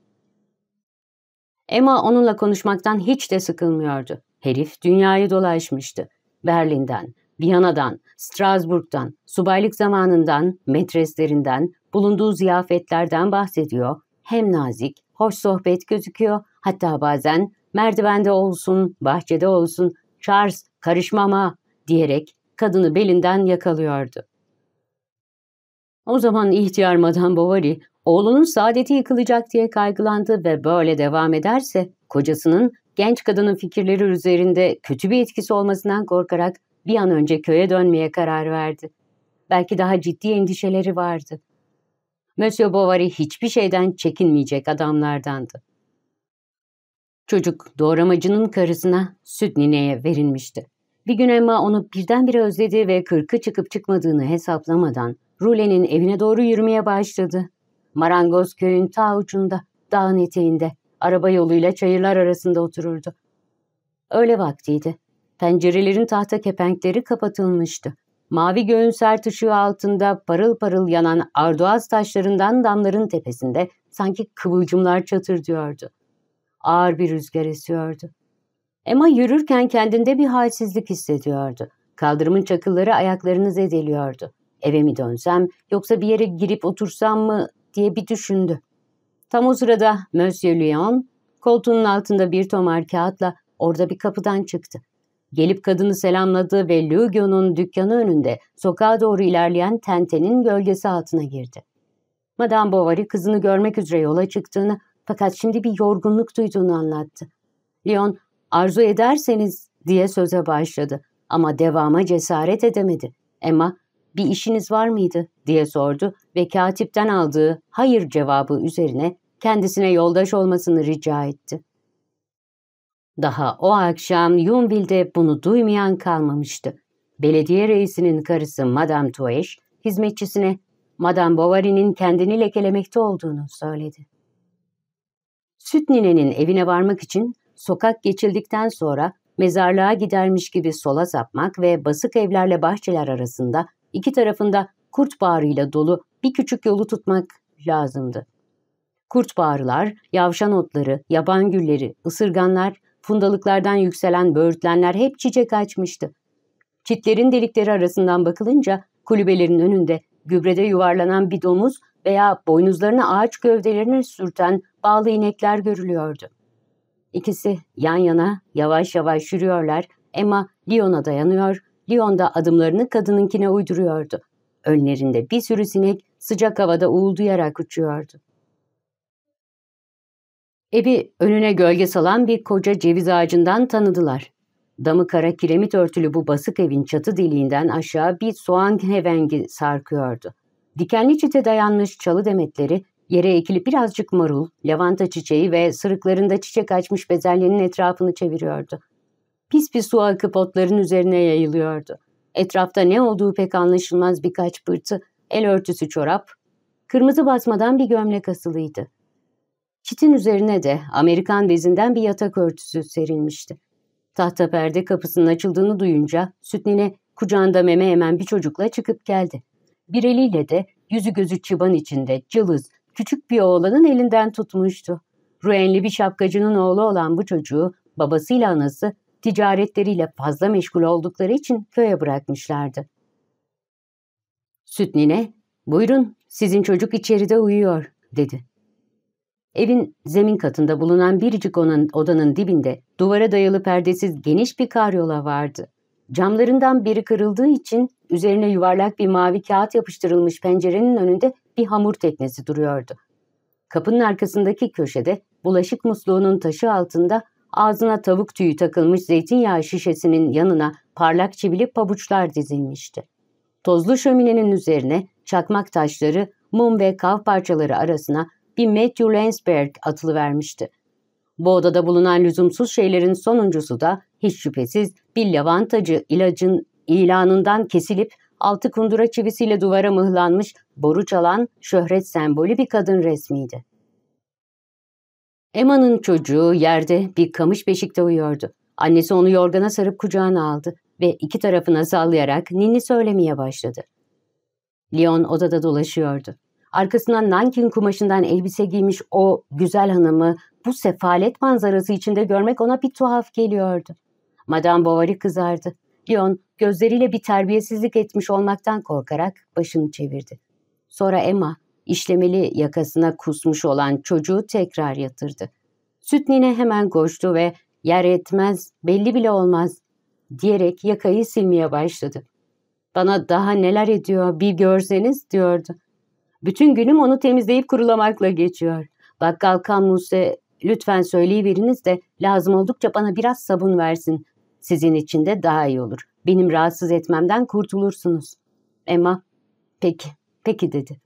Emma onunla konuşmaktan hiç de sıkılmıyordu. Herif dünyayı dolaşmıştı. Berlin'den, Viyana'dan, Strasbourg'dan, subaylık zamanından, metreslerinden, bulunduğu ziyafetlerden bahsediyor, hem nazik hoş sohbet gözüküyor. Hatta bazen merdivende olsun, bahçede olsun, Charles karışmama diyerek kadını belinden yakalıyordu. O zaman ihtiyar Madame Bovary oğlunun saadeti yıkılacak diye kaygılandı ve böyle devam ederse kocasının genç kadının fikirleri üzerinde kötü bir etkisi olmasından korkarak bir an önce köye dönmeye karar verdi. Belki daha ciddi endişeleri vardı. Monsieur Bovary hiçbir şeyden çekinmeyecek adamlardandı. Çocuk doğramacının karısına süt nineye verilmişti. Bir gün Emma onu birdenbire özledi ve kırkı çıkıp çıkmadığını hesaplamadan Rule'nin evine doğru yürümeye başladı. Marangoz köyün ta ucunda, dağın eteğinde, araba yoluyla çayırlar arasında otururdu. Öyle vaktiydi. Pencerelerin tahta kepenkleri kapatılmıştı. Mavi göğün sert ışığı altında parıl parıl yanan arduaz taşlarından damların tepesinde sanki kıvılcımlar çatırdıyordu. Ağır bir rüzgar esiyordu. Emma yürürken kendinde bir halsizlik hissediyordu. Kaldırımın çakılları ayaklarını zedeliyordu. Eve mi dönsem yoksa bir yere girip otursam mı diye bir düşündü. Tam o sırada Monsieur Lyon koltuğunun altında bir tomar kağıtla orada bir kapıdan çıktı. Gelip kadını selamladı ve Lugio'nun dükkanı önünde sokağa doğru ilerleyen Tenten'in gölgesi altına girdi. Madame Bovary kızını görmek üzere yola çıktığını fakat şimdi bir yorgunluk duyduğunu anlattı. Lyon, arzu ederseniz diye söze başladı ama devama cesaret edemedi. Emma, bir işiniz var mıydı diye sordu ve katipten aldığı hayır cevabı üzerine kendisine yoldaş olmasını rica etti. Daha o akşam Yunville'de bunu duymayan kalmamıştı. Belediye reisinin karısı Madame Tueş, hizmetçisine Madame Bovary'nin kendini lekelemekte olduğunu söyledi. Süt ninenin evine varmak için sokak geçildikten sonra mezarlığa gidermiş gibi sola sapmak ve basık evlerle bahçeler arasında iki tarafında kurt bağrıyla dolu bir küçük yolu tutmak lazımdı. Kurt bağrılar, yavşan otları, yaban gülleri, ısırganlar fundalıklardan yükselen böğürtlenler hep çiçek açmıştı. Çitlerin delikleri arasından bakılınca kulübelerin önünde gübrede yuvarlanan bir domuz veya boynuzlarını ağaç gövdelerine sürten bağlı inekler görülüyordu. İkisi yan yana yavaş yavaş yürüyorlar Emma Lyon'a dayanıyor, Lyon da adımlarını kadınınkine uyduruyordu. Önlerinde bir sürü sinek sıcak havada uğulduyarak uçuyordu. Evi önüne gölge salan bir koca ceviz ağacından tanıdılar. Damı kara kiremit örtülü bu basık evin çatı deliğinden aşağı bir soğan hevengi sarkıyordu. Dikenli çite dayanmış çalı demetleri, yere ekili birazcık marul, lavanta çiçeği ve sırıklarında çiçek açmış bezelyenin etrafını çeviriyordu. Pis bir su akıp otların üzerine yayılıyordu. Etrafta ne olduğu pek anlaşılmaz birkaç pırtı, el örtüsü çorap, kırmızı basmadan bir gömlek asılıydı. Kitin üzerine de Amerikan bezinden bir yatak örtüsü serilmişti. Tahta perde kapısının açıldığını duyunca Sütnine kucağında meme emen bir çocukla çıkıp geldi. Bir eliyle de yüzü gözü çıban içinde cılız, küçük bir oğlanın elinden tutmuştu. Ruenli bir şapkacının oğlu olan bu çocuğu babasıyla anası ticaretleriyle fazla meşgul oldukları için köye bırakmışlardı. Sütnine, buyurun sizin çocuk içeride uyuyor dedi. Evin zemin katında bulunan biricik onun odanın dibinde duvara dayalı perdesiz geniş bir karyola vardı. Camlarından biri kırıldığı için üzerine yuvarlak bir mavi kağıt yapıştırılmış pencerenin önünde bir hamur teknesi duruyordu. Kapının arkasındaki köşede bulaşık musluğunun taşı altında ağzına tavuk tüyü takılmış zeytinyağı şişesinin yanına parlak çivili pabuçlar dizilmişti. Tozlu şöminenin üzerine çakmak taşları, mum ve kav parçaları arasına bir Matthew Lansberg atılı vermişti. Bu odada bulunan lüzumsuz şeylerin sonuncusu da hiç şüphesiz bir lavantacı ilacın ilanından kesilip altı kundura çivisiyle duvara mıhlanmış boru çalan şöhret sembolü bir kadın resmiydi. Emma'nın çocuğu yerde bir kamış beşikte uyuyordu. Annesi onu yorgana sarıp kucağına aldı ve iki tarafına sallayarak ninni söylemeye başladı. Leon odada dolaşıyordu. Arkasından nankin kumaşından elbise giymiş o güzel hanımı bu sefalet manzarası içinde görmek ona bir tuhaf geliyordu. Madame Bovary kızardı. Lyon gözleriyle bir terbiyesizlik etmiş olmaktan korkarak başını çevirdi. Sonra Emma işlemeli yakasına kusmuş olan çocuğu tekrar yatırdı. Süt nine hemen koştu ve yer etmez, belli bile olmaz diyerek yakayı silmeye başladı. Bana daha neler ediyor bir görseniz diyordu. Bütün günüm onu temizleyip kurulamakla geçiyor. Bakkal Kanmuse lütfen söyleyiveriniz de lazım oldukça bana biraz sabun versin. Sizin için de daha iyi olur. Benim rahatsız etmemden kurtulursunuz. Emma, peki, peki dedi.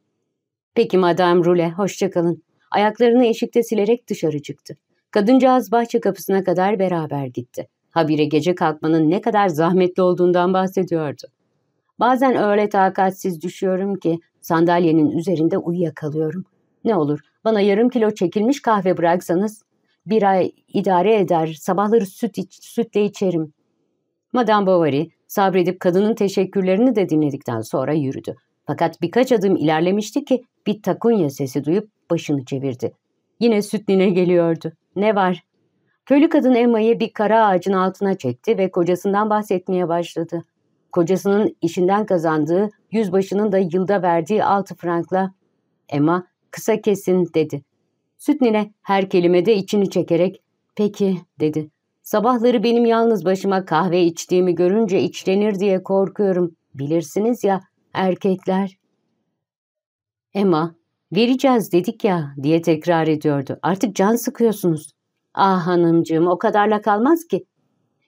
Peki Madame Rule, hoşçakalın. Ayaklarını eşikte silerek dışarı çıktı. Kadıncağız bahçe kapısına kadar beraber gitti. Habire gece kalkmanın ne kadar zahmetli olduğundan bahsediyordu. Bazen öyle takatsiz düşüyorum ki Sandalyenin üzerinde uyuyakalıyorum. Ne olur bana yarım kilo çekilmiş kahve bıraksanız bir ay idare eder, sabahları süt iç, sütle içerim. Madame Bovary sabredip kadının teşekkürlerini de dinledikten sonra yürüdü. Fakat birkaç adım ilerlemişti ki bir takunya sesi duyup başını çevirdi. Yine sütline geliyordu. Ne var? Köylü kadın Emma'yı bir kara ağacın altına çekti ve kocasından bahsetmeye başladı. Kocasının işinden kazandığı, yüzbaşının da yılda verdiği altı frankla Emma kısa kesin dedi. Sütnine her kelimede içini çekerek peki dedi. Sabahları benim yalnız başıma kahve içtiğimi görünce içlenir diye korkuyorum. Bilirsiniz ya erkekler. Emma vereceğiz dedik ya diye tekrar ediyordu. Artık can sıkıyorsunuz. Ah hanımcığım o kadarla kalmaz ki.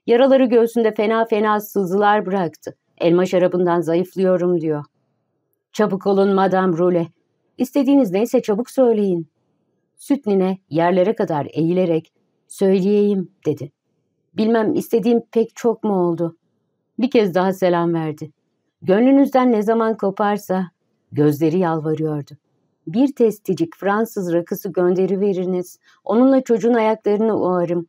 Yaraları göğsünde fena fena sızılar bıraktı. Elma şarabından zayıflıyorum diyor. Çabuk olun Madame Rule. İstediğiniz neyse çabuk söyleyin. Süt nine yerlere kadar eğilerek söyleyeyim dedi. Bilmem istediğim pek çok mu oldu? Bir kez daha selam verdi. Gönlünüzden ne zaman koparsa gözleri yalvarıyordu. Bir testicik Fransız rakısı gönderiveriniz. Onunla çocuğun ayaklarını uğarım.''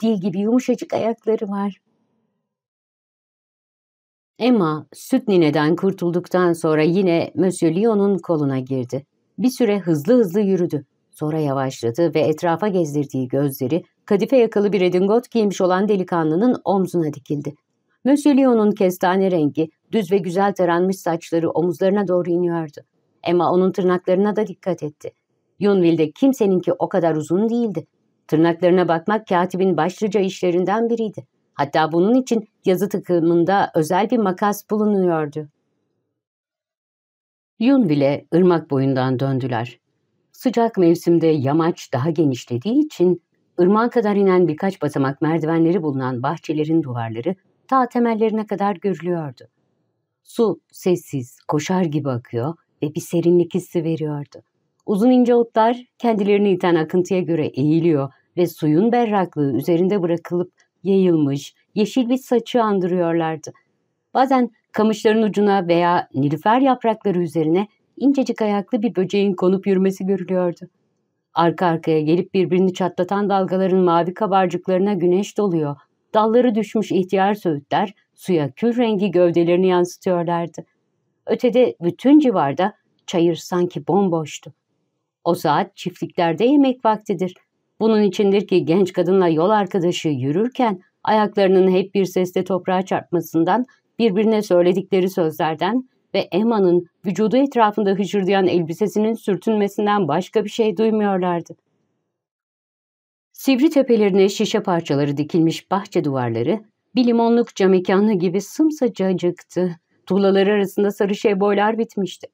dil gibi yumuşacık ayakları var. Emma, süt nineden kurtulduktan sonra yine Monsieur Lyon'un koluna girdi. Bir süre hızlı hızlı yürüdü. Sonra yavaşladı ve etrafa gezdirdiği gözleri kadife yakalı bir redingot giymiş olan delikanlının omzuna dikildi. Monsieur Lyon'un kestane rengi, düz ve güzel taranmış saçları omuzlarına doğru iniyordu. Emma onun tırnaklarına da dikkat etti. Yunville'de kimseninki o kadar uzun değildi. Tırnaklarına bakmak katibin başlıca işlerinden biriydi. Hatta bunun için yazı takımında özel bir makas bulunuyordu. Yun bile ırmak boyundan döndüler. Sıcak mevsimde yamaç daha genişlediği için ırmağa kadar inen birkaç basamak merdivenleri bulunan bahçelerin duvarları ta temellerine kadar görülüyordu. Su sessiz, koşar gibi akıyor ve bir serinlik hissi veriyordu. Uzun ince otlar kendilerini iten akıntıya göre eğiliyor ve suyun berraklığı üzerinde bırakılıp yayılmış, yeşil bir saçı andırıyorlardı. Bazen kamışların ucuna veya nilüfer yaprakları üzerine incecik ayaklı bir böceğin konup yürümesi görülüyordu. Arka arkaya gelip birbirini çatlatan dalgaların mavi kabarcıklarına güneş doluyor. Dalları düşmüş ihtiyar söğütler suya kül rengi gövdelerini yansıtıyorlardı. Ötede bütün civarda çayır sanki bomboştu. O saat çiftliklerde yemek vaktidir. Bunun içindir ki genç kadınla yol arkadaşı yürürken ayaklarının hep bir sesle toprağa çarpmasından, birbirine söyledikleri sözlerden ve Emma'nın vücudu etrafında hıcırdayan elbisesinin sürtünmesinden başka bir şey duymuyorlardı. Sivri tepelerine şişe parçaları dikilmiş bahçe duvarları, bir limonluk cam mekanı gibi sımsıcacıktı. Tuğlaları arasında sarı şey boylar bitmişti.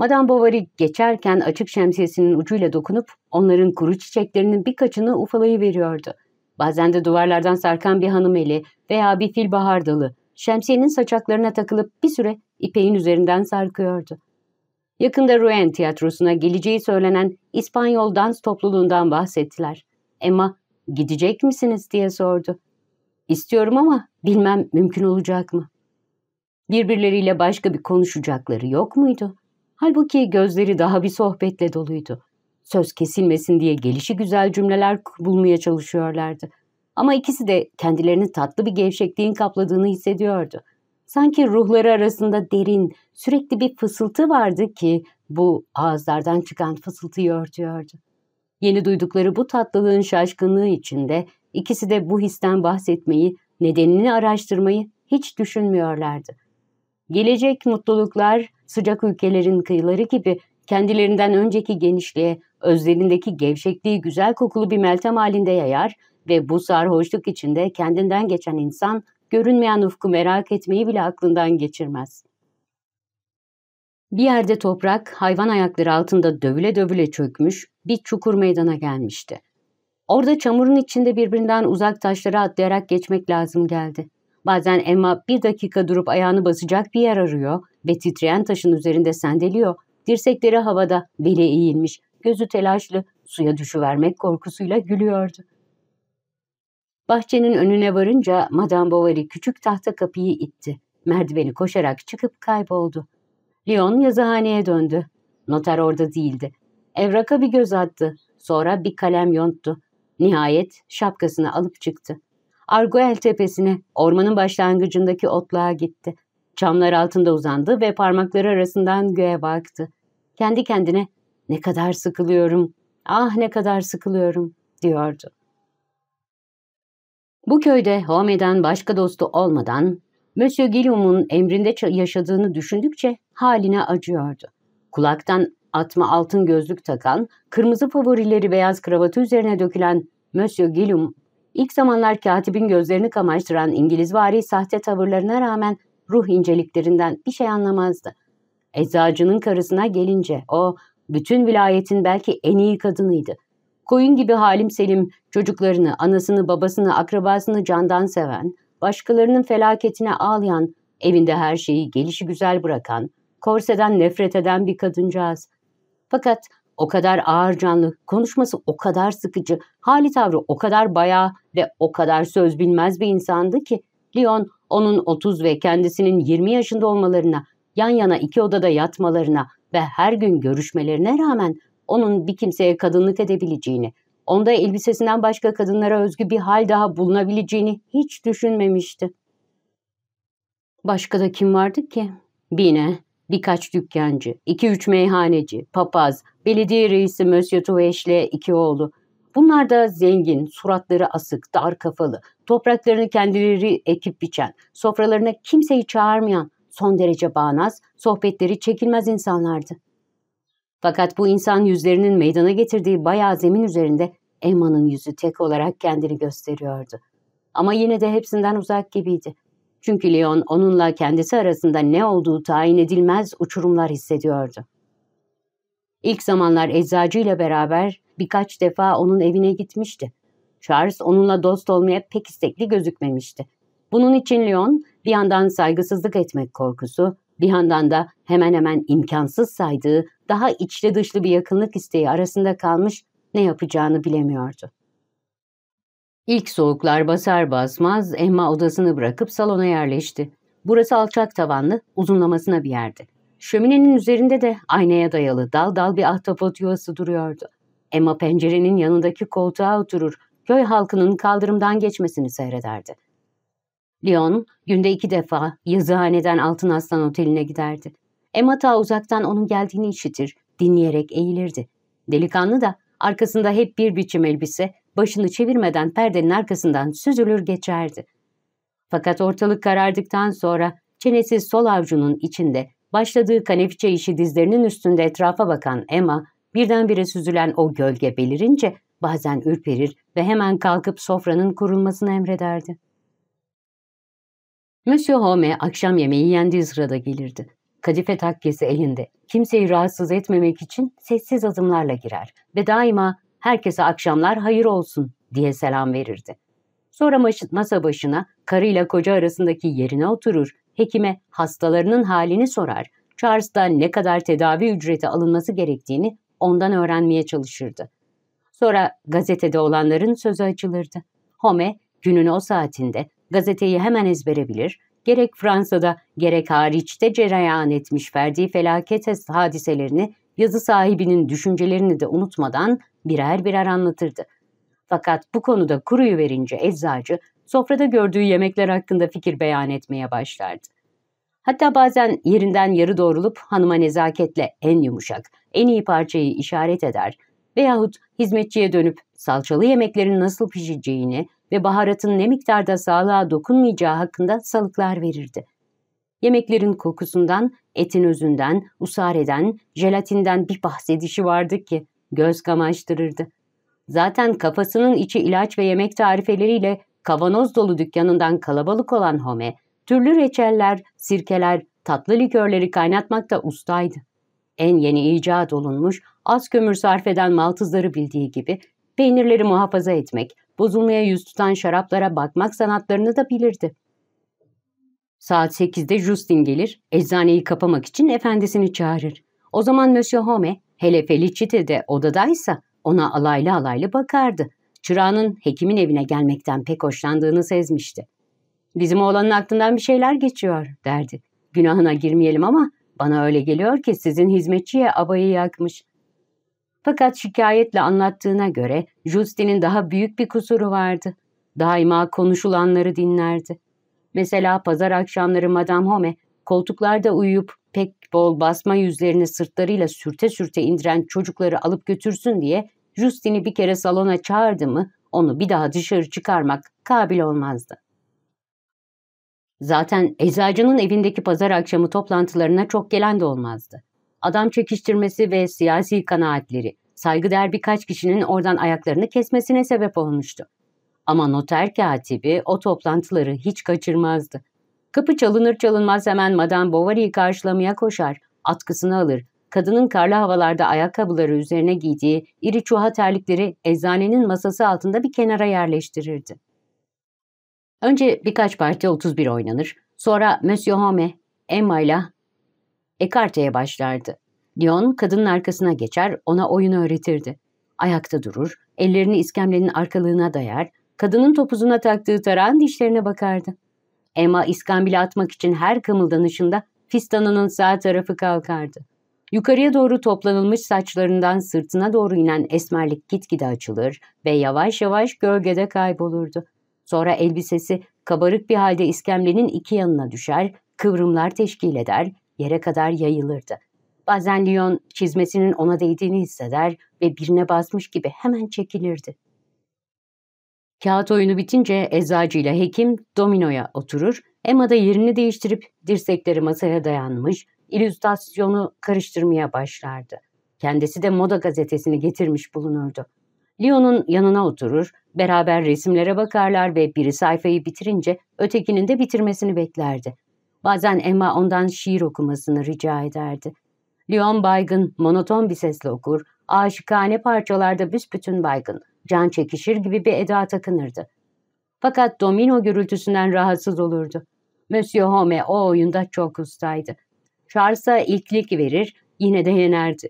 Madame Bovary geçerken açık şemsiyesinin ucuyla dokunup onların kuru çiçeklerinin birkaçını ufalayıveriyordu. Bazen de duvarlardan sarkan bir hanım eli veya bir fil bahar dalı şemsiyenin saçaklarına takılıp bir süre ipeğin üzerinden sarkıyordu. Yakında Rouen tiyatrosuna geleceği söylenen İspanyol dans topluluğundan bahsettiler. Emma gidecek misiniz diye sordu. İstiyorum ama bilmem mümkün olacak mı? Birbirleriyle başka bir konuşacakları yok muydu? Halbuki gözleri daha bir sohbetle doluydu. Söz kesilmesin diye gelişi güzel cümleler bulmaya çalışıyorlardı. Ama ikisi de kendilerini tatlı bir gevşekliğin kapladığını hissediyordu. Sanki ruhları arasında derin, sürekli bir fısıltı vardı ki bu ağızlardan çıkan fısıltıyı örtüyordu. Yeni duydukları bu tatlılığın şaşkınlığı içinde ikisi de bu histen bahsetmeyi, nedenini araştırmayı hiç düşünmüyorlardı. Gelecek mutluluklar sıcak ülkelerin kıyıları gibi kendilerinden önceki genişliğe, özlerindeki gevşekliği güzel kokulu bir meltem halinde yayar ve bu sarhoşluk içinde kendinden geçen insan görünmeyen ufku merak etmeyi bile aklından geçirmez. Bir yerde toprak hayvan ayakları altında dövüle dövüle çökmüş bir çukur meydana gelmişti. Orada çamurun içinde birbirinden uzak taşları atlayarak geçmek lazım geldi. Bazen Emma bir dakika durup ayağını basacak bir yer arıyor ve titreyen taşın üzerinde sendeliyor. Dirsekleri havada, beli eğilmiş, gözü telaşlı, suya düşüvermek korkusuyla gülüyordu. Bahçenin önüne varınca Madame Bovary küçük tahta kapıyı itti. Merdiveni koşarak çıkıp kayboldu. Lyon yazıhaneye döndü. Noter orada değildi. Evraka bir göz attı. Sonra bir kalem yonttu. Nihayet şapkasını alıp çıktı. Arguel tepesine, ormanın başlangıcındaki otluğa gitti. Çamlar altında uzandı ve parmakları arasından göğe baktı. Kendi kendine ne kadar sıkılıyorum, ah ne kadar sıkılıyorum diyordu. Bu köyde Home'den başka dostu olmadan Monsieur Guillaume'un emrinde yaşadığını düşündükçe haline acıyordu. Kulaktan atma altın gözlük takan, kırmızı favorileri beyaz kravatı üzerine dökülen Monsieur Guillaume İlk zamanlar katibin gözlerini kamaştıran İngiliz İngilizvari sahte tavırlarına rağmen ruh inceliklerinden bir şey anlamazdı. Eczacının karısına gelince o bütün vilayetin belki en iyi kadınıydı. Koyun gibi Halim Selim çocuklarını, anasını, babasını, akrabasını candan seven, başkalarının felaketine ağlayan, evinde her şeyi gelişi güzel bırakan, korseden nefret eden bir kadıncağız. Fakat o kadar ağır canlı, konuşması o kadar sıkıcı, hali tavrı o kadar bayağı ve o kadar söz bilmez bir insandı ki Leon onun 30 ve kendisinin 20 yaşında olmalarına, yan yana iki odada yatmalarına ve her gün görüşmelerine rağmen onun bir kimseye kadınlık edebileceğini, onda elbisesinden başka kadınlara özgü bir hal daha bulunabileceğini hiç düşünmemişti. Başka da kim vardı ki? Bine, birkaç dükkancı, iki üç meyhaneci, papaz, belediye reisi Monsieur Tuveş'le iki oğlu. Bunlar da zengin, suratları asık, dar kafalı, topraklarını kendileri ekip biçen, sofralarına kimseyi çağırmayan, son derece bağnaz, sohbetleri çekilmez insanlardı. Fakat bu insan yüzlerinin meydana getirdiği bayağı zemin üzerinde Emma'nın yüzü tek olarak kendini gösteriyordu. Ama yine de hepsinden uzak gibiydi. Çünkü Leon onunla kendisi arasında ne olduğu tayin edilmez uçurumlar hissediyordu. İlk zamanlar eczacıyla beraber birkaç defa onun evine gitmişti. Charles onunla dost olmaya pek istekli gözükmemişti. Bunun için Leon bir yandan saygısızlık etmek korkusu, bir yandan da hemen hemen imkansız saydığı daha içli dışlı bir yakınlık isteği arasında kalmış ne yapacağını bilemiyordu. İlk soğuklar basar basmaz Emma odasını bırakıp salona yerleşti. Burası alçak tavanlı, uzunlamasına bir yerdi. Şöminenin üzerinde de aynaya dayalı dal dal bir ahtapot yuvası duruyordu. Emma pencerenin yanındaki koltuğa oturur, köy halkının kaldırımdan geçmesini seyrederdi. Leon günde iki defa yazıhaneden Altın Aslan Oteli'ne giderdi. Emma ta uzaktan onun geldiğini işitir, dinleyerek eğilirdi. Delikanlı da arkasında hep bir biçim elbise, başını çevirmeden perdenin arkasından süzülür geçerdi. Fakat ortalık karardıktan sonra çenesiz sol avcunun içinde başladığı kanepiçe işi dizlerinin üstünde etrafa bakan Emma, birdenbire süzülen o gölge belirince bazen ürperir ve hemen kalkıp sofranın kurulmasını emrederdi. Monsieur Home akşam yemeği yendiği sırada gelirdi. Kadife takkesi elinde. Kimseyi rahatsız etmemek için sessiz adımlarla girer ve daima herkese akşamlar hayır olsun diye selam verirdi. Sonra masa başına karıyla koca arasındaki yerine oturur, hekime hastalarının halini sorar, Charles'tan ne kadar tedavi ücreti alınması gerektiğini ondan öğrenmeye çalışırdı. Sonra gazetede olanların sözü açılırdı. Home günün o saatinde gazeteyi hemen ezbere bilir, gerek Fransa'da gerek hariçte cereyan etmiş verdiği felaket hadiselerini yazı sahibinin düşüncelerini de unutmadan birer birer anlatırdı. Fakat bu konuda kuruyu verince eczacı sofrada gördüğü yemekler hakkında fikir beyan etmeye başlardı. Hatta bazen yerinden yarı doğrulup hanıma nezaketle en yumuşak, en iyi parçayı işaret eder veyahut hizmetçiye dönüp salçalı yemeklerin nasıl pişeceğini ve baharatın ne miktarda sağlığa dokunmayacağı hakkında salıklar verirdi. Yemeklerin kokusundan, etin özünden, usareden, jelatinden bir bahsedişi vardı ki göz kamaştırırdı. Zaten kafasının içi ilaç ve yemek tarifeleriyle kavanoz dolu dükkanından kalabalık olan Home, türlü reçeller, sirkeler, tatlı likörleri kaynatmakta ustaydı. En yeni icat olunmuş, az kömür sarf eden maltızları bildiği gibi peynirleri muhafaza etmek, bozulmaya yüz tutan şaraplara bakmak sanatlarını da bilirdi. Saat 8'de Justin gelir, eczaneyi kapamak için efendisini çağırır. O zaman Monsieur Home, hele Felicite de odadaysa ona alaylı alaylı bakardı. Çırağının hekimin evine gelmekten pek hoşlandığını sezmişti. Bizim oğlanın aklından bir şeyler geçiyor derdi. Günahına girmeyelim ama bana öyle geliyor ki sizin hizmetçiye abayı yakmış. Fakat şikayetle anlattığına göre Justin'in daha büyük bir kusuru vardı. Daima konuşulanları dinlerdi. Mesela pazar akşamları Madame Home koltuklarda uyuyup pek bol basma yüzlerini sırtlarıyla sürte sürte indiren çocukları alıp götürsün diye Justin'i bir kere salona çağırdı mı onu bir daha dışarı çıkarmak kabil olmazdı. Zaten eczacının evindeki pazar akşamı toplantılarına çok gelen de olmazdı. Adam çekiştirmesi ve siyasi kanaatleri, saygıdeğer birkaç kişinin oradan ayaklarını kesmesine sebep olmuştu. Ama noter katibi o toplantıları hiç kaçırmazdı. Kapı çalınır çalınmaz hemen Madame Bovary'i karşılamaya koşar, atkısını alır, kadının karlı havalarda ayakkabıları üzerine giydiği iri çuha terlikleri eczanenin masası altında bir kenara yerleştirirdi. Önce birkaç parti 31 oynanır, sonra Monsieur Home, Emma ile Ecarte'ye başlardı. Lyon kadının arkasına geçer, ona oyunu öğretirdi. Ayakta durur, ellerini iskemlenin arkalığına dayar, kadının topuzuna taktığı tarağın dişlerine bakardı. Emma iskambile atmak için her kımıldanışında fistanının sağ tarafı kalkardı. Yukarıya doğru toplanılmış saçlarından sırtına doğru inen esmerlik gitgide açılır ve yavaş yavaş gölgede kaybolurdu. Sonra elbisesi kabarık bir halde iskemlenin iki yanına düşer, kıvrımlar teşkil eder, yere kadar yayılırdı. Bazen Lyon çizmesinin ona değdiğini hisseder ve birine basmış gibi hemen çekilirdi. Kağıt oyunu bitince eczacıyla hekim dominoya oturur. Emma da yerini değiştirip dirsekleri masaya dayanmış, illüstrasyonu karıştırmaya başlardı. Kendisi de moda gazetesini getirmiş bulunurdu. Leon'un yanına oturur, beraber resimlere bakarlar ve biri sayfayı bitirince ötekinin de bitirmesini beklerdi. Bazen Emma ondan şiir okumasını rica ederdi. Leon baygın, monoton bir sesle okur, aşikane parçalarda büsbütün baygın can çekişir gibi bir eda takınırdı. Fakat domino gürültüsünden rahatsız olurdu. Monsieur Home o oyunda çok ustaydı. Charles'a ilklik verir, yine de yenerdi.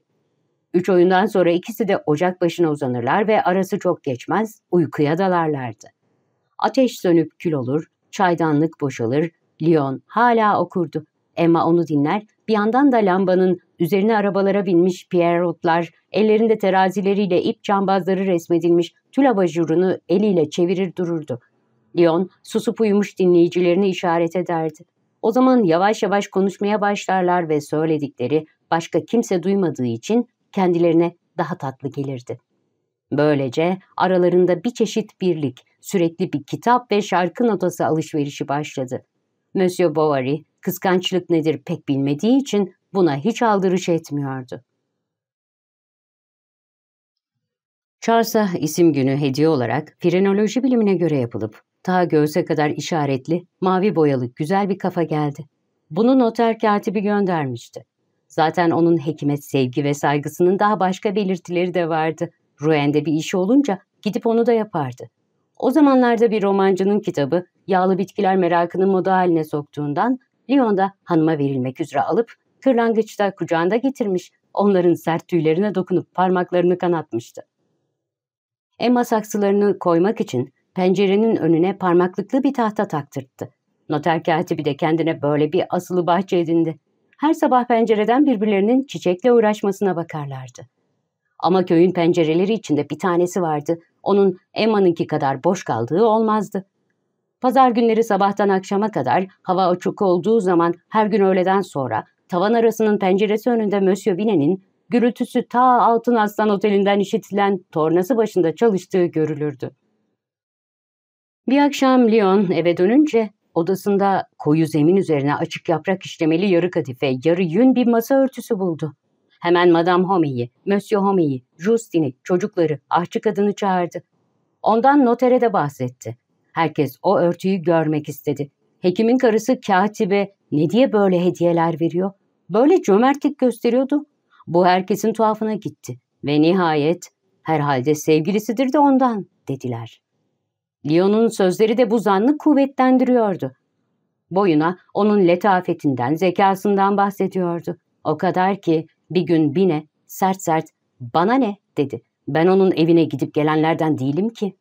Üç oyundan sonra ikisi de ocak başına uzanırlar ve arası çok geçmez, uykuya dalarlardı. Ateş sönüp kül olur, çaydanlık boşalır, Lyon hala okurdu. Emma onu dinler, bir yandan da lambanın Üzerine arabalara binmiş Pierrotlar, ellerinde terazileriyle ip cambazları resmedilmiş tül abajurunu eliyle çevirir dururdu. Leon susup uyumuş dinleyicilerini işaret ederdi. O zaman yavaş yavaş konuşmaya başlarlar ve söyledikleri başka kimse duymadığı için kendilerine daha tatlı gelirdi. Böylece aralarında bir çeşit birlik, sürekli bir kitap ve şarkı notası alışverişi başladı. Monsieur Bovary kıskançlık nedir pek bilmediği için buna hiç aldırış etmiyordu. Charles'a isim günü hediye olarak frenoloji bilimine göre yapılıp ta göğse kadar işaretli, mavi boyalı güzel bir kafa geldi. Bunu noter katibi göndermişti. Zaten onun hekimet sevgi ve saygısının daha başka belirtileri de vardı. Ruen'de bir işi olunca gidip onu da yapardı. O zamanlarda bir romancının kitabı yağlı bitkiler merakını moda haline soktuğundan Lyon'da hanıma verilmek üzere alıp kırlangıçlar kucağında getirmiş, onların sert tüylerine dokunup parmaklarını kanatmıştı. Emma saksılarını koymak için pencerenin önüne parmaklıklı bir tahta taktırttı. Noter katibi de kendine böyle bir asılı bahçe edindi. Her sabah pencereden birbirlerinin çiçekle uğraşmasına bakarlardı. Ama köyün pencereleri içinde bir tanesi vardı. Onun Emma'nınki kadar boş kaldığı olmazdı. Pazar günleri sabahtan akşama kadar hava açık olduğu zaman her gün öğleden sonra Tavan arasının penceresi önünde Monsieur Bine'nin gürültüsü ta Altın Aslan Oteli'nden işitilen tornası başında çalıştığı görülürdü. Bir akşam Lyon eve dönünce odasında koyu zemin üzerine açık yaprak işlemeli yarı kadife, yarı yün bir masa örtüsü buldu. Hemen Madame Homey'i, Monsieur Homey'i, Justin'i, çocukları, ahçı kadını çağırdı. Ondan notere de bahsetti. Herkes o örtüyü görmek istedi. Hekimin karısı katibe ne diye böyle hediyeler veriyor? Böyle cömertlik gösteriyordu. Bu herkesin tuhafına gitti ve nihayet herhalde sevgilisidir de ondan dediler. Leon'un sözleri de bu zannı kuvvetlendiriyordu. Boyuna onun letafetinden, zekasından bahsediyordu. O kadar ki bir gün Bine sert sert bana ne dedi. Ben onun evine gidip gelenlerden değilim ki.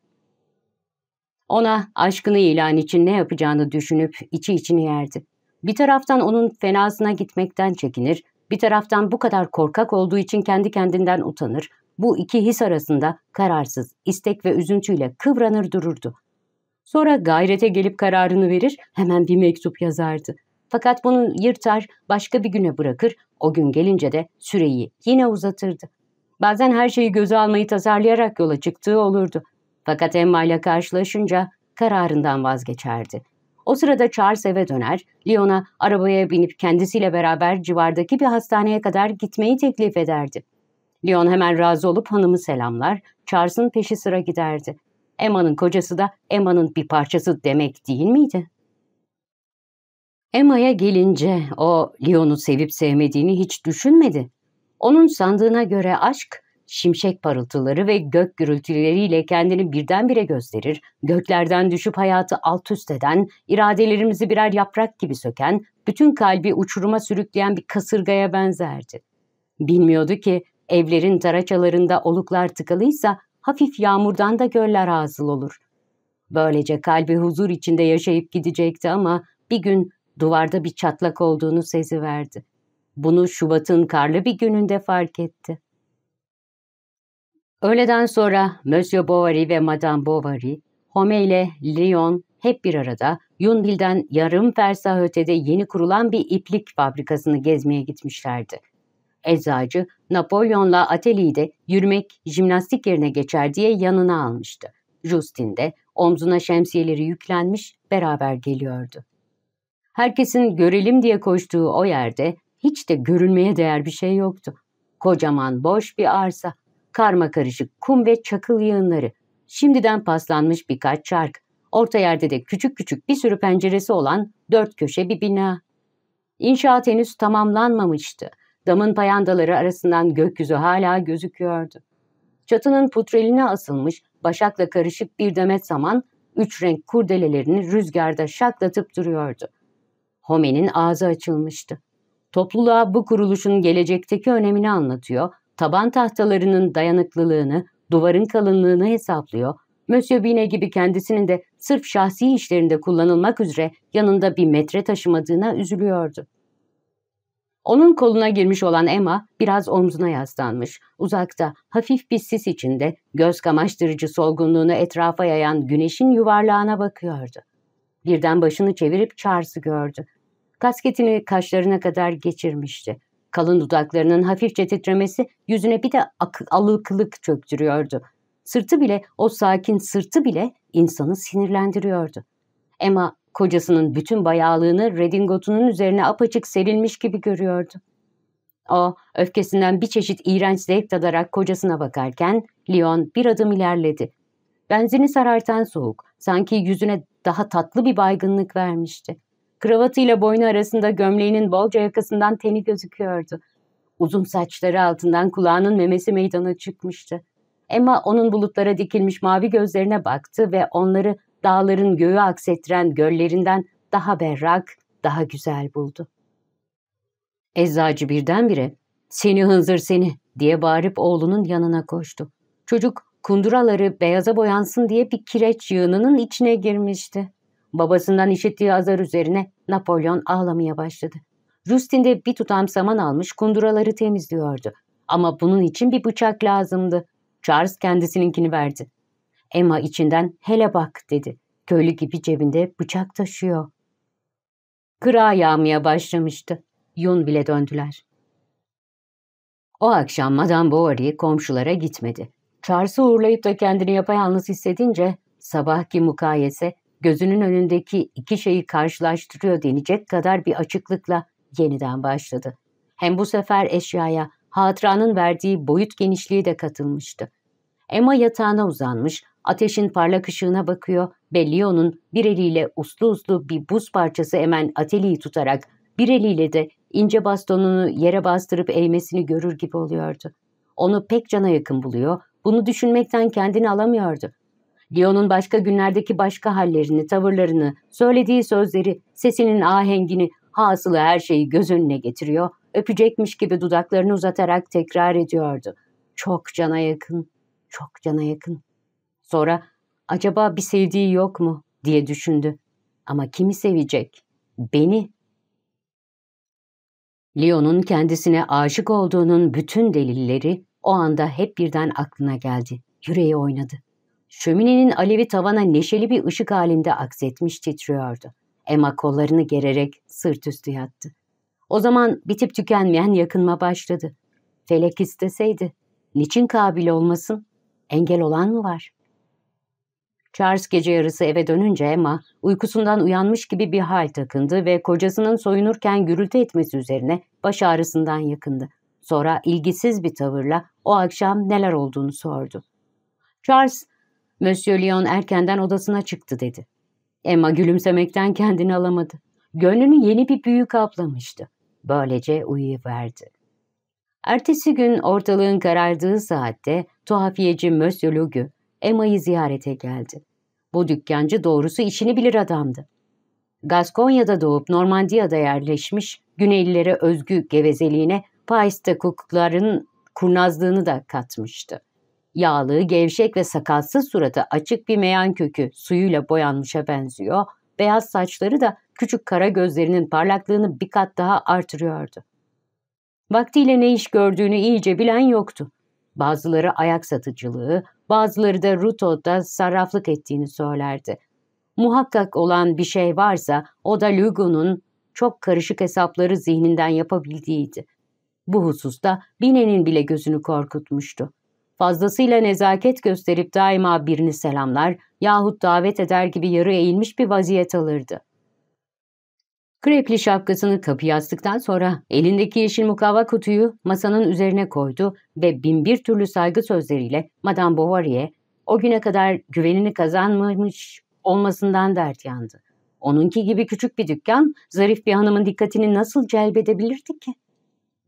Ona aşkını ilan için ne yapacağını düşünüp içi içini yerdi. Bir taraftan onun fenasına gitmekten çekinir, bir taraftan bu kadar korkak olduğu için kendi kendinden utanır, bu iki his arasında kararsız, istek ve üzüntüyle kıvranır dururdu. Sonra gayrete gelip kararını verir, hemen bir mektup yazardı. Fakat bunu yırtar, başka bir güne bırakır, o gün gelince de süreyi yine uzatırdı. Bazen her şeyi göze almayı tasarlayarak yola çıktığı olurdu. Fakat Emma ile karşılaşınca kararından vazgeçerdi o sırada Charles eve döner, Leon'a arabaya binip kendisiyle beraber civardaki bir hastaneye kadar gitmeyi teklif ederdi. Leon hemen razı olup hanımı selamlar, Charles'ın peşi sıra giderdi. Emma'nın kocası da Emma'nın bir parçası demek değil miydi? Emma'ya gelince o Leon'u sevip sevmediğini hiç düşünmedi. Onun sandığına göre aşk şimşek parıltıları ve gök gürültüleriyle kendini birdenbire gösterir, göklerden düşüp hayatı alt üst eden, iradelerimizi birer yaprak gibi söken, bütün kalbi uçuruma sürükleyen bir kasırgaya benzerdi. Bilmiyordu ki evlerin taraçalarında oluklar tıkalıysa hafif yağmurdan da göller hasıl olur. Böylece kalbi huzur içinde yaşayıp gidecekti ama bir gün duvarda bir çatlak olduğunu seziverdi. Bunu Şubat'ın karlı bir gününde fark etti. Öğleden sonra Monsieur Bovary ve Madame Bovary, Home ile Lyon hep bir arada Yunbil'den yarım fersah ötede yeni kurulan bir iplik fabrikasını gezmeye gitmişlerdi. Eczacı Napolyon'la ateliyi de yürümek, jimnastik yerine geçer diye yanına almıştı. Justin de omzuna şemsiyeleri yüklenmiş beraber geliyordu. Herkesin görelim diye koştuğu o yerde hiç de görülmeye değer bir şey yoktu. Kocaman boş bir arsa, karma karışık kum ve çakıl yığınları, şimdiden paslanmış birkaç çark, orta yerde de küçük küçük bir sürü penceresi olan dört köşe bir bina. İnşaat henüz tamamlanmamıştı. Damın payandaları arasından gökyüzü hala gözüküyordu. Çatının putreline asılmış başakla karışık bir demet saman, üç renk kurdelelerini rüzgarda şaklatıp duruyordu. Home'nin ağzı açılmıştı. Topluluğa bu kuruluşun gelecekteki önemini anlatıyor, taban tahtalarının dayanıklılığını, duvarın kalınlığını hesaplıyor, Monsieur Bine gibi kendisinin de sırf şahsi işlerinde kullanılmak üzere yanında bir metre taşımadığına üzülüyordu. Onun koluna girmiş olan Emma biraz omzuna yaslanmış. Uzakta, hafif bir sis içinde, göz kamaştırıcı solgunluğunu etrafa yayan güneşin yuvarlağına bakıyordu. Birden başını çevirip Charles'ı gördü. Kasketini kaşlarına kadar geçirmişti. Kalın dudaklarının hafifçe titremesi yüzüne bir de alıklık çöktürüyordu. Sırtı bile, o sakin sırtı bile insanı sinirlendiriyordu. Emma kocasının bütün bayağılığını redingotunun üzerine apaçık serilmiş gibi görüyordu. O öfkesinden bir çeşit iğrenç zevk tadarak kocasına bakarken Leon bir adım ilerledi. Benzini sarartan soğuk sanki yüzüne daha tatlı bir baygınlık vermişti. Kravatıyla boynu arasında gömleğinin bolca yakasından teni gözüküyordu. Uzun saçları altından kulağının memesi meydana çıkmıştı. Emma onun bulutlara dikilmiş mavi gözlerine baktı ve onları dağların göğü aksettiren göllerinden daha berrak, daha güzel buldu. Eczacı birdenbire ''Seni hınzır seni!'' diye bağırıp oğlunun yanına koştu. Çocuk kunduraları beyaza boyansın diye bir kireç yığınının içine girmişti. Babasından işittiği azar üzerine Napolyon ağlamaya başladı. Rustin de bir tutam saman almış kunduraları temizliyordu. Ama bunun için bir bıçak lazımdı. Charles kendisininkini verdi. Emma içinden hele bak dedi. Köylü gibi cebinde bıçak taşıyor. Kıra yağmaya başlamıştı. Yun bile döndüler. O akşam Madame Bovary komşulara gitmedi. Charles'ı uğurlayıp da kendini yapayalnız hissedince sabahki mukayese gözünün önündeki iki şeyi karşılaştırıyor denecek kadar bir açıklıkla yeniden başladı. Hem bu sefer eşyaya hatıranın verdiği boyut genişliği de katılmıştı. Emma yatağına uzanmış, ateşin parlak ışığına bakıyor ve Leon'un bir eliyle uslu uslu bir buz parçası emen ateliği tutarak bir eliyle de ince bastonunu yere bastırıp eğmesini görür gibi oluyordu. Onu pek cana yakın buluyor, bunu düşünmekten kendini alamıyordu. Leon'un başka günlerdeki başka hallerini, tavırlarını, söylediği sözleri, sesinin ahengini, hasılı her şeyi göz önüne getiriyor, öpecekmiş gibi dudaklarını uzatarak tekrar ediyordu. Çok cana yakın, çok cana yakın. Sonra acaba bir sevdiği yok mu diye düşündü. Ama kimi sevecek? Beni. Leon'un kendisine aşık olduğunun bütün delilleri o anda hep birden aklına geldi. Yüreği oynadı şöminenin alevi tavana neşeli bir ışık halinde aksetmiş titriyordu. Emma kollarını gererek sırt üstü yattı. O zaman bitip tükenmeyen yakınma başladı. Felek isteseydi. Niçin kabil olmasın? Engel olan mı var? Charles gece yarısı eve dönünce Emma uykusundan uyanmış gibi bir hal takındı ve kocasının soyunurken gürültü etmesi üzerine baş ağrısından yakındı. Sonra ilgisiz bir tavırla o akşam neler olduğunu sordu. Charles Monsieur Lyon erkenden odasına çıktı dedi. Emma gülümsemekten kendini alamadı. Gönlünü yeni bir büyü kaplamıştı. Böylece uyuyverdi. Ertesi gün ortalığın karardığı saatte tuhafiyeci Monsieur Lugu Emma'yı ziyarete geldi. Bu dükkancı doğrusu işini bilir adamdı. Gaskonya'da doğup Normandiya'da yerleşmiş Güneylilere özgü gevezeliğine Paris'te kukukların kurnazlığını da katmıştı. Yağlı, gevşek ve sakalsız suratı açık bir meyan kökü suyuyla boyanmışa benziyor. Beyaz saçları da küçük kara gözlerinin parlaklığını bir kat daha artırıyordu. Vaktiyle ne iş gördüğünü iyice bilen yoktu. Bazıları ayak satıcılığı, bazıları da Ruto'da sarraflık ettiğini söylerdi. Muhakkak olan bir şey varsa o da Lugo'nun çok karışık hesapları zihninden yapabildiğiydi. Bu hususta Bine'nin bile gözünü korkutmuştu fazlasıyla nezaket gösterip daima birini selamlar yahut davet eder gibi yarı eğilmiş bir vaziyet alırdı. Krepli şapkasını kapıya astıktan sonra elindeki yeşil mukavva kutuyu masanın üzerine koydu ve binbir türlü saygı sözleriyle Madame Bovary'e o güne kadar güvenini kazanmamış olmasından dert yandı. Onunki gibi küçük bir dükkan zarif bir hanımın dikkatini nasıl celbedebilirdi ki?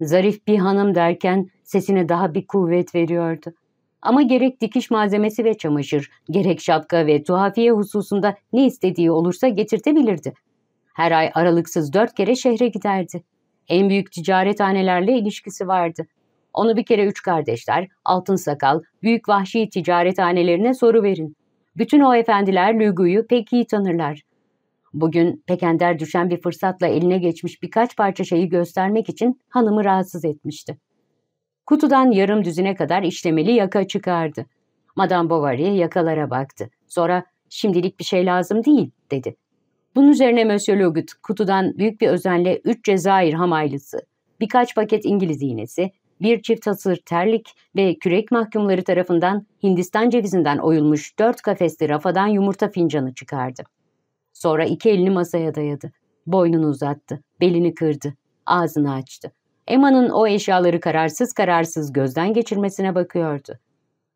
Zarif bir hanım derken sesine daha bir kuvvet veriyordu. Ama gerek dikiş malzemesi ve çamaşır, gerek şapka ve tuhafiye hususunda ne istediği olursa getirtebilirdi. Her ay aralıksız dört kere şehre giderdi. En büyük ticarethanelerle ilişkisi vardı. Onu bir kere üç kardeşler, altın sakal, büyük vahşi ticarethanelerine soru verin. Bütün o efendiler lüguyu pek iyi tanırlar. Bugün pekender düşen bir fırsatla eline geçmiş birkaç parça şeyi göstermek için hanımı rahatsız etmişti. Kutudan yarım düzine kadar işlemeli yaka çıkardı. Madame Bovary yakalara baktı. Sonra şimdilik bir şey lazım değil dedi. Bunun üzerine Monsieur Logut kutudan büyük bir özenle üç Cezayir hamaylısı, birkaç paket İngiliz iğnesi, bir çift hasır terlik ve kürek mahkumları tarafından Hindistan cevizinden oyulmuş dört kafesli rafadan yumurta fincanı çıkardı. Sonra iki elini masaya dayadı. Boynunu uzattı, belini kırdı, ağzını açtı. Emma'nın o eşyaları kararsız kararsız gözden geçirmesine bakıyordu.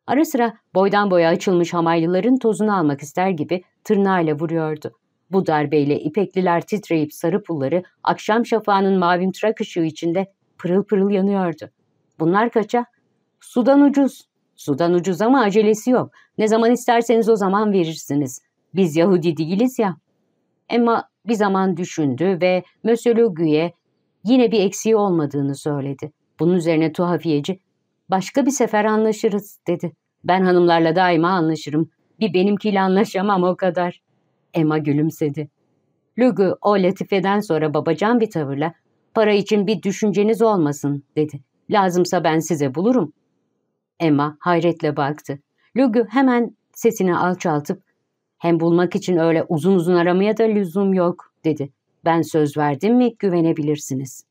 Ara sıra boydan boya açılmış hamaylıların tozunu almak ister gibi tırnağıyla vuruyordu. Bu darbeyle ipekliler titreyip sarı pulları akşam şafağının mavimtırak ışığı içinde pırıl pırıl yanıyordu. Bunlar kaça? Sudan ucuz. Sudan ucuz ama acelesi yok. Ne zaman isterseniz o zaman verirsiniz. Biz Yahudi değiliz ya. Emma bir zaman düşündü ve Monsieur Guye yine bir eksiği olmadığını söyledi. Bunun üzerine tuhafiyeci, başka bir sefer anlaşırız dedi. Ben hanımlarla daima anlaşırım. Bir benimkiyle anlaşamam o kadar. Emma gülümsedi. Lugu o latifeden sonra babacan bir tavırla para için bir düşünceniz olmasın dedi. Lazımsa ben size bulurum. Emma hayretle baktı. Lugu hemen sesini alçaltıp hem bulmak için öyle uzun uzun aramaya da lüzum yok dedi. Ben söz verdim mi güvenebilirsiniz.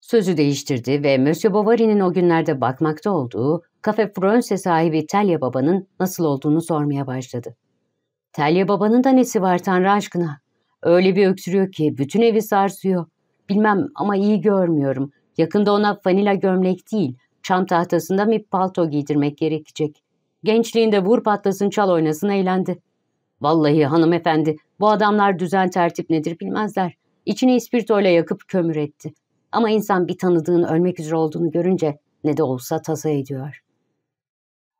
Sözü değiştirdi ve Monsieur Bovary'nin o günlerde bakmakta olduğu Cafe Frönse sahibi Telya Baba'nın nasıl olduğunu sormaya başladı. Telya Baba'nın da nesi var Tanrı aşkına? Öyle bir öksürüyor ki bütün evi sarsıyor. Bilmem ama iyi görmüyorum. Yakında ona vanila gömlek değil, çam tahtasında bir palto giydirmek gerekecek. Gençliğinde vur patlasın çal oynasın eğlendi. Vallahi hanımefendi bu adamlar düzen tertip nedir bilmezler. İçini ispirtoyla yakıp kömür etti. Ama insan bir tanıdığın ölmek üzere olduğunu görünce ne de olsa tasa ediyor.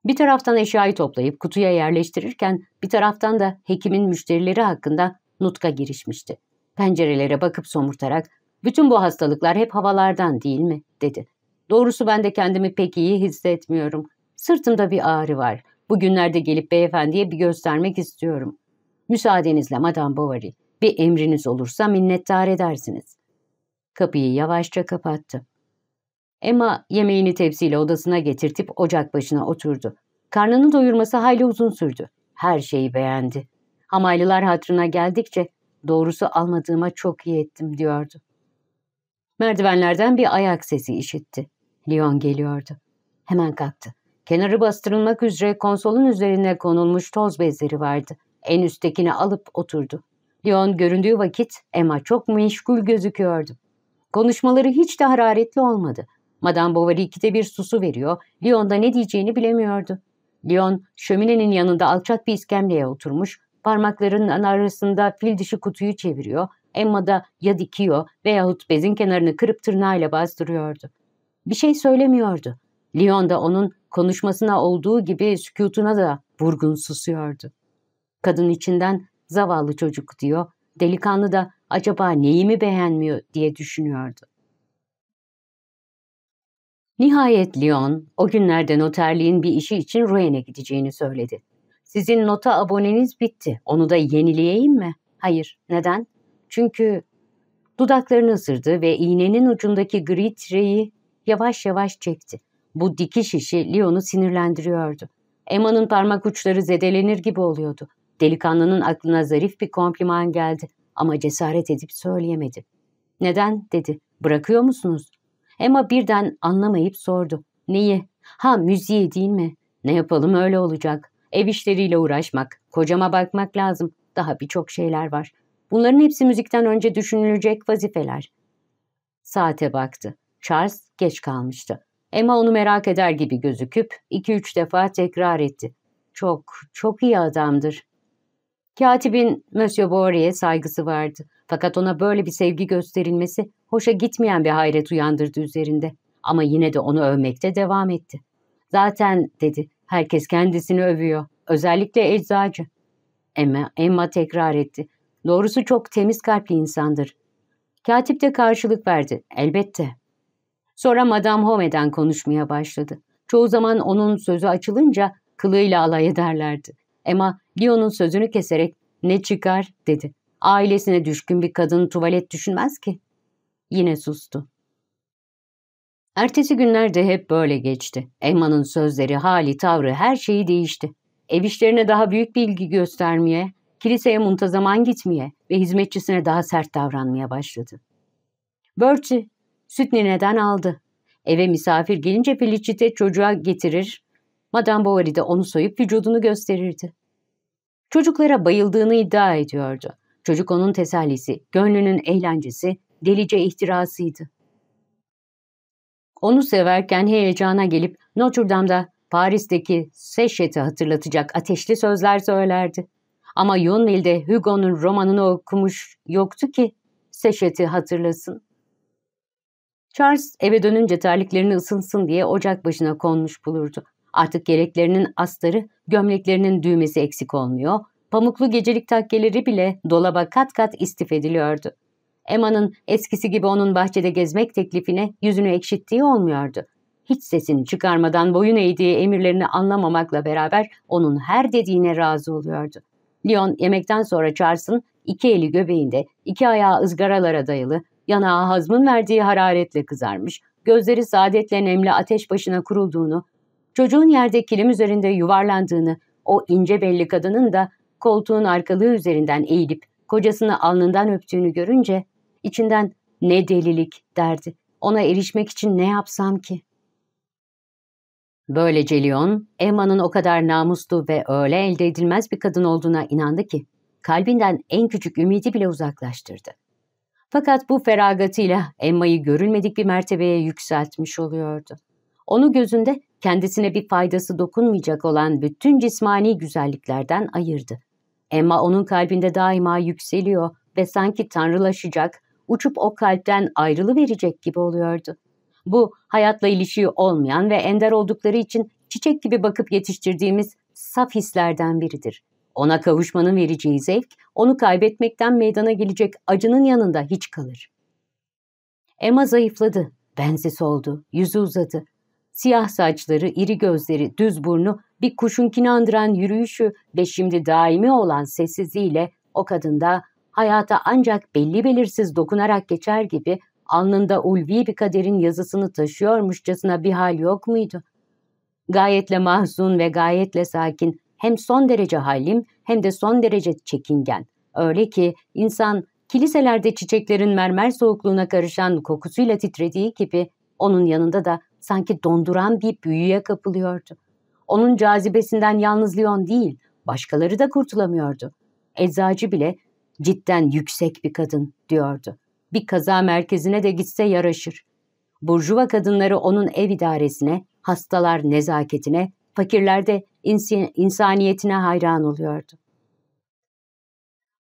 Bir taraftan eşyayı toplayıp kutuya yerleştirirken bir taraftan da hekimin müşterileri hakkında nutka girişmişti. Pencerelere bakıp somurtarak bütün bu hastalıklar hep havalardan değil mi dedi. Doğrusu ben de kendimi pek iyi hissetmiyorum. Sırtımda bir ağrı var. Bugünlerde gelip beyefendiye bir göstermek istiyorum. Müsaadenizle Madame Bovary, bir emriniz olursa minnettar edersiniz. Kapıyı yavaşça kapattı. Emma yemeğini tepsiyle odasına getirtip ocak başına oturdu. Karnını doyurması hayli uzun sürdü. Her şeyi beğendi. Hamaylılar hatrına geldikçe doğrusu almadığıma çok iyi ettim diyordu. Merdivenlerden bir ayak sesi işitti. Leon geliyordu. Hemen kalktı. Kenarı bastırılmak üzere konsolun üzerine konulmuş toz bezleri vardı. En üsttekini alıp oturdu. Leon göründüğü vakit Emma çok meşgul gözüküyordu. Konuşmaları hiç de hararetli olmadı. Madame Bovary ikide bir susu veriyor, Leon da ne diyeceğini bilemiyordu. Leon şöminenin yanında alçak bir iskemleye oturmuş, parmaklarının arasında fil dişi kutuyu çeviriyor, Emma da ya dikiyor veyahut bezin kenarını kırıp tırnağıyla bastırıyordu. Bir şey söylemiyordu Leon da onun konuşmasına olduğu gibi sükutuna da vurgun susuyordu. Kadın içinden zavallı çocuk diyor, delikanlı da acaba neyimi beğenmiyor diye düşünüyordu. Nihayet Lyon o günlerde noterliğin bir işi için Royen'e gideceğini söyledi. Sizin nota aboneniz bitti. Onu da yenileyeyim mi? Hayır. Neden? Çünkü dudaklarını ısırdı ve iğnenin ucundaki gri tireyi yavaş yavaş çekti. Bu dikiş işi Leon'u sinirlendiriyordu. Emma'nın parmak uçları zedelenir gibi oluyordu. Delikanlının aklına zarif bir kompliman geldi ama cesaret edip söyleyemedi. Neden dedi. Bırakıyor musunuz? Emma birden anlamayıp sordu. Neyi? Ha müziği değil mi? Ne yapalım öyle olacak. Ev işleriyle uğraşmak, kocama bakmak lazım. Daha birçok şeyler var. Bunların hepsi müzikten önce düşünülecek vazifeler. Saate baktı. Charles geç kalmıştı. Emma onu merak eder gibi gözüküp iki üç defa tekrar etti. Çok, çok iyi adamdır. Katibin Monsieur Boare'ye saygısı vardı. Fakat ona böyle bir sevgi gösterilmesi hoşa gitmeyen bir hayret uyandırdı üzerinde. Ama yine de onu övmekte devam etti. Zaten dedi, herkes kendisini övüyor. Özellikle eczacı. Emma, Emma tekrar etti. Doğrusu çok temiz kalpli insandır. Katip de karşılık verdi. Elbette. Sonra Madame Home'den konuşmaya başladı. Çoğu zaman onun sözü açılınca kılığıyla alay ederlerdi. Emma Leon'un sözünü keserek ne çıkar dedi. Ailesine düşkün bir kadın tuvalet düşünmez ki. Yine sustu. Ertesi günlerde hep böyle geçti. Emma'nın sözleri, hali, tavrı her şeyi değişti. Ev işlerine daha büyük bir ilgi göstermeye, kiliseye muntazaman gitmeye ve hizmetçisine daha sert davranmaya başladı. Bertie Süt nineden aldı. Eve misafir gelince Felicite çocuğa getirir. Madame Bovary de onu soyup vücudunu gösterirdi. Çocuklara bayıldığını iddia ediyordu. Çocuk onun tesellisi, gönlünün eğlencesi, delice ihtirasıydı. Onu severken heyecana gelip Notre Dame'da Paris'teki Sechet'i hatırlatacak ateşli sözler söylerdi. Ama Yonville'de Hugo'nun romanını okumuş yoktu ki Sechet'i hatırlasın. Charles eve dönünce terliklerini ısınsın diye ocak başına konmuş bulurdu. Artık gereklerinin astarı, gömleklerinin düğmesi eksik olmuyor, pamuklu gecelik takkeleri bile dolaba kat kat istif ediliyordu. Emma'nın eskisi gibi onun bahçede gezmek teklifine yüzünü ekşittiği olmuyordu. Hiç sesini çıkarmadan boyun eğdiği emirlerini anlamamakla beraber onun her dediğine razı oluyordu. Leon yemekten sonra Charles'ın iki eli göbeğinde, iki ayağı ızgaralara dayalı, Yanağı hazmın verdiği hararetle kızarmış, gözleri saadetle nemli ateş başına kurulduğunu, çocuğun yerde kilim üzerinde yuvarlandığını, o ince belli kadının da koltuğun arkalığı üzerinden eğilip kocasını alnından öptüğünü görünce içinden ne delilik derdi. Ona erişmek için ne yapsam ki? Böylece Leon, Emma'nın o kadar namuslu ve öyle elde edilmez bir kadın olduğuna inandı ki kalbinden en küçük ümidi bile uzaklaştırdı. Fakat bu feragatıyla Emma'yı görülmedik bir mertebeye yükseltmiş oluyordu. Onu gözünde kendisine bir faydası dokunmayacak olan bütün cismani güzelliklerden ayırdı. Emma onun kalbinde daima yükseliyor ve sanki tanrılaşacak, uçup o kalpten ayrılı verecek gibi oluyordu. Bu hayatla ilişiği olmayan ve ender oldukları için çiçek gibi bakıp yetiştirdiğimiz saf hislerden biridir. Ona kavuşmanın vereceği zevk, onu kaybetmekten meydana gelecek acının yanında hiç kalır. Emma zayıfladı, benzi soldu, yüzü uzadı. Siyah saçları, iri gözleri, düz burnu, bir kuşunkini andıran yürüyüşü ve şimdi daimi olan sessizliğiyle o kadında hayata ancak belli belirsiz dokunarak geçer gibi alnında ulvi bir kaderin yazısını taşıyormuşçasına bir hal yok muydu? Gayetle mahzun ve gayetle sakin, hem son derece halim hem de son derece çekingen. Öyle ki insan kiliselerde çiçeklerin mermer soğukluğuna karışan kokusuyla titrediği gibi onun yanında da sanki donduran bir büyüye kapılıyordu. Onun cazibesinden yalnız Lyon değil, başkaları da kurtulamıyordu. Eczacı bile cidden yüksek bir kadın diyordu. Bir kaza merkezine de gitse yaraşır. Burjuva kadınları onun ev idaresine, hastalar nezaketine, fakirlerde insi- insaniyetine hayran oluyordu.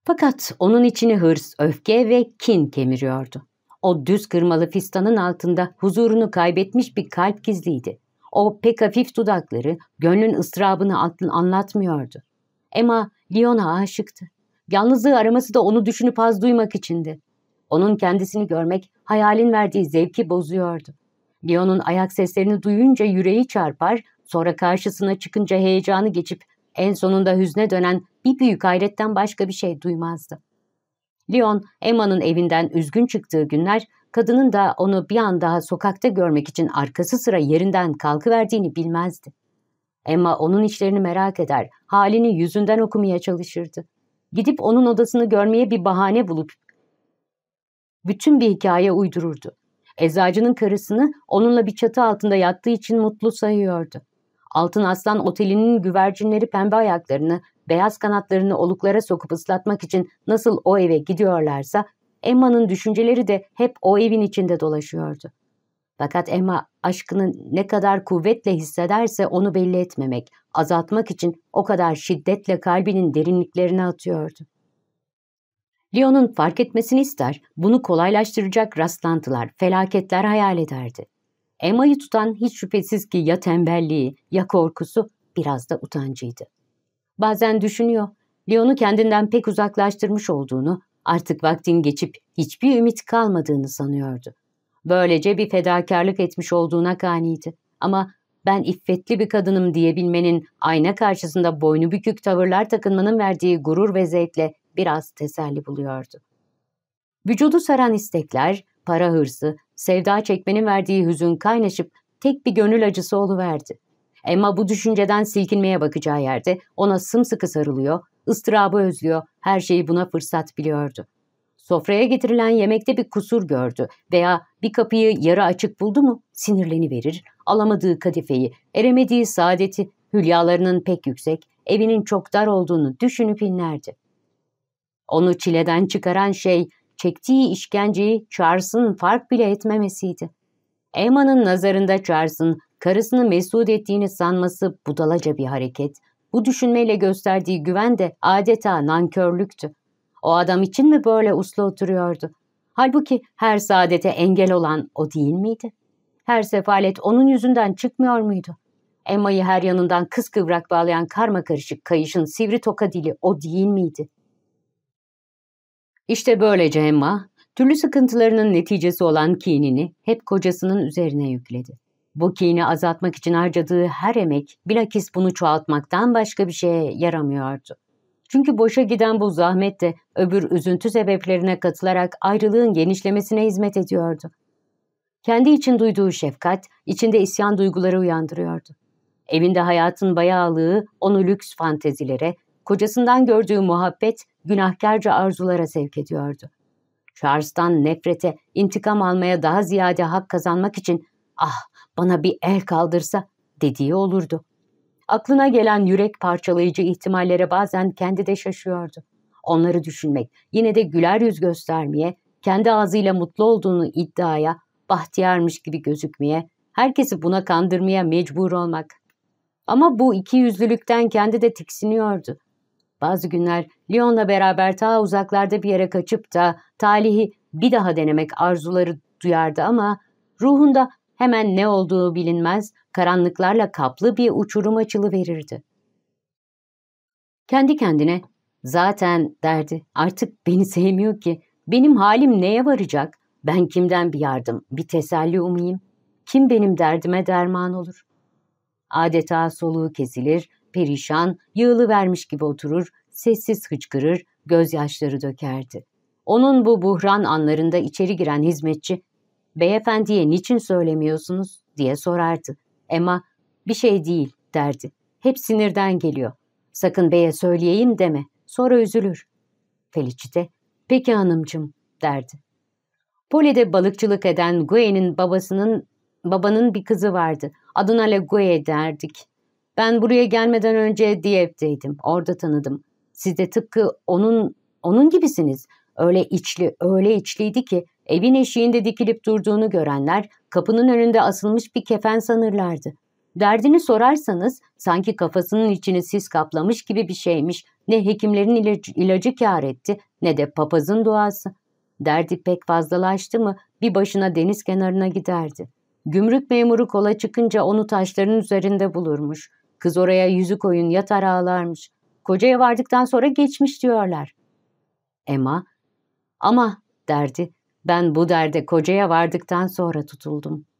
Fakat onun içini hırs, öfke ve kin kemiriyordu. O düz kırmalı fistanın altında huzurunu kaybetmiş bir kalp gizliydi. O pek hafif dudakları gönlün ıstırabını anlatmıyordu. Emma Leon'a aşıktı. Yalnızlığı araması da onu düşünüp az duymak içindi. Onun kendisini görmek hayalin verdiği zevki bozuyordu. Leon'un ayak seslerini duyunca yüreği çarpar, Sonra karşısına çıkınca heyecanı geçip en sonunda hüzne dönen bir büyük hayretten başka bir şey duymazdı. Leon, Emma'nın evinden üzgün çıktığı günler, kadının da onu bir an daha sokakta görmek için arkası sıra yerinden kalkıverdiğini bilmezdi. Emma onun işlerini merak eder, halini yüzünden okumaya çalışırdı. Gidip onun odasını görmeye bir bahane bulup bütün bir hikaye uydururdu. Eczacının karısını onunla bir çatı altında yattığı için mutlu sayıyordu. Altın Aslan Oteli'nin güvercinleri pembe ayaklarını, beyaz kanatlarını oluklara sokup ıslatmak için nasıl o eve gidiyorlarsa Emma'nın düşünceleri de hep o evin içinde dolaşıyordu. Fakat Emma aşkını ne kadar kuvvetle hissederse onu belli etmemek, azaltmak için o kadar şiddetle kalbinin derinliklerine atıyordu. Leon'un fark etmesini ister, bunu kolaylaştıracak rastlantılar, felaketler hayal ederdi. Emma'yı tutan hiç şüphesiz ki ya tembelliği ya korkusu biraz da utancıydı. Bazen düşünüyor, Leon'u kendinden pek uzaklaştırmış olduğunu, artık vaktin geçip hiçbir ümit kalmadığını sanıyordu. Böylece bir fedakarlık etmiş olduğuna kaniydi. Ama ben iffetli bir kadınım diyebilmenin, ayna karşısında boynu bükük tavırlar takınmanın verdiği gurur ve zevkle biraz teselli buluyordu. Vücudu saran istekler, para hırsı, Sevda çekmenin verdiği hüzün kaynaşıp tek bir gönül acısı oluverdi. Emma bu düşünceden silkinmeye bakacağı yerde ona sımsıkı sarılıyor, ıstırabı özlüyor, her şeyi buna fırsat biliyordu. Sofraya getirilen yemekte bir kusur gördü veya bir kapıyı yarı açık buldu mu sinirleni verir, alamadığı kadifeyi, eremediği saadeti, hülyalarının pek yüksek, evinin çok dar olduğunu düşünüp inlerdi. Onu çileden çıkaran şey çektiği işkenceyi Charles'ın fark bile etmemesiydi. Emma'nın nazarında Charles'ın karısını mesut ettiğini sanması budalaca bir hareket. Bu düşünmeyle gösterdiği güven de adeta nankörlüktü. O adam için mi böyle uslu oturuyordu? Halbuki her saadete engel olan o değil miydi? Her sefalet onun yüzünden çıkmıyor muydu? Emma'yı her yanından kıskıvrak bağlayan karma karışık kayışın sivri toka dili o değil miydi? İşte böylece Emma, türlü sıkıntılarının neticesi olan kinini hep kocasının üzerine yükledi. Bu kini azaltmak için harcadığı her emek bilakis bunu çoğaltmaktan başka bir şeye yaramıyordu. Çünkü boşa giden bu zahmet de öbür üzüntü sebeplerine katılarak ayrılığın genişlemesine hizmet ediyordu. Kendi için duyduğu şefkat, içinde isyan duyguları uyandırıyordu. Evinde hayatın bayağılığı onu lüks fantezilere, kocasından gördüğü muhabbet günahkarca arzulara sevk ediyordu. Charles'tan nefrete, intikam almaya daha ziyade hak kazanmak için ah bana bir el kaldırsa dediği olurdu. Aklına gelen yürek parçalayıcı ihtimallere bazen kendi de şaşıyordu. Onları düşünmek, yine de güler yüz göstermeye, kendi ağzıyla mutlu olduğunu iddiaya, bahtiyarmış gibi gözükmeye, herkesi buna kandırmaya mecbur olmak. Ama bu iki yüzlülükten kendi de tiksiniyordu. Bazı günler Lyon'la beraber ta uzaklarda bir yere kaçıp da talihi bir daha denemek arzuları duyardı ama ruhunda hemen ne olduğu bilinmez karanlıklarla kaplı bir uçurum açılı verirdi. Kendi kendine zaten derdi artık beni sevmiyor ki benim halim neye varacak? Ben kimden bir yardım, bir teselli umayım? Kim benim derdime derman olur? Adeta soluğu kesilir, Perişan, yığılı vermiş gibi oturur, sessiz hıçkırır, gözyaşları dökerdi. Onun bu buhran anlarında içeri giren hizmetçi, ''Beyefendiye niçin söylemiyorsunuz?'' diye sorardı. Emma, ''Bir şey değil'' derdi. ''Hep sinirden geliyor. Sakın beye söyleyeyim deme. Sonra üzülür.'' Felicite, ''Peki hanımcım'' derdi. Poli'de balıkçılık eden Gue'nin babasının babanın bir kızı vardı. Adına Le Gue derdik. Ben buraya gelmeden önce Diyev'deydim. Orada tanıdım. Siz de tıpkı onun, onun gibisiniz. Öyle içli, öyle içliydi ki evin eşiğinde dikilip durduğunu görenler kapının önünde asılmış bir kefen sanırlardı. Derdini sorarsanız sanki kafasının içini sis kaplamış gibi bir şeymiş. Ne hekimlerin ilacı, ilacı etti ne de papazın duası. Derdi pek fazlalaştı mı bir başına deniz kenarına giderdi. Gümrük memuru kola çıkınca onu taşların üzerinde bulurmuş. Kız oraya yüzü koyun yatar ağlarmış. Kocaya vardıktan sonra geçmiş diyorlar. Emma, ama derdi, ben bu derde kocaya vardıktan sonra tutuldum.''